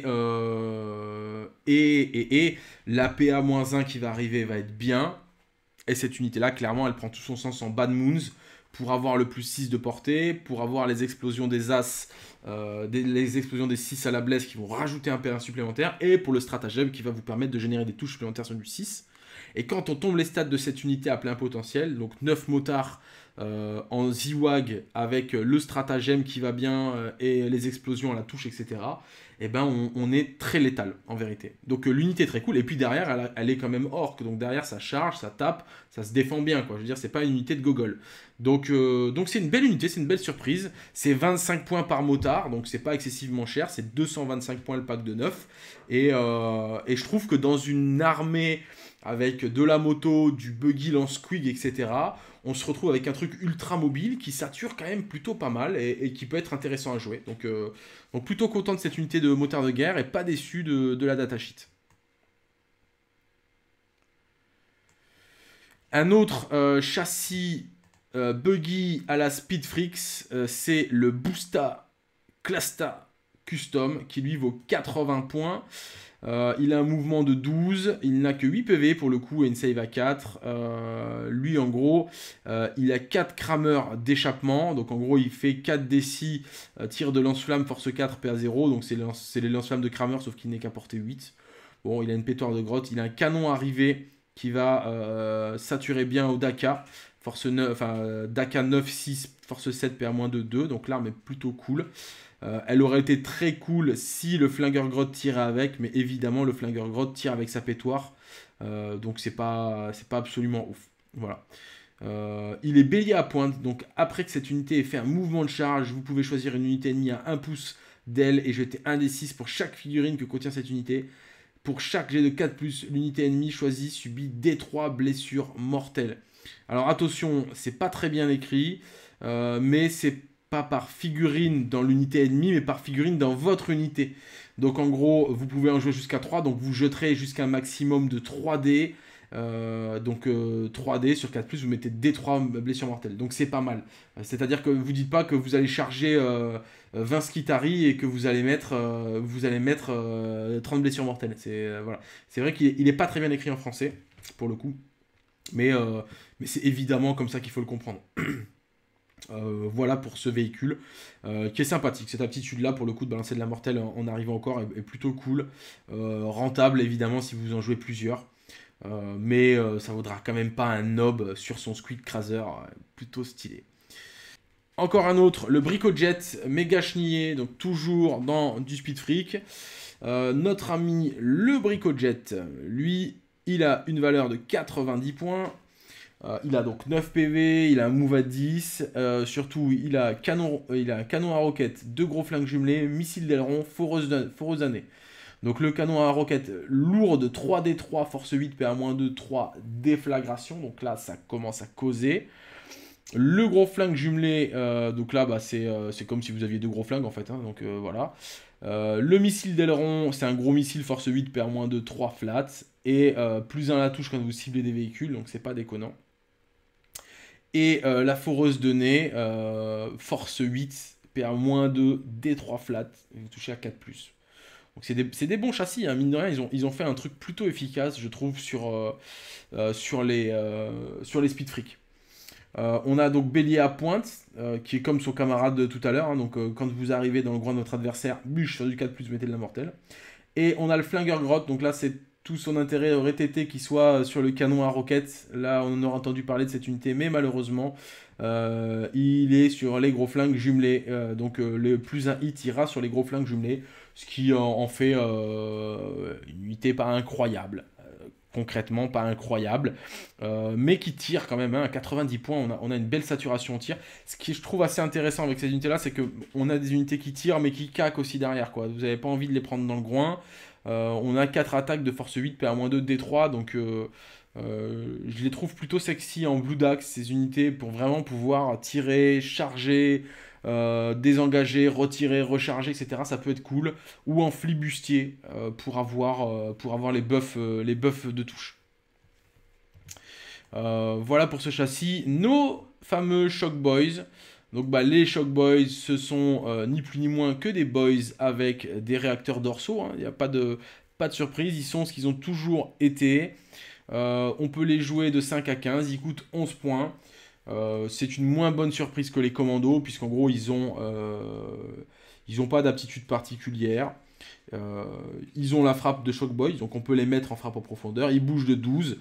et, et la PA-1 qui va arriver va être bien. Et cette unité-là, clairement, elle prend tout son sens en Bad Moons pour avoir le plus 6 de portée, pour avoir les explosions des As, euh, les explosions des 6 à la blesse qui vont rajouter un périn supplémentaire, et pour le stratagème qui va vous permettre de générer des touches supplémentaires sur du 6. Et quand on tombe les stats de cette unité à plein potentiel, donc 9 motards euh, en ziwag avec euh, le stratagème qui va bien euh, et les explosions à la touche, etc., eh ben on, est très létal en vérité. Donc euh, l'unité est très cool, et puis derrière elle, est quand même orque. donc derrière ça charge, ça tape, ça se défend bien, quoi. Je veux dire, c'est pas une unité de gogol. Donc donc c'est une belle unité, c'est une belle surprise. C'est 25 points par motard, donc c'est pas excessivement cher, c'est 225 points le pack de 9. Et, et je trouve que dans une armée avec de la moto, du buggy lance-quig, etc., on se retrouve avec un truc ultra mobile qui sature quand même plutôt pas mal et, qui peut être intéressant à jouer. Donc, euh, donc plutôt content de cette unité de moteur de guerre et pas déçu de, la la datasheet. Un autre euh, châssis euh, buggy à la Speed Freaks, c'est le Boosta Clasta Custom qui lui vaut 80 points. Euh, il a un mouvement de 12, il n'a que 8 PV pour le coup et une save à 4. Euh, lui en gros, euh, il a 4 crameurs d'échappement, donc en gros il fait 4 D6, tir de lance-flamme, force 4, PA0, donc c'est les lance-flammes de crameur sauf qu'il n'est qu'à portée 8. Bon, il a une pétoire de grotte, il a un canon arrivé qui va saturer bien au Daka, force 9, enfin Daka 9, 6, force 7, PA-2, donc l'arme est plutôt cool. Euh, elle aurait été très cool si le flingueur grotte tirait avec, mais évidemment le flingueur grotte tire avec sa pétoire, euh, donc c'est pas c'est pas absolument ouf. Voilà. Euh, il est bélier à pointe, donc après que cette unité ait fait un mouvement de charge, vous pouvez choisir une unité ennemie à 1 pouce d'elle et jeter 1 des 6 pour chaque figurine que contient cette unité. Pour chaque jet de 4+, l'unité ennemie choisie subit D3 blessures mortelles. Alors attention, c'est pas très bien écrit, mais c'est pas par figurine dans l'unité ennemie, mais par figurine dans votre unité. Donc en gros, vous pouvez en jouer jusqu'à 3, donc vous jeterez jusqu'à un maximum de 3 d euh, donc 3D euh, sur 4 vous mettez D3 blessures mortelles. Donc c'est pas mal. Euh, c'est-à-dire que vous ne dites pas que vous allez charger 20 skitari et que vous allez mettre, vous allez mettre 30 blessures mortelles. C'est voilà. vrai qu'il n'est pas très bien écrit en français, pour le coup. Mais, mais c'est évidemment comme ça qu'il faut le comprendre. (clears throat) Euh, voilà pour ce véhicule euh, qui est sympathique. Cette aptitude là pour le coup de balancer de la mortelle en, arrivant encore est, plutôt cool. Euh, rentable évidemment si vous en jouez plusieurs. mais ça vaudra quand même pas un nob sur son Squid Craser, plutôt stylé. Encore un autre, le Bricojet méga chenillé, donc toujours dans du Speed Freak. notre ami le Bricojet, lui, il a une valeur de 90 points euh, il a donc 9 PV, il a un move à 10, euh, surtout il a, canon, euh, il a un canon à roquette, deux gros flingues jumelées, missile d'aileron, foreuse d'année. Donc le canon à roquette lourde, 3D3, force 8, PA-2, 3, déflagration. Donc là, ça commence à causer. Le gros flingue jumelé, donc là, bah, c'est comme si vous aviez deux gros flingues en fait. Hein, donc voilà. le missile d'aileron, c'est un gros missile force 8, PA-2, 3 flats. Et plus à la touche quand vous ciblez des véhicules, donc c'est pas déconnant. Et euh, la foreuse de nez, euh, force 8, pa 2 D3 flat, vous touchez à 4+. Donc c'est des, bons châssis, hein, mine de rien, ils ont, ils ont fait un truc plutôt efficace, je trouve, sur, euh, sur, les, sur les speed freaks. on a donc Bélier à pointe, qui est comme son camarade de tout à l'heure. Hein, donc, quand vous arrivez dans le groin de votre adversaire, bûche sur du 4, mettez de la mortelle. Et on a le Flinger grotte, donc là, c'est tout son intérêt aurait été qu'il soit euh, sur le canon à roquettes. Là, on aura entendu parler de cette unité, mais malheureusement, euh, il est sur les gros flingues jumelés. Euh, donc, le plus un hit ira sur les gros flingues jumelés, ce qui en, fait une unité pas incroyable. Concrètement, pas incroyable, mais qui tire quand même hein, à 90 points. On a, une belle saturation au tir. Ce qui je trouve assez intéressant avec ces unités là, c'est que on a des unités qui tirent mais qui caquent aussi derrière. Quoi. Vous n'avez pas envie de les prendre dans le groin. Euh, on a 4 attaques de force 8, PA-2, D3, donc euh, euh, je les trouve plutôt sexy en Blue Dax, ces unités, pour vraiment pouvoir tirer, charger, désengager, retirer, recharger, etc. Ça peut être cool. Ou en flibustier pour, avoir, pour avoir les buffs, les buffs de touche. voilà pour ce châssis. Nos fameux Shock Boys. Donc bah, les Shock Boys, ce sont euh, ni plus ni moins que des boys avec des réacteurs dorsaux. Hein. Il n'y a pas de, pas de surprise, ils sont ce qu'ils ont toujours été. Euh, on peut les jouer de 5 à 15, ils coûtent 11 points. Euh, c'est une moins bonne surprise que les commandos, puisqu'en gros, ils ont, pas d'aptitude particulière. Euh, ils ont la frappe de Shock Boys, donc on peut les mettre en frappe en profondeur. Ils bougent de 12.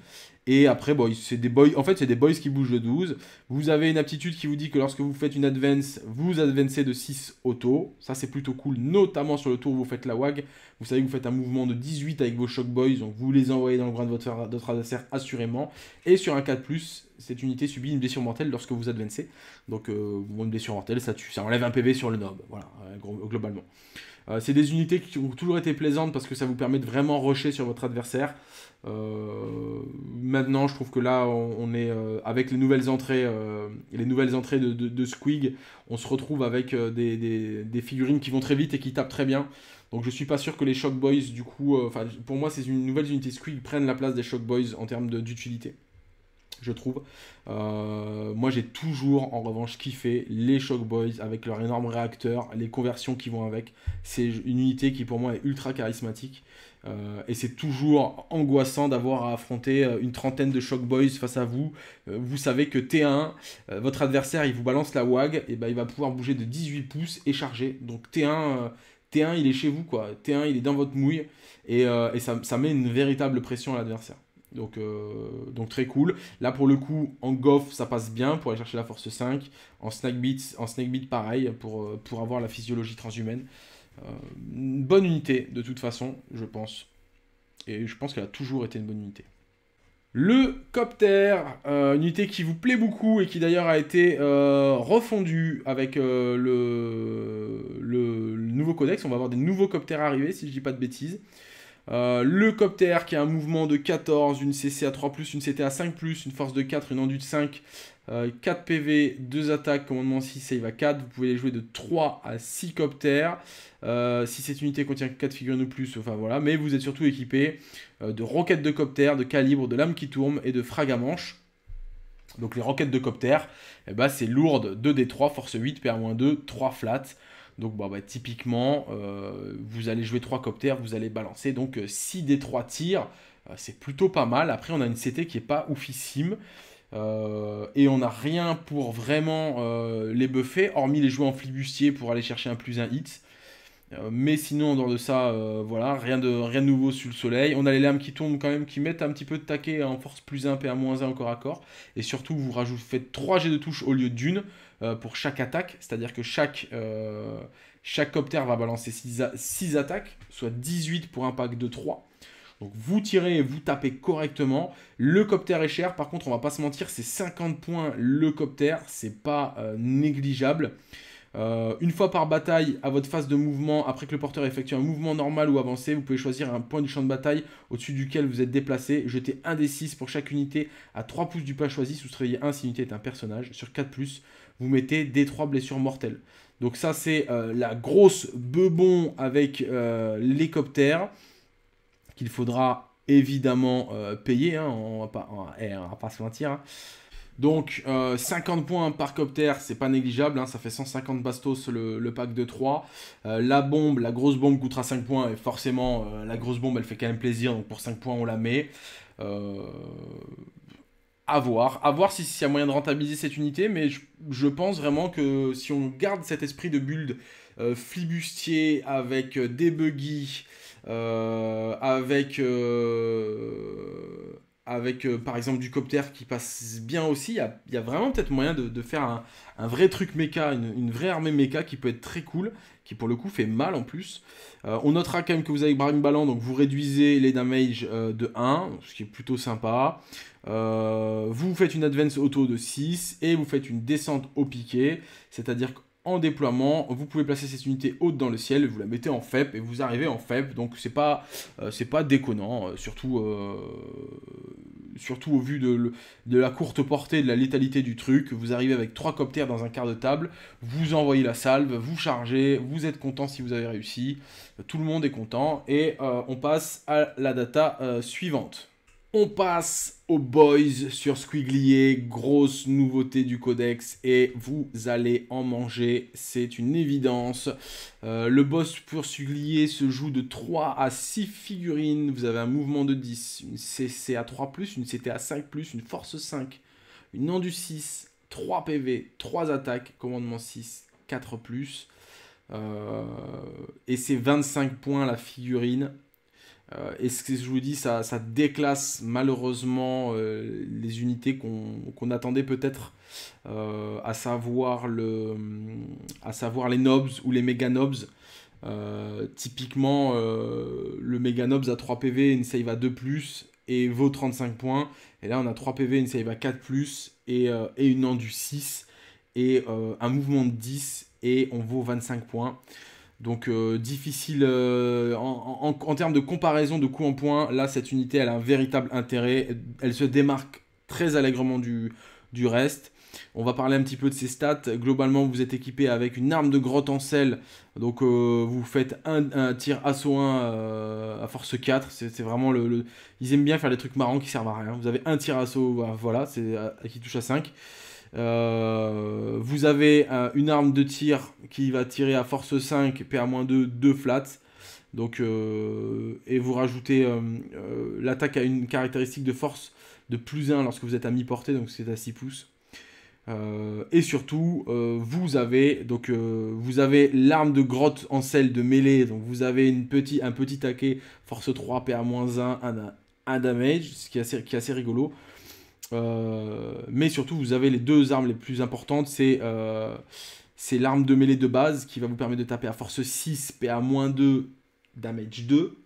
Et après, bon, c'est des boys. En fait, c'est des boys qui bougent de 12. Vous avez une aptitude qui vous dit que lorsque vous faites une advance, vous advancez de 6 auto. Ça, c'est plutôt cool, notamment sur le tour où vous faites la WAG. Vous savez que vous faites un mouvement de 18 avec vos Shock Boys, donc vous les envoyez dans le bras de votre, adversaire assurément. Et sur un 4, cette unité subit une blessure mortelle lorsque vous advancez. Donc, euh, une blessure mortelle, ça, tue, ça enlève un PV sur le nob. Voilà, euh, globalement. Euh, c'est des unités qui ont toujours été plaisantes parce que ça vous permet de vraiment rusher sur votre adversaire. Euh, maintenant, je trouve que là, on, est euh, avec les nouvelles entrées, les nouvelles entrées de, de, Squig, on se retrouve avec des, figurines qui vont très vite et qui tapent très bien. Donc, je suis pas sûr que les Shock Boys, du coup, enfin, pour moi, c'est ces nouvelles unités Squig prennent la place des Shock Boys en termes d'utilité je trouve. Euh, moi, j'ai toujours, en revanche, kiffé les Shock Boys avec leur énorme réacteur, les conversions qui vont avec. C'est une unité qui, pour moi, est ultra charismatique. Euh, et c'est toujours angoissant d'avoir à affronter euh, une trentaine de Shock Boys face à vous. vous savez que T1, votre adversaire, il vous balance la WAG, et ben, il va pouvoir bouger de 18 pouces et charger. Donc T1, t il est chez vous, quoi. T1, il est dans votre mouille, et, ça met une véritable pression à l'adversaire. Donc, euh, donc très cool. Là pour le coup, en goff ça passe bien pour aller chercher la force 5. En snake beat, en snake pareil pour, euh, pour avoir la physiologie transhumaine. une euh, bonne unité de toute façon, je pense. Et je pense qu'elle a toujours été une bonne unité. Le Copter, une unité qui vous plaît beaucoup et qui d'ailleurs a été refondue avec le, le, nouveau codex. On va avoir des nouveaux Copters arrivés si je dis pas de bêtises. Euh, le copter qui a un mouvement de 14, une CC à 3, une cta à 5, une force de 4, une de 5, 4 PV, 2 attaques, commandement 6, save à 4. Vous pouvez les jouer de 3 à 6 copters. Euh, si cette unité contient 4 figurines ou plus, enfin voilà. Mais vous êtes surtout équipé euh, de roquettes de copter, de calibre, de lames qui tournent et de frag à manche. Donc les roquettes de copter, eh ben, c'est lourde 2D3, force 8, PA-2, 3 flats. Donc bah, bah typiquement, euh, vous allez jouer 3 copters, vous allez balancer donc 6 euh, des 3 tirs, euh, c'est plutôt pas mal. Après on a une CT qui est pas oufissime. et on n'a rien pour vraiment les buffer, hormis les jouer en flibustier pour aller chercher un plus un hit. mais sinon, en dehors de ça, voilà, rien de, rien nouveau sur le soleil. On a les lames qui tombent quand même, qui mettent un petit peu de taquet en force plus 1, moins 1 encore à corps. Et surtout, vous rajoutez, faites 3 jets de touche au lieu d'une. Euh, pour chaque attaque, c'est-à-dire que chaque, euh, chaque copter va balancer 6, attaques, soit 18 pour un pack de 3. Donc vous tirez et vous tapez correctement. Le copter est cher, par contre on va pas se mentir, c'est 50 points le copter, c'est pas euh, négligeable. Euh, une fois par bataille, à votre phase de mouvement, après que le porteur effectue un mouvement normal ou avancé, vous pouvez choisir un point du champ de bataille au-dessus duquel vous êtes déplacé. Jetez un des 6 pour chaque unité à 3 pouces du pas choisi. Soustrayez 1 si l'unité est un personnage. Sur 4 plus, vous mettez des 3 blessures mortelles. Donc ça, c'est euh, la grosse bebon avec euh, l'hélicoptère qu'il faudra évidemment payer. Hein. Eh, on va, pas se mentir. Hein. Donc 50 euh, points par copter, c'est pas négligeable, hein, ça fait 150 bastos le, pack de 3. Euh, la bombe, la grosse bombe coûtera 5 points et forcément euh, la grosse bombe elle fait quand même plaisir, donc pour 5 points on la met. à voir, à voir s'il y a moyen de rentabiliser cette unité, mais je, je, pense vraiment que si on garde cet esprit de build flibustier avec des buggy, avec avec euh, par exemple du copter qui passe bien aussi, il y, a, vraiment peut-être moyen de, faire un, vrai truc méca, une, vraie armée méca qui peut être très cool, qui pour le coup fait mal en plus. Euh, on notera quand même que vous avez Brahim Ballant, donc vous réduisez les damage euh, de 1, ce qui est plutôt sympa. vous faites une advance auto de 6 et vous faites une descente au piqué, c'est-à-dire en déploiement, vous pouvez placer cette unité haute dans le ciel, vous la mettez en FEP et vous arrivez en FEP, donc c'est pas, euh, c'est pas déconnant, euh, surtout, euh, surtout au vu de, la courte portée, de la létalité du truc, vous arrivez avec trois coptères dans un quart de table, vous envoyez la salve, vous chargez, vous êtes content si vous avez réussi, tout le monde est content, et on passe à la data suivante. On passe aux boys sur Squiglier, grosse nouveauté du codex et vous allez en manger, c'est une évidence. Euh, le boss pour Squiglier se joue de 3 à 6 figurines, vous avez un mouvement de 10, une CC à 3 ⁇ une cta à 5 ⁇ une force 5, une endu 6, 3 PV, 3 attaques, commandement 6, 4 ⁇ et c'est 25 points la figurine. Euh, et ce que je vous dis, ça, déclasse malheureusement euh, les unités qu'on attendait peut-être, euh, à, savoir à savoir les nobs ou les méga nobs. typiquement, le méga nobs a 3 PV, une save à 2 et vaut 35 points. Et là, on a 3 PV, une save à 4 et, et une endu 6 et un mouvement de 10 et on vaut 25 points. Donc euh, difficile euh, en, termes de comparaison de coups en points. Là, cette unité, elle a un véritable intérêt. Elle se démarque très allègrement du, du reste. On va parler un petit peu de ses stats. Globalement, vous êtes équipé avec une arme de grotte en selle. Donc, euh, vous faites un, tir assaut 1 à force 4. C'est vraiment le, Ils aiment bien faire des trucs marrants qui servent à rien. Vous avez un tir assaut, voilà, c'est qui touche à 5. Euh, vous avez euh, une arme de tir qui va tirer à force 5, PA-2, 2 flats. Donc, euh, et vous rajoutez l'attaque à une caractéristique de force de plus 1 lorsque vous êtes à mi-portée, donc c'est à 6 pouces. et surtout, vous avez avez l'arme de grotte en selle de mêlée, donc vous avez une un petit taquet force 3, PA-1, 1, damage, ce qui est assez, qui est assez rigolo. Euh, mais surtout, vous avez les deux armes les plus importantes, euh, c'est l'arme de mêlée de base qui va vous permettre de taper à force 6, PA-2, damage 2.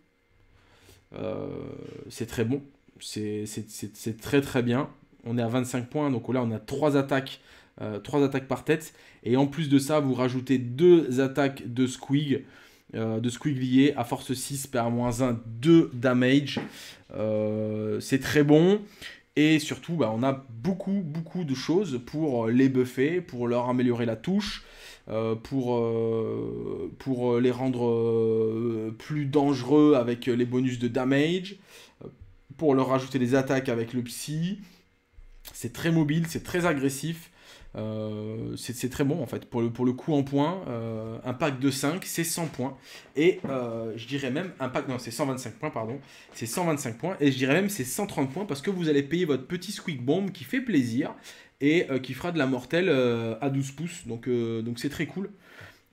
Euh, c'est très bon. C'est très très bien. On est à 25 points, donc là on a 3 attaques, attaques par tête. Et en plus de ça, vous rajoutez 2 attaques de squig, euh, de squiglier à force 6, PA-1, 2 damage. c'est très bon. Et surtout, bah, on a beaucoup, beaucoup de choses pour euh, les buffer, pour leur améliorer la touche, euh, pour, euh, pour les rendre plus dangereux avec les bonus de damage, pour leur rajouter des attaques avec le psy. C'est très mobile, c'est très agressif. Euh, c'est très bon en fait. Pour le, pour le coup en points, euh, un pack de 5, c'est 100 points. Et euh, je dirais même, un pack, c'est 125 points, pardon. C'est 125 points. Et je dirais même, c'est 130 points parce que vous allez payer votre petit squeak bomb qui fait plaisir et qui fera de la mortelle à 12 pouces. Donc c'est très cool.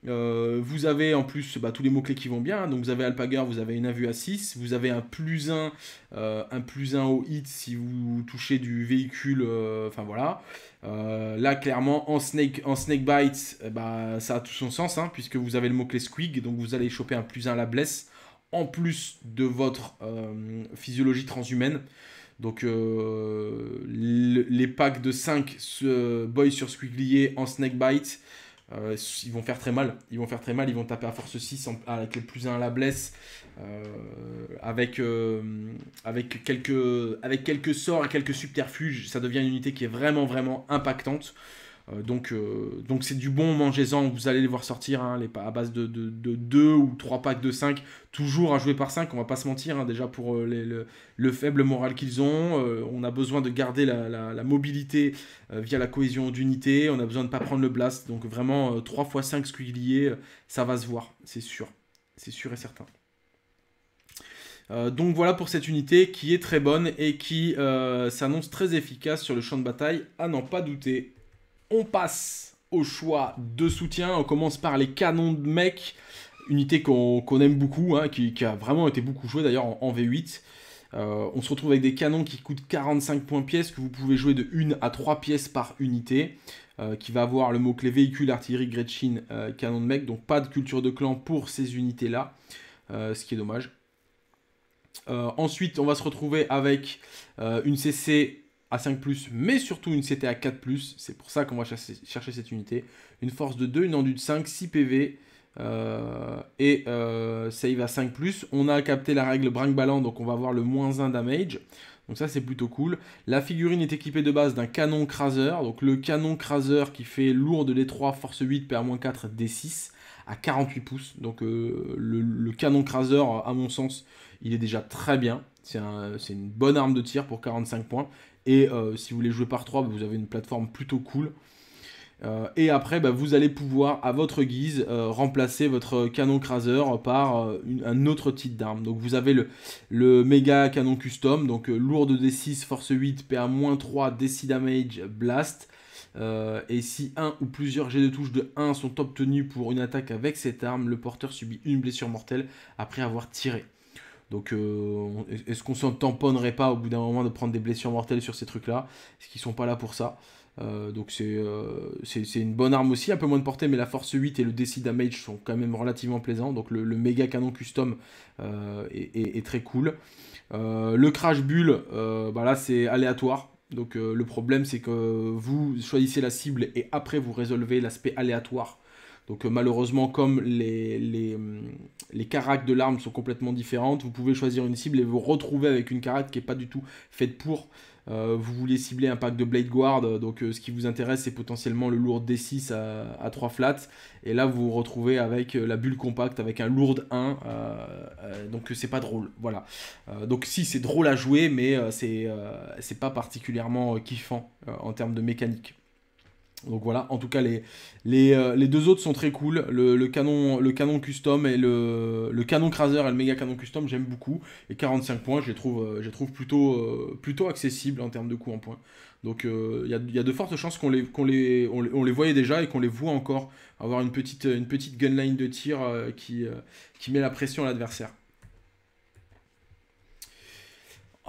Euh, vous avez en plus bah, tous les mots-clés qui vont bien. Donc vous avez Alpagar, vous avez une invue à 6, vous avez un plus 1, euh, un plus 1 au hit si vous touchez du véhicule. Euh, enfin voilà. là clairement en snake, en snake bite, eh bah, ben, ça a tout son sens hein, puisque vous avez le mot-clé squig, donc vous allez choper un plus 1 à la blesse en plus de votre physiologie transhumaine. Donc les packs de 5 boys sur squiglier en snake bite. Euh, ils vont faire très mal. Ils vont faire très mal. Ils vont taper à force 6 avec le plus 1 à la blesse. Euh, avec, euh, avec, quelques, avec quelques sorts et quelques subterfuges. Ça devient une unité qui est vraiment, vraiment impactante. Euh, donc, euh, donc c'est du bon, mangez-en, vous allez les voir sortir, hein, à base de 2 ou 3 packs de 5, toujours à jouer par 5, on va pas se mentir, hein, déjà pour euh, le, faible moral qu'ils ont, on a besoin de garder la, mobilité via la cohésion d'unité, on a besoin de pas prendre le blast, donc vraiment 3 x 5 ait, ça va se voir, c'est sûr, c'est sûr et certain. donc voilà pour cette unité qui est très bonne et qui s'annonce très efficace sur le champ de bataille, à n'en pas douter. On passe au choix de soutien. On commence par les canons de mec, unité qu'on aime beaucoup, hein, qui, a vraiment été beaucoup jouée d'ailleurs en, V8. Euh, on se retrouve avec des canons qui coûtent 45 points pièces que vous pouvez jouer de 1 à 3 pièces par unité, euh, qui va avoir le mot-clé véhicule, artillerie, Gretchen, euh, canon de mec, donc pas de culture de clan pour ces unités-là, ce qui est dommage. ensuite, on va se retrouver avec une CC a5+, mais surtout une CT à 4 c'est pour ça qu'on va chercher cette unité. Une force de 2, une enduit de 5, 6 PV, et euh, save à 5 On a capté la règle brinque ballant donc on va avoir le moins 1 damage. Donc ça c'est plutôt cool. La figurine est équipée de base d'un canon craser. Donc le canon craser qui fait lourd de D3, force 8, PA-4, D6 à 48 pouces. Donc euh, le, canon craser, à mon sens, il est déjà très bien. C'est une bonne arme de tir pour 45 points. Et euh, si vous voulez jouer par 3, bah, vous avez une plateforme plutôt cool. Euh, et après, bah, vous allez pouvoir, à votre guise, euh, remplacer votre canon craser par un autre type d'arme. Donc vous avez le, le méga canon custom, donc lourde D6, force 8, PA-3, DC damage, blast. et si un ou plusieurs jets de touche de 1 sont obtenus pour une attaque avec cette arme, le porteur subit une blessure mortelle après avoir tiré. Donc, euh, est-ce qu'on s'en tamponnerait pas au bout d'un moment de prendre des blessures mortelles sur ces trucs-là Est-ce qu'ils sont pas là pour ça euh, donc euh, c'est une bonne arme aussi, un peu moins de portée, mais la force 8 et le DC damage sont quand même relativement plaisants. Donc le, méga canon custom est, est, très cool. le crash bull, bah là c'est aléatoire. Donc le problème c'est que vous choisissez la cible et après vous résolvez l'aspect aléatoire donc euh, malheureusement, comme les, les, hum, les de l'arme sont complètement différentes, vous pouvez choisir une cible et vous retrouver avec une caractère qui n'est pas du tout faite pour. Euh, vous voulez cibler un pack de Blade Guard, donc euh, ce qui vous intéresse c'est potentiellement le lourd D6 à, 3 flats, et là vous vous retrouvez avec la bulle compacte, avec un lourd 1, donc c'est pas drôle, voilà. donc si c'est drôle à jouer, mais c'est pas particulièrement kiffant en termes de mécanique. Donc voilà, en tout cas les, les, euh, deux autres sont très cool, le, canon, le canon custom et le, le canon craser et le méga canon custom j'aime beaucoup, et 45 points je les trouve, euh, je trouve plutôt, euh, plutôt accessibles en termes de coût en points. Donc il y, a de fortes chances qu'on les, les, on les, voyait déjà et qu'on les voit encore avoir une petite, une petite gunline de tir qui, qui met la pression à l'adversaire.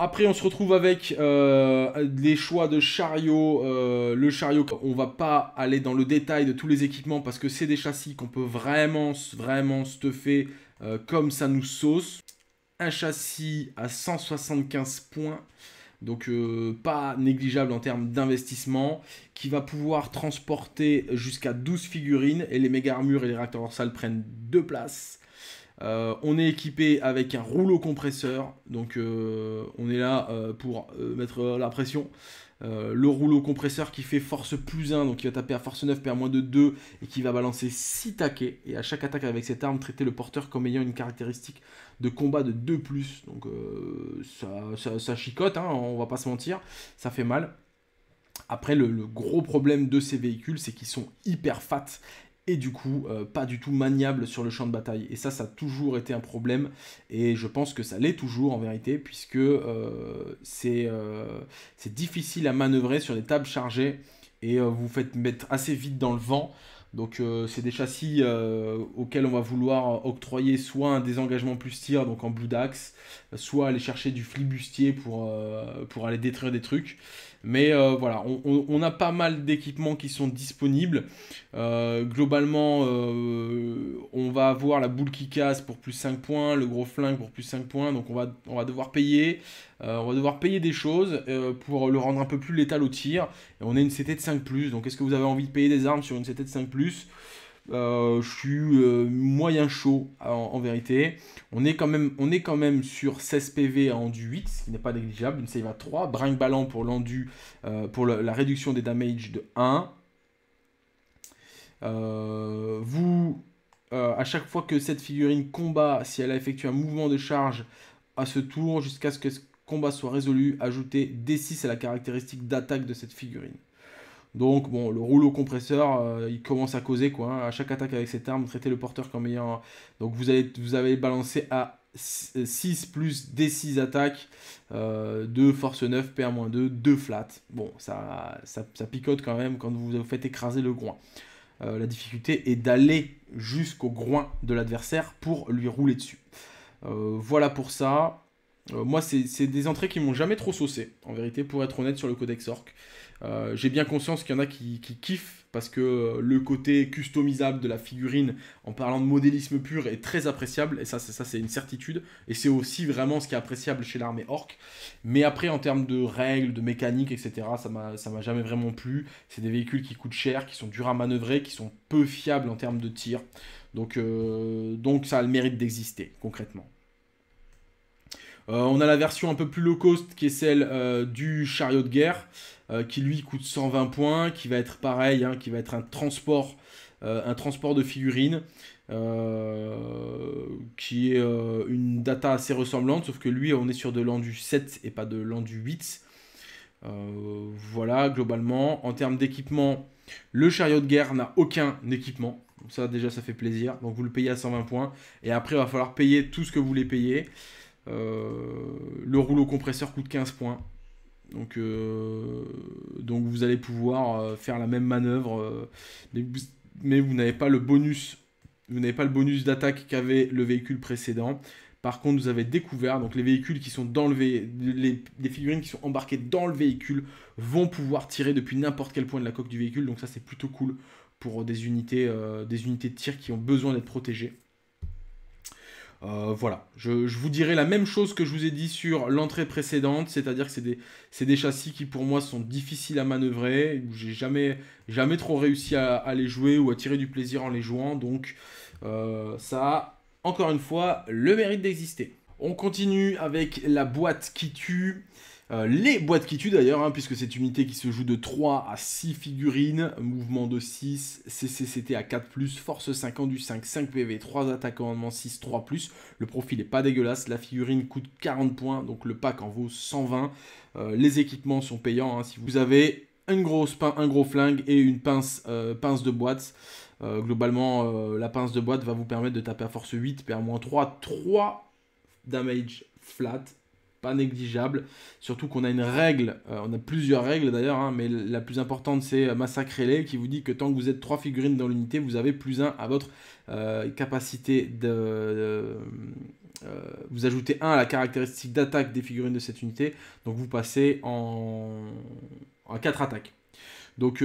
Après, on se retrouve avec des euh, choix de chariot. Euh, le chariot, on va pas aller dans le détail de tous les équipements parce que c'est des châssis qu'on peut vraiment, vraiment stuffer euh, comme ça nous sauce. Un châssis à 175 points, donc pas négligeable en termes d'investissement, qui va pouvoir transporter jusqu'à 12 figurines et les méga armures et les réacteurs dorsales prennent deux places. Euh, on est équipé avec un rouleau compresseur, donc euh, on est là euh, pour mettre la pression. le rouleau compresseur qui fait force plus 1, donc qui va taper à force 9, PA moins de 2, et qui va balancer 6 taquets. Et à chaque attaque avec cette arme, traiter le porteur comme ayant une caractéristique de combat de 2+. Donc ça, chicote, hein, on va pas se mentir, ça fait mal. Après, le, le, gros problème de ces véhicules, c'est qu'ils sont hyper fat et du coup euh, pas du tout maniable sur le champ de bataille. Et ça, ça a toujours été un problème, et je pense que ça l'est toujours en vérité, puisque euh, euh, c'est difficile à manœuvrer sur des tables chargées, et vous faites mettre assez vite dans le vent. Donc c'est des châssis auxquels on va vouloir octroyer soit un désengagement plus tir, donc en blue dax, soit aller chercher du flibustier pour, pour aller détruire des trucs. Mais euh, voilà, on, a pas mal d'équipements qui sont disponibles. Euh, globalement, euh, on va avoir la boule qui casse pour plus 5 points, le gros flingue pour plus 5 points. Donc on va, devoir payer. on va devoir payer des choses pour le rendre un peu plus létal au tir. Et on a une CT de 5 ⁇ donc est-ce que vous avez envie de payer des armes sur une CT de 5 ⁇ euh, je suis euh, moyen chaud en, vérité. On est, quand même, on est quand même sur 16 PV à enduit 8, ce qui n'est pas négligeable. Une save à 3. Brinque ballant pour l'endu, euh, pour la, réduction des damages de 1. vous, à chaque fois que cette figurine combat, si elle a effectué un mouvement de charge à ce tour, jusqu'à ce que ce combat soit résolu, ajoutez D6 à la caractéristique d'attaque de cette figurine. Donc, bon, le rouleau compresseur, euh, il commence à causer, quoi. Hein. À chaque attaque avec cette arme, traitez le porteur comme ayant... Donc, vous allez, vous avez balancé à 6 plus D6 attaques, euh, 2 force 9, PR-2, 2 flat. Bon, ça, ça, picote quand même quand vous vous faites écraser le groin. Euh, la difficulté est d'aller jusqu'au groin de l'adversaire pour lui rouler dessus. Euh, voilà pour ça. moi, c'est des entrées qui m'ont jamais trop saucé, en vérité, pour être honnête sur le codex orc. Euh, j'ai bien conscience qu'il y en a qui, kiffent parce que euh, le côté customisable de la figurine en parlant de modélisme pur est très appréciable et ça c'est ça c'est une certitude et c'est aussi vraiment ce qui est appréciable chez l'armée orc. Mais après en termes de règles, de mécanique, etc. ça m'a ça m'a jamais vraiment plu. C'est des véhicules qui coûtent cher, qui sont durs à manœuvrer, qui sont peu fiables en termes de tir. Donc euh, donc ça a le mérite d'exister concrètement. on a la version un peu plus low cost qui est celle du chariot de guerre. Euh, qui lui coûte 120 points, qui va être pareil, hein, qui va être un transport, euh, un transport de figurines, euh, qui est une data assez ressemblante, sauf que lui on est sur de l'endu 7 et pas de l'endu 8. voilà, globalement, en termes d'équipement, le chariot de guerre n'a aucun équipement. ça déjà ça fait plaisir. Donc vous le payez à 120 points. Et après il va falloir payer tout ce que vous voulez payer. le rouleau compresseur coûte 15 points. Donc, euh, donc vous allez pouvoir euh, faire la même manœuvre, euh, mais vous, n'avez pas le bonus. Vous n'avez pas le bonus d'attaque qu'avait le véhicule précédent. Par contre, vous avez découvert, donc les véhicules qui sont dans le les, figurines qui sont embarquées dans le véhicule vont pouvoir tirer depuis n'importe quel point de la coque du véhicule. Donc ça, c'est plutôt cool pour des unités, des unités de tir qui ont besoin d'être protégées. Euh, voilà, je, vous dirai la même chose que je vous ai dit sur l'entrée précédente, c'est-à-dire que c'est des, châssis qui pour moi sont difficiles à manœuvrer, où j'ai jamais, jamais trop réussi à, les jouer ou à tirer du plaisir en les jouant, donc euh, ça a encore une fois le mérite d'exister. On continue avec la boîte qui tue. Euh, les boîtes qui tuent d'ailleurs, hein, puisque c'est une unité qui se joue de 3 à 6 figurines, mouvement de 6, CCCT à 4+, force en du 5, 5 PV, 3 attaques commandement 6, 3+. Le profil n'est pas dégueulasse, la figurine coûte 40 points, donc le pack en vaut 120. Euh, les équipements sont payants, hein. si vous avez un gros flingue et une pince, euh, pince de boîte. globalement, la pince de boîte va vous permettre de taper à force 8, PA-3, 3 damage flat pas négligeable. Surtout qu'on a une règle, euh, on a plusieurs règles d'ailleurs, hein, mais la plus importante c'est euh, massacrer les qui vous dit que tant que vous êtes trois figurines dans l'unité, vous avez plus 1 à votre euh, capacité de. vous ajoutez 1 à la caractéristique d'attaque des figurines de cette unité, donc vous passez en, en 4 attaques. Donc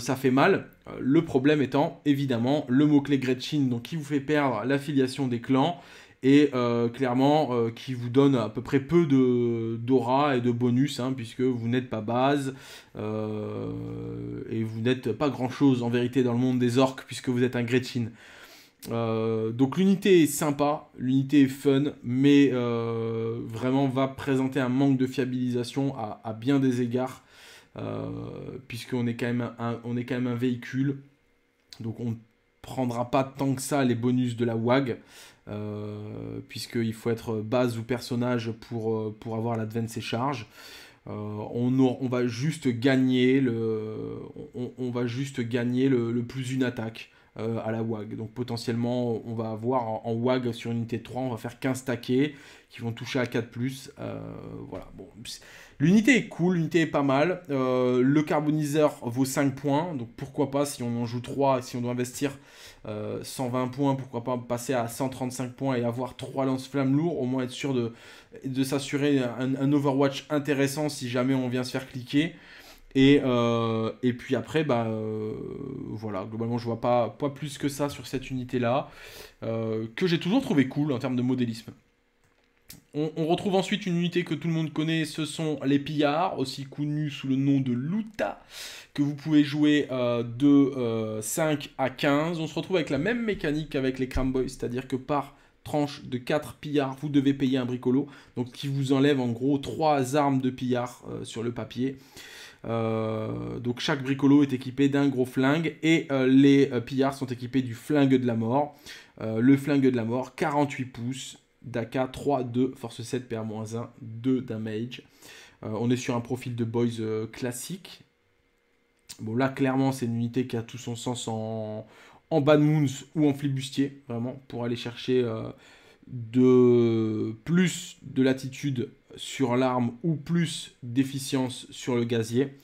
ça fait mal. Le problème étant évidemment le mot-clé Gretchen, donc qui vous fait perdre l'affiliation des clans et euh, clairement euh, qui vous donne à peu près peu de d'aura et de bonus hein, puisque vous n'êtes pas base euh, et vous n'êtes pas grand chose en vérité dans le monde des orques puisque vous êtes un Gretchen. donc l'unité est sympa, l'unité est fun, mais vraiment va présenter un manque de fiabilisation à, bien des égards, puisqu'on est, quand même on est quand même un véhicule, donc on ne prendra pas tant que ça les bonus de la WAG. Euh, puisqu'il faut être base ou personnage pour, euh, avoir l'advance et charge. Euh, on, va juste gagner le, on, va juste gagner le plus une attaque. Euh, à la WAG. Donc potentiellement, on va avoir en, WAG sur unité 3, on va faire 15 taquets qui vont toucher à 4 plus. Euh, voilà. Bon. L'unité est cool, l'unité est pas mal. Euh, le carboniseur vaut 5 points, donc pourquoi pas si on en joue 3, si on doit investir 120 points, pourquoi pas passer à 135 points et avoir 3 lance-flammes lourds, au moins être sûr de, s'assurer un, un Overwatch intéressant si jamais on vient se faire cliquer. Et, euh, et puis après, bah, euh, voilà, globalement, je vois pas, pas plus que ça sur cette unité-là, euh, que j'ai toujours trouvé cool en termes de modélisme. On, retrouve ensuite une unité que tout le monde connaît, ce sont les pillards, aussi connus sous le nom de Luta, que vous pouvez jouer de 5 à 15. On se retrouve avec la même mécanique avec les Cramboys, c'est-à-dire que par tranche de 4 pillards, vous devez payer un bricolo, donc qui vous enlève en gros 3 armes de pillards sur le papier. Euh, donc chaque bricolo est équipé d'un gros flingue et euh, les euh, pillards sont équipés du flingue de la mort. le flingue de la mort, 48 pouces, Daka 3, 2, force 7, pa 1 2 damage. on est sur un profil de boys classique. Bon là clairement c'est une unité qui a tout son sens en, en bad moons ou en flibustier, vraiment, pour aller chercher de plus de latitude sur l'arme ou plus d'efficience sur le gazier.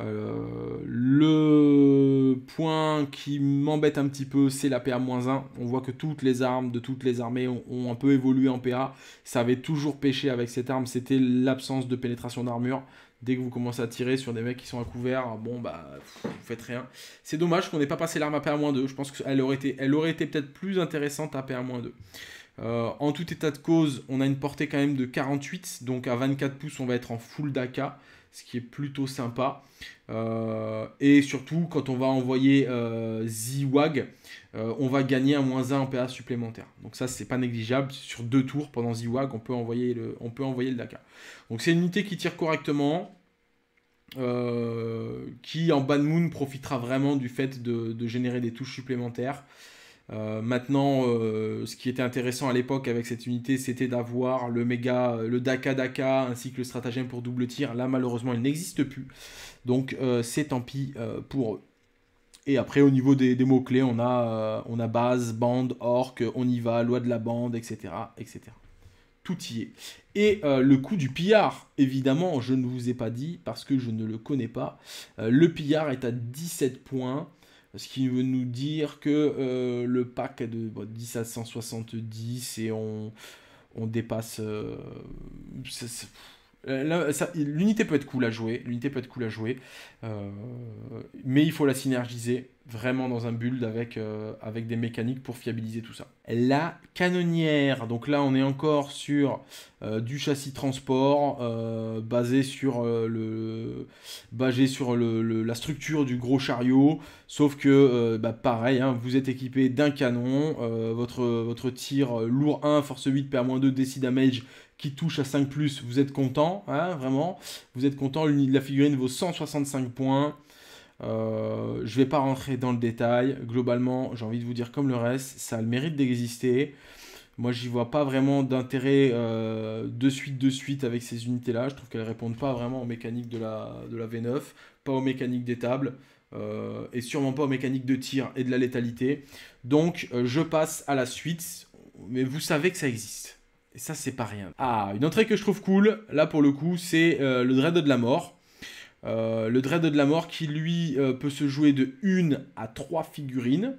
Euh, le point qui m'embête un petit peu, c'est la PA-1. On voit que toutes les armes de toutes les armées ont, un peu évolué en PA. Ça avait toujours péché avec cette arme, c'était l'absence de pénétration d'armure. Dès que vous commencez à tirer sur des mecs qui sont à couvert, bon bah vous faites rien. C'est dommage qu'on n'ait pas passé l'arme à PA-2. Je pense qu'elle aurait été, elle aurait été peut-être plus intéressante à PA-2. Euh, en tout état de cause, on a une portée quand même de 48, donc à 24 pouces, on va être en full DACA, ce qui est plutôt sympa. Euh, et surtout, quand on va envoyer euh, Z-Wag, on va gagner un moins 1 en PA supplémentaire. Donc ça, c'est pas négligeable. Sur deux tours pendant Z-Wag, on peut envoyer le, on peut envoyer le Donc c'est une unité qui tire correctement, qui en Bad Moon profitera vraiment du fait de générer des touches supplémentaires. Euh, maintenant, euh, ce qui était intéressant à l'époque avec cette unité, c'était d'avoir le méga, euh, le Daka Daka, ainsi que le stratagème pour double tir. Là, malheureusement, il n'existe plus. Donc, c'est tant pis pour eux. Et après, au niveau des, mots-clés, on a, on a base, bande, orc, on y va, loi de la bande, etc. etc. Tout y est. Et le coup du pillard, évidemment, je ne vous ai pas dit parce que je ne le connais pas. le pillard est à 17 points. Ce qui veut nous dire que euh, le pack est de 10 à 170 et on, on dépasse. Euh, euh, l'unité peut être cool à jouer, l'unité peut être cool à jouer, euh, mais il faut la synergiser vraiment dans un build avec, euh, avec des mécaniques pour fiabiliser tout ça. La canonnière, donc là on est encore sur du châssis transport basé sur, le, sur la structure du gros chariot, sauf que bah, pareil, hein, vous êtes équipé d'un canon, votre, votre tir lourd 1, force 8, moins 2 décide damage qui touche à 5 ⁇ vous êtes content, hein, vraiment. Vous êtes content, de la figurine vaut 165 points. Euh, je ne vais pas rentrer dans le détail. Globalement, j'ai envie de vous dire comme le reste, ça a le mérite d'exister. Moi, j'y vois pas vraiment d'intérêt euh, de suite de suite avec ces unités-là. Je trouve qu'elles répondent pas vraiment aux mécaniques de la, de la V9, pas aux mécaniques des tables, euh, et sûrement pas aux mécaniques de tir et de la létalité. Donc, je passe à la suite. Mais vous savez que ça existe. Et ça, c'est pas rien. Ah, une entrée que je trouve cool, là pour le coup, c'est euh, le Dread de la Mort. Euh, le Dread de la Mort qui, lui, euh, peut se jouer de 1 à 3 figurines.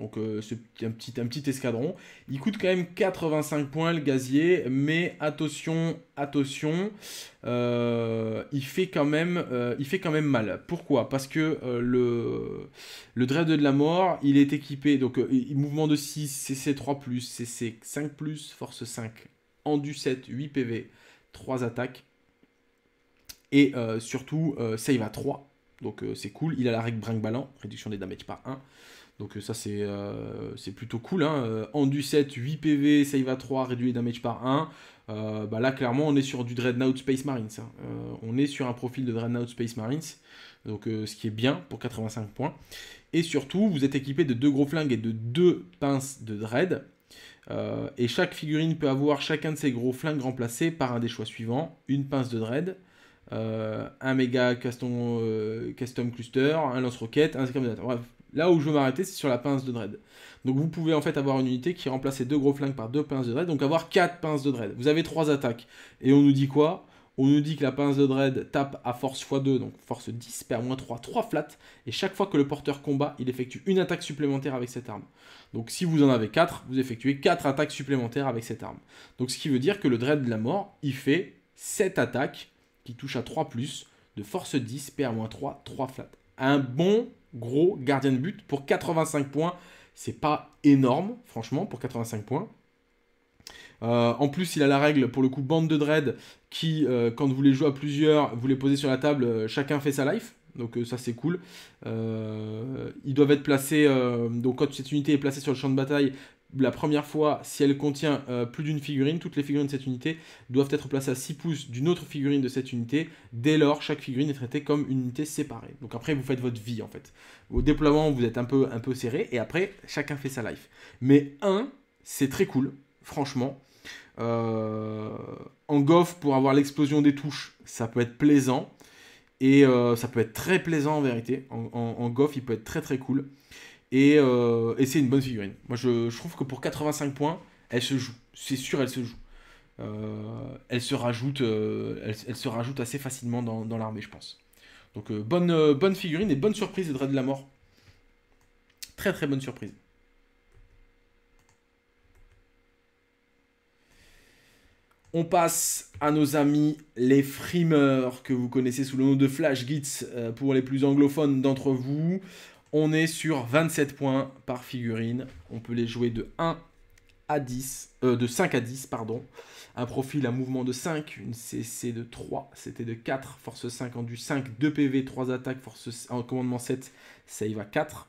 Donc c'est un petit, escadron. Il coûte quand même 85 points le gazier, mais attention, attention, il, fait quand même, il fait quand même mal. Pourquoi Parce que le, le Dread de la Mort, il est équipé, donc mouvement de 6, CC 3+, CC 5+, force 5, en du 7, 8 PV, 3 attaques. Et euh, surtout, euh, save à 3. Donc euh, c'est cool. Il a la règle brinque ballant réduction des damages par 1. Donc ça c'est plutôt cool. Hein. En du 7, 8 PV, save à 3, réduit les damages par 1. Bah là clairement on est sur du Dreadnought Space Marines. Hein. on est sur un profil de Dreadnought Space Marines. Donc ce qui est bien pour 85 points. Et surtout vous êtes équipé de deux gros flingues et de deux pinces de Dread. Euh, et chaque figurine peut avoir chacun de ses gros flingues remplacés par un des choix suivants une pince de dread, euh, un méga custom, euh, cluster, un lance-roquette, un Bref, là où je veux m'arrêter, c'est sur la pince de dread. Donc vous pouvez en fait avoir une unité qui remplace ses deux gros flingues par deux pinces de dread, donc avoir quatre pinces de dread. Vous avez trois attaques. Et on nous dit quoi on nous dit que la pince de Dread tape à force x2, donc force 10, per moins 3, 3 flat. Et chaque fois que le porteur combat, il effectue une attaque supplémentaire avec cette arme. Donc si vous en avez 4, vous effectuez 4 attaques supplémentaires avec cette arme. Donc ce qui veut dire que le Dread de la mort, il fait 7 attaques qui touchent à 3 plus, de force 10, moins 3, 3 flat. Un bon gros gardien de but pour 85 points. C'est pas énorme, franchement, pour 85 points. Euh, en plus, il a la règle, pour le coup, bande de dread, qui, euh, quand vous les jouez à plusieurs, vous les posez sur la table, euh, chacun fait sa life. Donc euh, ça c'est cool. ils doivent être placés, donc quand cette unité est placée sur le champ de bataille, la première fois, si elle contient plus d'une figurine, toutes les figurines de cette unité doivent être placées à 6 pouces d'une autre figurine de cette unité. Dès lors, chaque figurine est traitée comme une unité séparée. Donc après, vous faites votre vie en fait. Au déploiement, vous êtes un peu, un peu serré, et après, chacun fait sa life. Mais un c'est très cool, franchement. Euh, en goff pour avoir l'explosion des touches, ça peut être plaisant. Et euh, ça peut être très plaisant en vérité. En, golf, il peut être très très cool. Et, euh, c'est une bonne figurine. Moi, je, trouve que pour 85 points, elle se joue. C'est sûr, elle se joue. elle, se rajoute, elle, se rajoute assez facilement dans, l'armée, je pense. Donc, bonne, bonne figurine et bonne surprise de Dread de la Mort. Très très bonne surprise. On passe à nos amis les frimeurs que vous connaissez sous le nom de Flash Gits euh, pour les plus anglophones d'entre vous. On est sur 27 points par figurine. On peut les jouer de 1 à 10, euh, de 5 à 10, pardon. Un profil, un mouvement de 5, une CC de 3, c'était de 4, force 5, en du 5, 2 PV, 3 attaques, force en commandement 7, save à 4.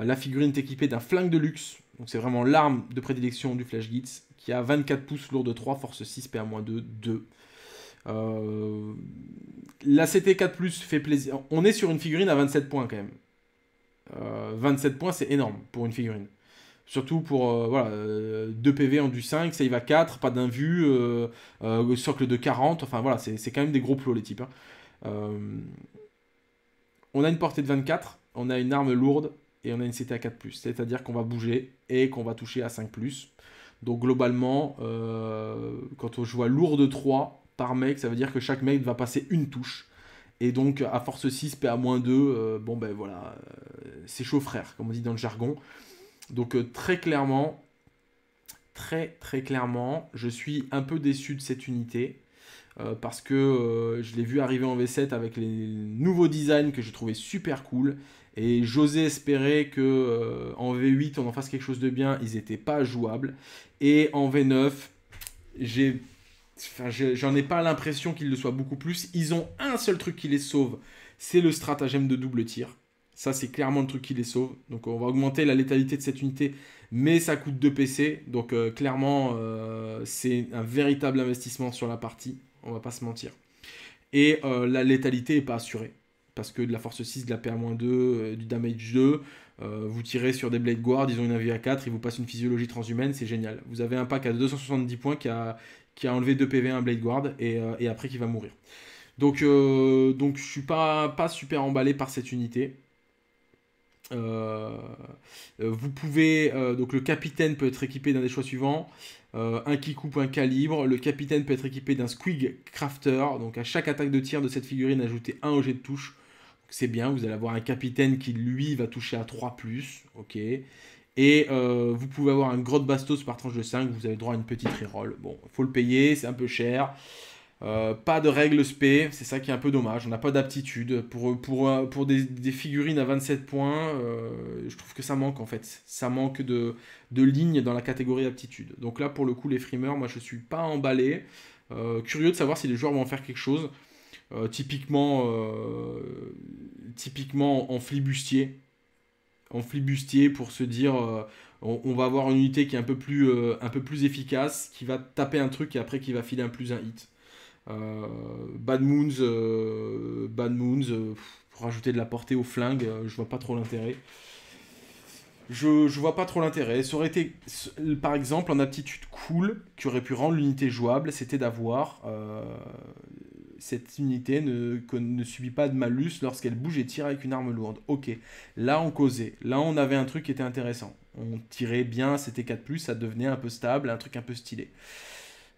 Euh, la figurine est équipée d'un flingue de luxe, donc c'est vraiment l'arme de prédilection du Flash Gits qui a 24 pouces, lourd 3, force 6, PA-2, 2. la CT4 fait plaisir. On est sur une figurine à 27 points quand même. 27 euh, points, c'est énorme pour une figurine. Surtout pour 2 euh, euh, PV en du 5, save à 4, pas d'invu, socle de 40. Enfin voilà, c'est quand même des gros plots les types. Hein. on a une portée de 24, on a une arme lourde et on a une CT à 4, c'est-à-dire qu'on va bouger et qu'on va toucher à 5. Donc globalement, euh, quand je vois lourd de 3 par mec, ça veut dire que chaque mec va passer une touche. Et donc à force 6, PA-2, euh, bon ben voilà, euh, c'est chaud frère, comme on dit dans le jargon. Donc très clairement, très très clairement, je suis un peu déçu de cette unité. parce que je l'ai vu arriver en V7 avec les nouveaux designs que je trouvais super cool et j'osais espérer que euh, en V8 on en fasse quelque chose de bien, ils n'étaient pas jouables. Et en V9, j'ai j'en ai pas l'impression qu'ils le soient beaucoup plus. Ils ont un seul truc qui les sauve, c'est le stratagème de double tir. Ça, c'est clairement le truc qui les sauve. Donc, on va augmenter la létalité de cette unité, mais ça coûte 2 PC. Donc, euh, clairement, euh, c'est un véritable investissement sur la partie. On ne va pas se mentir. Et la létalité n'est pas assurée parce que de la force 6, de la pa 2 euh, du damage 2, euh, vous tirez sur des Blade Guard, ils ont une à 4, ils vous passent une physiologie transhumaine, c'est génial. Vous avez un pack à 270 points qui a, qui a enlevé 2 PV à un Blade Guard euh, et, après qui va mourir. Donc, donc je suis pas, pas super emballé par cette unité. vous pouvez donc le capitaine peut être équipé d'un des choix suivants un qui coupe un calibre. Le capitaine peut être équipé d'un Squig Crafter. Donc à chaque attaque de tir de cette figurine, ajoutez un objet de touche c'est bien, vous allez avoir un capitaine qui lui va toucher à 3 ok. Et euh, vous pouvez avoir un gros bastos par tranche de 5, vous avez droit à une petite reroll. Bon, il faut le payer, c'est un peu cher. Euh, pas de règles sp c'est ça qui est un peu dommage, on n'a pas d'aptitude. Pour, pour, euh, pour des, figurines à 27 points, je trouve que ça manque en fait. Ça manque de, de lignes dans la catégorie aptitude. Donc là, pour le coup, les frimeurs, moi je suis pas emballé. curieux de savoir si les joueurs vont en faire quelque chose. Euh, typiquement, euh, typiquement en flibustier. En flibustier pour se dire euh, on, va avoir une unité qui est un peu, plus, un peu plus efficace, qui va taper un truc et après qui va filer un plus un hit. Bad Moons, Bad Moons pour rajouter de la portée au flingue, je vois pas trop l'intérêt. Je, je, vois pas trop l'intérêt. Ça aurait été, par exemple, en aptitude cool qui aurait pu rendre l'unité jouable, c'était d'avoir cette unité ne, ne subit pas de malus lorsqu'elle bouge et tire avec une arme lourde. Ok, là on causait, là on avait un truc qui était intéressant. On tirait bien, c'était 4+, ça devenait un peu stable, un truc un peu stylé.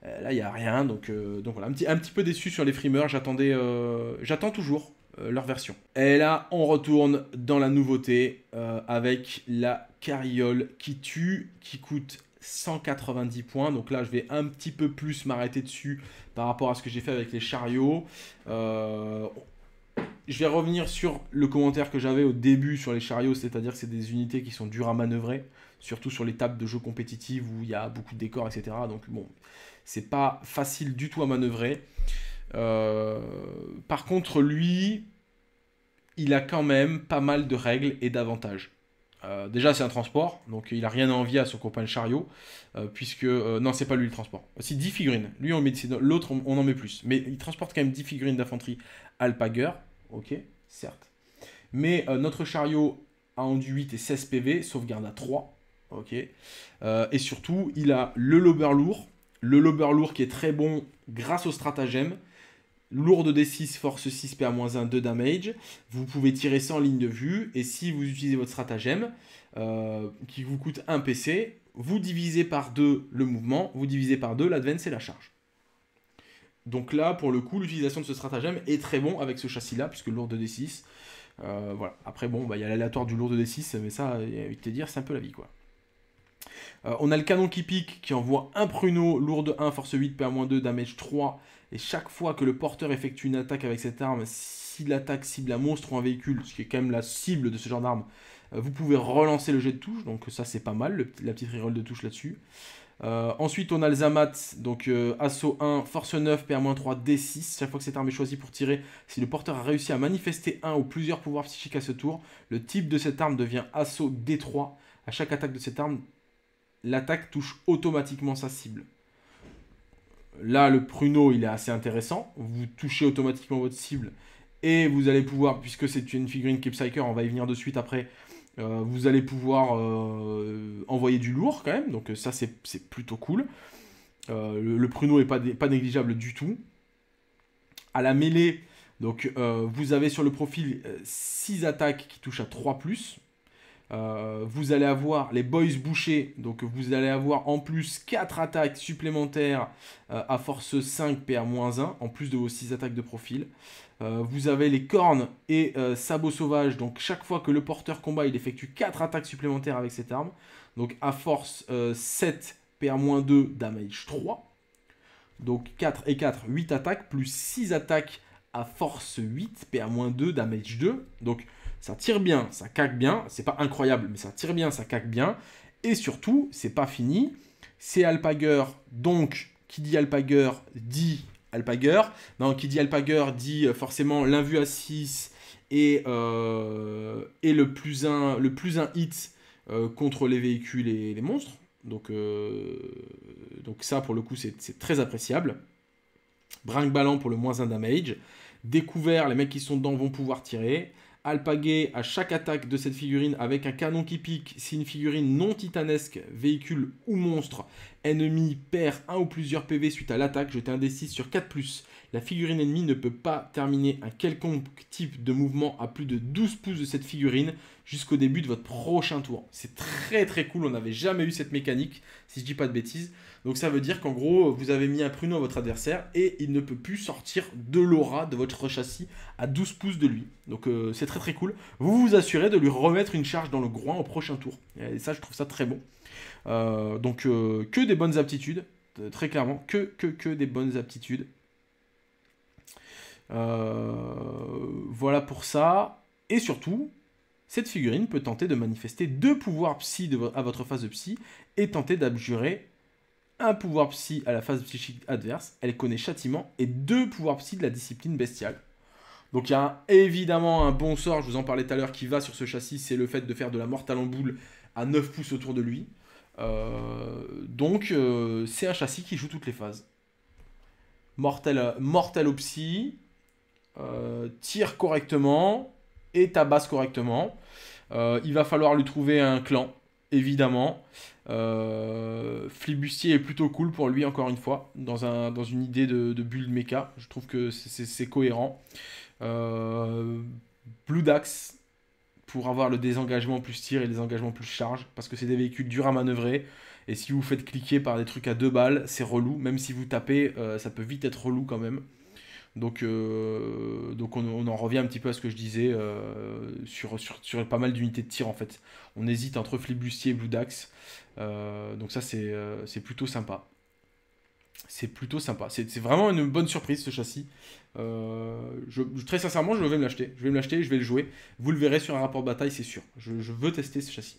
Euh, là il n'y a rien, euh, donc, voilà, un petit, un petit peu déçu sur les frimeurs, j'attendais, euh, j'attends toujours leur version. Et là on retourne dans la nouveauté avec la carriole qui tue, qui coûte 190 points. Donc là, je vais un petit peu plus m'arrêter dessus par rapport à ce que j'ai fait avec les chariots. Euh, je vais revenir sur le commentaire que j'avais au début sur les chariots, c'est-à-dire que c'est des unités qui sont dures à manœuvrer, surtout sur les tables de jeux compétitives où il y a beaucoup de décors, etc. Donc bon, c'est pas facile du tout à manœuvrer. Euh, par contre, lui, il a quand même pas mal de règles et d'avantages. Euh, déjà, c'est un transport, donc il n'a rien à envier à son copain chariot, euh, puisque. Euh, non, c'est pas lui le transport. aussi 10 figurines. Lui, on met. L'autre, on, en met plus. Mais il transporte quand même 10 figurines d'infanterie Alpager. Ok, certes. Mais notre chariot a enduit 8 et 16 PV, sauvegarde à 3. Ok. et surtout, il a le lober lourd. Le lober lourd qui est très bon grâce au stratagème. Lourdes D6, force 6, PA-1, 2 damage. Vous pouvez tirer sans ligne de vue. Et si vous utilisez votre stratagème, euh, qui vous coûte 1 PC, vous divisez par 2 le mouvement, vous divisez par 2 l'advance et la charge. Donc là, pour le coup, l'utilisation de ce stratagème est très bon avec ce châssis-là, puisque lourde D6. Euh, voilà. Après, bon, bah, il y a l'aléatoire du lourde D6, mais ça, il te dire, c'est un peu la vie, quoi. Euh, on a le canon qui pique, qui envoie un pruneau, lourde 1, force 8, PA-2, damage 3, et chaque fois que le porteur effectue une attaque avec cette arme, si l'attaque cible un monstre ou un véhicule, ce qui est quand même la cible de ce genre d'arme, euh, vous pouvez relancer le jet de touche. Donc ça, c'est pas mal, la petite reroll de touche là-dessus. Euh, ensuite, on a le Zamat, donc euh, assaut 1, force 9, PR-3, D6. Chaque fois que cette arme est choisie pour tirer, si le porteur a réussi à manifester un ou plusieurs pouvoirs psychiques à ce tour, le type de cette arme devient assaut D3. À chaque attaque de cette arme, l'attaque touche automatiquement sa cible. Là, le pruneau, il est assez intéressant. Vous touchez automatiquement votre cible et vous allez pouvoir, puisque c'est une figurine Psyker, on va y venir de suite après, euh, vous allez pouvoir euh, envoyer du lourd quand même. Donc euh, ça, c'est plutôt cool. le, pruneau n'est pas, pas négligeable du tout. À la mêlée, donc vous avez sur le profil 6 attaques qui touchent à 3+, euh, vous allez avoir les boys bouchés, donc vous allez avoir en plus 4 attaques supplémentaires euh, à force 5 PR-1, en plus de vos 6 attaques de profil. Euh, vous avez les cornes et sabots sauvages, donc chaque fois que le porteur combat, il effectue 4 attaques supplémentaires avec cette arme, donc à force 7 PR-2, damage 3. Donc 4 et 4, 8 attaques, plus 6 attaques à force 8, PR-2, damage 2. Donc ça tire bien, ça caque bien, c'est pas incroyable, mais ça tire bien, ça caque bien, et surtout, c'est pas fini, c'est Alpager, donc qui dit Alpager, dit Alpager. non, qui dit Alpager, dit euh, forcément l'invu à 6 et, euh, et le plus un, le plus un hit euh, contre les véhicules et les monstres, donc, donc ça pour le coup c'est très appréciable. Brinque ballant pour le moins 1 damage. Découvert, les mecs qui sont dedans vont pouvoir tirer. Alpagué à chaque attaque de cette figurine avec un canon qui pique. Si une figurine non titanesque, véhicule ou monstre ennemi perd un ou plusieurs PV suite à l'attaque, jetez un D6 sur 4+. La figurine ennemie ne peut pas terminer un quelconque type de mouvement à plus de 12 pouces de cette figurine jusqu'au début de votre prochain tour. C'est très très cool, on n'avait jamais eu cette mécanique, si je dis pas de bêtises. Donc ça veut dire qu'en gros, vous avez mis un pruneau à votre adversaire et il ne peut plus sortir de l'aura de votre châssis à 12 pouces de lui. Donc euh, c'est très très cool. Vous vous assurez de lui remettre une charge dans le groin au prochain tour. Et ça, je trouve ça très bon. Euh, donc euh, que des bonnes aptitudes, très clairement, que, que, que des bonnes aptitudes. voilà pour ça. Et surtout, cette figurine peut tenter de manifester deux pouvoirs psy à votre phase de psy et tenter d'abjurer un pouvoir psy à la phase psychique adverse, elle connaît châtiment et deux pouvoirs psy de la discipline bestiale. Donc il y a évidemment un bon sort, je vous en parlais tout à l'heure, qui va sur ce châssis, c'est le fait de faire de la mortale en boule à 9 pouces autour de lui. Euh, donc euh, c'est un châssis qui joue toutes les phases. Mortel, au psy, euh, tire correctement et tabasse correctement. il va falloir lui trouver un clan, évidemment. Euh, Flibustier est plutôt cool pour lui, encore une fois, dans, un, dans une idée de, de build mecha. Je trouve que c'est cohérent. Euh, Blue Dax pour avoir le désengagement plus tir et les désengagement plus charge, parce que c'est des véhicules durs à manœuvrer. Et si vous faites cliquer par des trucs à deux balles, c'est relou. Même si vous tapez, euh, ça peut vite être relou quand même. Donc, euh, donc on, en revient un petit peu à ce que je disais euh, sur, pas mal d'unités de tir en fait. On hésite entre flibustier et blue dax. Euh, donc ça c'est plutôt sympa. C'est plutôt sympa. C'est vraiment une bonne surprise ce châssis. très sincèrement, je vais me l'acheter. Je vais me l'acheter, je vais le jouer. Vous le verrez sur un rapport de bataille, c'est sûr. Je, veux tester ce châssis.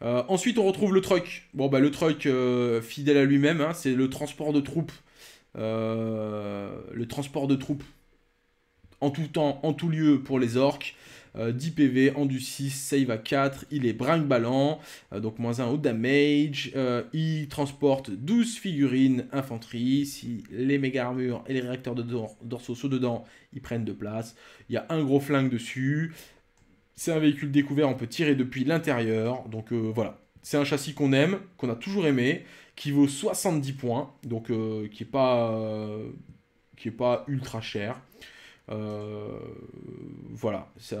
ensuite, on retrouve le truck. Bon, bah, le truck, fidèle à lui-même, hein. c'est le transport de troupes euh, le transport de troupes en tout temps, en tout lieu pour les orques. 10 PV, en du 6, save à 4, il est brinque-ballant, euh, donc moins 1 au damage, euh, il transporte 12 figurines infanterie, si les méga armures et les réacteurs de dorsaux sont dedans, ils prennent de place, il y a un gros flingue dessus, c'est un véhicule découvert, on peut tirer depuis l'intérieur, donc voilà, c'est un châssis qu'on aime, qu'on a toujours aimé, qui vaut 70 points, donc euh, qui est pas euh, qui est pas ultra cher. Euh, voilà, ça,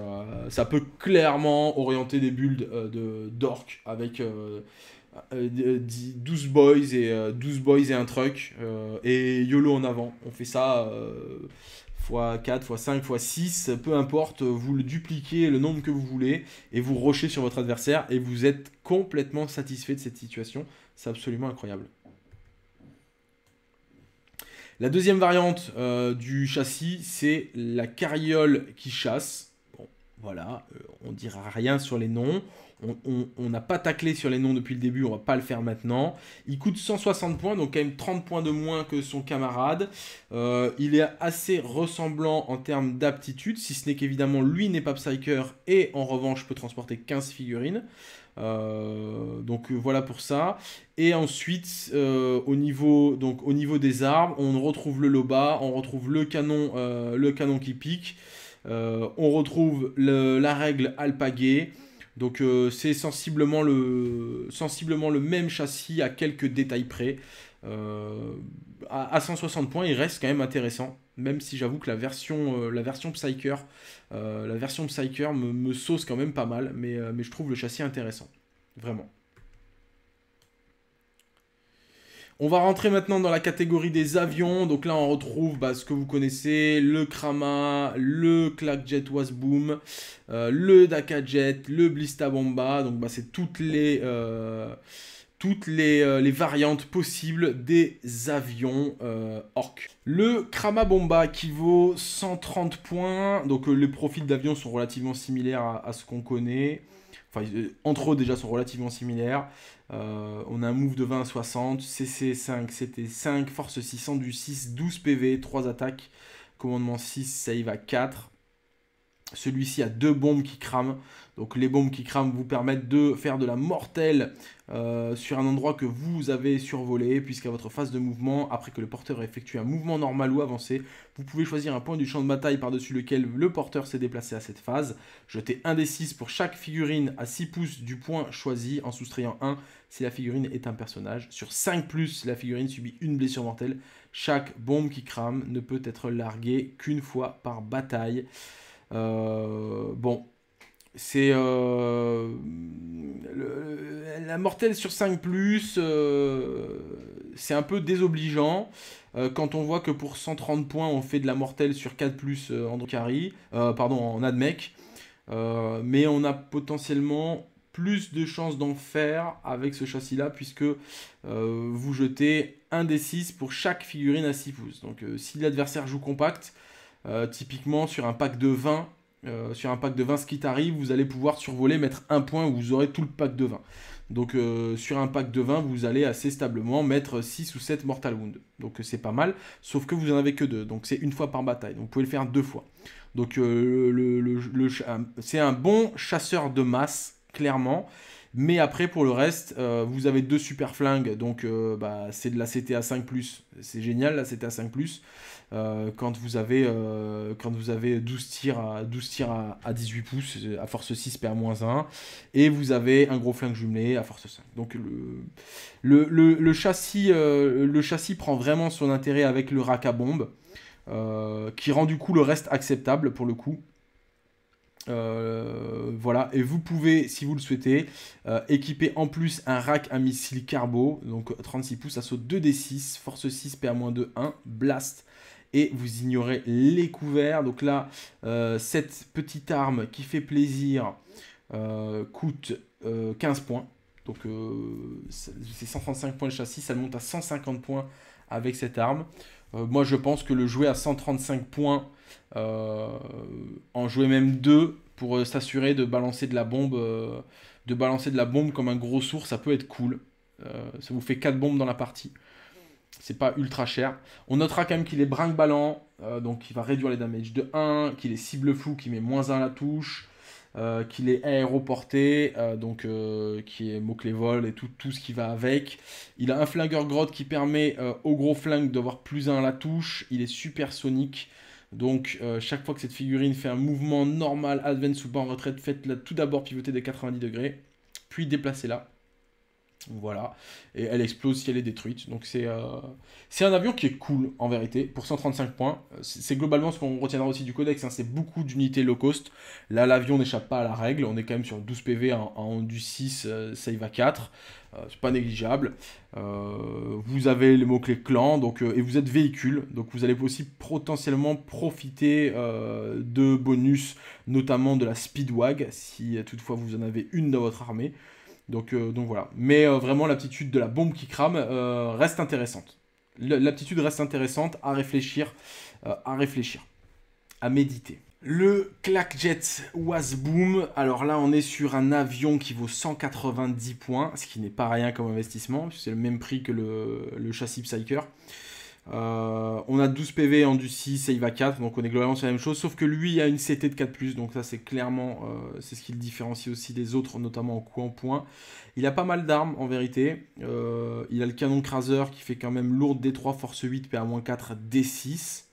ça, peut clairement orienter des builds de d'orc avec 12 boys et 12 boys et un truck et YOLO en avant. On fait ça x4, x5, x6, peu importe, vous le dupliquez le nombre que vous voulez et vous rochez sur votre adversaire et vous êtes complètement satisfait de cette situation. C'est absolument incroyable. La deuxième variante euh, du châssis, c'est la carriole qui chasse. Bon, voilà, on euh, on dira rien sur les noms. On n'a pas taclé sur les noms depuis le début, on va pas le faire maintenant. Il coûte 160 points, donc quand même 30 points de moins que son camarade. Euh, il est assez ressemblant en termes d'aptitude, si ce n'est qu'évidemment lui n'est pas Psyker et en revanche peut transporter 15 figurines. Euh, donc euh, voilà pour ça. Et ensuite, euh, au, niveau, donc, au niveau des arbres, on retrouve le loba, on retrouve le canon, le canon qui pique, on retrouve la règle alpaguée. Donc c'est sensiblement le, sensiblement le même châssis à quelques détails près. à, à 160 points, il reste quand même intéressant même si j'avoue que la version, euh, la version Psyker, euh, la version me, sauce quand même pas mal, mais, euh, mais je trouve le châssis intéressant, vraiment. On va rentrer maintenant dans la catégorie des avions. Donc là, on retrouve bah, ce que vous connaissez, le Krama, le Clackjet Wasboom, le Dakajet, le Blista Bomba. Donc bah, c'est toutes les toutes euh, les, variantes possibles des avions euh, orques orcs. Le Kramabomba qui vaut 130 points, donc euh, les profils d'avions sont relativement similaires à, ce qu'on connaît. Enfin, entre eux déjà sont relativement similaires. on a un move de 20 à 60, CC 5, CT 5, force 600 du 6, 12 PV, 3 attaques, commandement 6, save à 4. Celui-ci a deux bombes qui crament, donc les bombes qui crament vous permettent de faire de la mortelle euh, sur un endroit que vous avez survolé, puisqu'à votre phase de mouvement, après que le porteur ait effectué un mouvement normal ou avancé, vous pouvez choisir un point du champ de bataille par-dessus lequel le porteur s'est déplacé à cette phase. Jetez 1 des 6 pour chaque figurine à 6 pouces du point choisi en soustrayant 1 si la figurine est un personnage. Sur 5 plus, la figurine subit une blessure mortelle. Chaque bombe qui crame ne peut être larguée qu'une fois par bataille. Euh, bon, c'est euh, la mortelle sur 5 euh, c'est un peu désobligeant. Euh, quand on voit que pour 130 points, on fait de la mortelle sur 4 plus en pardon, en mais on a potentiellement plus de chances d'en faire avec ce châssis-là, puisque vous jetez un des 6 pour chaque figurine à 6 pouces. Donc si l'adversaire joue compact, typiquement sur un pack de 20, euh, sur un pack de 20 ce qui t'arrive, vous allez pouvoir survoler, mettre un point où vous aurez tout le pack de 20. Donc euh, sur un pack de 20, vous allez assez stablement mettre 6 ou 7 Mortal Wound. Donc euh, c'est pas mal, sauf que vous n'en avez que deux Donc c'est une fois par bataille. Donc vous pouvez le faire deux fois. Donc c'est un bon chasseur de masse, clairement. Mais après, pour le reste, vous avez deux super flingues. Donc, bah, c'est de la CTA 5, c'est génial la CTA 5. Euh, quand, vous avez, 12 euh, tirs, à, 12 à, 18 pouces, à force 6 PA-1, et vous avez un gros flingue jumelé à force 5. Donc le, le, châssis, euh, le châssis prend vraiment son intérêt avec le rack à bombe, qui rend du coup le reste acceptable pour le coup. voilà, et vous pouvez, si vous le souhaitez, équiper en plus un rack à missile carbo, donc 36 pouces, assaut 2d6, force 6, PA-2, 1, blast, et vous ignorez les couverts. Donc là, euh, cette petite arme qui fait plaisir euh, coûte 15 euh, points. Donc c'est 135 points de châssis, ça monte à 150 points avec cette arme. moi je pense que le jouer à 135 points, en jouer même 2 pour s'assurer de balancer de la bombe. de balancer de la bombe comme un gros sourd, ça peut être cool. ça vous fait 4 bombes dans la partie c'est pas ultra cher. On notera quand même qu'il est brinque-ballant, euh, donc il va réduire les damages de 1, qu'il est cible flou, qui met moins 1 à la touche, euh, qu'il est aéroporté, euh, donc qui est mot-clé vol et tout, tout ce qui va avec. Il a un flingueur grotte qui permet au gros flingue d'avoir plus 1 à la touche, il est supersonique. Donc chaque fois que cette figurine fait un mouvement normal, advance ou pas en retraite, faites-la tout d'abord pivoter de 90 degrés, puis déplacez-la. Voilà. Et elle explose si elle est détruite. Donc c'est euh, un avion qui est cool en vérité pour 135 points. C'est globalement ce qu'on retiendra aussi du codex. Hein. C'est beaucoup d'unités low cost. Là l'avion n'échappe pas à la règle. On est quand même sur 12 PV en, du 6 euh, save à 4. Euh, c'est pas négligeable. vous avez les mots-clés clan donc, et vous êtes véhicule. Donc vous allez aussi potentiellement profiter de bonus, notamment de la speedwag, si toutefois vous en avez une dans votre armée. Donc, euh, donc voilà. Mais euh, vraiment, l'aptitude de la bombe qui crame euh, reste intéressante. L'aptitude reste intéressante à réfléchir, à réfléchir, à méditer. Le Clackjet boom, alors là on est sur un avion qui vaut 190 points, ce qui n'est pas rien comme investissement, c'est le même prix que le, le châssis Psyker. Euh, on a 12 PV en du 6 et il va 4, donc on est globalement sur la même chose, sauf que lui a une CT de 4+, donc ça c'est clairement, euh, c'est ce qui le différencie aussi des autres, notamment en coup en point. Il a pas mal d'armes en vérité, euh, il a le canon Craser qui fait quand même lourde D3, force 8, PA-4, D6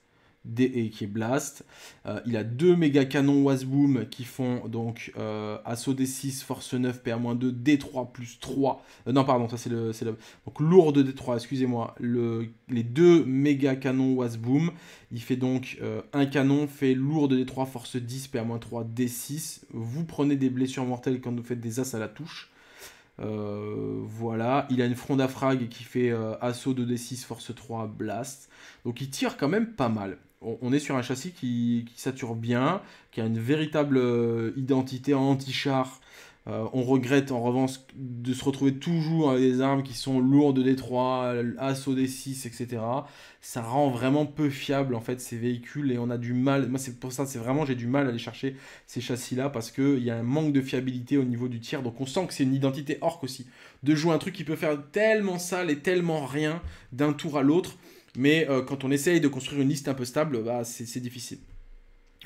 et qui est Blast. Euh, il a deux méga canons Wasboom qui font donc euh, assaut D6, force 9, PR-2, D3 plus 3. Euh, non, pardon, ça c'est le, Donc lourd de D3, excusez-moi. Le, les deux méga canons Wasboom. Il fait donc un canon, fait lourd de D3, force 10, PR-3, D6. Vous prenez des blessures mortelles quand vous faites des As à la touche. voilà, il a une fronde à frag qui fait assaut 2d6, force 3, blast. Donc il tire quand même pas mal on, est sur un châssis qui, sature bien, qui a une véritable euh, identité anti-char. Euh, on regrette en revanche de se retrouver toujours avec des armes qui sont lourdes de D3, assaut D6, etc. Ça rend vraiment peu fiable en fait ces véhicules et on a du mal. Moi c'est pour ça, c'est vraiment j'ai du mal à aller chercher ces châssis-là parce qu'il y a un manque de fiabilité au niveau du tir. Donc on sent que c'est une identité orque aussi. De jouer un truc qui peut faire tellement sale et tellement rien d'un tour à l'autre. Mais euh, quand on essaye de construire une liste un peu stable, bah, c'est difficile.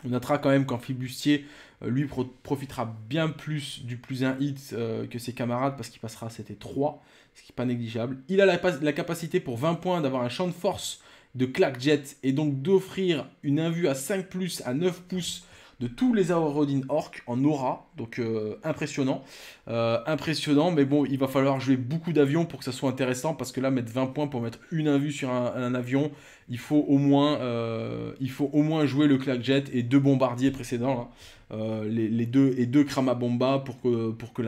On notera quand même qu'en Fibustier, euh, lui, profitera bien plus du plus 1 hit euh, que ses camarades parce qu'il passera à 7 3, ce qui n'est pas négligeable. Il a la, capacité pour 20 points d'avoir un champ de force de claque jet et donc d'offrir une invue à 5 plus à 9 pouces de tous les Aurodin Orc en aura, donc euh, impressionnant. Euh, impressionnant, mais bon, il va falloir jouer beaucoup d'avions pour que ça soit intéressant, parce que là, mettre 20 points pour mettre une invue sur un, avion, il faut, au moins, euh, il faut au moins jouer le jet et deux bombardiers précédents, hein. les, deux, et deux Kramabomba pour que, pour que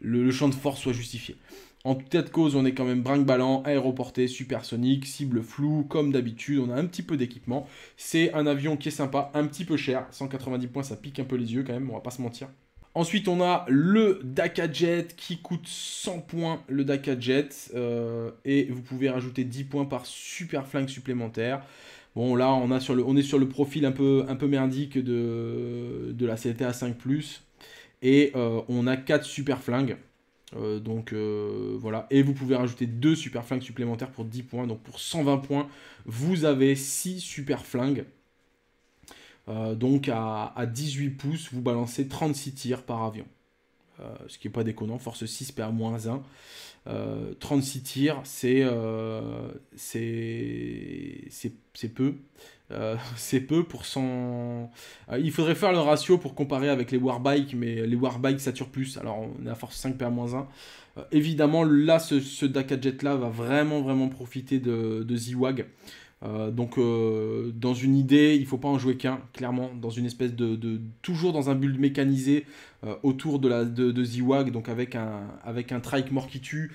le champ de force soit justifié. En tout cas de cause, on est quand même brinque-ballant, aéroporté, supersonique, cible floue, comme d'habitude, on a un petit peu d'équipement. C'est un avion qui est sympa, un petit peu cher, 190 points, ça pique un peu les yeux quand même, on va pas se mentir. Ensuite, on a le Daka Jet qui coûte 100 points, le DACA Jet, euh, et vous pouvez rajouter 10 points par super flingue supplémentaire. Bon, là, on, a sur le, on est sur le profil un peu, un peu merdique de, de la CTA 5+, et euh, on a 4 super flingues. Euh, donc euh, voilà, et vous pouvez rajouter deux super flingues supplémentaires pour 10 points. Donc pour 120 points, vous avez 6 super flingues. Euh, donc à, 18 pouces, vous balancez 36 tirs par avion. ce qui n'est pas déconnant, force 6 paire moins 1. 36 tirs, c'est peu. Euh, (laughs) c'est peu pour son. Euh, il faudrait faire le ratio pour comparer avec les Warbikes, mais les Warbikes saturent plus. Alors on est à force 5 PA-1. Euh, évidemment, là, ce, ce là va vraiment, vraiment profiter de, de Ziwag. donc, dans une idée, il faut pas en jouer qu'un, clairement, dans une espèce de, toujours dans un build mécanisé autour de la de, Ziwag, donc avec un avec un trike mort qui tue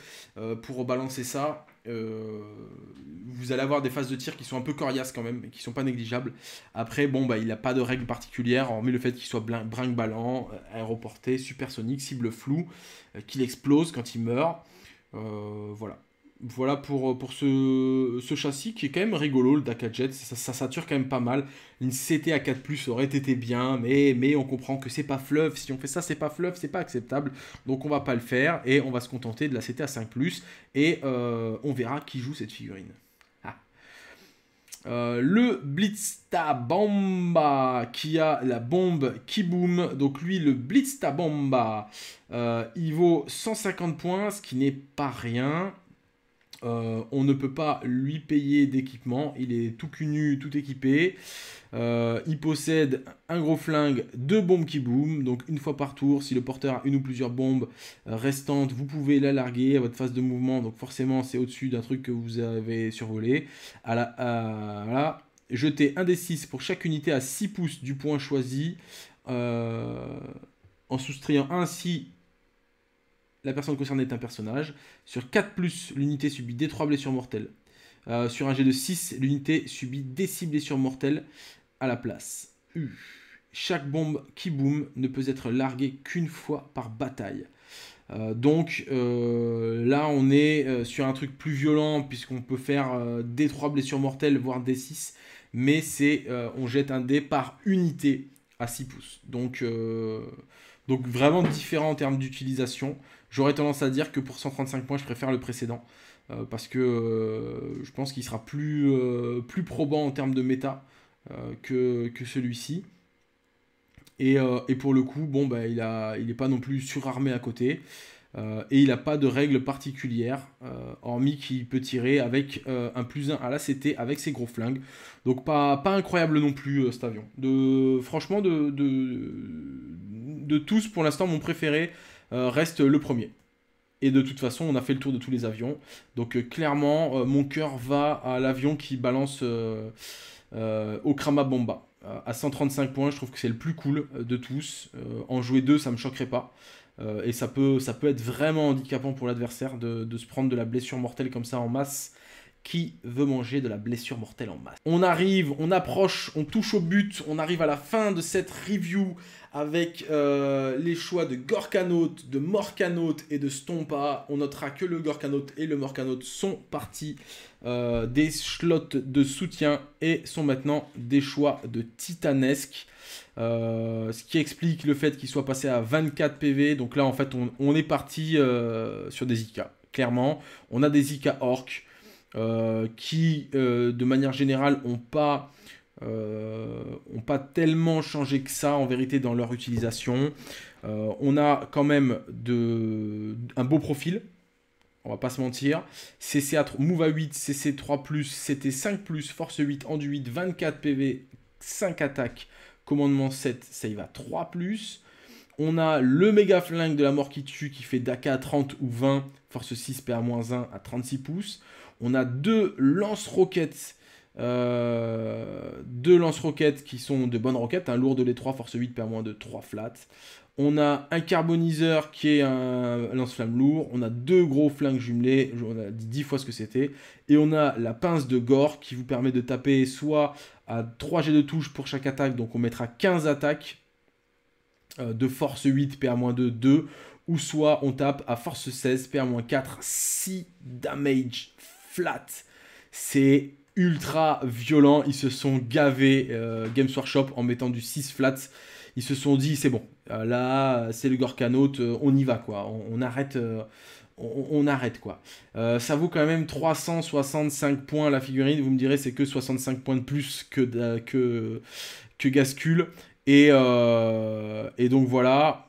pour balancer ça euh, vous allez avoir des phases de tir qui sont un peu coriaces quand même, mais qui sont pas négligeables. Après, bon, bah, il n'a pas de règles particulières, hormis le fait qu'il soit brinque-ballant, euh, aéroporté, supersonique, cible flou, euh, qu'il explose quand il meurt. Euh, voilà. Voilà pour, euh, pour ce, châssis qui est quand même rigolo, le Daka Jet, ça, sature quand même pas mal. Une CT à 4 plus aurait été bien, mais, mais on comprend que c'est pas fluff. Si on fait ça, c'est pas fluff, c'est pas acceptable. Donc on va pas le faire et on va se contenter de la CT à 5 plus et euh, on verra qui joue cette figurine. Ah. Euh, le Blitztabamba qui a la bombe qui boom. Donc lui, le Blitztabamba, il vaut 150 points, ce qui n'est pas rien. Euh, on ne peut pas lui payer d'équipement. Il est tout cunu, tout équipé. Euh, il possède un gros flingue, deux bombes qui boom, donc une fois par tour. Si le porteur a une ou plusieurs bombes euh, restantes, vous pouvez la larguer à votre phase de mouvement. Donc forcément, c'est au-dessus d'un truc que vous avez survolé. À la, un des 6 pour chaque unité à 6 pouces du point choisi. en soustrayant ainsi la personne concernée est un personnage. Sur 4, l'unité subit des 3 blessures mortelles. Euh, sur un G de 6, l'unité subit des 6 blessures mortelles à la place. Chaque bombe qui boum ne peut être larguée qu'une fois par bataille. Euh, donc euh, là, on est sur un truc plus violent puisqu'on peut faire des 3 blessures mortelles, voire des 6. Mais c'est on jette un dé par unité à 6 pouces. Donc, donc vraiment différent en termes d'utilisation. J'aurais tendance à dire que pour 135 points, je préfère le précédent. Euh, parce que euh, je pense qu'il sera plus, euh, plus probant en termes de méta que, celui-ci. Et, pour le coup, bon, bah, il n'est il pas non plus surarmé à côté. et il n'a pas de règles particulières, hormis qu'il peut tirer avec un plus 1 à la CT avec ses gros flingues. Donc pas, pas incroyable non plus cet avion. De, franchement, de, de tous, pour l'instant, mon préféré, euh, reste le premier. Et de toute façon, on a fait le tour de tous les avions. Donc euh, clairement, euh, mon cœur va à l'avion qui balance au krama Bomba. à 135 points, je trouve que c'est le plus cool de tous. en jouer deux, ça me choquerait pas. et ça peut, ça peut être vraiment handicapant pour l'adversaire de, de, se prendre de la blessure mortelle comme ça en masse qui veut manger de la blessure mortelle en masse. On arrive, on approche, on touche au but, on arrive à la fin de cette review avec euh, les choix de Gorkanote, de Morcanote et de Stompa. On notera que le Gorkanote et le Morkanote sont partis euh, des slots de soutien et sont maintenant des choix de titanesque. Euh, ce qui explique le fait qu'il soit passé à 24 PV. Donc là, en fait, on, on est parti sur des IK. Clairement, on a des IK orcs. Euh, qui, euh, de manière générale, n'ont euh, pas, tellement changé que ça en vérité dans leur utilisation. on a quand même un beau profil, on va pas se mentir. CCA, Move à 8, CC3, CT5, Force 8, Endu 8, 24 PV, 5 attaques, commandement 7, save à 3. On a le méga flingue de la mort qui tue qui fait d'AK à 30 ou 20, force 6 PA-1 à 36 pouces. On a deux lance-roquettes. Euh, deux lance-roquettes qui sont de bonnes roquettes, un lourd de les 3 force 8 pa moins de 3 flats. On a un carboniseur qui est un lance-flamme lourd. On a deux gros flingues jumelés. On a dit 10 fois ce que c'était. Et on a la pince de gore qui vous permet de taper soit à 3 g de touche pour chaque attaque. Donc on mettra 15 attaques euh, de force 8, PA-2, 2. Ou soit on tape à force 16, PA-4, 6 damage flat. C'est ultra violent. Ils se sont gavés euh, Games Workshop en mettant du 6 flat. Ils se sont dit, c'est bon, euh, là, c'est le Gorkanote, euh, on y va, quoi. On, arrête. on, arrête quoi. ça vaut quand même 365 points la figurine. Vous me direz c'est que 65 points de plus que, que, que Gascule. Et, et donc voilà.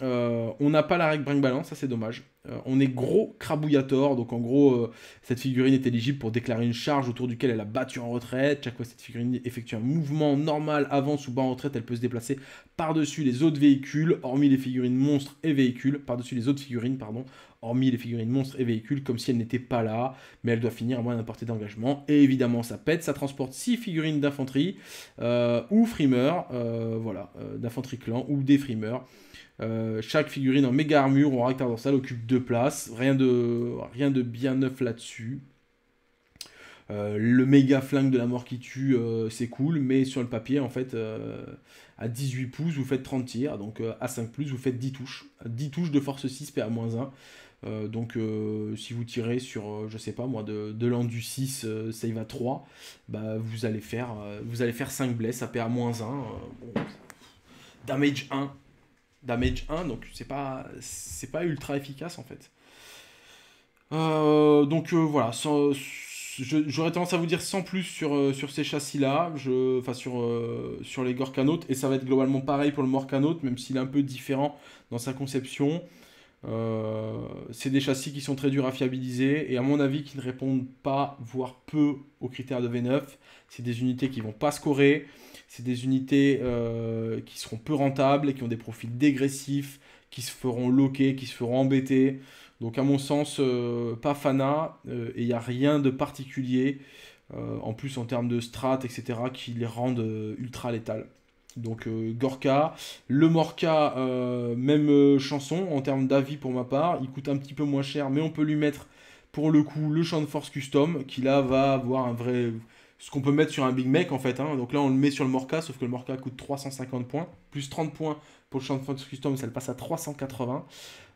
on n'a pas la règle Bring Balance, ça c'est dommage. Euh, on est gros crabouillator, donc en gros, euh, cette figurine est éligible pour déclarer une charge autour duquel elle a battu en retraite. Chaque fois cette figurine effectue un mouvement normal, avance ou bas en retraite, elle peut se déplacer par-dessus les autres véhicules, hormis les figurines monstres et véhicules, par-dessus les autres figurines, pardon, hormis les figurines monstres et véhicules, comme si elle n'était pas là, mais elle doit finir à moins d'un porté d'engagement. Et évidemment, ça pète, ça transporte 6 figurines d'infanterie, euh, ou frimeurs, voilà, d'infanterie clan, ou des frimeurs. Euh, chaque figurine en méga armure ou en rectangle dorsal occupe deux places. Rien de, rien de bien neuf là-dessus. Euh, le méga flingue de la mort qui tue, euh, c'est cool, mais sur le papier, en fait, à 18 pouces, vous faites 30 tirs, donc à 5 plus, vous faites 10 touches. 10 touches de force 6, PA-1. donc si vous tirez sur, je sais pas moi, de, de l'an du 6, save à 3, bah, vous, allez faire, vous allez faire 5 blesses à PA-1. damage 1, damage 1, donc c'est pas, c'est pas ultra efficace en fait. Euh, donc euh, voilà, j'aurais tendance à vous dire sans plus sur, euh, sur ces châssis-là, enfin sur, sur les Gorkanotes, et ça va être globalement pareil pour le Morkanote, même s'il est un peu différent dans sa conception. c'est des châssis qui sont très durs à fiabiliser et à mon avis qui ne répondent pas, voire peu aux critères de V9. C'est des unités qui vont pas scorer, c'est des unités euh, qui seront peu rentables, et qui ont des profils dégressifs, qui se feront loquer, qui se feront embêter. Donc à mon sens, euh, pas Fana, euh, et il n'y a rien de particulier, en plus en termes de strat, etc., qui les rendent ultra létales. Donc Gorka, le Morca, même chanson en termes d'avis pour ma part, il coûte un petit peu moins cher, mais on peut lui mettre pour le coup le champ de force custom, qui là va avoir un vrai ce qu'on peut mettre sur un Big Mac en fait. Hein. Donc là, on le met sur le Morca, sauf que le Morca coûte 350 points, plus 30 points pour le Champ de Fox Custom, ça le passe à 380.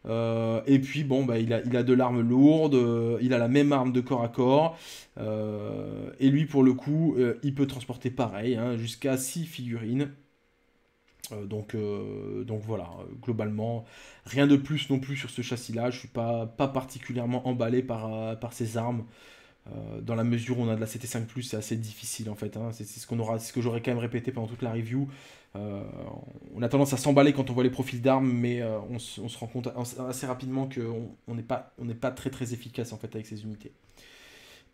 Euh, et puis bon, bah, il, a, il a de l'arme lourde, euh, il a la même arme de corps à corps. Euh, et lui, pour le coup, il peut transporter pareil, hein, jusqu'à 6 figurines. donc, donc voilà, globalement, rien de plus non plus sur ce châssis-là. Je suis pas, pas particulièrement emballé par, par ses armes. Euh, dans la mesure où on a de la CT5+, c'est assez difficile en fait. Hein. C'est ce qu'on aura, ce que j'aurais quand même répété pendant toute la review. Euh, on a tendance à s'emballer quand on voit les profils d'armes, mais euh, on, se, rend compte assez rapidement que on n'est pas, on pas très très efficace en fait avec ces unités.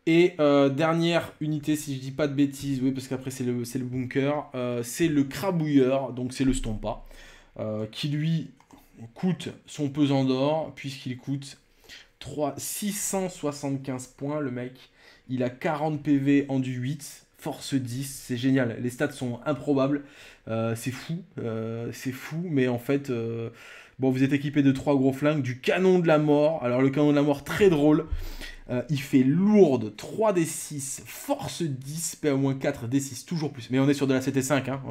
Et dernière unité, si je dis pas de bêtises, oui parce qu'après c'est le, le, bunker, c'est le crabouilleur, donc c'est le stompa, qui lui coûte son pesant d'or, puisqu'il coûte 3, 675 points, le mec. Il a 40 PV en du 8, force 10, c'est génial. Les stats sont improbables, euh, c'est fou, euh, c'est fou, mais en fait, euh, bon, vous êtes équipé de 3 gros flingues, du canon de la mort. Alors, le canon de la mort, très drôle. il fait lourde, 3d6, force 10, PA-4, d6, toujours plus. Mais on est sur de la CT5, hein.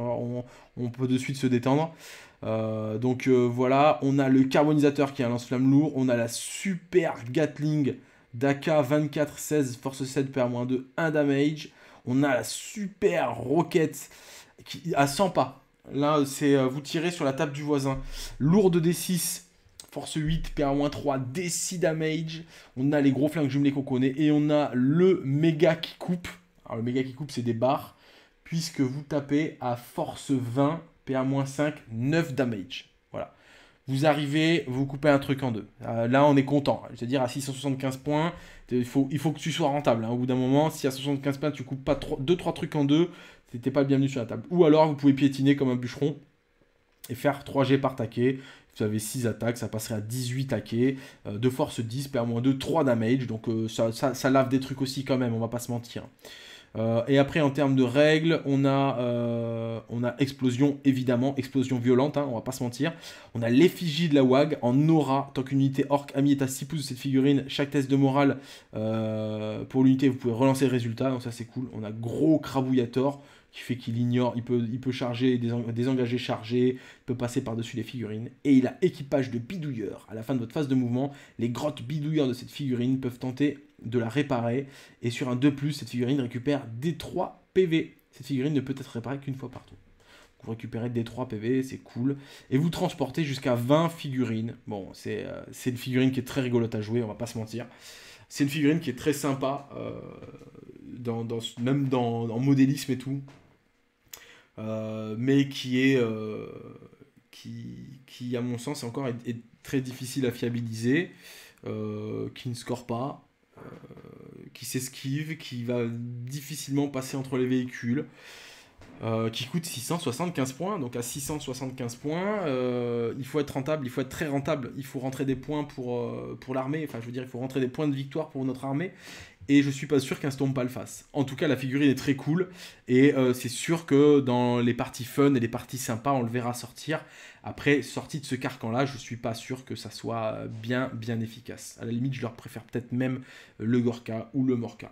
on, peut de suite se détendre. Euh, donc euh, voilà, on a le carbonisateur qui est un lance-flamme lourd, on a la super Gatling Daka 24-16 force 7 pa 2, 1 damage, on a la super roquette qui, à 100 pas. Là, c'est euh, vous tirez sur la table du voisin. Lourde D6, force 8, PA-3, D6 damage. On a les gros flingues jumelés qu'on connaît. Et on a le méga qui coupe. Alors, le méga qui coupe, c'est des barres. Puisque vous tapez à force 20, PA-5, 9 damage. Voilà. Vous arrivez, vous coupez un truc en deux. Euh, là, on est content. C'est-à-dire à 675 points, il faut, il faut que tu sois rentable. Hein. Au bout d'un moment, si à 75 points, tu coupes pas 2-3 trucs en deux, c'était pas le bienvenu sur la table. Ou alors, vous pouvez piétiner comme un bûcheron et faire 3 G par taquet. Vous avez 6 attaques, ça passerait à 18 taquets, de force 10, PA-2, 3 damage, donc euh, ça, ça, lave des trucs aussi quand même, on va pas se mentir. Euh, et après, en termes de règles, on a, euh, on a explosion, évidemment, explosion violente, hein, on va pas se mentir. On a l'effigie de la WAG en aura. Tant qu'une unité orc amie est à 6 pouces de cette figurine, chaque test de morale euh, pour l'unité, vous pouvez relancer le résultat. Donc ça, c'est cool. On a gros crabouillator qui fait qu'il ignore, il peut, il peut charger, désengager, charger, il peut passer par-dessus les figurines. Et il a équipage de bidouilleurs. À la fin de votre phase de mouvement, les grottes bidouilleurs de cette figurine peuvent tenter de la réparer. Et sur un 2+, cette figurine récupère des 3 PV. Cette figurine ne peut être réparée qu'une fois par tour. Vous récupérez des 3 PV, c'est cool. Et vous transportez jusqu'à 20 figurines. Bon, euh, c'est une figurine qui est très rigolote à jouer, on va pas se mentir. C'est une figurine qui est très sympa, euh, dans, dans, même dans, en modélisme et tout. Euh, mais qui est euh, qui, à mon sens encore est, très difficile à fiabiliser, euh, qui ne score pas, qui s'esquive, qui va difficilement passer entre les véhicules, qui coûte 675 points. Donc à 675 points, il faut être rentable, il faut être très rentable, il faut rentrer des points pour, pour l'armée, enfin je veux dire, il faut rentrer des points de victoire pour notre armée et je suis pas sûr qu'un pas le fasse. En tout cas, la figurine est très cool, et euh, c'est sûr que dans les parties fun et les parties sympas, on le verra sortir. Après, sortie de ce carcan-là, je suis pas sûr que ça soit bien, bien efficace. À la limite, je leur préfère peut-être même le Gorka ou le Morka.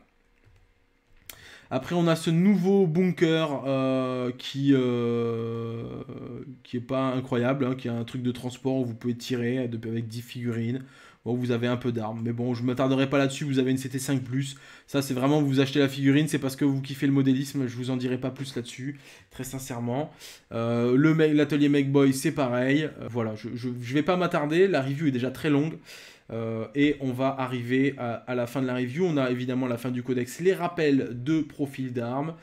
Après, on a ce nouveau bunker euh, qui, n'est euh, qui est pas incroyable, hein, qui a un truc de transport où vous pouvez tirer avec 10 figurines. Bon, vous avez un peu d'armes, mais bon, je ne m'attarderai pas là-dessus. Vous avez une CT5 ⁇ ça c'est vraiment vous achetez la figurine, c'est parce que vous kiffez le modélisme, je vous en dirai pas plus là-dessus, très sincèrement. Euh, L'atelier Makeboy, c'est pareil. Euh, voilà, je ne vais pas m'attarder, la review est déjà très longue. Euh, et on va arriver à, la fin de la review. On a évidemment la fin du codex, les rappels de profil d'armes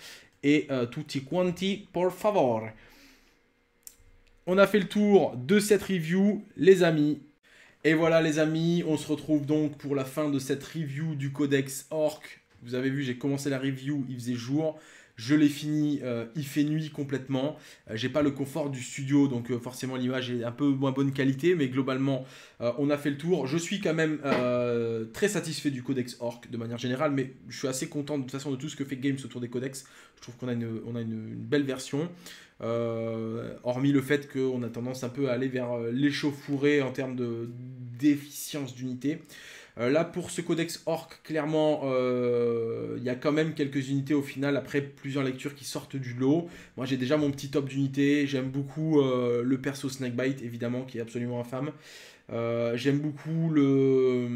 et euh, tutti quanti, por favor. On a fait le tour de cette review, les amis. Et voilà les amis, on se retrouve donc pour la fin de cette review du codex Orc. Vous avez vu, j'ai commencé la review, il faisait jour. Je l'ai fini, euh, il fait nuit complètement. Euh, j'ai pas le confort du studio, donc euh, forcément l'image est un peu moins bonne qualité, mais globalement, on a fait le tour. Je suis quand même très satisfait du codex Orc de manière générale, mais je suis assez content de toute façon de tout ce que fait Games autour des codex. Je trouve qu'on a, on a une belle version. Euh, hormis le fait qu'on a tendance un peu à aller vers euh, l'échauffouré en termes de déficience d'unité. Euh, là, pour ce codex orc, clairement, il y a quand même quelques unités au final, après plusieurs lectures qui sortent du lot. Moi, j'ai déjà mon petit top d'unités. J'aime beaucoup le perso Snakebite, évidemment, qui est absolument infâme. J'aime beaucoup le,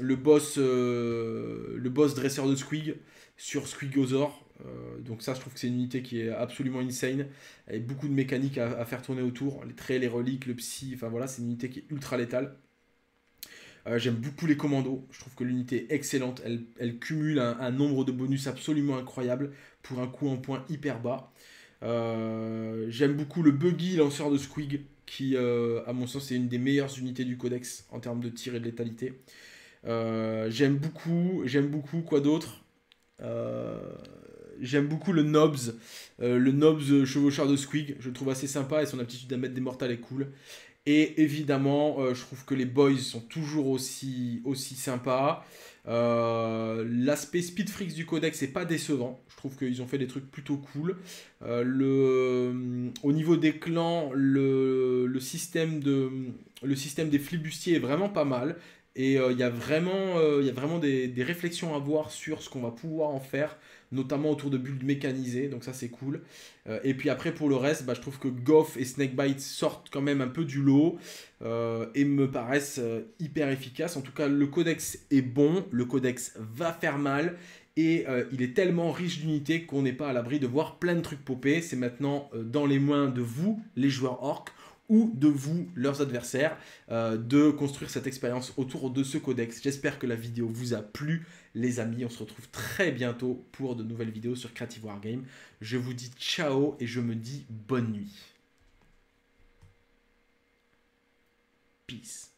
le, boss, le boss dresseur de Squig sur Squigosaur. Euh, donc ça, je trouve que c'est une unité qui est absolument insane, a beaucoup de mécaniques à, faire tourner autour, les traits, les reliques, le psy, enfin voilà, c'est une unité qui est ultra létale. Euh, j'aime beaucoup les commandos, je trouve que l'unité est excellente, elle, cumule un, nombre de bonus absolument incroyable pour un coût en points hyper bas. Euh, j'aime beaucoup le buggy lanceur de squig, qui à mon sens est une des meilleures unités du codex en termes de tir et de létalité. J'aime beaucoup, j'aime beaucoup quoi d'autre j'aime beaucoup le Nobs, euh, le Nobs euh, chevaucheur de Squig, je le trouve assez sympa et son aptitude à mettre des mortales est cool. Et évidemment, euh, je trouve que les boys sont toujours aussi, aussi sympas. L'aspect speed freaks du codex n'est pas décevant. Je trouve qu'ils ont fait des trucs plutôt cool. le, au niveau des clans, le, système de, le système des flibustiers est vraiment pas mal. Et il y a vraiment, y a vraiment des, des, réflexions à voir sur ce qu'on va pouvoir en faire notamment autour de builds mécanisés, donc ça c'est cool. Euh, et puis après pour le reste, bah, je trouve que Goff et Snakebite sortent quand même un peu du lot euh, et me paraissent euh, hyper efficaces. En tout cas, le codex est bon, le codex va faire mal. Et il est tellement riche d'unités qu'on n'est pas à l'abri de voir plein de trucs popés. C'est maintenant dans les mains de vous, les joueurs orcs ou de vous, leurs adversaires, euh, de construire cette expérience autour de ce codex. J'espère que la vidéo vous a plu, les amis. On se retrouve très bientôt pour de nouvelles vidéos sur Creative Wargame. Je vous dis ciao et je me dis bonne nuit. Peace.